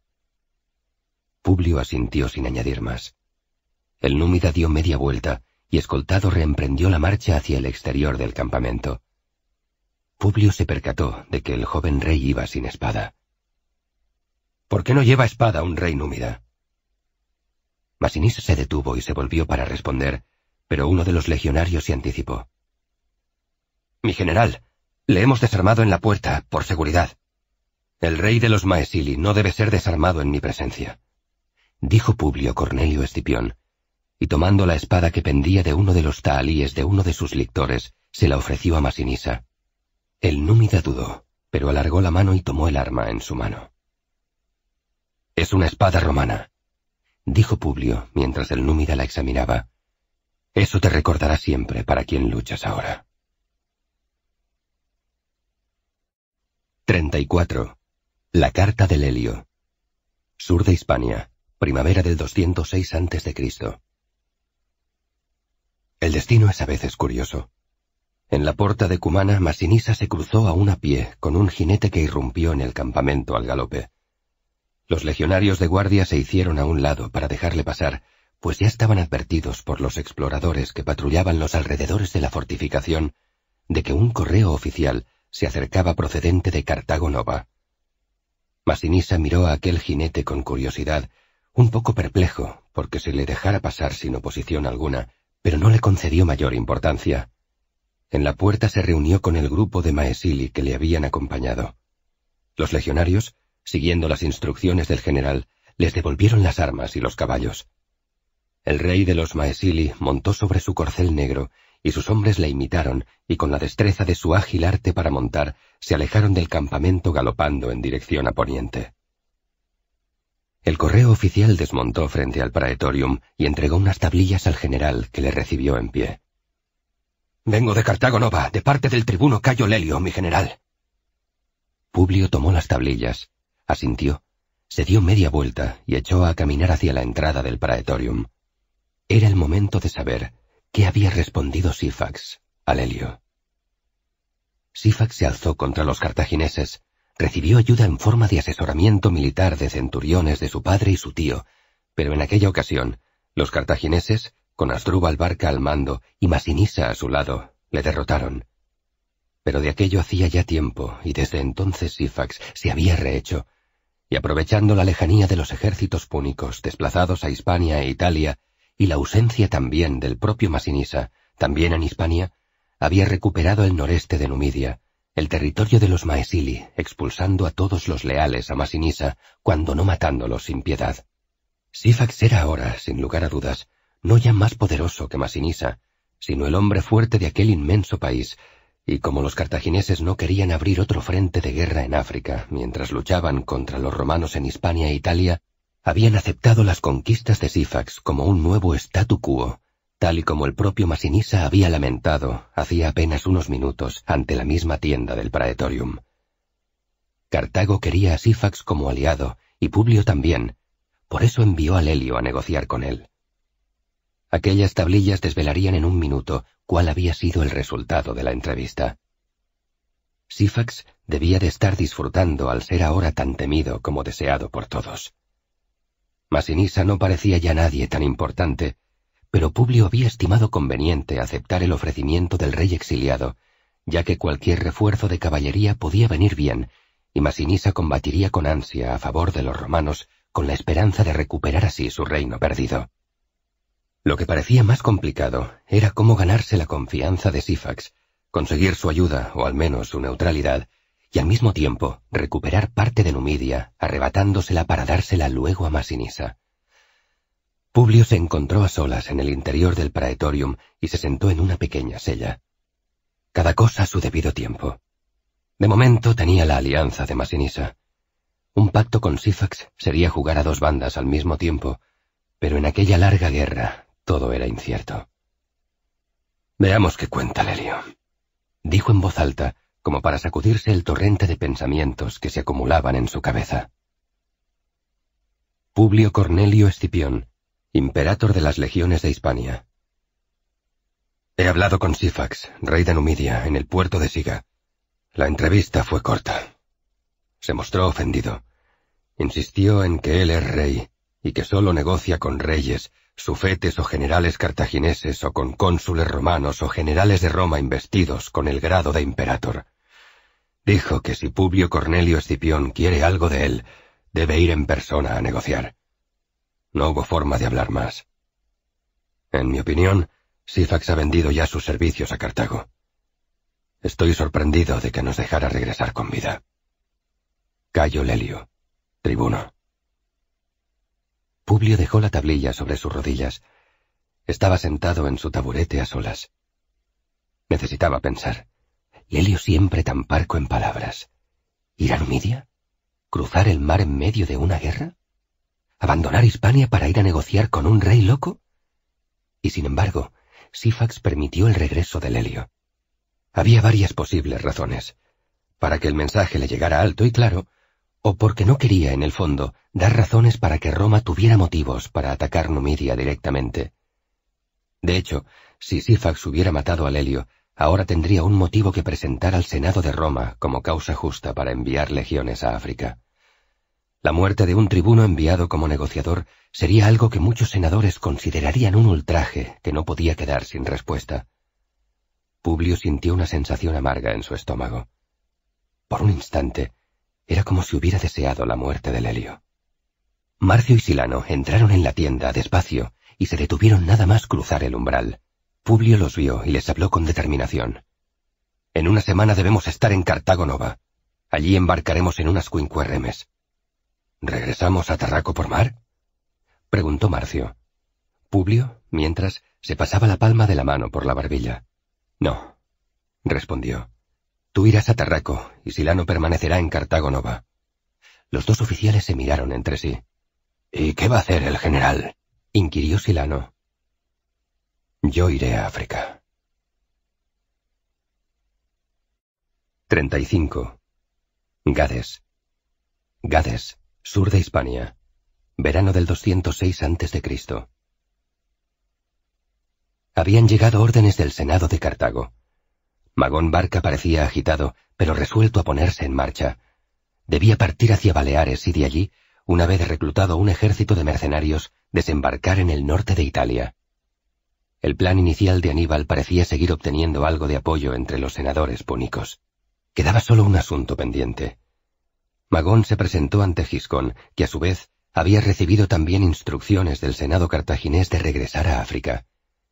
Publio asintió sin añadir más. El númida dio media vuelta y escoltado reemprendió la marcha hacia el exterior del campamento. Publio se percató de que el joven rey iba sin espada. ¿Por qué no lleva espada un rey númida? Masinisa se detuvo y se volvió para responder, pero uno de los legionarios se anticipó. Mi general, le hemos desarmado en la puerta, por seguridad. El rey de los Maesili no debe ser desarmado en mi presencia, dijo Publio Cornelio Escipión, y tomando la espada que pendía de uno de los taalíes de uno de sus lictores, se la ofreció a Masinisa. El númida dudó, pero alargó la mano y tomó el arma en su mano. Es una espada romana, dijo Publio mientras el númida la examinaba. Eso te recordará siempre para quien luchas ahora. 34. La carta del Helio. Sur de Hispania, primavera del 206 a.C. El destino es a veces curioso. En la puerta de Cumana, Masinisa se cruzó a a pie con un jinete que irrumpió en el campamento al galope. Los legionarios de guardia se hicieron a un lado para dejarle pasar, pues ya estaban advertidos por los exploradores que patrullaban los alrededores de la fortificación de que un correo oficial se acercaba procedente de Cartago Nova. Masinisa miró a aquel jinete con curiosidad, un poco perplejo porque se le dejara pasar sin oposición alguna, pero no le concedió mayor importancia. En la puerta se reunió con el grupo de Maesili que le habían acompañado. Los legionarios, siguiendo las instrucciones del general, les devolvieron las armas y los caballos. El rey de los Maesili montó sobre su corcel negro, y sus hombres le imitaron, y con la destreza de su ágil arte para montar, se alejaron del campamento galopando en dirección a poniente. El correo oficial desmontó frente al Praetorium y entregó unas tablillas al general que le recibió en pie. Vengo de Cartago Nova, de parte del tribuno Cayo Lelio, mi general. Publio tomó las tablillas, asintió, se dio media vuelta y echó a caminar hacia la entrada del Praetorium. Era el momento de saber qué había respondido Sifax a Lelio. Sifax se alzó contra los cartagineses, recibió ayuda en forma de asesoramiento militar de centuriones de su padre y su tío, pero en aquella ocasión los cartagineses con Asdrúbal Barca al mando y Masinisa a su lado, le derrotaron. Pero de aquello hacía ya tiempo, y desde entonces Sifax se había rehecho, y aprovechando la lejanía de los ejércitos púnicos desplazados a Hispania e Italia, y la ausencia también del propio Masinisa, también en Hispania, había recuperado el noreste de Numidia, el territorio de los Maesili, expulsando a todos los leales a Masinisa, cuando no matándolos sin piedad. Sifax era ahora, sin lugar a dudas, no ya más poderoso que Masinisa, sino el hombre fuerte de aquel inmenso país, y como los cartagineses no querían abrir otro frente de guerra en África mientras luchaban contra los romanos en Hispania e Italia, habían aceptado las conquistas de Sifax como un nuevo statu quo, tal y como el propio Masinisa había lamentado hacía apenas unos minutos ante la misma tienda del Praetorium. Cartago quería a Sifax como aliado, y Publio también, por eso envió a Lelio a negociar con él. Aquellas tablillas desvelarían en un minuto cuál había sido el resultado de la entrevista. Sifax debía de estar disfrutando al ser ahora tan temido como deseado por todos. Masinisa no parecía ya nadie tan importante, pero Publio había estimado conveniente aceptar el ofrecimiento del rey exiliado, ya que cualquier refuerzo de caballería podía venir bien, y Masinisa combatiría con ansia a favor de los romanos con la esperanza de recuperar así su reino perdido. Lo que parecía más complicado era cómo ganarse la confianza de Sifax, conseguir su ayuda o al menos su neutralidad, y al mismo tiempo recuperar parte de Numidia, arrebatándosela para dársela luego a Masinisa. Publio se encontró a solas en el interior del praetorium y se sentó en una pequeña sella. Cada cosa a su debido tiempo. De momento tenía la alianza de Masinisa. Un pacto con Sifax sería jugar a dos bandas al mismo tiempo, pero en aquella larga guerra todo era incierto. Veamos qué cuenta Lelio, dijo en voz alta, como para sacudirse el torrente de pensamientos que se acumulaban en su cabeza. Publio Cornelio Escipión, imperator de las legiones de Hispania. He hablado con Sifax, rey de Numidia, en el puerto de Siga. La entrevista fue corta. Se mostró ofendido. Insistió en que él es rey y que solo negocia con reyes sufetes o generales cartagineses o con cónsules romanos o generales de Roma investidos con el grado de imperator. Dijo que si Publio Cornelio Escipión quiere algo de él, debe ir en persona a negociar. No hubo forma de hablar más. En mi opinión, Sifax ha vendido ya sus servicios a Cartago. Estoy sorprendido de que nos dejara regresar con vida. Cayo Lelio, tribuno. Publio dejó la tablilla sobre sus rodillas. Estaba sentado en su taburete a solas. Necesitaba pensar. Lelio siempre tan parco en palabras. ¿Ir a Numidia? ¿Cruzar el mar en medio de una guerra? ¿Abandonar Hispania para ir a negociar con un rey loco? Y sin embargo, Sifax permitió el regreso de Lelio. Había varias posibles razones. Para que el mensaje le llegara alto y claro, o porque no quería, en el fondo, dar razones para que Roma tuviera motivos para atacar Numidia directamente. De hecho, si Sifax hubiera matado a Lelio, ahora tendría un motivo que presentar al Senado de Roma como causa justa para enviar legiones a África. La muerte de un tribuno enviado como negociador sería algo que muchos senadores considerarían un ultraje que no podía quedar sin respuesta. Publio sintió una sensación amarga en su estómago. Por un instante, era como si hubiera deseado la muerte de Lelio. Marcio y Silano entraron en la tienda despacio y se detuvieron nada más cruzar el umbral. Publio los vio y les habló con determinación. En una semana debemos estar en Cartago Nova. Allí embarcaremos en unas cuincuerremes. ¿Regresamos a Tarraco por mar? preguntó Marcio. Publio, mientras, se pasaba la palma de la mano por la barbilla. No, respondió. Tú irás a Tarraco y Silano permanecerá en Cartago Nova. Los dos oficiales se miraron entre sí. ¿Y qué va a hacer el general? inquirió Silano. Yo iré a África. 35. Gades. Gades, sur de Hispania. Verano del 206 a.C. Habían llegado órdenes del Senado de Cartago Magón Barca parecía agitado, pero resuelto a ponerse en marcha. Debía partir hacia Baleares y de allí, una vez reclutado un ejército de mercenarios, desembarcar en el norte de Italia. El plan inicial de Aníbal parecía seguir obteniendo algo de apoyo entre los senadores púnicos. Quedaba solo un asunto pendiente. Magón se presentó ante Giscón, que a su vez había recibido también instrucciones del Senado cartaginés de regresar a África.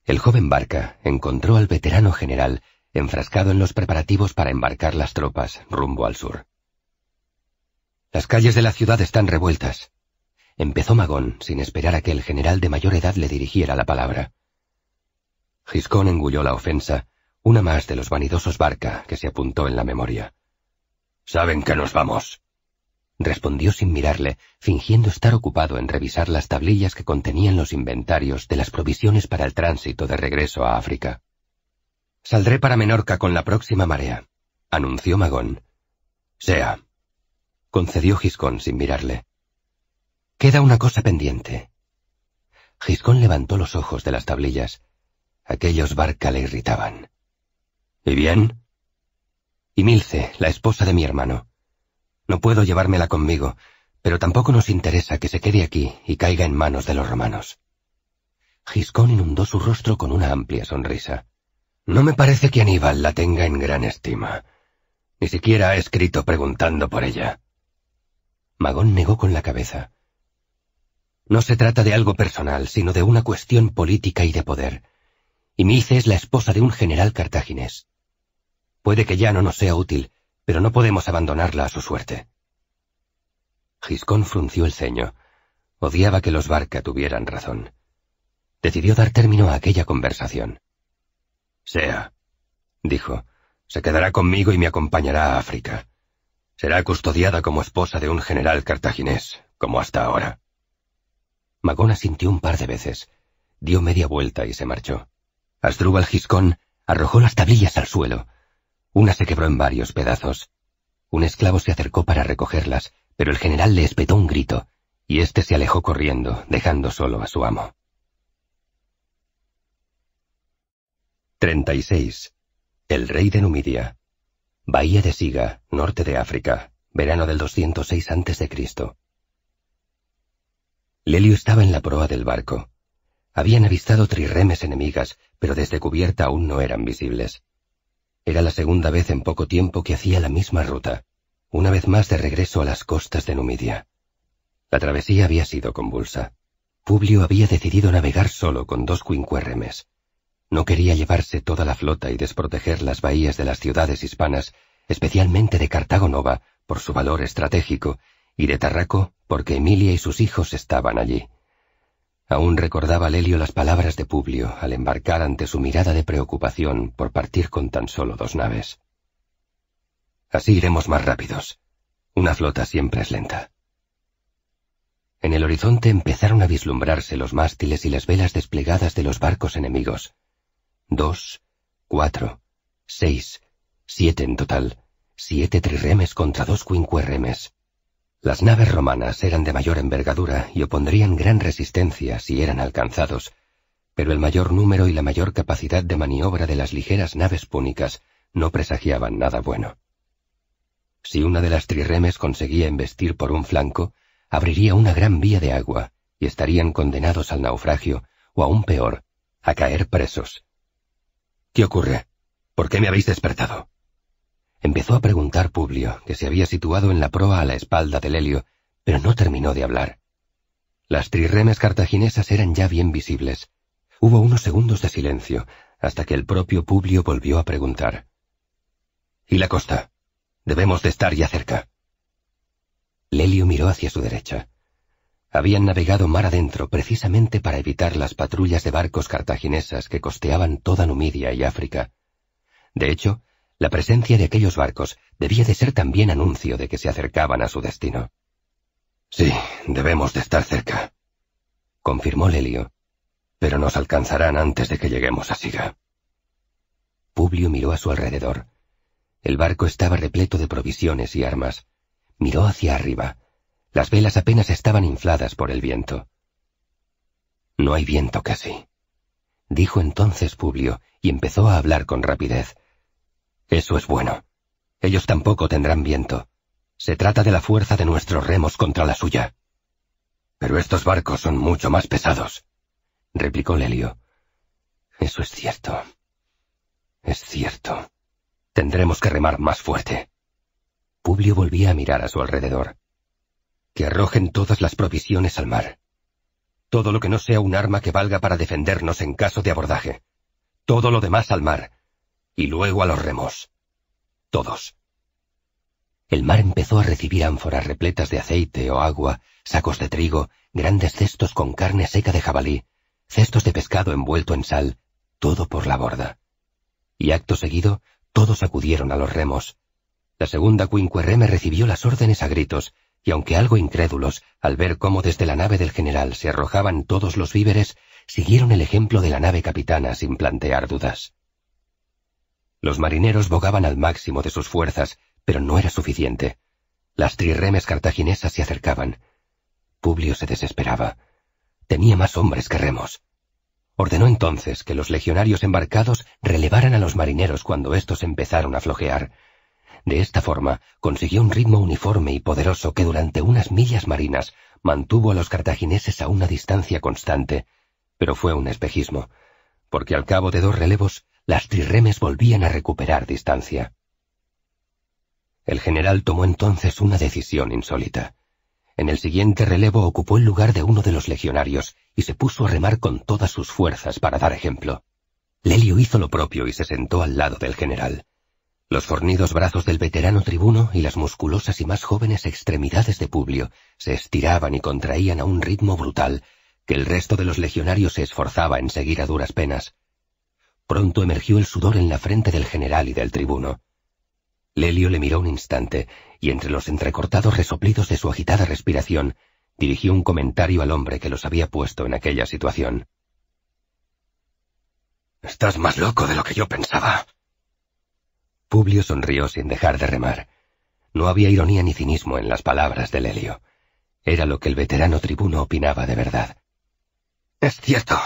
El joven Barca encontró al veterano general enfrascado en los preparativos para embarcar las tropas rumbo al sur. Las calles de la ciudad están revueltas. Empezó Magón, sin esperar a que el general de mayor edad le dirigiera la palabra. Giscón engulló la ofensa, una más de los vanidosos Barca que se apuntó en la memoria. Saben que nos vamos. Respondió sin mirarle, fingiendo estar ocupado en revisar las tablillas que contenían los inventarios de las provisiones para el tránsito de regreso a África. Saldré para Menorca con la próxima marea, anunció Magón. Sea, concedió Giscón sin mirarle. Queda una cosa pendiente. Giscón levantó los ojos de las tablillas. Aquellos barca le irritaban. ¿Y bien? Y Milce, la esposa de mi hermano. No puedo llevármela conmigo, pero tampoco nos interesa que se quede aquí y caiga en manos de los romanos. Giscón inundó su rostro con una amplia sonrisa. No me parece que Aníbal la tenga en gran estima. Ni siquiera ha escrito preguntando por ella. Magón negó con la cabeza. No se trata de algo personal, sino de una cuestión política y de poder. Y Mice es la esposa de un general cartaginés. Puede que ya no nos sea útil, pero no podemos abandonarla a su suerte. Giscón frunció el ceño. Odiaba que los Barca tuvieran razón. Decidió dar término a aquella conversación. Sea, dijo, se quedará conmigo y me acompañará a África. Será custodiada como esposa de un general cartaginés, como hasta ahora. Magona sintió un par de veces, dio media vuelta y se marchó. Asdrúbal Giscón arrojó las tablillas al suelo. Una se quebró en varios pedazos. Un esclavo se acercó para recogerlas, pero el general le espetó un grito, y éste se alejó corriendo, dejando solo a su amo. 36. El rey de Numidia. Bahía de Siga, norte de África, verano del 206 a.C. Lelio estaba en la proa del barco. Habían avistado trirremes enemigas, pero desde cubierta aún no eran visibles. Era la segunda vez en poco tiempo que hacía la misma ruta, una vez más de regreso a las costas de Numidia. La travesía había sido convulsa. Publio había decidido navegar solo con dos quinquerremes. No quería llevarse toda la flota y desproteger las bahías de las ciudades hispanas, especialmente de Cartago Nova, por su valor estratégico, y de Tarraco, porque Emilia y sus hijos estaban allí. Aún recordaba Lelio las palabras de Publio al embarcar ante su mirada de preocupación por partir con tan solo dos naves. Así iremos más rápidos. Una flota siempre es lenta. En el horizonte empezaron a vislumbrarse los mástiles y las velas desplegadas de los barcos enemigos dos, cuatro, seis, siete en total, siete trirremes contra dos quinquerremes. Las naves romanas eran de mayor envergadura y opondrían gran resistencia si eran alcanzados, pero el mayor número y la mayor capacidad de maniobra de las ligeras naves púnicas no presagiaban nada bueno. Si una de las trirremes conseguía embestir por un flanco, abriría una gran vía de agua y estarían condenados al naufragio, o aún peor, a caer presos. ¿Qué ocurre? ¿Por qué me habéis despertado? Empezó a preguntar Publio, que se había situado en la proa a la espalda de Lelio, pero no terminó de hablar. Las trirremes cartaginesas eran ya bien visibles. Hubo unos segundos de silencio, hasta que el propio Publio volvió a preguntar. ¿Y la costa? Debemos de estar ya cerca. Lelio miró hacia su derecha habían navegado mar adentro precisamente para evitar las patrullas de barcos cartaginesas que costeaban toda Numidia y África. De hecho, la presencia de aquellos barcos debía de ser también anuncio de que se acercaban a su destino. Sí, debemos de estar cerca, confirmó Lelio, pero nos alcanzarán antes de que lleguemos a Siga. Publio miró a su alrededor. El barco estaba repleto de provisiones y armas. Miró hacia arriba, las velas apenas estaban infladas por el viento. No hay viento casi, dijo entonces Publio, y empezó a hablar con rapidez. Eso es bueno. Ellos tampoco tendrán viento. Se trata de la fuerza de nuestros remos contra la suya. Pero estos barcos son mucho más pesados, replicó Lelio. Eso es cierto. Es cierto. Tendremos que remar más fuerte. Publio volvía a mirar a su alrededor que arrojen todas las provisiones al mar. Todo lo que no sea un arma que valga para defendernos en caso de abordaje. Todo lo demás al mar. Y luego a los remos. Todos. El mar empezó a recibir ánforas repletas de aceite o agua, sacos de trigo, grandes cestos con carne seca de jabalí, cestos de pescado envuelto en sal, todo por la borda. Y acto seguido, todos acudieron a los remos. La segunda quinquerreme recibió las órdenes a gritos, y aunque algo incrédulos, al ver cómo desde la nave del general se arrojaban todos los víveres, siguieron el ejemplo de la nave capitana sin plantear dudas. Los marineros bogaban al máximo de sus fuerzas, pero no era suficiente. Las trirremes cartaginesas se acercaban. Publio se desesperaba. Tenía más hombres que remos. Ordenó entonces que los legionarios embarcados relevaran a los marineros cuando estos empezaron a flojear, de esta forma, consiguió un ritmo uniforme y poderoso que durante unas millas marinas mantuvo a los cartagineses a una distancia constante, pero fue un espejismo, porque al cabo de dos relevos las trirremes volvían a recuperar distancia. El general tomó entonces una decisión insólita. En el siguiente relevo ocupó el lugar de uno de los legionarios y se puso a remar con todas sus fuerzas para dar ejemplo. Lelio hizo lo propio y se sentó al lado del general. Los fornidos brazos del veterano tribuno y las musculosas y más jóvenes extremidades de Publio se estiraban y contraían a un ritmo brutal que el resto de los legionarios se esforzaba en seguir a duras penas. Pronto emergió el sudor en la frente del general y del tribuno. Lelio le miró un instante y entre los entrecortados resoplidos de su agitada respiración dirigió un comentario al hombre que los había puesto en aquella situación. Estás más loco de lo que yo pensaba, Publio sonrió sin dejar de remar. No había ironía ni cinismo en las palabras de Lelio. Era lo que el veterano tribuno opinaba de verdad. Es cierto,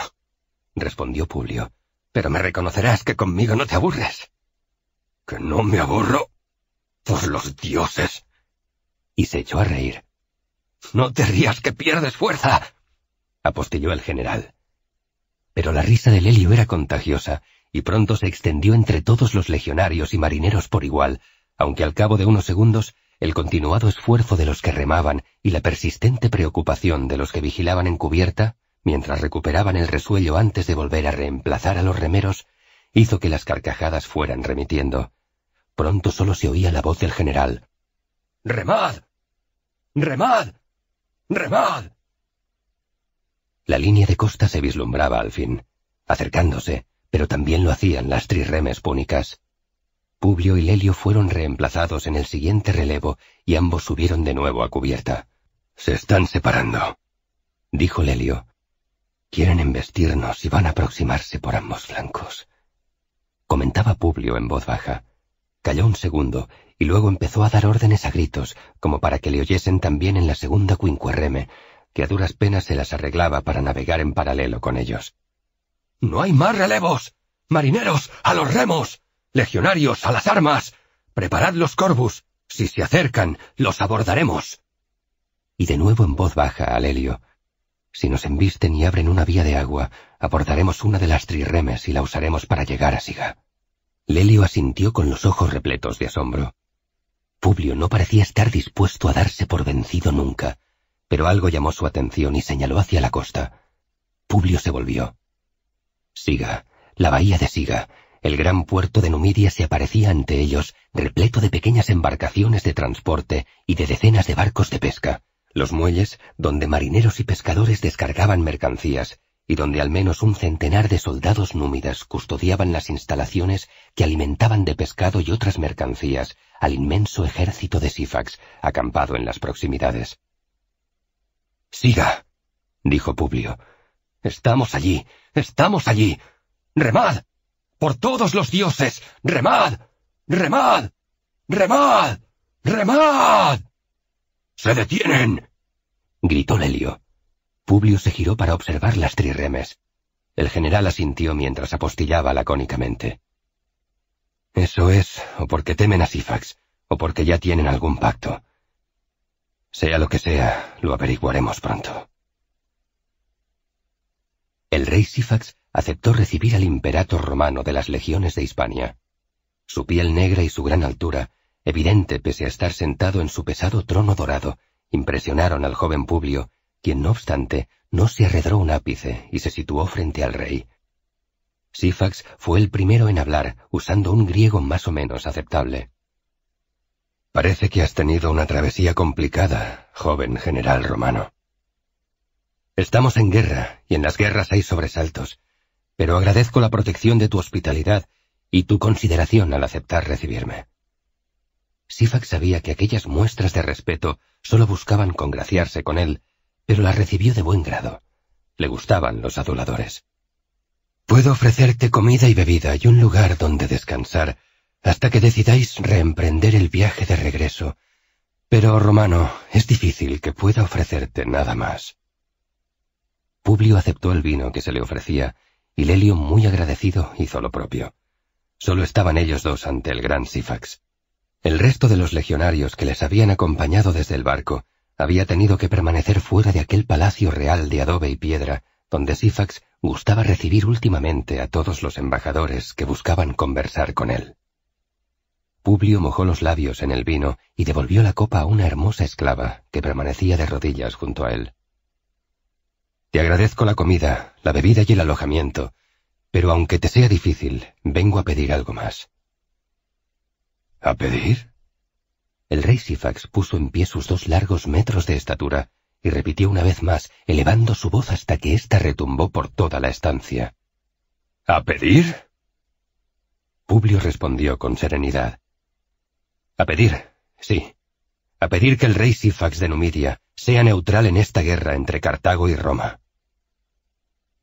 respondió Publio, pero me reconocerás que conmigo no te aburres. ¿Que no me aburro? Por los dioses. Y se echó a reír. No te rías que pierdes fuerza, apostilló el general. Pero la risa de Lelio era contagiosa y pronto se extendió entre todos los legionarios y marineros por igual, aunque al cabo de unos segundos el continuado esfuerzo de los que remaban y la persistente preocupación de los que vigilaban en cubierta, mientras recuperaban el resuello antes de volver a reemplazar a los remeros, hizo que las carcajadas fueran remitiendo. Pronto solo se oía la voz del general. ¡Remad! ¡Remad! ¡Remad! La línea de costa se vislumbraba al fin, acercándose, pero también lo hacían las trirremes púnicas. Publio y Lelio fueron reemplazados en el siguiente relevo y ambos subieron de nuevo a cubierta. Se están separando, dijo Lelio. Quieren embestirnos y van a aproximarse por ambos flancos. Comentaba Publio en voz baja. Calló un segundo y luego empezó a dar órdenes a gritos, como para que le oyesen también en la segunda quincuerreme, que a duras penas se las arreglaba para navegar en paralelo con ellos. No hay más relevos. Marineros, a los remos. Legionarios, a las armas. Preparad los corvus. Si se acercan, los abordaremos. Y de nuevo en voz baja a Lelio. Si nos embisten y abren una vía de agua, abordaremos una de las trirremes y la usaremos para llegar a Siga. Lelio asintió con los ojos repletos de asombro. Publio no parecía estar dispuesto a darse por vencido nunca, pero algo llamó su atención y señaló hacia la costa. Publio se volvió. Siga, la bahía de Siga, el gran puerto de Numidia se aparecía ante ellos, repleto de pequeñas embarcaciones de transporte y de decenas de barcos de pesca, los muelles donde marineros y pescadores descargaban mercancías, y donde al menos un centenar de soldados númidas custodiaban las instalaciones que alimentaban de pescado y otras mercancías al inmenso ejército de Sifax, acampado en las proximidades. Siga, dijo Publio, Estamos allí, estamos allí. ¡Remad! ¡Por todos los dioses! ¡Remad! ¡Remad! ¡Remad! ¡Remad! ¡Se detienen! gritó Lelio. Publio se giró para observar las trirremes. El general asintió mientras apostillaba lacónicamente. Eso es, o porque temen a Sifax, o porque ya tienen algún pacto. Sea lo que sea, lo averiguaremos pronto el rey Sifax aceptó recibir al imperator romano de las legiones de Hispania. Su piel negra y su gran altura, evidente pese a estar sentado en su pesado trono dorado, impresionaron al joven Publio, quien no obstante no se arredró un ápice y se situó frente al rey. Sifax fue el primero en hablar, usando un griego más o menos aceptable. Parece que has tenido una travesía complicada, joven general romano. Estamos en guerra, y en las guerras hay sobresaltos, pero agradezco la protección de tu hospitalidad y tu consideración al aceptar recibirme. Sifax sabía que aquellas muestras de respeto solo buscaban congraciarse con él, pero la recibió de buen grado. Le gustaban los aduladores. Puedo ofrecerte comida y bebida y un lugar donde descansar hasta que decidáis reemprender el viaje de regreso. Pero, Romano, es difícil que pueda ofrecerte nada más. Publio aceptó el vino que se le ofrecía, y Lelio, muy agradecido, hizo lo propio. Solo estaban ellos dos ante el gran Sifax. El resto de los legionarios que les habían acompañado desde el barco había tenido que permanecer fuera de aquel palacio real de adobe y piedra, donde Sifax gustaba recibir últimamente a todos los embajadores que buscaban conversar con él. Publio mojó los labios en el vino y devolvió la copa a una hermosa esclava que permanecía de rodillas junto a él. Te agradezco la comida, la bebida y el alojamiento, pero aunque te sea difícil, vengo a pedir algo más. ¿A pedir? El rey Sifax puso en pie sus dos largos metros de estatura y repitió una vez más, elevando su voz hasta que ésta retumbó por toda la estancia. ¿A pedir? Publio respondió con serenidad. A pedir, sí. A pedir que el rey Sifax de Numidia sea neutral en esta guerra entre Cartago y Roma.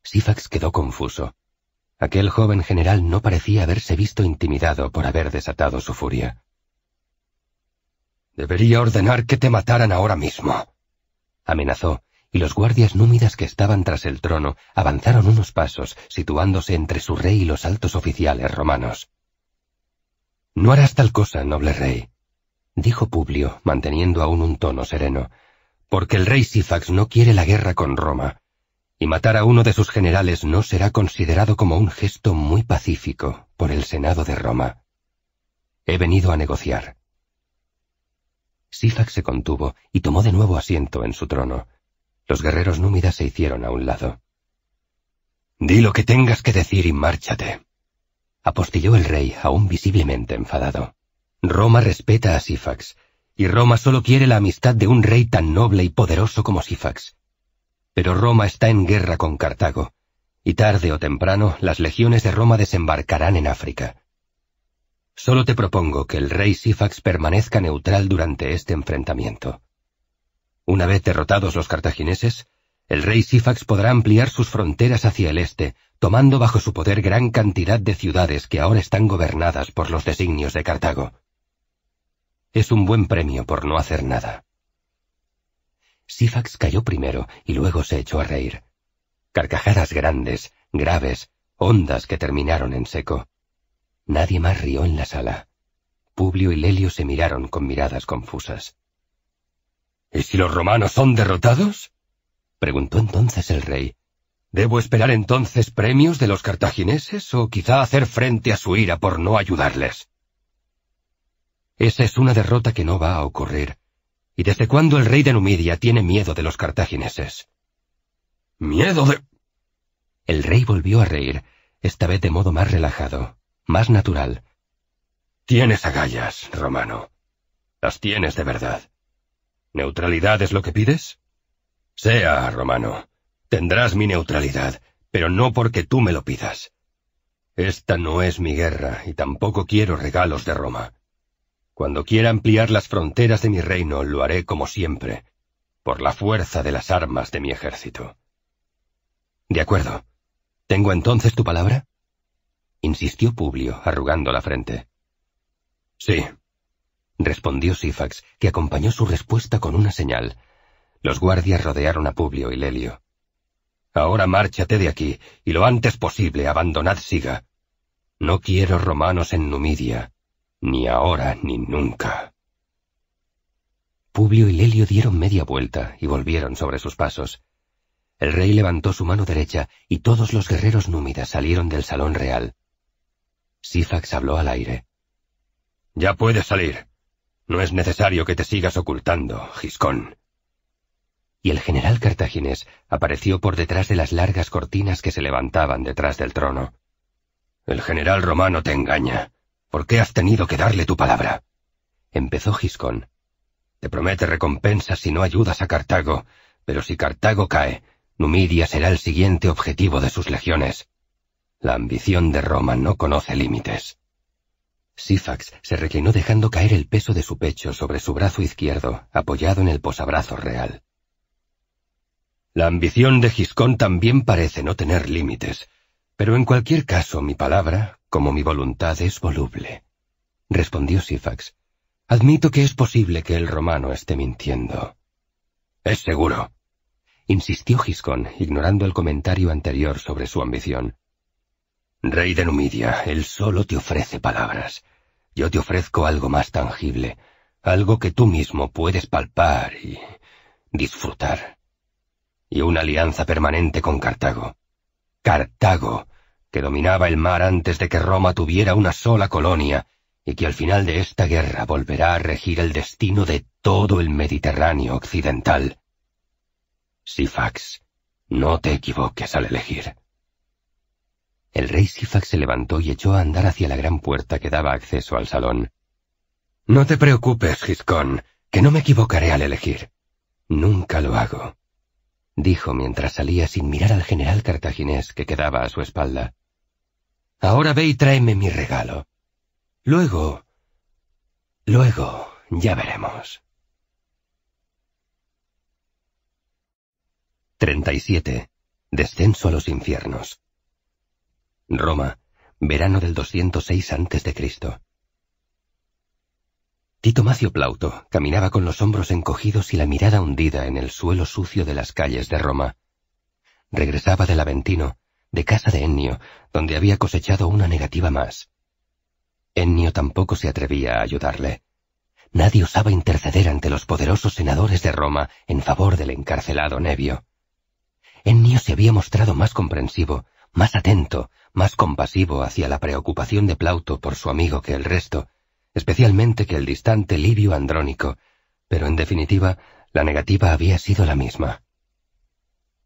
Sifax quedó confuso. Aquel joven general no parecía haberse visto intimidado por haber desatado su furia. Debería ordenar que te mataran ahora mismo, amenazó, y los guardias númidas que estaban tras el trono avanzaron unos pasos, situándose entre su rey y los altos oficiales romanos. No harás tal cosa, noble rey, dijo Publio, manteniendo aún un tono sereno, porque el rey Sifax no quiere la guerra con Roma, y matar a uno de sus generales no será considerado como un gesto muy pacífico por el Senado de Roma. He venido a negociar. Sifax se contuvo y tomó de nuevo asiento en su trono. Los guerreros númidas se hicieron a un lado. Di lo que tengas que decir y márchate. Apostilló el rey, aún visiblemente enfadado. Roma respeta a Sifax, y Roma solo quiere la amistad de un rey tan noble y poderoso como Sifax. Pero Roma está en guerra con Cartago, y tarde o temprano las legiones de Roma desembarcarán en África. Solo te propongo que el rey Sifax permanezca neutral durante este enfrentamiento. Una vez derrotados los cartagineses, el rey Sifax podrá ampliar sus fronteras hacia el este, tomando bajo su poder gran cantidad de ciudades que ahora están gobernadas por los designios de Cartago. Es un buen premio por no hacer nada. Sifax cayó primero y luego se echó a reír. Carcajadas grandes, graves, ondas que terminaron en seco. Nadie más rió en la sala. Publio y Lelio se miraron con miradas confusas. ¿Y si los romanos son derrotados? preguntó entonces el rey. ¿Debo esperar entonces premios de los cartagineses o quizá hacer frente a su ira por no ayudarles? Esa es una derrota que no va a ocurrir, ¿Y desde cuándo el rey de Numidia tiene miedo de los cartagineses? Miedo de... El rey volvió a reír, esta vez de modo más relajado, más natural. Tienes agallas, Romano. Las tienes de verdad. ¿Neutralidad es lo que pides? Sea, Romano. Tendrás mi neutralidad, pero no porque tú me lo pidas. Esta no es mi guerra y tampoco quiero regalos de Roma. Cuando quiera ampliar las fronteras de mi reino, lo haré como siempre, por la fuerza de las armas de mi ejército. De acuerdo. ¿Tengo entonces tu palabra? insistió Publio, arrugando la frente. Sí, respondió Sifax, que acompañó su respuesta con una señal. Los guardias rodearon a Publio y Lelio. Ahora márchate de aquí, y lo antes posible abandonad Siga. No quiero romanos en Numidia, ni ahora ni nunca. Publio y Lelio dieron media vuelta y volvieron sobre sus pasos. El rey levantó su mano derecha y todos los guerreros númidas salieron del salón real. Sifax habló al aire. Ya puedes salir. No es necesario que te sigas ocultando, Giscón. Y el general cartaginés apareció por detrás de las largas cortinas que se levantaban detrás del trono. El general romano te engaña. ¿Por qué has tenido que darle tu palabra? empezó Giscón. Te promete recompensa si no ayudas a Cartago, pero si Cartago cae, Numidia será el siguiente objetivo de sus legiones. La ambición de Roma no conoce límites. Sifax se reclinó dejando caer el peso de su pecho sobre su brazo izquierdo, apoyado en el posabrazo real. La ambición de Giscón también parece no tener límites, pero en cualquier caso mi palabra, como mi voluntad es voluble, respondió Sifax. Admito que es posible que el romano esté mintiendo. Es seguro, insistió Giscón, ignorando el comentario anterior sobre su ambición. Rey de Numidia, él solo te ofrece palabras. Yo te ofrezco algo más tangible, algo que tú mismo puedes palpar y disfrutar. Y una alianza permanente con Cartago. Cartago que dominaba el mar antes de que Roma tuviera una sola colonia, y que al final de esta guerra volverá a regir el destino de todo el Mediterráneo occidental. Sifax, no te equivoques al elegir. El rey Sifax se levantó y echó a andar hacia la gran puerta que daba acceso al salón. No te preocupes, Giscón, que no me equivocaré al elegir. Nunca lo hago, dijo mientras salía sin mirar al general cartaginés que quedaba a su espalda. Ahora ve y tráeme mi regalo. Luego... Luego ya veremos. 37. Descenso a los infiernos. Roma, verano del 206 a.C. Tito Macio Plauto caminaba con los hombros encogidos y la mirada hundida en el suelo sucio de las calles de Roma. Regresaba del Aventino, de casa de Ennio, donde había cosechado una negativa más. Ennio tampoco se atrevía a ayudarle. Nadie osaba interceder ante los poderosos senadores de Roma en favor del encarcelado Nevio. Ennio se había mostrado más comprensivo, más atento, más compasivo hacia la preocupación de Plauto por su amigo que el resto, especialmente que el distante Livio Andrónico, pero en definitiva la negativa había sido la misma.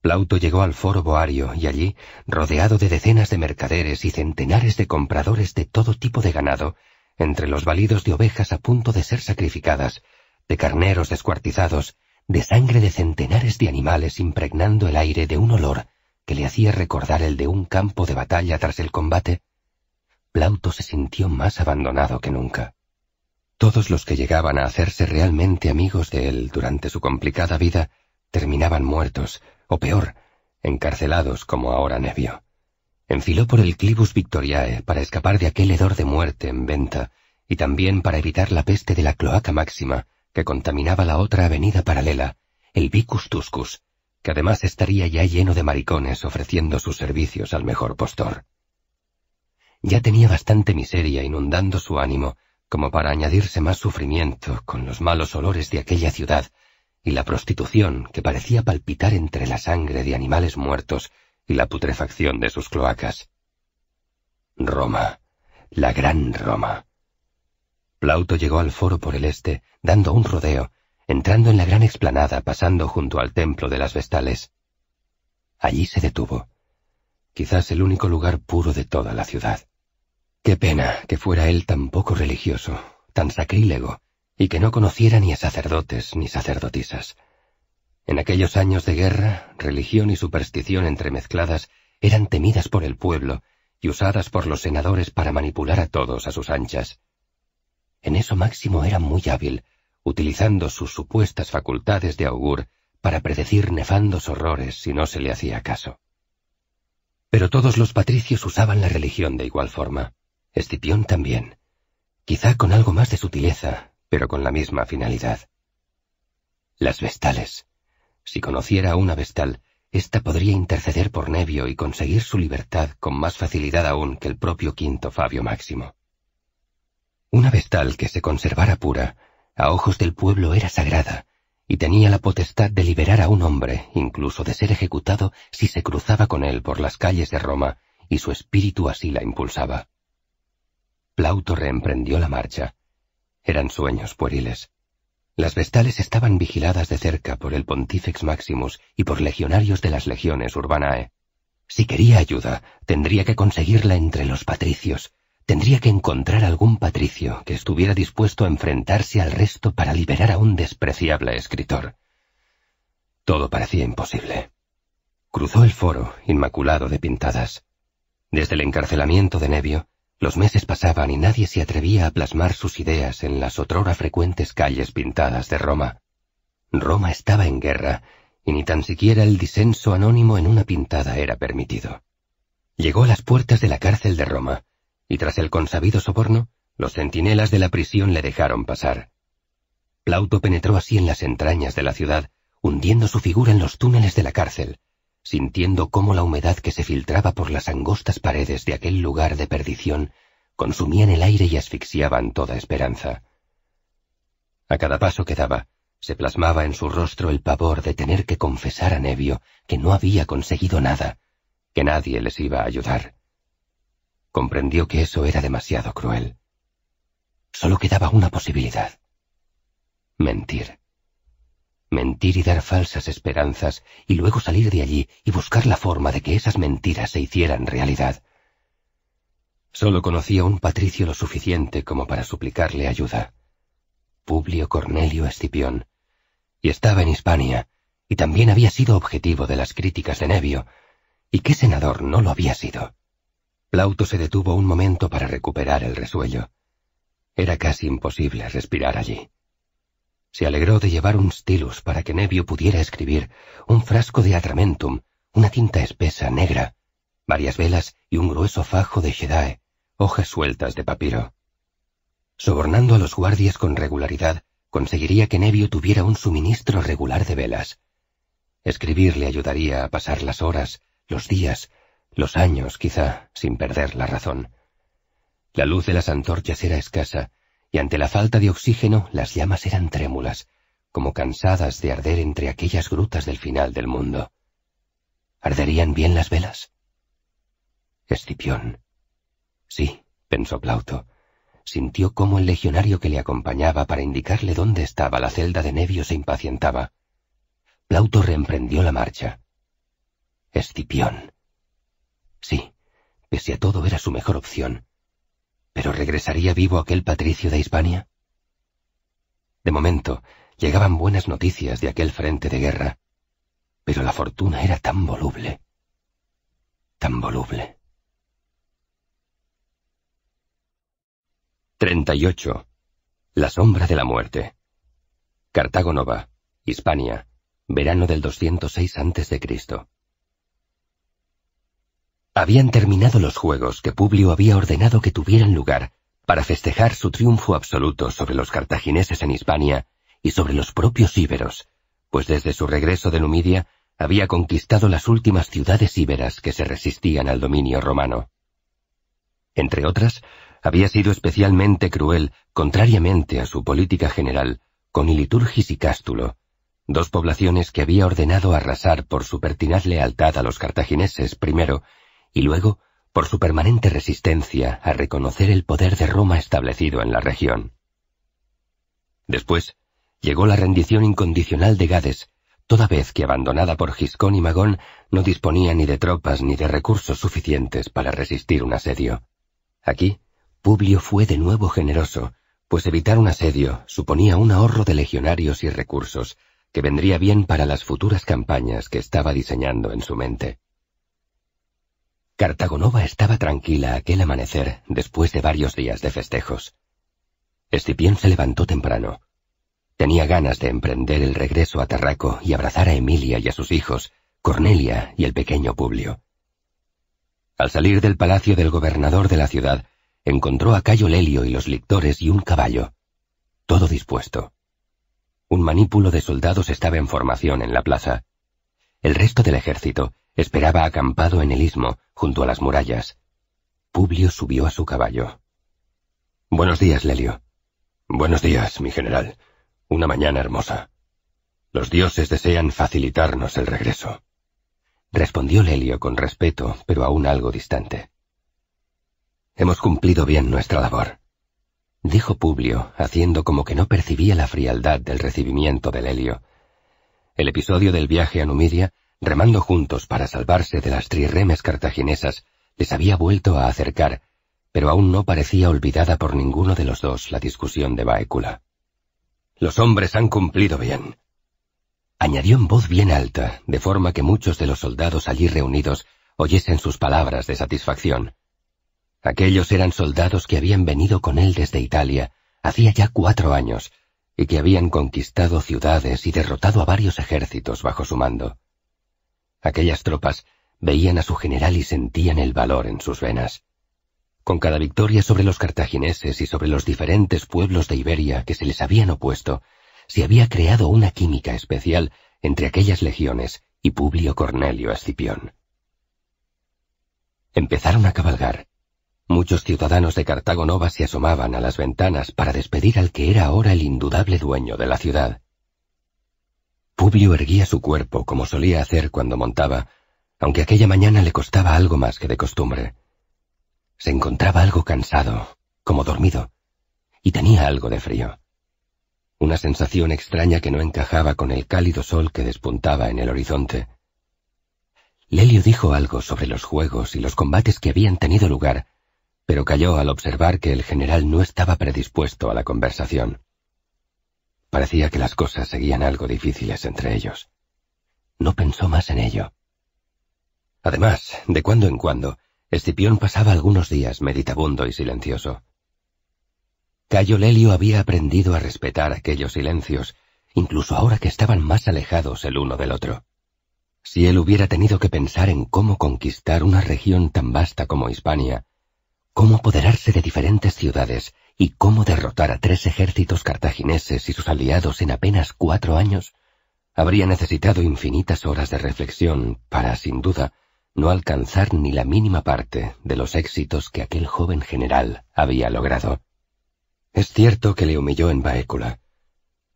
Plauto llegó al foro boario y allí, rodeado de decenas de mercaderes y centenares de compradores de todo tipo de ganado, entre los balidos de ovejas a punto de ser sacrificadas, de carneros descuartizados, de sangre de centenares de animales impregnando el aire de un olor que le hacía recordar el de un campo de batalla tras el combate, Plauto se sintió más abandonado que nunca. Todos los que llegaban a hacerse realmente amigos de él durante su complicada vida terminaban muertos, o peor, encarcelados como ahora Nevio. Enfiló por el Clibus Victoriae para escapar de aquel hedor de muerte en venta y también para evitar la peste de la cloaca máxima que contaminaba la otra avenida paralela, el Vicus Tuscus, que además estaría ya lleno de maricones ofreciendo sus servicios al mejor postor. Ya tenía bastante miseria inundando su ánimo como para añadirse más sufrimiento con los malos olores de aquella ciudad y la prostitución que parecía palpitar entre la sangre de animales muertos y la putrefacción de sus cloacas. Roma, la gran Roma. Plauto llegó al foro por el este, dando un rodeo, entrando en la gran explanada, pasando junto al templo de las Vestales. Allí se detuvo, quizás el único lugar puro de toda la ciudad. Qué pena que fuera él tan poco religioso, tan sacrílego, y que no conociera ni a sacerdotes ni sacerdotisas. En aquellos años de guerra, religión y superstición entremezcladas eran temidas por el pueblo y usadas por los senadores para manipular a todos a sus anchas. En eso Máximo era muy hábil, utilizando sus supuestas facultades de augur para predecir nefandos horrores si no se le hacía caso. Pero todos los patricios usaban la religión de igual forma. Escipión también. Quizá con algo más de sutileza, pero con la misma finalidad. Las vestales. Si conociera a una vestal, ésta podría interceder por nebio y conseguir su libertad con más facilidad aún que el propio quinto Fabio Máximo. Una vestal que se conservara pura, a ojos del pueblo era sagrada, y tenía la potestad de liberar a un hombre, incluso de ser ejecutado si se cruzaba con él por las calles de Roma, y su espíritu así la impulsaba. Plauto reemprendió la marcha, eran sueños pueriles. Las vestales estaban vigiladas de cerca por el Pontifex Maximus y por legionarios de las legiones urbanae. Si quería ayuda, tendría que conseguirla entre los patricios. Tendría que encontrar algún patricio que estuviera dispuesto a enfrentarse al resto para liberar a un despreciable escritor. Todo parecía imposible. Cruzó el foro, inmaculado de pintadas. Desde el encarcelamiento de Nebio, los meses pasaban y nadie se atrevía a plasmar sus ideas en las otrora frecuentes calles pintadas de Roma. Roma estaba en guerra, y ni tan siquiera el disenso anónimo en una pintada era permitido. Llegó a las puertas de la cárcel de Roma, y tras el consabido soborno, los centinelas de la prisión le dejaron pasar. Plauto penetró así en las entrañas de la ciudad, hundiendo su figura en los túneles de la cárcel, sintiendo cómo la humedad que se filtraba por las angostas paredes de aquel lugar de perdición consumían el aire y asfixiaban toda esperanza. A cada paso que daba, se plasmaba en su rostro el pavor de tener que confesar a Nevio que no había conseguido nada, que nadie les iba a ayudar. Comprendió que eso era demasiado cruel. Solo quedaba una posibilidad. Mentir mentir y dar falsas esperanzas y luego salir de allí y buscar la forma de que esas mentiras se hicieran realidad. Solo conocía un patricio lo suficiente como para suplicarle ayuda. Publio Cornelio Escipión. Y estaba en Hispania, y también había sido objetivo de las críticas de Nevio. ¿Y qué senador no lo había sido? Plauto se detuvo un momento para recuperar el resuello. Era casi imposible respirar allí. Se alegró de llevar un stylus para que Nevio pudiera escribir, un frasco de atramentum, una tinta espesa, negra, varias velas y un grueso fajo de jedae, hojas sueltas de papiro. Sobornando a los guardias con regularidad, conseguiría que Nevio tuviera un suministro regular de velas. Escribir le ayudaría a pasar las horas, los días, los años, quizá, sin perder la razón. La luz de las antorchas era escasa, y ante la falta de oxígeno las llamas eran trémulas, como cansadas de arder entre aquellas grutas del final del mundo. ¿Arderían bien las velas? Escipión. Sí, pensó Plauto. Sintió cómo el legionario que le acompañaba para indicarle dónde estaba la celda de Nevio se impacientaba. Plauto reemprendió la marcha. Escipión. Sí, pese a todo era su mejor opción. ¿Pero regresaría vivo aquel patricio de Hispania? De momento, llegaban buenas noticias de aquel frente de guerra, pero la fortuna era tan voluble, tan voluble. 38. La sombra de la muerte. Cartago Nova, Hispania, verano del 206 a.C. Habían terminado los juegos que Publio había ordenado que tuvieran lugar para festejar su triunfo absoluto sobre los cartagineses en Hispania y sobre los propios íberos, pues desde su regreso de Numidia había conquistado las últimas ciudades íberas que se resistían al dominio romano. Entre otras, había sido especialmente cruel, contrariamente a su política general, con Iliturgis y Cástulo, dos poblaciones que había ordenado arrasar por su pertinaz lealtad a los cartagineses primero y luego por su permanente resistencia a reconocer el poder de Roma establecido en la región. Después, llegó la rendición incondicional de Gades, toda vez que abandonada por Giscón y Magón no disponía ni de tropas ni de recursos suficientes para resistir un asedio. Aquí, Publio fue de nuevo generoso, pues evitar un asedio suponía un ahorro de legionarios y recursos que vendría bien para las futuras campañas que estaba diseñando en su mente. Cartagonova estaba tranquila aquel amanecer después de varios días de festejos. Escipión se levantó temprano. Tenía ganas de emprender el regreso a Tarraco y abrazar a Emilia y a sus hijos, Cornelia y el pequeño Publio. Al salir del palacio del gobernador de la ciudad, encontró a Cayo Lelio y los lictores y un caballo. Todo dispuesto. Un manípulo de soldados estaba en formación en la plaza. El resto del ejército Esperaba acampado en el istmo, junto a las murallas. Publio subió a su caballo. Buenos días, Lelio. Buenos días, mi general. Una mañana hermosa. Los dioses desean facilitarnos el regreso. Respondió Lelio con respeto, pero aún algo distante. Hemos cumplido bien nuestra labor. Dijo Publio, haciendo como que no percibía la frialdad del recibimiento de Lelio. El episodio del viaje a Numidia remando juntos para salvarse de las triremes cartaginesas, les había vuelto a acercar, pero aún no parecía olvidada por ninguno de los dos la discusión de Baécula. Los hombres han cumplido bien. Añadió en voz bien alta, de forma que muchos de los soldados allí reunidos oyesen sus palabras de satisfacción. Aquellos eran soldados que habían venido con él desde Italia, hacía ya cuatro años, y que habían conquistado ciudades y derrotado a varios ejércitos bajo su mando. Aquellas tropas veían a su general y sentían el valor en sus venas. Con cada victoria sobre los cartagineses y sobre los diferentes pueblos de Iberia que se les habían opuesto, se había creado una química especial entre aquellas legiones y Publio Cornelio Escipión. Empezaron a cabalgar. Muchos ciudadanos de Cartago Nova se asomaban a las ventanas para despedir al que era ahora el indudable dueño de la ciudad. Publio erguía su cuerpo como solía hacer cuando montaba, aunque aquella mañana le costaba algo más que de costumbre. Se encontraba algo cansado, como dormido, y tenía algo de frío. Una sensación extraña que no encajaba con el cálido sol que despuntaba en el horizonte. Lelio dijo algo sobre los juegos y los combates que habían tenido lugar, pero calló al observar que el general no estaba predispuesto a la conversación. Parecía que las cosas seguían algo difíciles entre ellos. No pensó más en ello. Además, de cuando en cuando, Escipión pasaba algunos días meditabundo y silencioso. Cayo Lelio había aprendido a respetar aquellos silencios, incluso ahora que estaban más alejados el uno del otro. Si él hubiera tenido que pensar en cómo conquistar una región tan vasta como Hispania, cómo apoderarse de diferentes ciudades y cómo derrotar a tres ejércitos cartagineses y sus aliados en apenas cuatro años, habría necesitado infinitas horas de reflexión para, sin duda, no alcanzar ni la mínima parte de los éxitos que aquel joven general había logrado. Es cierto que le humilló en Baécula.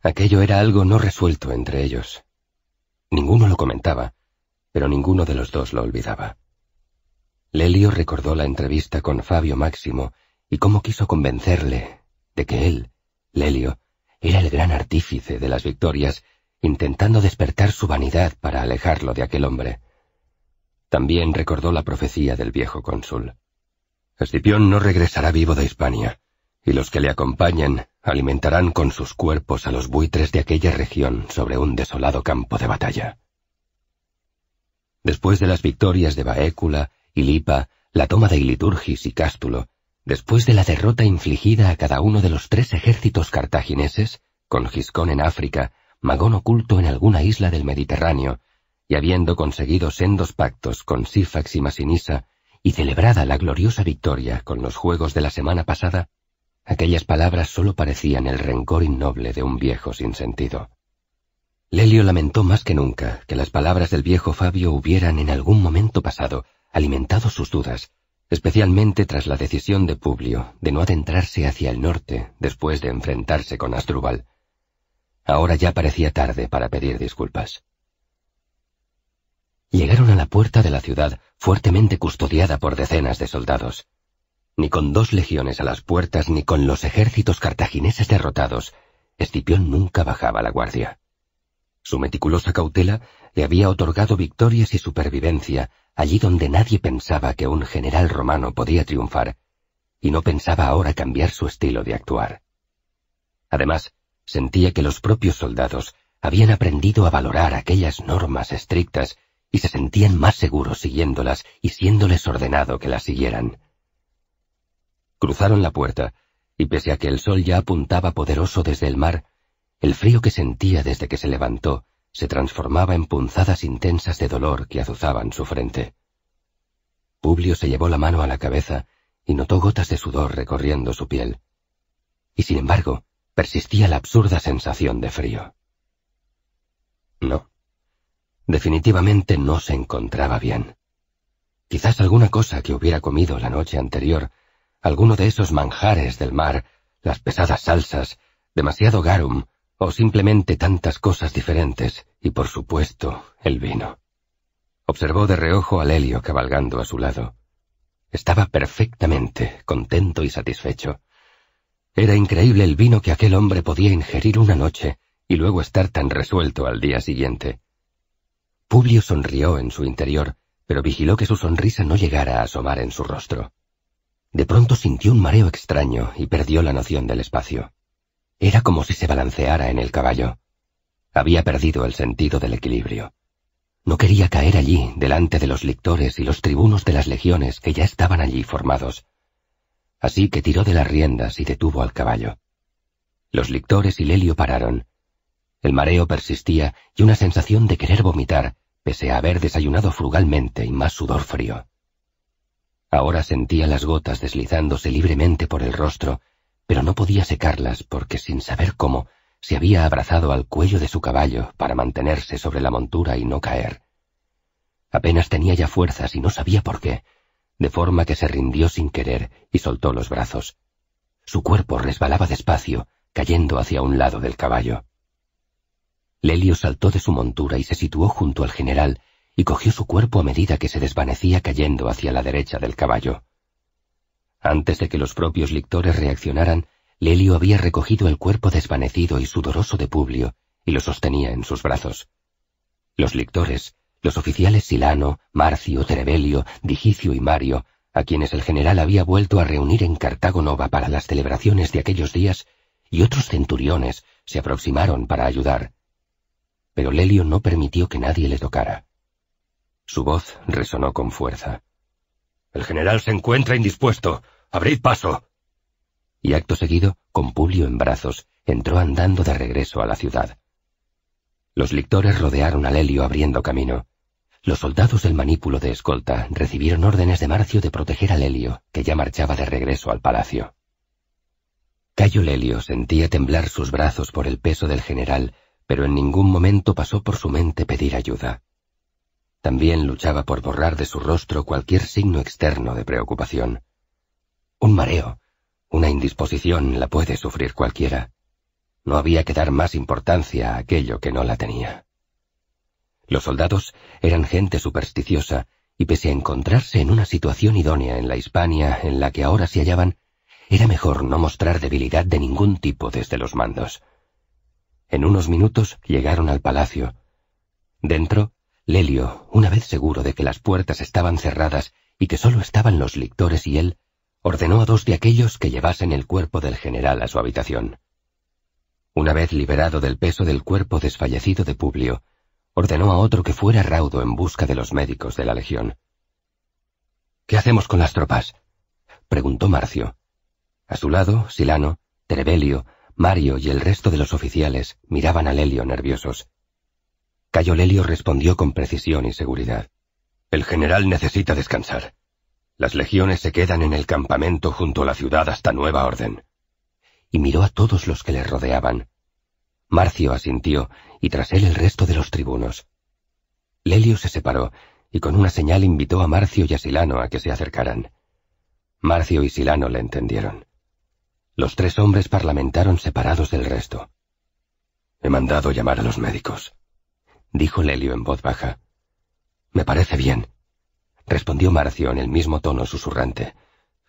Aquello era algo no resuelto entre ellos. Ninguno lo comentaba, pero ninguno de los dos lo olvidaba. Lelio recordó la entrevista con Fabio Máximo y cómo quiso convencerle de que él, Lelio, era el gran artífice de las victorias, intentando despertar su vanidad para alejarlo de aquel hombre. También recordó la profecía del viejo cónsul. Escipión no regresará vivo de Hispania, y los que le acompañen alimentarán con sus cuerpos a los buitres de aquella región sobre un desolado campo de batalla. Después de las victorias de Baécula Ilipa, la toma de Iliturgis y Cástulo, después de la derrota infligida a cada uno de los tres ejércitos cartagineses, con Giscón en África, Magón oculto en alguna isla del Mediterráneo, y habiendo conseguido sendos pactos con Sifax y Masinisa, y celebrada la gloriosa victoria con los juegos de la semana pasada, aquellas palabras sólo parecían el rencor innoble de un viejo sin sentido. Lelio lamentó más que nunca que las palabras del viejo Fabio hubieran en algún momento pasado Alimentados sus dudas, especialmente tras la decisión de Publio de no adentrarse hacia el norte después de enfrentarse con Astrubal, Ahora ya parecía tarde para pedir disculpas. Llegaron a la puerta de la ciudad, fuertemente custodiada por decenas de soldados. Ni con dos legiones a las puertas ni con los ejércitos cartagineses derrotados, Escipión nunca bajaba la guardia. Su meticulosa cautela le había otorgado victorias y supervivencia allí donde nadie pensaba que un general romano podía triunfar, y no pensaba ahora cambiar su estilo de actuar. Además, sentía que los propios soldados habían aprendido a valorar aquellas normas estrictas y se sentían más seguros siguiéndolas y siéndoles ordenado que las siguieran. Cruzaron la puerta, y pese a que el sol ya apuntaba poderoso desde el mar, el frío que sentía desde que se levantó se transformaba en punzadas intensas de dolor que azuzaban su frente. Publio se llevó la mano a la cabeza y notó gotas de sudor recorriendo su piel. Y sin embargo, persistía la absurda sensación de frío. No. Definitivamente no se encontraba bien. Quizás alguna cosa que hubiera comido la noche anterior, alguno de esos manjares del mar, las pesadas salsas, demasiado garum, o simplemente tantas cosas diferentes, y por supuesto, el vino. Observó de reojo al helio cabalgando a su lado. Estaba perfectamente contento y satisfecho. Era increíble el vino que aquel hombre podía ingerir una noche y luego estar tan resuelto al día siguiente. Publio sonrió en su interior, pero vigiló que su sonrisa no llegara a asomar en su rostro. De pronto sintió un mareo extraño y perdió la noción del espacio. Era como si se balanceara en el caballo. Había perdido el sentido del equilibrio. No quería caer allí, delante de los lictores y los tribunos de las legiones que ya estaban allí formados. Así que tiró de las riendas y detuvo al caballo. Los lictores y Lelio pararon. El mareo persistía y una sensación de querer vomitar, pese a haber desayunado frugalmente y más sudor frío. Ahora sentía las gotas deslizándose libremente por el rostro pero no podía secarlas porque sin saber cómo se había abrazado al cuello de su caballo para mantenerse sobre la montura y no caer. Apenas tenía ya fuerzas y no sabía por qué, de forma que se rindió sin querer y soltó los brazos. Su cuerpo resbalaba despacio, cayendo hacia un lado del caballo. Lelio saltó de su montura y se situó junto al general y cogió su cuerpo a medida que se desvanecía cayendo hacia la derecha del caballo. Antes de que los propios lictores reaccionaran, Lelio había recogido el cuerpo desvanecido y sudoroso de Publio y lo sostenía en sus brazos. Los lictores, los oficiales Silano, Marcio, Trebelio, Digicio y Mario, a quienes el general había vuelto a reunir en Cartago Nova para las celebraciones de aquellos días, y otros centuriones se aproximaron para ayudar. Pero Lelio no permitió que nadie le tocara. Su voz resonó con fuerza. El general se encuentra indispuesto. Abrid paso. Y acto seguido, con Pulio en brazos, entró andando de regreso a la ciudad. Los lictores rodearon a Lelio abriendo camino. Los soldados del manípulo de escolta recibieron órdenes de Marcio de proteger a Lelio, que ya marchaba de regreso al palacio. Cayo Lelio sentía temblar sus brazos por el peso del general, pero en ningún momento pasó por su mente pedir ayuda. También luchaba por borrar de su rostro cualquier signo externo de preocupación. Un mareo, una indisposición la puede sufrir cualquiera. No había que dar más importancia a aquello que no la tenía. Los soldados eran gente supersticiosa y pese a encontrarse en una situación idónea en la Hispania en la que ahora se hallaban, era mejor no mostrar debilidad de ningún tipo desde los mandos. En unos minutos llegaron al palacio. Dentro, Lelio, una vez seguro de que las puertas estaban cerradas y que solo estaban los lictores y él, ordenó a dos de aquellos que llevasen el cuerpo del general a su habitación. Una vez liberado del peso del cuerpo desfallecido de Publio, ordenó a otro que fuera raudo en busca de los médicos de la Legión. ¿Qué hacemos con las tropas? preguntó Marcio. A su lado, Silano, Trebelio, Mario y el resto de los oficiales miraban a Lelio nerviosos. Cayo Lelio respondió con precisión y seguridad. El general necesita descansar. Las legiones se quedan en el campamento junto a la ciudad hasta nueva orden. Y miró a todos los que le rodeaban. Marcio asintió y tras él el resto de los tribunos. Lelio se separó y con una señal invitó a Marcio y a Silano a que se acercaran. Marcio y Silano le entendieron. Los tres hombres parlamentaron separados del resto. He mandado llamar a los médicos, dijo Lelio en voz baja. Me parece bien, respondió Marcio en el mismo tono susurrante.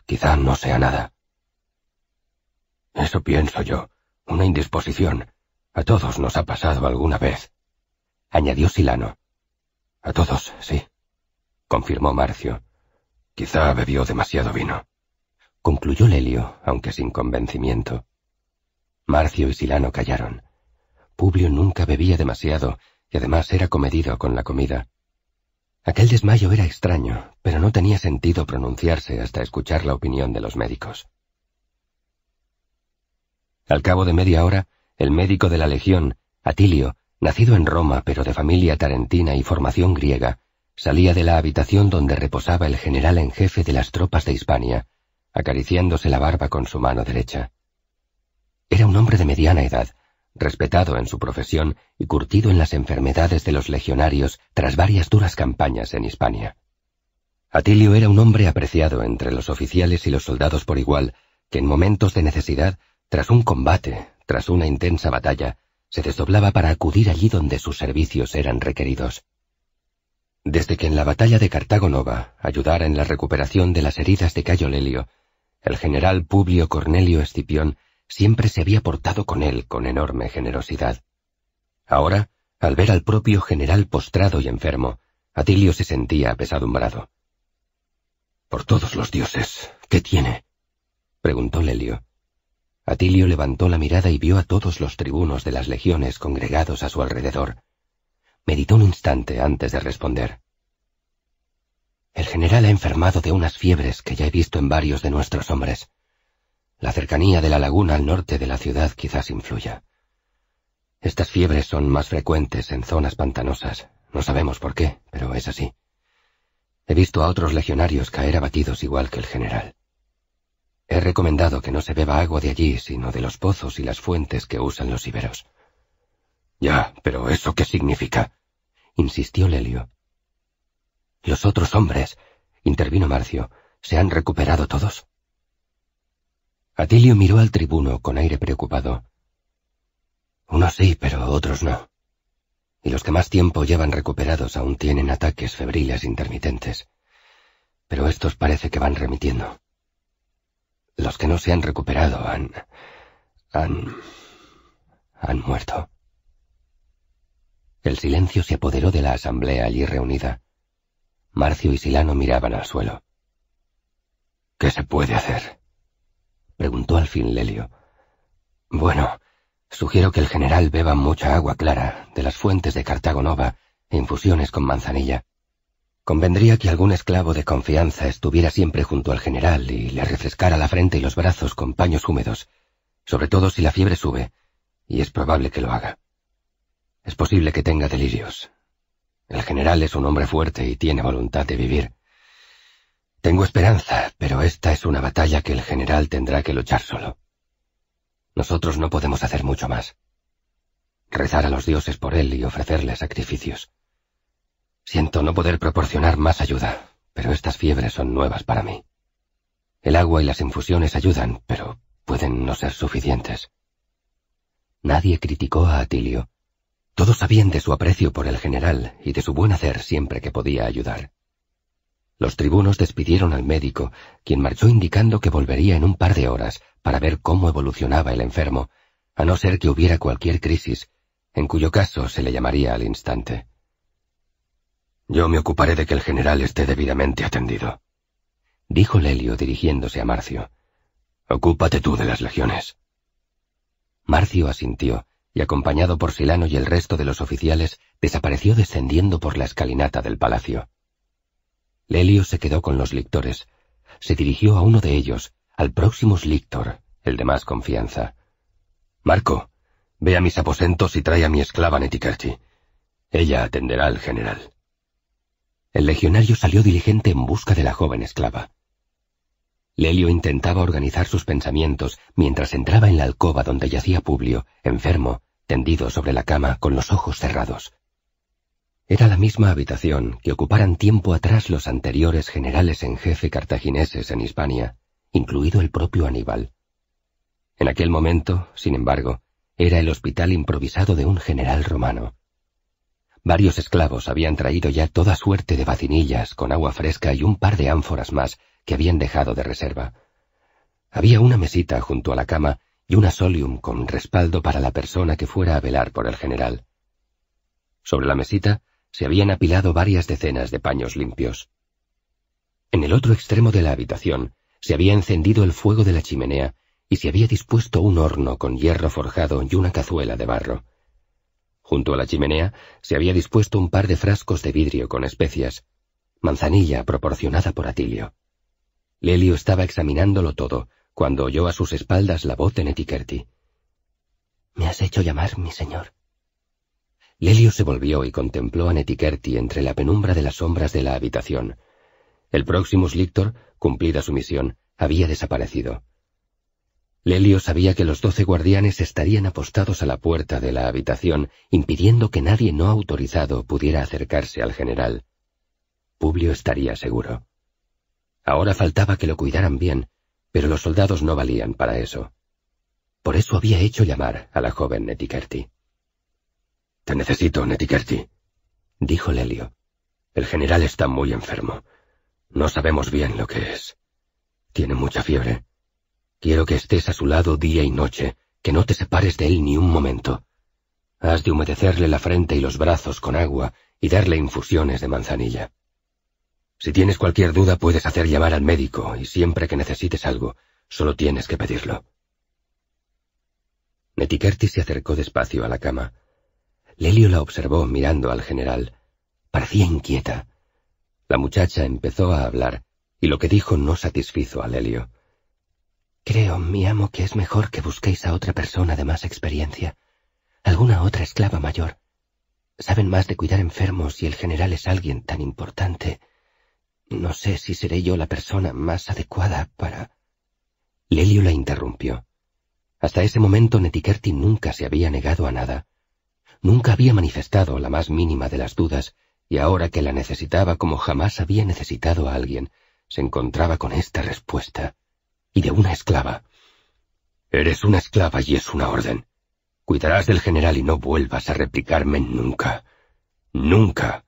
Quizá no sea nada. Eso pienso yo, una indisposición. A todos nos ha pasado alguna vez, añadió Silano. A todos, sí, confirmó Marcio. Quizá bebió demasiado vino, concluyó Lelio, aunque sin convencimiento. Marcio y Silano callaron. Publio nunca bebía demasiado y además era comedido con la comida. Aquel desmayo era extraño, pero no tenía sentido pronunciarse hasta escuchar la opinión de los médicos. Al cabo de media hora, el médico de la Legión, Atilio, nacido en Roma pero de familia tarentina y formación griega, salía de la habitación donde reposaba el general en jefe de las tropas de Hispania, acariciándose la barba con su mano derecha. Era un hombre de mediana edad, respetado en su profesión y curtido en las enfermedades de los legionarios tras varias duras campañas en Hispania. Atilio era un hombre apreciado entre los oficiales y los soldados por igual, que en momentos de necesidad, tras un combate, tras una intensa batalla, se desdoblaba para acudir allí donde sus servicios eran requeridos. Desde que en la batalla de Cartago ayudara en la recuperación de las heridas de Cayo Lelio, el general Publio Cornelio Escipión siempre se había portado con él con enorme generosidad. Ahora, al ver al propio general postrado y enfermo, Atilio se sentía apesadumbrado. Por todos los dioses, ¿qué tiene? preguntó Lelio. Atilio levantó la mirada y vio a todos los tribunos de las legiones congregados a su alrededor. Meditó un instante antes de responder. El general ha enfermado de unas fiebres que ya he visto en varios de nuestros hombres. La cercanía de la laguna al norte de la ciudad quizás influya. Estas fiebres son más frecuentes en zonas pantanosas. No sabemos por qué, pero es así. He visto a otros legionarios caer abatidos igual que el general. He recomendado que no se beba agua de allí, sino de los pozos y las fuentes que usan los iberos. Ya, pero ¿eso qué significa? insistió Lelio. Los otros hombres, intervino Marcio, ¿se han recuperado todos? Atilio miró al tribuno con aire preocupado. Unos sí, pero otros no. Y los que más tiempo llevan recuperados aún tienen ataques febriles intermitentes. Pero estos parece que van remitiendo. Los que no se han recuperado han... han... han muerto. El silencio se apoderó de la asamblea allí reunida. Marcio y Silano miraban al suelo. ¿Qué se puede hacer? preguntó al fin Lelio. Bueno, sugiero que el general beba mucha agua clara de las fuentes de Cartago Nova e infusiones con manzanilla. Convendría que algún esclavo de confianza estuviera siempre junto al general y le refrescara la frente y los brazos con paños húmedos, sobre todo si la fiebre sube, y es probable que lo haga. Es posible que tenga delirios. El general es un hombre fuerte y tiene voluntad de vivir. Tengo esperanza, pero esta es una batalla que el general tendrá que luchar solo. Nosotros no podemos hacer mucho más. Rezar a los dioses por él y ofrecerle sacrificios. Siento no poder proporcionar más ayuda, pero estas fiebres son nuevas para mí. El agua y las infusiones ayudan, pero pueden no ser suficientes. Nadie criticó a Atilio. Todos sabían de su aprecio por el general y de su buen hacer siempre que podía ayudar. Los tribunos despidieron al médico, quien marchó indicando que volvería en un par de horas para ver cómo evolucionaba el enfermo, a no ser que hubiera cualquier crisis, en cuyo caso se le llamaría al instante. Yo me ocuparé de que el general esté debidamente atendido, dijo Lelio dirigiéndose a Marcio. Ocúpate tú de las legiones. Marcio asintió, y acompañado por Silano y el resto de los oficiales, desapareció descendiendo por la escalinata del palacio. Lelio se quedó con los lictores. Se dirigió a uno de ellos, al próximo Lictor, el de más confianza. Marco, ve a mis aposentos y trae a mi esclava Netikerchi. Ella atenderá al general. El legionario salió diligente en busca de la joven esclava. Lelio intentaba organizar sus pensamientos mientras entraba en la alcoba donde yacía Publio, enfermo, tendido sobre la cama con los ojos cerrados. Era la misma habitación que ocuparan tiempo atrás los anteriores generales en jefe cartagineses en Hispania, incluido el propio Aníbal. En aquel momento, sin embargo, era el hospital improvisado de un general romano. Varios esclavos habían traído ya toda suerte de vacinillas con agua fresca y un par de ánforas más que habían dejado de reserva. Había una mesita junto a la cama y una solium con respaldo para la persona que fuera a velar por el general. Sobre la mesita se habían apilado varias decenas de paños limpios. En el otro extremo de la habitación se había encendido el fuego de la chimenea y se había dispuesto un horno con hierro forjado y una cazuela de barro. Junto a la chimenea se había dispuesto un par de frascos de vidrio con especias, manzanilla proporcionada por Atilio. Lelio estaba examinándolo todo cuando oyó a sus espaldas la voz de Netikerti. Me has hecho llamar, mi señor. Lelio se volvió y contempló a Netikerti entre la penumbra de las sombras de la habitación. El próximo Lictor, cumplida su misión, había desaparecido. Lelio sabía que los doce guardianes estarían apostados a la puerta de la habitación, impidiendo que nadie no autorizado pudiera acercarse al general. Publio estaría seguro. Ahora faltaba que lo cuidaran bien, pero los soldados no valían para eso. Por eso había hecho llamar a la joven Netikerti. Te necesito, Netikerti, dijo Lelio. El general está muy enfermo. No sabemos bien lo que es. Tiene mucha fiebre. Quiero que estés a su lado día y noche, que no te separes de él ni un momento. Has de humedecerle la frente y los brazos con agua y darle infusiones de manzanilla. Si tienes cualquier duda puedes hacer llamar al médico y siempre que necesites algo, solo tienes que pedirlo. Netikerti se acercó despacio a la cama. Lelio la observó mirando al general. Parecía inquieta. La muchacha empezó a hablar, y lo que dijo no satisfizo a Lelio. Creo, mi amo, que es mejor que busquéis a otra persona de más experiencia, alguna otra esclava mayor. Saben más de cuidar enfermos y el general es alguien tan importante. No sé si seré yo la persona más adecuada para... Lelio la interrumpió. Hasta ese momento Netikerti nunca se había negado a nada. Nunca había manifestado la más mínima de las dudas, y ahora que la necesitaba como jamás había necesitado a alguien, se encontraba con esta respuesta, y de una esclava. Eres una esclava y es una orden. Cuidarás del general y no vuelvas a replicarme nunca. Nunca.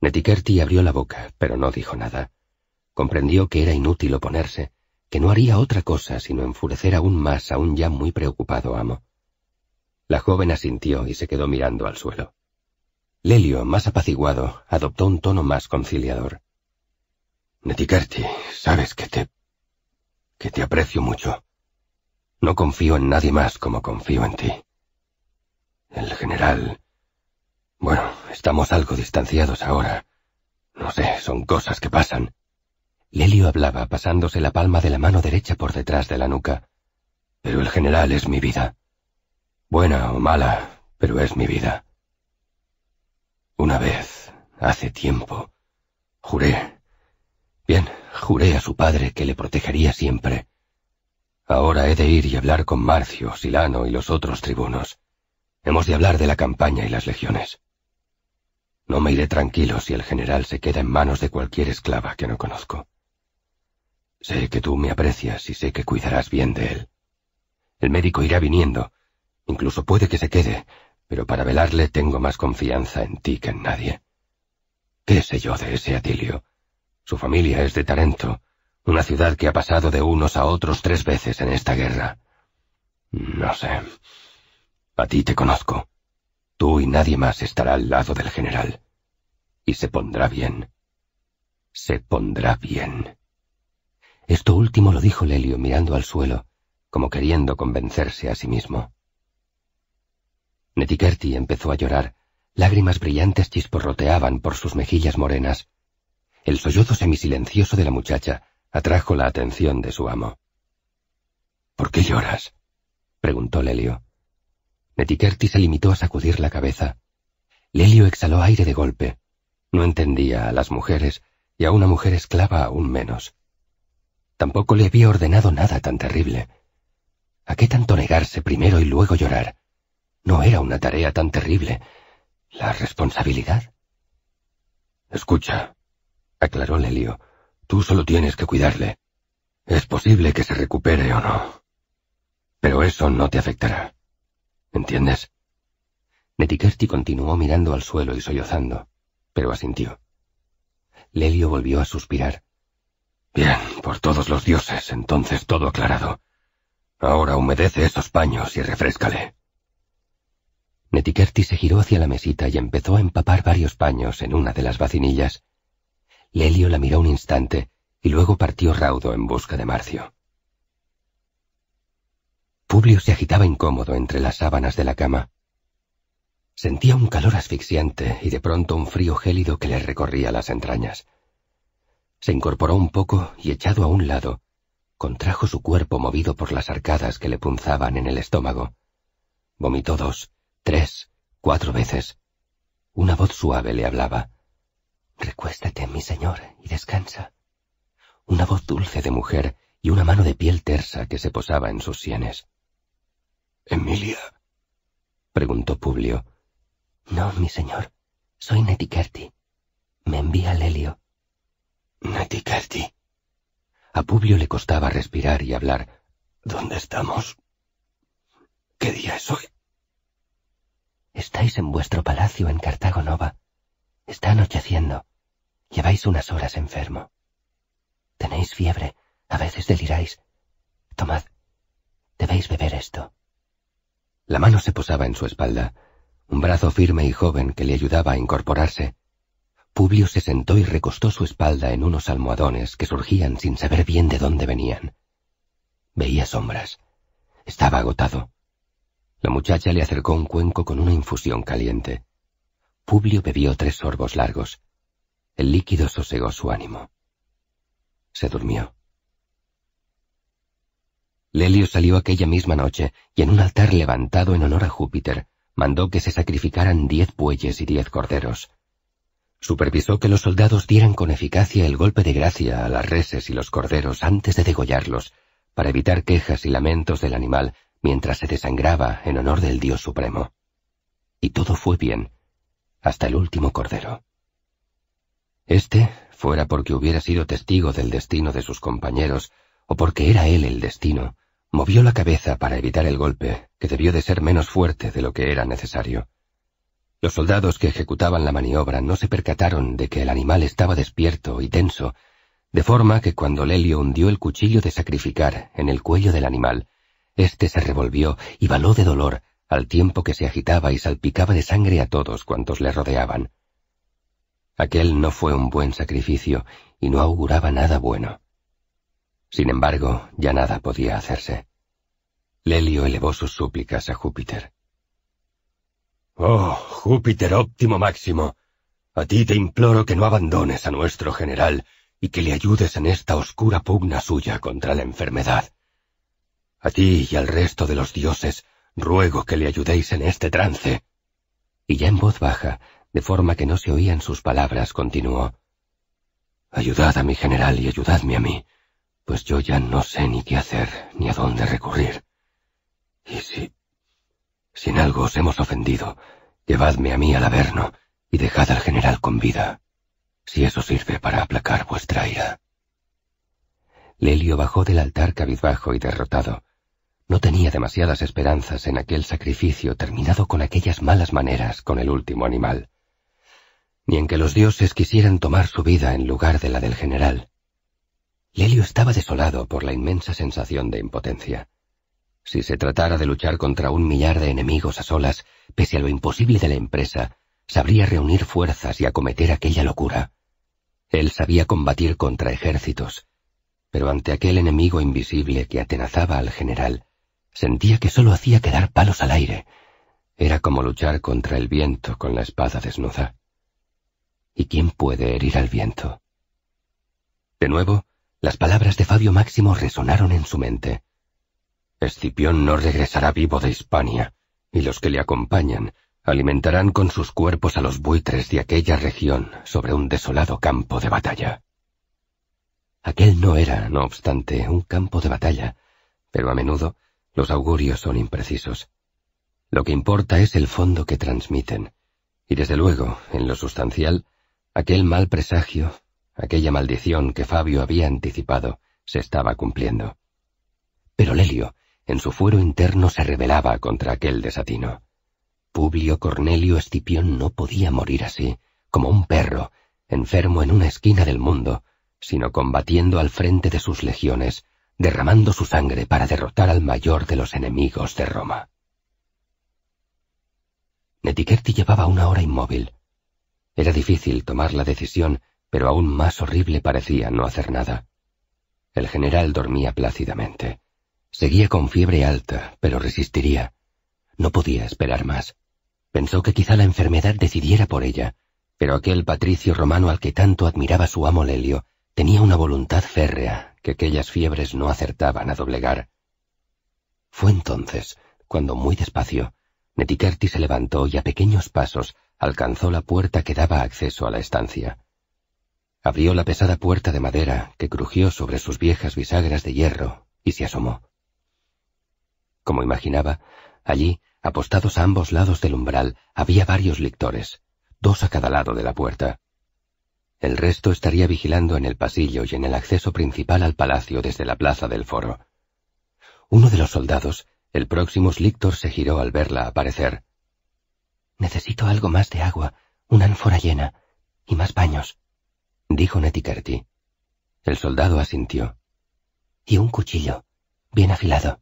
Netikerti abrió la boca, pero no dijo nada. Comprendió que era inútil oponerse, que no haría otra cosa sino enfurecer aún más a un ya muy preocupado amo. La joven asintió y se quedó mirando al suelo. Lelio, más apaciguado, adoptó un tono más conciliador. Neticarti, sabes que te... que te aprecio mucho. No confío en nadie más como confío en ti. El general... Bueno, estamos algo distanciados ahora. No sé, son cosas que pasan. Lelio hablaba pasándose la palma de la mano derecha por detrás de la nuca. Pero el general es mi vida buena o mala, pero es mi vida. Una vez, hace tiempo, juré, bien, juré a su padre que le protegería siempre. Ahora he de ir y hablar con Marcio, Silano y los otros tribunos. Hemos de hablar de la campaña y las legiones. No me iré tranquilo si el general se queda en manos de cualquier esclava que no conozco. Sé que tú me aprecias y sé que cuidarás bien de él. El médico irá viniendo, Incluso puede que se quede, pero para velarle tengo más confianza en ti que en nadie. ¿Qué sé yo de ese Atilio? Su familia es de Tarento, una ciudad que ha pasado de unos a otros tres veces en esta guerra. No sé. A ti te conozco. Tú y nadie más estará al lado del general. Y se pondrá bien. Se pondrá bien. Esto último lo dijo Lelio mirando al suelo, como queriendo convencerse a sí mismo. Netikerti empezó a llorar. Lágrimas brillantes chisporroteaban por sus mejillas morenas. El sollozo semisilencioso de la muchacha atrajo la atención de su amo. ¿Por qué lloras? preguntó Lelio. Netikerti se limitó a sacudir la cabeza. Lelio exhaló aire de golpe. No entendía a las mujeres y a una mujer esclava aún menos. Tampoco le había ordenado nada tan terrible. ¿A qué tanto negarse primero y luego llorar? No era una tarea tan terrible. La responsabilidad. Escucha, aclaró Lelio. Tú solo tienes que cuidarle. Es posible que se recupere o no. Pero eso no te afectará. ¿Entiendes? Netiquesti continuó mirando al suelo y sollozando, pero asintió. Lelio volvió a suspirar. Bien, por todos los dioses, entonces todo aclarado. Ahora humedece esos paños y refrescale. Netikerti se giró hacia la mesita y empezó a empapar varios paños en una de las vacinillas. Lelio la miró un instante y luego partió raudo en busca de Marcio. Publio se agitaba incómodo entre las sábanas de la cama. Sentía un calor asfixiante y de pronto un frío gélido que le recorría las entrañas. Se incorporó un poco y echado a un lado, contrajo su cuerpo movido por las arcadas que le punzaban en el estómago. Vomitó dos tres, cuatro veces. Una voz suave le hablaba. Recuéstate, mi señor, y descansa. Una voz dulce de mujer y una mano de piel tersa que se posaba en sus sienes. Emilia, preguntó Publio. No, mi señor, soy Netikerti. Me envía Lelio. Netikerti. A Publio le costaba respirar y hablar. ¿Dónde estamos? ¿Qué día es hoy? Estáis en vuestro palacio en Cartago Nova. Está anocheciendo. Lleváis unas horas enfermo. Tenéis fiebre, a veces deliráis. Tomad, debéis beber esto. La mano se posaba en su espalda, un brazo firme y joven que le ayudaba a incorporarse. Publio se sentó y recostó su espalda en unos almohadones que surgían sin saber bien de dónde venían. Veía sombras. Estaba agotado. La muchacha le acercó un cuenco con una infusión caliente. Publio bebió tres sorbos largos. El líquido sosegó su ánimo. Se durmió. Lelio salió aquella misma noche y en un altar levantado en honor a Júpiter mandó que se sacrificaran diez bueyes y diez corderos. Supervisó que los soldados dieran con eficacia el golpe de gracia a las reses y los corderos antes de degollarlos, para evitar quejas y lamentos del animal mientras se desangraba en honor del Dios Supremo. Y todo fue bien, hasta el último cordero. Este, fuera porque hubiera sido testigo del destino de sus compañeros, o porque era él el destino, movió la cabeza para evitar el golpe, que debió de ser menos fuerte de lo que era necesario. Los soldados que ejecutaban la maniobra no se percataron de que el animal estaba despierto y tenso, de forma que cuando Lelio hundió el cuchillo de sacrificar en el cuello del animal, este se revolvió y baló de dolor al tiempo que se agitaba y salpicaba de sangre a todos cuantos le rodeaban. Aquel no fue un buen sacrificio y no auguraba nada bueno. Sin embargo, ya nada podía hacerse. Lelio elevó sus súplicas a Júpiter. Oh, Júpiter óptimo máximo, a ti te imploro que no abandones a nuestro general y que le ayudes en esta oscura pugna suya contra la enfermedad. A ti y al resto de los dioses, ruego que le ayudéis en este trance. Y ya en voz baja, de forma que no se oían sus palabras, continuó. Ayudad a mi general y ayudadme a mí, pues yo ya no sé ni qué hacer ni a dónde recurrir. Y si... si en algo os hemos ofendido, llevadme a mí al Averno y dejad al general con vida, si eso sirve para aplacar vuestra ira. Lelio bajó del altar cabizbajo y derrotado, no tenía demasiadas esperanzas en aquel sacrificio terminado con aquellas malas maneras con el último animal, ni en que los dioses quisieran tomar su vida en lugar de la del general. Lelio estaba desolado por la inmensa sensación de impotencia. Si se tratara de luchar contra un millar de enemigos a solas, pese a lo imposible de la empresa, sabría reunir fuerzas y acometer aquella locura. Él sabía combatir contra ejércitos, pero ante aquel enemigo invisible que atenazaba al general, Sentía que solo hacía quedar palos al aire. Era como luchar contra el viento con la espada desnuda. ¿Y quién puede herir al viento? De nuevo, las palabras de Fabio Máximo resonaron en su mente. Escipión no regresará vivo de Hispania, y los que le acompañan alimentarán con sus cuerpos a los buitres de aquella región sobre un desolado campo de batalla. Aquel no era, no obstante, un campo de batalla, pero a menudo los augurios son imprecisos. Lo que importa es el fondo que transmiten. Y desde luego, en lo sustancial, aquel mal presagio, aquella maldición que Fabio había anticipado, se estaba cumpliendo. Pero Lelio, en su fuero interno, se rebelaba contra aquel desatino. Publio Cornelio Escipión no podía morir así, como un perro, enfermo en una esquina del mundo, sino combatiendo al frente de sus legiones, derramando su sangre para derrotar al mayor de los enemigos de Roma. Netiquetti llevaba una hora inmóvil. Era difícil tomar la decisión, pero aún más horrible parecía no hacer nada. El general dormía plácidamente. Seguía con fiebre alta, pero resistiría. No podía esperar más. Pensó que quizá la enfermedad decidiera por ella, pero aquel patricio romano al que tanto admiraba su amo Lelio Tenía una voluntad férrea que aquellas fiebres no acertaban a doblegar. Fue entonces cuando muy despacio Netikerti se levantó y a pequeños pasos alcanzó la puerta que daba acceso a la estancia. Abrió la pesada puerta de madera que crujió sobre sus viejas bisagras de hierro y se asomó. Como imaginaba, allí, apostados a ambos lados del umbral, había varios lictores, dos a cada lado de la puerta. El resto estaría vigilando en el pasillo y en el acceso principal al palacio desde la plaza del foro. Uno de los soldados, el próximo Slictor, se giró al verla aparecer. Necesito algo más de agua, una ánfora llena, y más baños, dijo Netikerti. El soldado asintió. Y un cuchillo, bien afilado,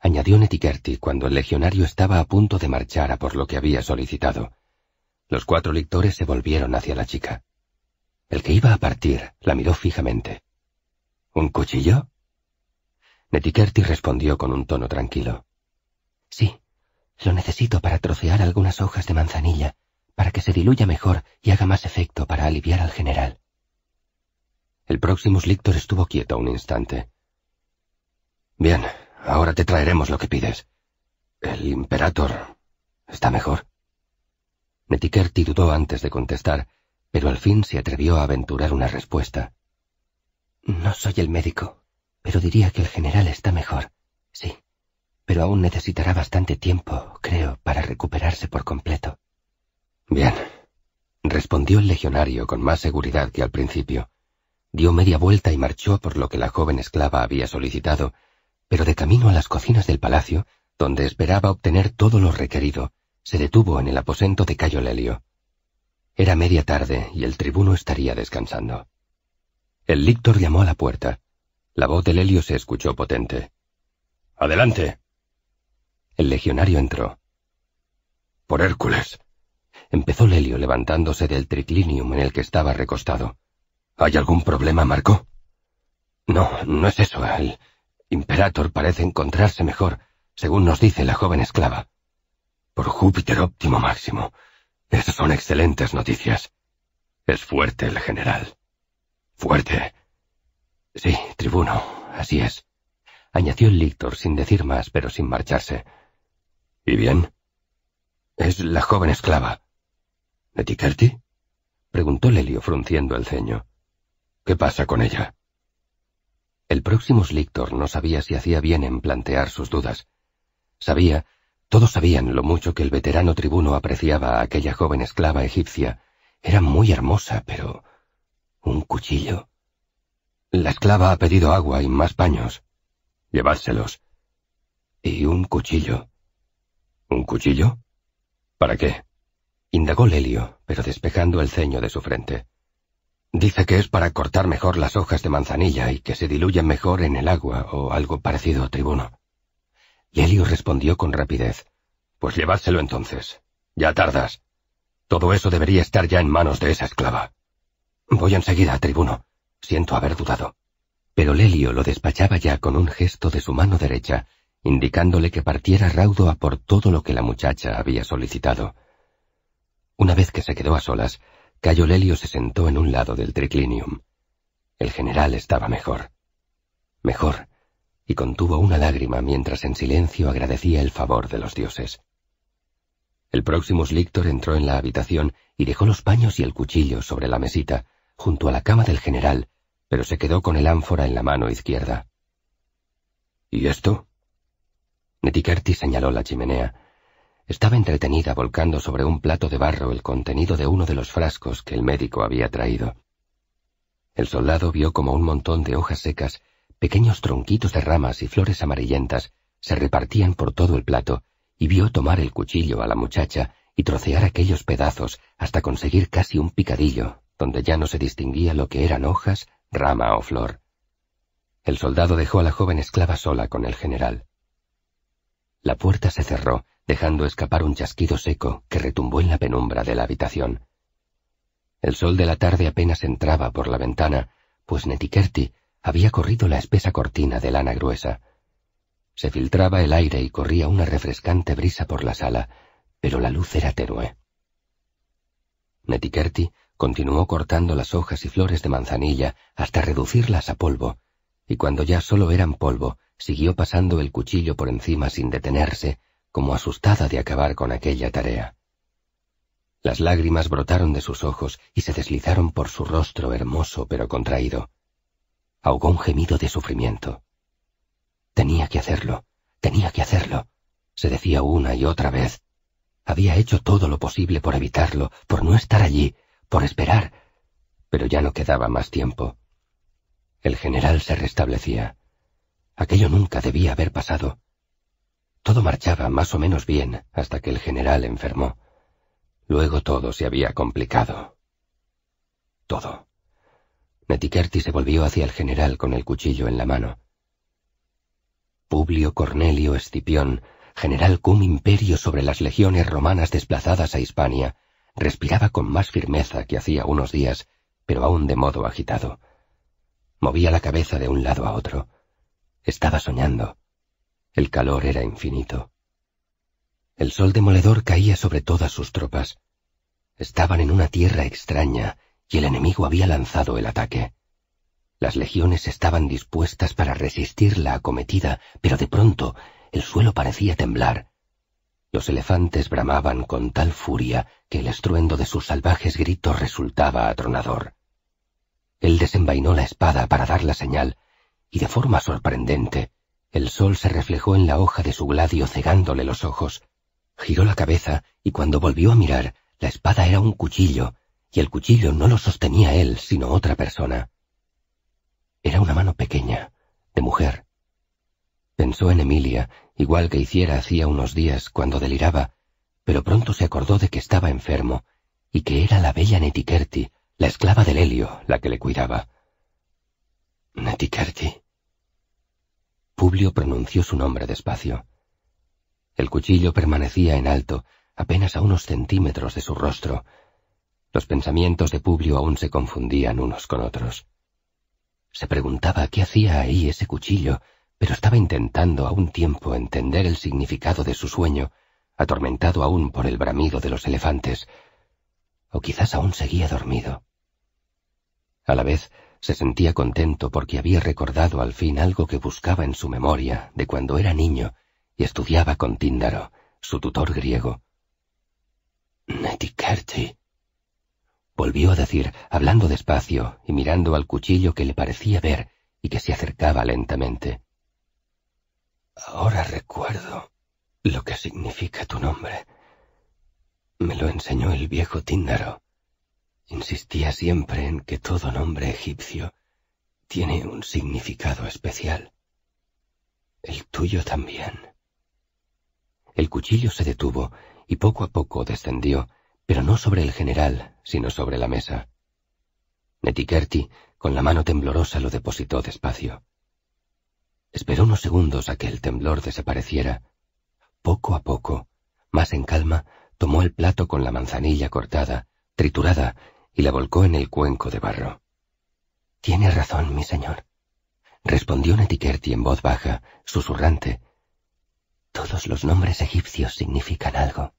añadió Netikerti cuando el legionario estaba a punto de marchar a por lo que había solicitado. Los cuatro lictores se volvieron hacia la chica. El que iba a partir la miró fijamente. ¿Un cuchillo? Netikerti respondió con un tono tranquilo. Sí, lo necesito para trocear algunas hojas de manzanilla, para que se diluya mejor y haga más efecto para aliviar al general. El próximo Slictor estuvo quieto un instante. Bien, ahora te traeremos lo que pides. El Imperator está mejor. Netikerti dudó antes de contestar pero al fin se atrevió a aventurar una respuesta. No soy el médico, pero diría que el general está mejor, sí, pero aún necesitará bastante tiempo, creo, para recuperarse por completo. Bien, respondió el legionario con más seguridad que al principio. Dio media vuelta y marchó por lo que la joven esclava había solicitado, pero de camino a las cocinas del palacio, donde esperaba obtener todo lo requerido, se detuvo en el aposento de Cayo Lelio. Era media tarde y el tribuno estaría descansando. El lictor llamó a la puerta. La voz del helio se escuchó potente. ¡Adelante! El legionario entró. Por Hércules. Empezó Lelio levantándose del triclinium en el que estaba recostado. ¿Hay algún problema, Marco? No, no es eso. El imperator parece encontrarse mejor, según nos dice la joven esclava. Por Júpiter óptimo máximo. —Esas son excelentes noticias. Es fuerte el general. Fuerte. Sí, tribuno, así es. Añadió el lictor sin decir más, pero sin marcharse. ¿Y bien? Es la joven esclava. ¿Etikerti? Preguntó Lelio frunciendo el ceño. ¿Qué pasa con ella? El próximo lictor no sabía si hacía bien en plantear sus dudas. Sabía todos sabían lo mucho que el veterano tribuno apreciaba a aquella joven esclava egipcia. Era muy hermosa, pero... un cuchillo. La esclava ha pedido agua y más paños. Llevádselos. Y un cuchillo. ¿Un cuchillo? ¿Para qué? Indagó Lelio, pero despejando el ceño de su frente. Dice que es para cortar mejor las hojas de manzanilla y que se diluyan mejor en el agua o algo parecido, tribuno. Lelio respondió con rapidez. Pues llevárselo entonces. Ya tardas. Todo eso debería estar ya en manos de esa esclava. Voy enseguida, tribuno. Siento haber dudado. Pero Lelio lo despachaba ya con un gesto de su mano derecha, indicándole que partiera raudo a por todo lo que la muchacha había solicitado. Una vez que se quedó a solas, Cayo Lelio se sentó en un lado del triclinium. El general estaba mejor. Mejor contuvo una lágrima mientras en silencio agradecía el favor de los dioses. El próximo slictor entró en la habitación y dejó los paños y el cuchillo sobre la mesita, junto a la cama del general, pero se quedó con el ánfora en la mano izquierda. ¿Y esto? Netikerti señaló la chimenea. Estaba entretenida volcando sobre un plato de barro el contenido de uno de los frascos que el médico había traído. El soldado vio como un montón de hojas secas Pequeños tronquitos de ramas y flores amarillentas se repartían por todo el plato, y vio tomar el cuchillo a la muchacha y trocear aquellos pedazos hasta conseguir casi un picadillo, donde ya no se distinguía lo que eran hojas, rama o flor. El soldado dejó a la joven esclava sola con el general. La puerta se cerró, dejando escapar un chasquido seco que retumbó en la penumbra de la habitación. El sol de la tarde apenas entraba por la ventana, pues Netikerti había corrido la espesa cortina de lana gruesa. Se filtraba el aire y corría una refrescante brisa por la sala, pero la luz era tenue. Netikerti continuó cortando las hojas y flores de manzanilla hasta reducirlas a polvo, y cuando ya solo eran polvo, siguió pasando el cuchillo por encima sin detenerse, como asustada de acabar con aquella tarea. Las lágrimas brotaron de sus ojos y se deslizaron por su rostro hermoso pero contraído ahogó un gemido de sufrimiento. Tenía que hacerlo, tenía que hacerlo, se decía una y otra vez. Había hecho todo lo posible por evitarlo, por no estar allí, por esperar, pero ya no quedaba más tiempo. El general se restablecía. Aquello nunca debía haber pasado. Todo marchaba más o menos bien hasta que el general enfermó. Luego todo se había complicado. Todo. Metikerti se volvió hacia el general con el cuchillo en la mano. Publio Cornelio Escipión, general cum imperio sobre las legiones romanas desplazadas a Hispania, respiraba con más firmeza que hacía unos días, pero aún de modo agitado. Movía la cabeza de un lado a otro. Estaba soñando. El calor era infinito. El sol demoledor caía sobre todas sus tropas. Estaban en una tierra extraña, y el enemigo había lanzado el ataque. Las legiones estaban dispuestas para resistir la acometida, pero de pronto el suelo parecía temblar. Los elefantes bramaban con tal furia que el estruendo de sus salvajes gritos resultaba atronador. Él desenvainó la espada para dar la señal, y de forma sorprendente, el sol se reflejó en la hoja de su gladio cegándole los ojos. Giró la cabeza, y cuando volvió a mirar, la espada era un cuchillo, y el cuchillo no lo sostenía él, sino otra persona. Era una mano pequeña, de mujer. Pensó en Emilia, igual que hiciera hacía unos días cuando deliraba, pero pronto se acordó de que estaba enfermo y que era la bella Netikerti, la esclava del Helio, la que le cuidaba. Netikerti. Publio pronunció su nombre despacio. El cuchillo permanecía en alto, apenas a unos centímetros de su rostro, los pensamientos de Publio aún se confundían unos con otros. Se preguntaba qué hacía ahí ese cuchillo, pero estaba intentando a un tiempo entender el significado de su sueño, atormentado aún por el bramido de los elefantes, o quizás aún seguía dormido. A la vez se sentía contento porque había recordado al fin algo que buscaba en su memoria de cuando era niño y estudiaba con Tíndaro, su tutor griego volvió a decir, hablando despacio y mirando al cuchillo que le parecía ver y que se acercaba lentamente. Ahora recuerdo lo que significa tu nombre. Me lo enseñó el viejo Tíndaro. Insistía siempre en que todo nombre egipcio tiene un significado especial. El tuyo también. El cuchillo se detuvo y poco a poco descendió pero no sobre el general, sino sobre la mesa. Netikerti, con la mano temblorosa, lo depositó despacio. Esperó unos segundos a que el temblor desapareciera. Poco a poco, más en calma, tomó el plato con la manzanilla cortada, triturada, y la volcó en el cuenco de barro. Tiene razón, mi señor, respondió Netikerti en voz baja, susurrante. Todos los nombres egipcios significan algo.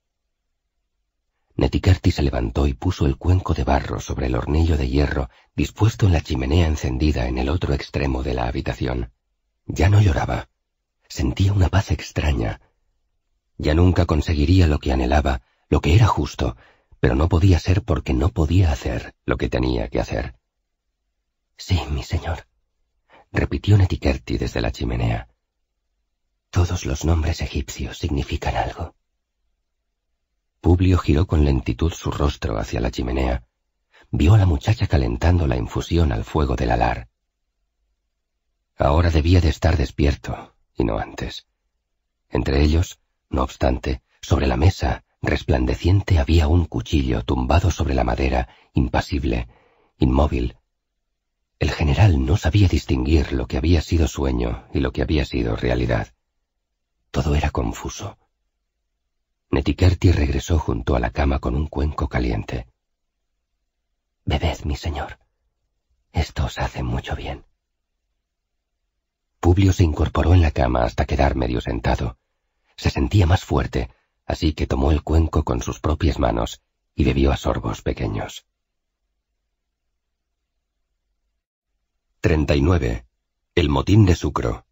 Neticarti se levantó y puso el cuenco de barro sobre el hornillo de hierro dispuesto en la chimenea encendida en el otro extremo de la habitación. Ya no lloraba. Sentía una paz extraña. Ya nunca conseguiría lo que anhelaba, lo que era justo, pero no podía ser porque no podía hacer lo que tenía que hacer. Sí, mi señor, repitió Netikerti desde la chimenea. Todos los nombres egipcios significan algo. Publio giró con lentitud su rostro hacia la chimenea. Vio a la muchacha calentando la infusión al fuego del alar. Ahora debía de estar despierto, y no antes. Entre ellos, no obstante, sobre la mesa, resplandeciente, había un cuchillo tumbado sobre la madera, impasible, inmóvil. El general no sabía distinguir lo que había sido sueño y lo que había sido realidad. Todo era confuso. Netikerti regresó junto a la cama con un cuenco caliente. Bebed, mi señor. Esto os hace mucho bien. Publio se incorporó en la cama hasta quedar medio sentado. Se sentía más fuerte, así que tomó el cuenco con sus propias manos y bebió a sorbos pequeños. 39. El motín de Sucro.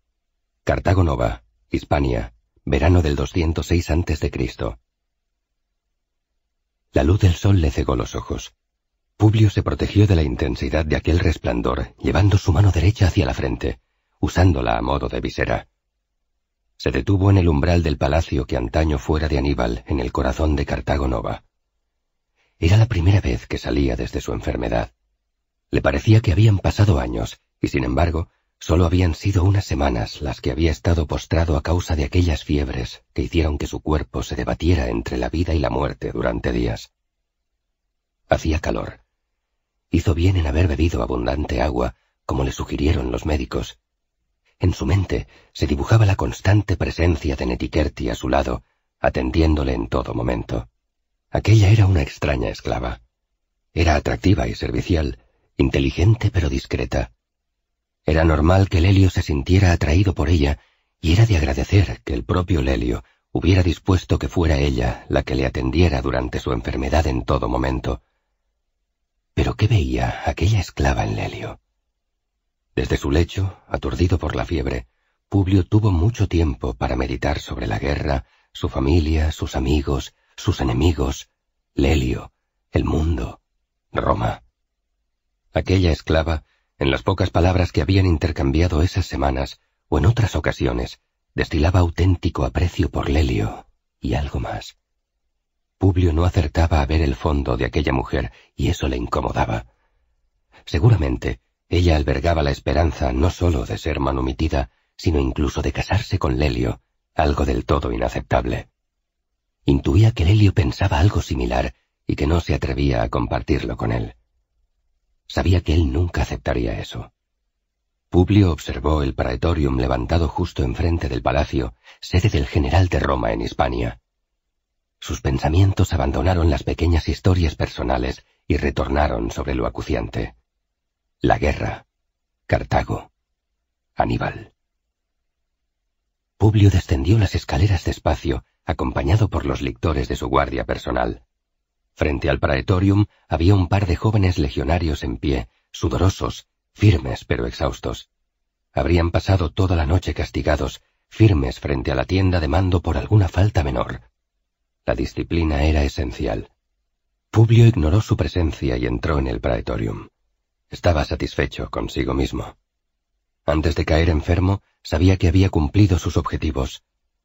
Cartago Nova, Hispania, verano del 206 a.C. La luz del sol le cegó los ojos. Publio se protegió de la intensidad de aquel resplandor, llevando su mano derecha hacia la frente, usándola a modo de visera. Se detuvo en el umbral del palacio que antaño fuera de Aníbal, en el corazón de Cartago Nova. Era la primera vez que salía desde su enfermedad. Le parecía que habían pasado años, y sin embargo, Solo habían sido unas semanas las que había estado postrado a causa de aquellas fiebres que hicieron que su cuerpo se debatiera entre la vida y la muerte durante días. Hacía calor. Hizo bien en haber bebido abundante agua, como le sugirieron los médicos. En su mente se dibujaba la constante presencia de Netiquerti a su lado, atendiéndole en todo momento. Aquella era una extraña esclava. Era atractiva y servicial, inteligente pero discreta era normal que Lelio se sintiera atraído por ella, y era de agradecer que el propio Lelio hubiera dispuesto que fuera ella la que le atendiera durante su enfermedad en todo momento. Pero ¿qué veía aquella esclava en Lelio? Desde su lecho, aturdido por la fiebre, Publio tuvo mucho tiempo para meditar sobre la guerra, su familia, sus amigos, sus enemigos, Lelio, el mundo, Roma. Aquella esclava en las pocas palabras que habían intercambiado esas semanas, o en otras ocasiones, destilaba auténtico aprecio por Lelio y algo más. Publio no acertaba a ver el fondo de aquella mujer y eso le incomodaba. Seguramente, ella albergaba la esperanza no sólo de ser manumitida, sino incluso de casarse con Lelio, algo del todo inaceptable. Intuía que Lelio pensaba algo similar y que no se atrevía a compartirlo con él. Sabía que él nunca aceptaría eso. Publio observó el praetorium levantado justo enfrente del palacio, sede del general de Roma en Hispania. Sus pensamientos abandonaron las pequeñas historias personales y retornaron sobre lo acuciante. La guerra, Cartago, Aníbal. Publio descendió las escaleras despacio, acompañado por los lictores de su guardia personal. Frente al praetorium había un par de jóvenes legionarios en pie, sudorosos, firmes pero exhaustos. Habrían pasado toda la noche castigados, firmes frente a la tienda de mando por alguna falta menor. La disciplina era esencial. Publio ignoró su presencia y entró en el praetorium. Estaba satisfecho consigo mismo. Antes de caer enfermo, sabía que había cumplido sus objetivos.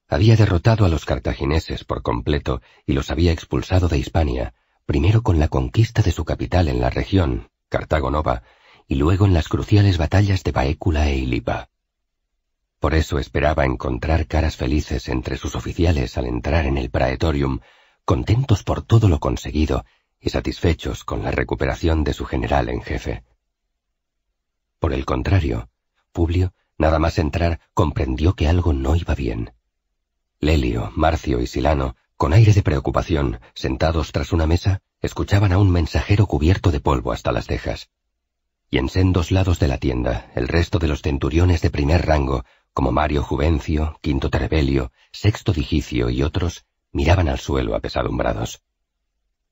Había derrotado a los cartagineses por completo y los había expulsado de Hispania, primero con la conquista de su capital en la región, Cartagonova, y luego en las cruciales batallas de Baécula e Ilipa. Por eso esperaba encontrar caras felices entre sus oficiales al entrar en el Praetorium, contentos por todo lo conseguido y satisfechos con la recuperación de su general en jefe. Por el contrario, Publio, nada más entrar, comprendió que algo no iba bien. Lelio, Marcio y Silano con aire de preocupación, sentados tras una mesa, escuchaban a un mensajero cubierto de polvo hasta las cejas. Y en sendos lados de la tienda, el resto de los centuriones de primer rango, como Mario Juvencio, Quinto Trebelio, Sexto Digicio y otros, miraban al suelo apesadumbrados.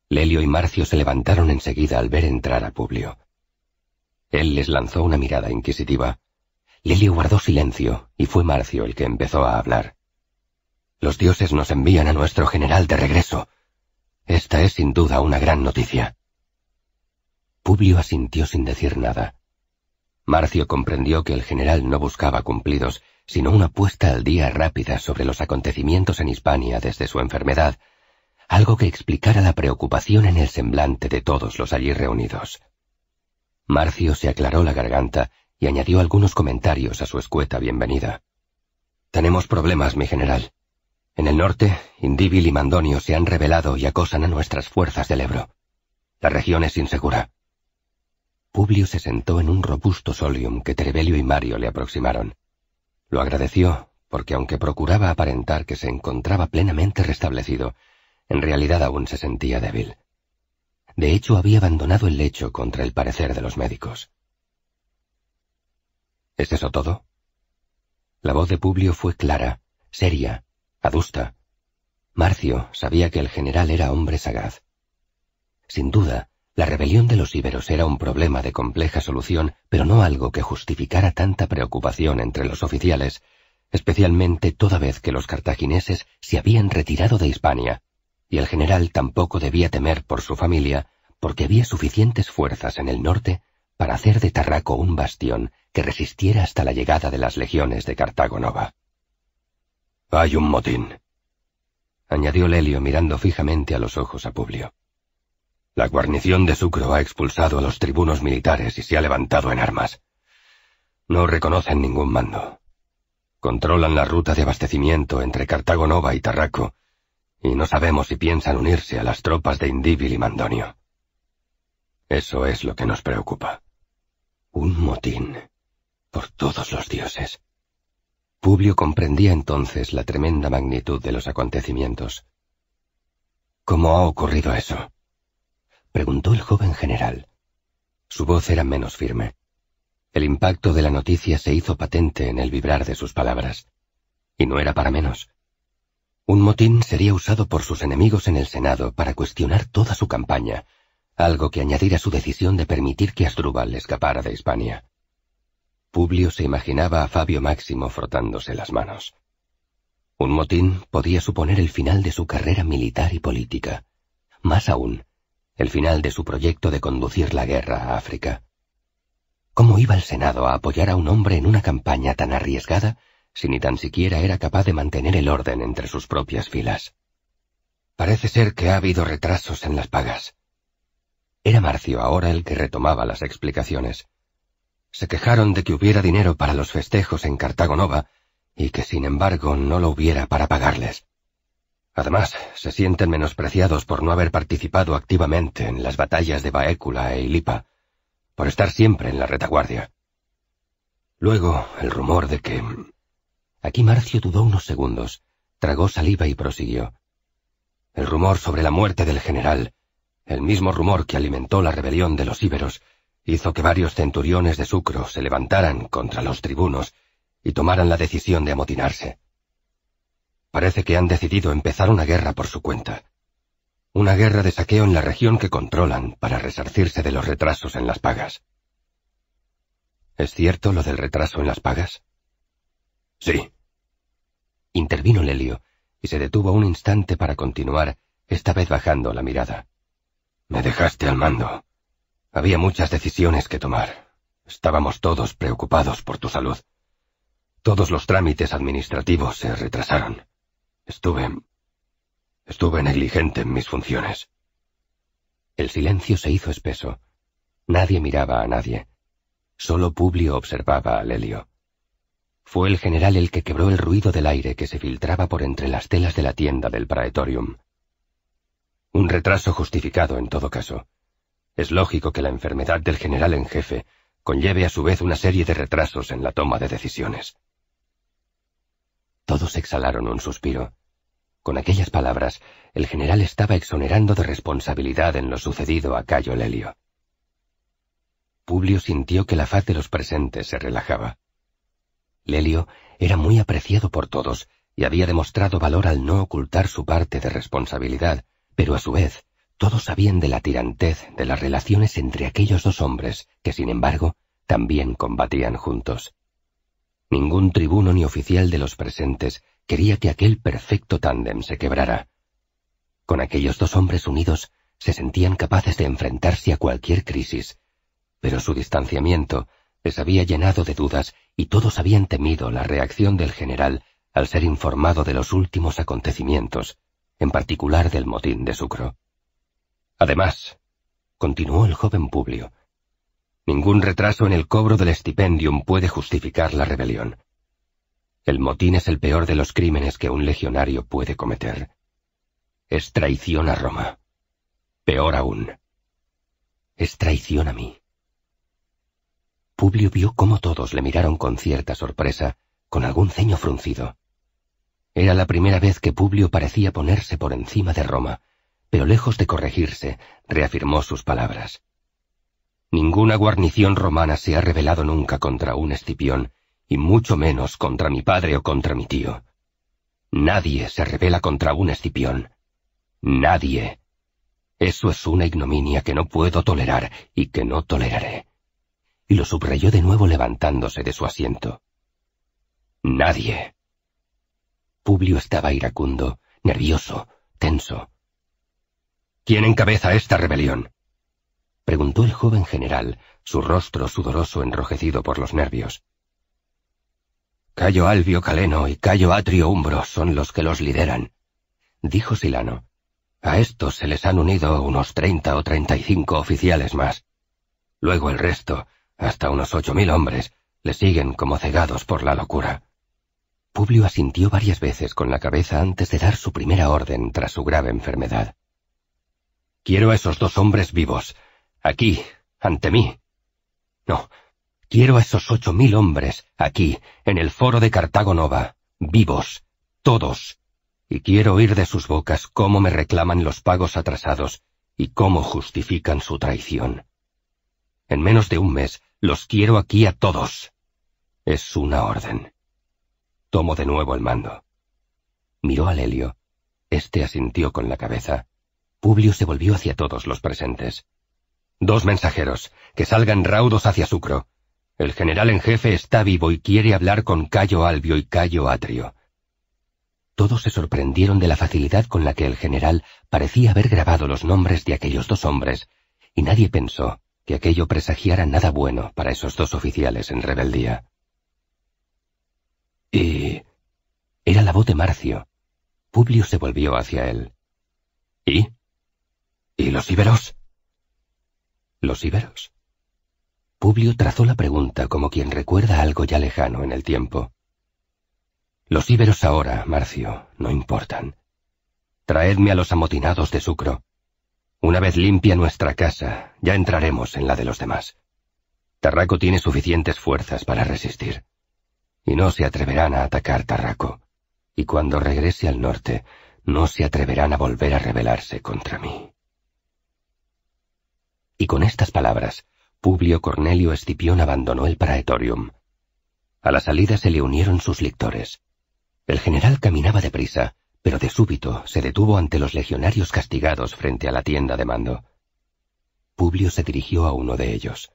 Lelio y Marcio se levantaron enseguida al ver entrar a Publio. Él les lanzó una mirada inquisitiva. Lelio guardó silencio y fue Marcio el que empezó a hablar. Los dioses nos envían a nuestro general de regreso. Esta es sin duda una gran noticia. Publio asintió sin decir nada. Marcio comprendió que el general no buscaba cumplidos, sino una puesta al día rápida sobre los acontecimientos en Hispania desde su enfermedad, algo que explicara la preocupación en el semblante de todos los allí reunidos. Marcio se aclaró la garganta y añadió algunos comentarios a su escueta bienvenida. Tenemos problemas, mi general. En el norte, Indíbil y Mandonio se han rebelado y acosan a nuestras fuerzas del Ebro. La región es insegura. Publio se sentó en un robusto solium que Trevelio y Mario le aproximaron. Lo agradeció, porque aunque procuraba aparentar que se encontraba plenamente restablecido, en realidad aún se sentía débil. De hecho, había abandonado el lecho contra el parecer de los médicos. ¿Es eso todo? La voz de Publio fue clara, seria, adusta. Marcio sabía que el general era hombre sagaz. Sin duda, la rebelión de los íberos era un problema de compleja solución, pero no algo que justificara tanta preocupación entre los oficiales, especialmente toda vez que los cartagineses se habían retirado de Hispania, y el general tampoco debía temer por su familia, porque había suficientes fuerzas en el norte para hacer de Tarraco un bastión que resistiera hasta la llegada de las legiones de Cartago hay un motín, añadió Lelio mirando fijamente a los ojos a Publio. La guarnición de Sucro ha expulsado a los tribunos militares y se ha levantado en armas. No reconocen ningún mando. Controlan la ruta de abastecimiento entre Cartago Nova y Tarraco, y no sabemos si piensan unirse a las tropas de Indíbil y Mandonio. Eso es lo que nos preocupa. Un motín. Por todos los dioses. Publio comprendía entonces la tremenda magnitud de los acontecimientos. ¿Cómo ha ocurrido eso? preguntó el joven general. Su voz era menos firme. El impacto de la noticia se hizo patente en el vibrar de sus palabras. Y no era para menos. Un motín sería usado por sus enemigos en el Senado para cuestionar toda su campaña, algo que añadir a su decisión de permitir que Asdrúbal escapara de Hispania. Publio se imaginaba a Fabio Máximo frotándose las manos. Un motín podía suponer el final de su carrera militar y política. Más aún, el final de su proyecto de conducir la guerra a África. ¿Cómo iba el Senado a apoyar a un hombre en una campaña tan arriesgada si ni tan siquiera era capaz de mantener el orden entre sus propias filas? Parece ser que ha habido retrasos en las pagas. Era Marcio ahora el que retomaba las explicaciones se quejaron de que hubiera dinero para los festejos en Cartago y que sin embargo no lo hubiera para pagarles. Además, se sienten menospreciados por no haber participado activamente en las batallas de Baécula e Ilipa, por estar siempre en la retaguardia. Luego, el rumor de que... Aquí Marcio dudó unos segundos, tragó saliva y prosiguió. El rumor sobre la muerte del general, el mismo rumor que alimentó la rebelión de los íberos, hizo que varios centuriones de Sucro se levantaran contra los tribunos y tomaran la decisión de amotinarse. Parece que han decidido empezar una guerra por su cuenta. Una guerra de saqueo en la región que controlan para resarcirse de los retrasos en las pagas. ¿Es cierto lo del retraso en las pagas? Sí. Intervino Lelio y se detuvo un instante para continuar, esta vez bajando la mirada. Me dejaste al mando. Había muchas decisiones que tomar. Estábamos todos preocupados por tu salud. Todos los trámites administrativos se retrasaron. Estuve... Estuve negligente en mis funciones. El silencio se hizo espeso. Nadie miraba a nadie. Solo Publio observaba a Lelio. Fue el general el que quebró el ruido del aire que se filtraba por entre las telas de la tienda del Praetorium. Un retraso justificado en todo caso es lógico que la enfermedad del general en jefe conlleve a su vez una serie de retrasos en la toma de decisiones. Todos exhalaron un suspiro. Con aquellas palabras, el general estaba exonerando de responsabilidad en lo sucedido a Cayo Lelio. Publio sintió que la faz de los presentes se relajaba. Lelio era muy apreciado por todos y había demostrado valor al no ocultar su parte de responsabilidad, pero a su vez todos sabían de la tirantez de las relaciones entre aquellos dos hombres que, sin embargo, también combatían juntos. Ningún tribuno ni oficial de los presentes quería que aquel perfecto tándem se quebrara. Con aquellos dos hombres unidos se sentían capaces de enfrentarse a cualquier crisis, pero su distanciamiento les había llenado de dudas y todos habían temido la reacción del general al ser informado de los últimos acontecimientos, en particular del motín de Sucro. Además, continuó el joven Publio, ningún retraso en el cobro del estipendium puede justificar la rebelión. El motín es el peor de los crímenes que un legionario puede cometer. Es traición a Roma. Peor aún. Es traición a mí. Publio vio cómo todos le miraron con cierta sorpresa, con algún ceño fruncido. Era la primera vez que Publio parecía ponerse por encima de Roma, pero lejos de corregirse, reafirmó sus palabras. Ninguna guarnición romana se ha revelado nunca contra un escipión, y mucho menos contra mi padre o contra mi tío. Nadie se revela contra un escipión. Nadie. Eso es una ignominia que no puedo tolerar y que no toleraré. Y lo subrayó de nuevo levantándose de su asiento. Nadie. Publio estaba iracundo, nervioso, tenso. ¿Quién encabeza esta rebelión? preguntó el joven general, su rostro sudoroso enrojecido por los nervios. Cayo Albio Caleno y Cayo Atrio Umbro son los que los lideran, dijo Silano. A estos se les han unido unos treinta o treinta y cinco oficiales más. Luego el resto, hasta unos ocho mil hombres, le siguen como cegados por la locura. Publio asintió varias veces con la cabeza antes de dar su primera orden tras su grave enfermedad. Quiero a esos dos hombres vivos, aquí, ante mí. No, quiero a esos ocho mil hombres, aquí, en el foro de Cartago Nova, vivos, todos. Y quiero oír de sus bocas cómo me reclaman los pagos atrasados y cómo justifican su traición. En menos de un mes los quiero aquí a todos. Es una orden. Tomo de nuevo el mando. Miró a Helio. Este asintió con la cabeza. Publio se volvió hacia todos los presentes. Dos mensajeros, que salgan raudos hacia Sucro. El general en jefe está vivo y quiere hablar con Cayo Albio y Cayo Atrio. Todos se sorprendieron de la facilidad con la que el general parecía haber grabado los nombres de aquellos dos hombres, y nadie pensó que aquello presagiara nada bueno para esos dos oficiales en rebeldía. Y... Era la voz de Marcio. Publio se volvió hacia él. ¿Y? ¿Y los íberos? ¿Los íberos? Publio trazó la pregunta como quien recuerda algo ya lejano en el tiempo. Los íberos ahora, Marcio, no importan. Traedme a los amotinados de Sucro. Una vez limpia nuestra casa, ya entraremos en la de los demás. Tarraco tiene suficientes fuerzas para resistir. Y no se atreverán a atacar Tarraco. Y cuando regrese al norte, no se atreverán a volver a rebelarse contra mí y con estas palabras, Publio Cornelio Escipión abandonó el Praetorium. A la salida se le unieron sus lictores. El general caminaba deprisa, pero de súbito se detuvo ante los legionarios castigados frente a la tienda de mando. Publio se dirigió a uno de ellos.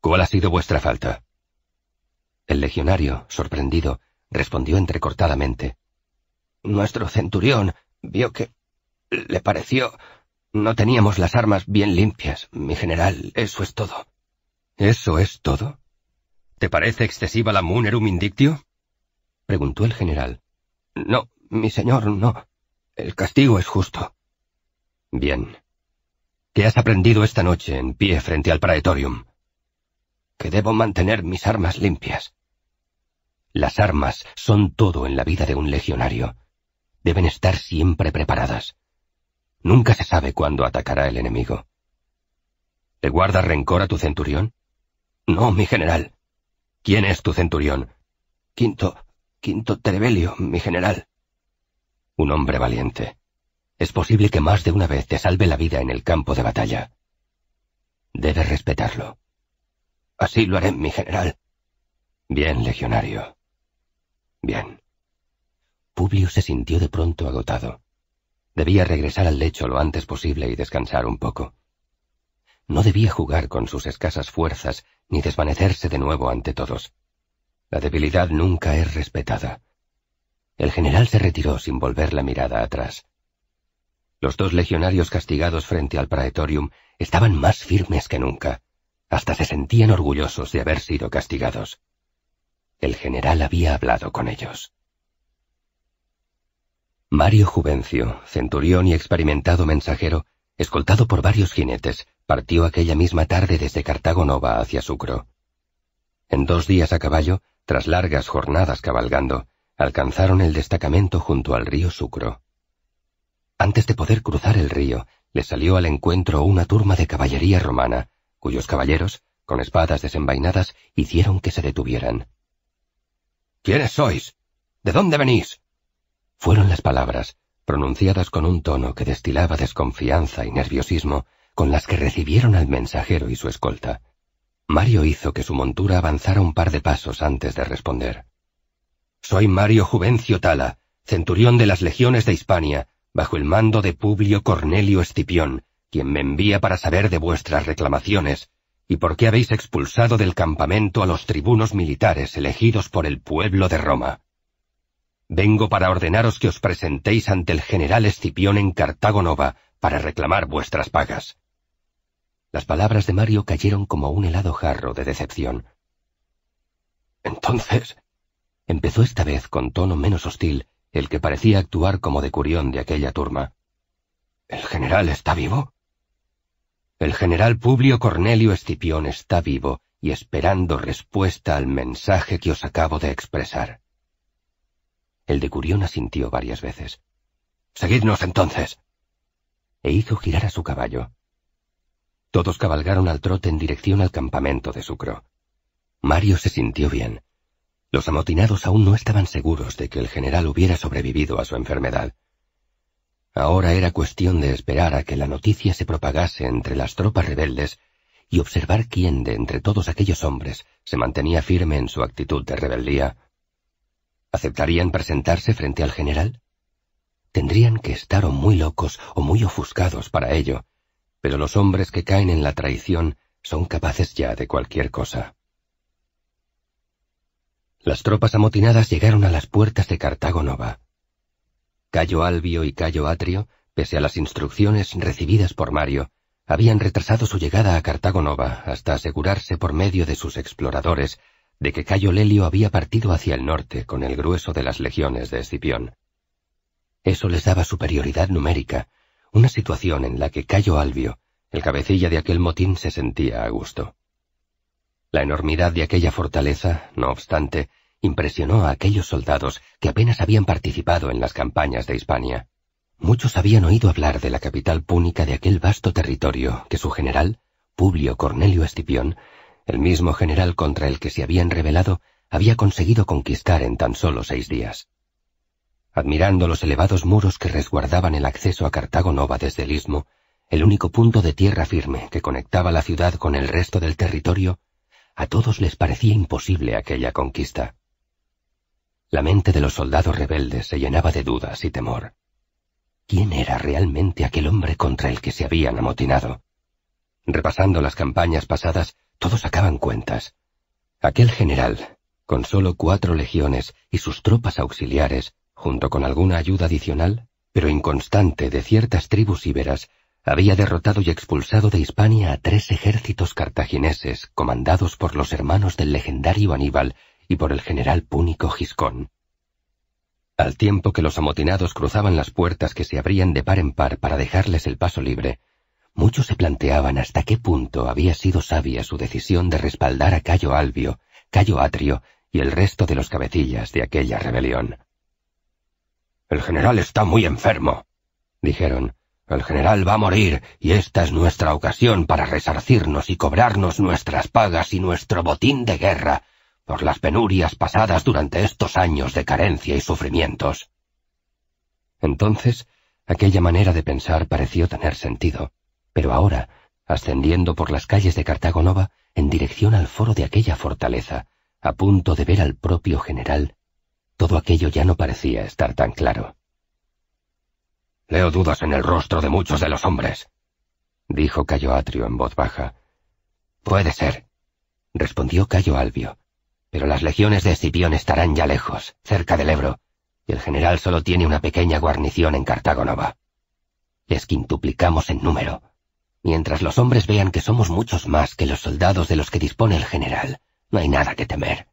¿Cuál ha sido vuestra falta? El legionario, sorprendido, respondió entrecortadamente. Nuestro centurión vio que... le pareció no teníamos las armas bien limpias, mi general, eso es todo. ¿Eso es todo? ¿Te parece excesiva la munerum indictio? preguntó el general. No, mi señor, no. El castigo es justo. Bien. ¿Qué has aprendido esta noche en pie frente al Praetorium? Que debo mantener mis armas limpias. Las armas son todo en la vida de un legionario. Deben estar siempre preparadas. Nunca se sabe cuándo atacará el enemigo. ¿Te guarda rencor a tu centurión? No, mi general. ¿Quién es tu centurión? Quinto, Quinto Trebelio, mi general. Un hombre valiente. Es posible que más de una vez te salve la vida en el campo de batalla. Debes respetarlo. Así lo haré, mi general. Bien, legionario. Bien. Publio se sintió de pronto agotado. Debía regresar al lecho lo antes posible y descansar un poco. No debía jugar con sus escasas fuerzas ni desvanecerse de nuevo ante todos. La debilidad nunca es respetada. El general se retiró sin volver la mirada atrás. Los dos legionarios castigados frente al praetorium estaban más firmes que nunca. Hasta se sentían orgullosos de haber sido castigados. El general había hablado con ellos. Mario Juvencio, centurión y experimentado mensajero, escoltado por varios jinetes, partió aquella misma tarde desde Cartago Nova hacia Sucro. En dos días a caballo, tras largas jornadas cabalgando, alcanzaron el destacamento junto al río Sucro. Antes de poder cruzar el río, le salió al encuentro una turma de caballería romana, cuyos caballeros, con espadas desenvainadas, hicieron que se detuvieran. ¿Quiénes sois? ¿De dónde venís? Fueron las palabras, pronunciadas con un tono que destilaba desconfianza y nerviosismo, con las que recibieron al mensajero y su escolta. Mario hizo que su montura avanzara un par de pasos antes de responder. Soy Mario Juvencio Tala, centurión de las legiones de Hispania, bajo el mando de Publio Cornelio Escipión, quien me envía para saber de vuestras reclamaciones, y por qué habéis expulsado del campamento a los tribunos militares elegidos por el pueblo de Roma. Vengo para ordenaros que os presentéis ante el general Escipión en Cartago para reclamar vuestras pagas. Las palabras de Mario cayeron como un helado jarro de decepción. Entonces, empezó esta vez con tono menos hostil, el que parecía actuar como decurión de aquella turma. ¿El general está vivo? El general Publio Cornelio Escipión está vivo y esperando respuesta al mensaje que os acabo de expresar. El de Curión asintió varias veces. Seguidnos entonces. E hizo girar a su caballo. Todos cabalgaron al trote en dirección al campamento de Sucro. Mario se sintió bien. Los amotinados aún no estaban seguros de que el general hubiera sobrevivido a su enfermedad. Ahora era cuestión de esperar a que la noticia se propagase entre las tropas rebeldes y observar quién de entre todos aquellos hombres se mantenía firme en su actitud de rebeldía. ¿Aceptarían presentarse frente al general? Tendrían que estar o muy locos o muy ofuscados para ello, pero los hombres que caen en la traición son capaces ya de cualquier cosa. Las tropas amotinadas llegaron a las puertas de Cartago Nova. Cayo Albio y Cayo Atrio, pese a las instrucciones recibidas por Mario, habían retrasado su llegada a Cartago Nova hasta asegurarse por medio de sus exploradores de que Cayo Lelio había partido hacia el norte con el grueso de las legiones de Escipión. Eso les daba superioridad numérica, una situación en la que Cayo Albio, el cabecilla de aquel motín, se sentía a gusto. La enormidad de aquella fortaleza, no obstante, impresionó a aquellos soldados que apenas habían participado en las campañas de Hispania. Muchos habían oído hablar de la capital púnica de aquel vasto territorio que su general, Publio Cornelio Escipión, el mismo general contra el que se habían rebelado había conseguido conquistar en tan solo seis días. Admirando los elevados muros que resguardaban el acceso a Cartago Nova desde el istmo, el único punto de tierra firme que conectaba la ciudad con el resto del territorio, a todos les parecía imposible aquella conquista. La mente de los soldados rebeldes se llenaba de dudas y temor. ¿Quién era realmente aquel hombre contra el que se habían amotinado? Repasando las campañas pasadas, todos acaban cuentas. Aquel general, con solo cuatro legiones y sus tropas auxiliares, junto con alguna ayuda adicional, pero inconstante de ciertas tribus íberas, había derrotado y expulsado de Hispania a tres ejércitos cartagineses comandados por los hermanos del legendario Aníbal y por el general púnico Giscón. Al tiempo que los amotinados cruzaban las puertas que se abrían de par en par para dejarles el paso libre, Muchos se planteaban hasta qué punto había sido sabia su decisión de respaldar a Cayo Albio, Cayo Atrio y el resto de los cabecillas de aquella rebelión. El general está muy enfermo, dijeron. El general va a morir y esta es nuestra ocasión para resarcirnos y cobrarnos nuestras pagas y nuestro botín de guerra por las penurias pasadas durante estos años de carencia y sufrimientos. Entonces, aquella manera de pensar pareció tener sentido pero ahora, ascendiendo por las calles de Cartago Nova en dirección al foro de aquella fortaleza, a punto de ver al propio general, todo aquello ya no parecía estar tan claro. Leo dudas en el rostro de muchos de los hombres, dijo Cayo Atrio en voz baja. Puede ser, respondió Cayo Albio, pero las legiones de Escipión estarán ya lejos, cerca del Ebro, y el general solo tiene una pequeña guarnición en Cartago Nova. Les quintuplicamos en número. Mientras los hombres vean que somos muchos más que los soldados de los que dispone el general, no hay nada que temer.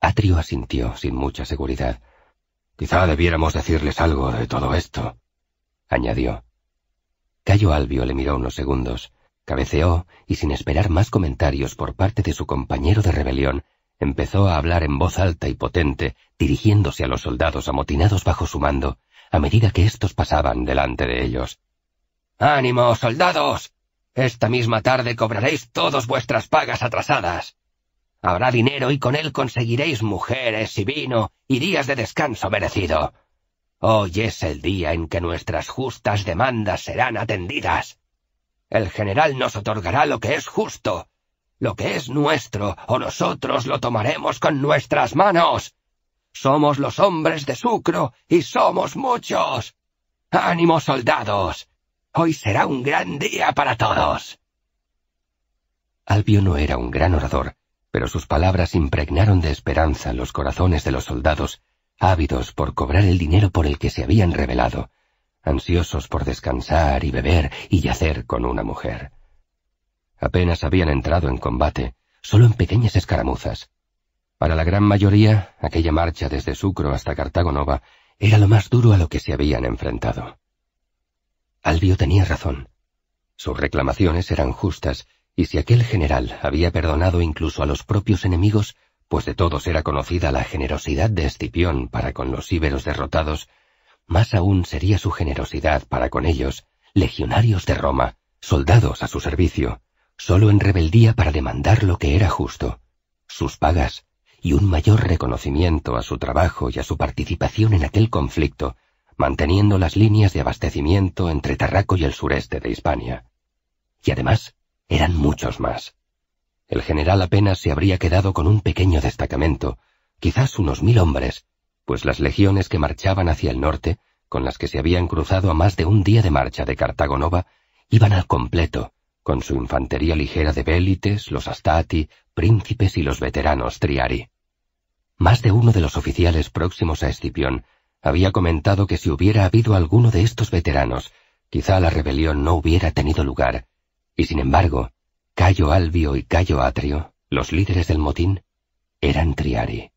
Atrio asintió sin mucha seguridad. Quizá debiéramos decirles algo de todo esto, añadió. Cayo Albio le miró unos segundos, cabeceó y sin esperar más comentarios por parte de su compañero de rebelión, empezó a hablar en voz alta y potente, dirigiéndose a los soldados amotinados bajo su mando, a medida que éstos pasaban delante de ellos. Ánimo, soldados. Esta misma tarde cobraréis todas vuestras pagas atrasadas. Habrá dinero y con él conseguiréis mujeres y vino y días de descanso merecido. Hoy es el día en que nuestras justas demandas serán atendidas. El general nos otorgará lo que es justo. Lo que es nuestro o nosotros lo tomaremos con nuestras manos. Somos los hombres de Sucro y somos muchos. Ánimo, soldados. Hoy será un gran día para todos. Albio no era un gran orador, pero sus palabras impregnaron de esperanza los corazones de los soldados, ávidos por cobrar el dinero por el que se habían revelado, ansiosos por descansar y beber y yacer con una mujer. Apenas habían entrado en combate, solo en pequeñas escaramuzas. Para la gran mayoría, aquella marcha desde Sucro hasta Cartagonova era lo más duro a lo que se habían enfrentado. Albio tenía razón. Sus reclamaciones eran justas, y si aquel general había perdonado incluso a los propios enemigos, pues de todos era conocida la generosidad de Escipión para con los íberos derrotados, más aún sería su generosidad para con ellos, legionarios de Roma, soldados a su servicio, solo en rebeldía para demandar lo que era justo, sus pagas y un mayor reconocimiento a su trabajo y a su participación en aquel conflicto, manteniendo las líneas de abastecimiento entre Tarraco y el sureste de Hispania. Y además, eran muchos más. El general apenas se habría quedado con un pequeño destacamento, quizás unos mil hombres, pues las legiones que marchaban hacia el norte, con las que se habían cruzado a más de un día de marcha de Cartagonova, iban al completo, con su infantería ligera de Bélites, los Astati, príncipes y los veteranos Triari. Más de uno de los oficiales próximos a Escipión había comentado que si hubiera habido alguno de estos veteranos, quizá la rebelión no hubiera tenido lugar, y sin embargo, Cayo Albio y Cayo Atrio, los líderes del motín, eran triari.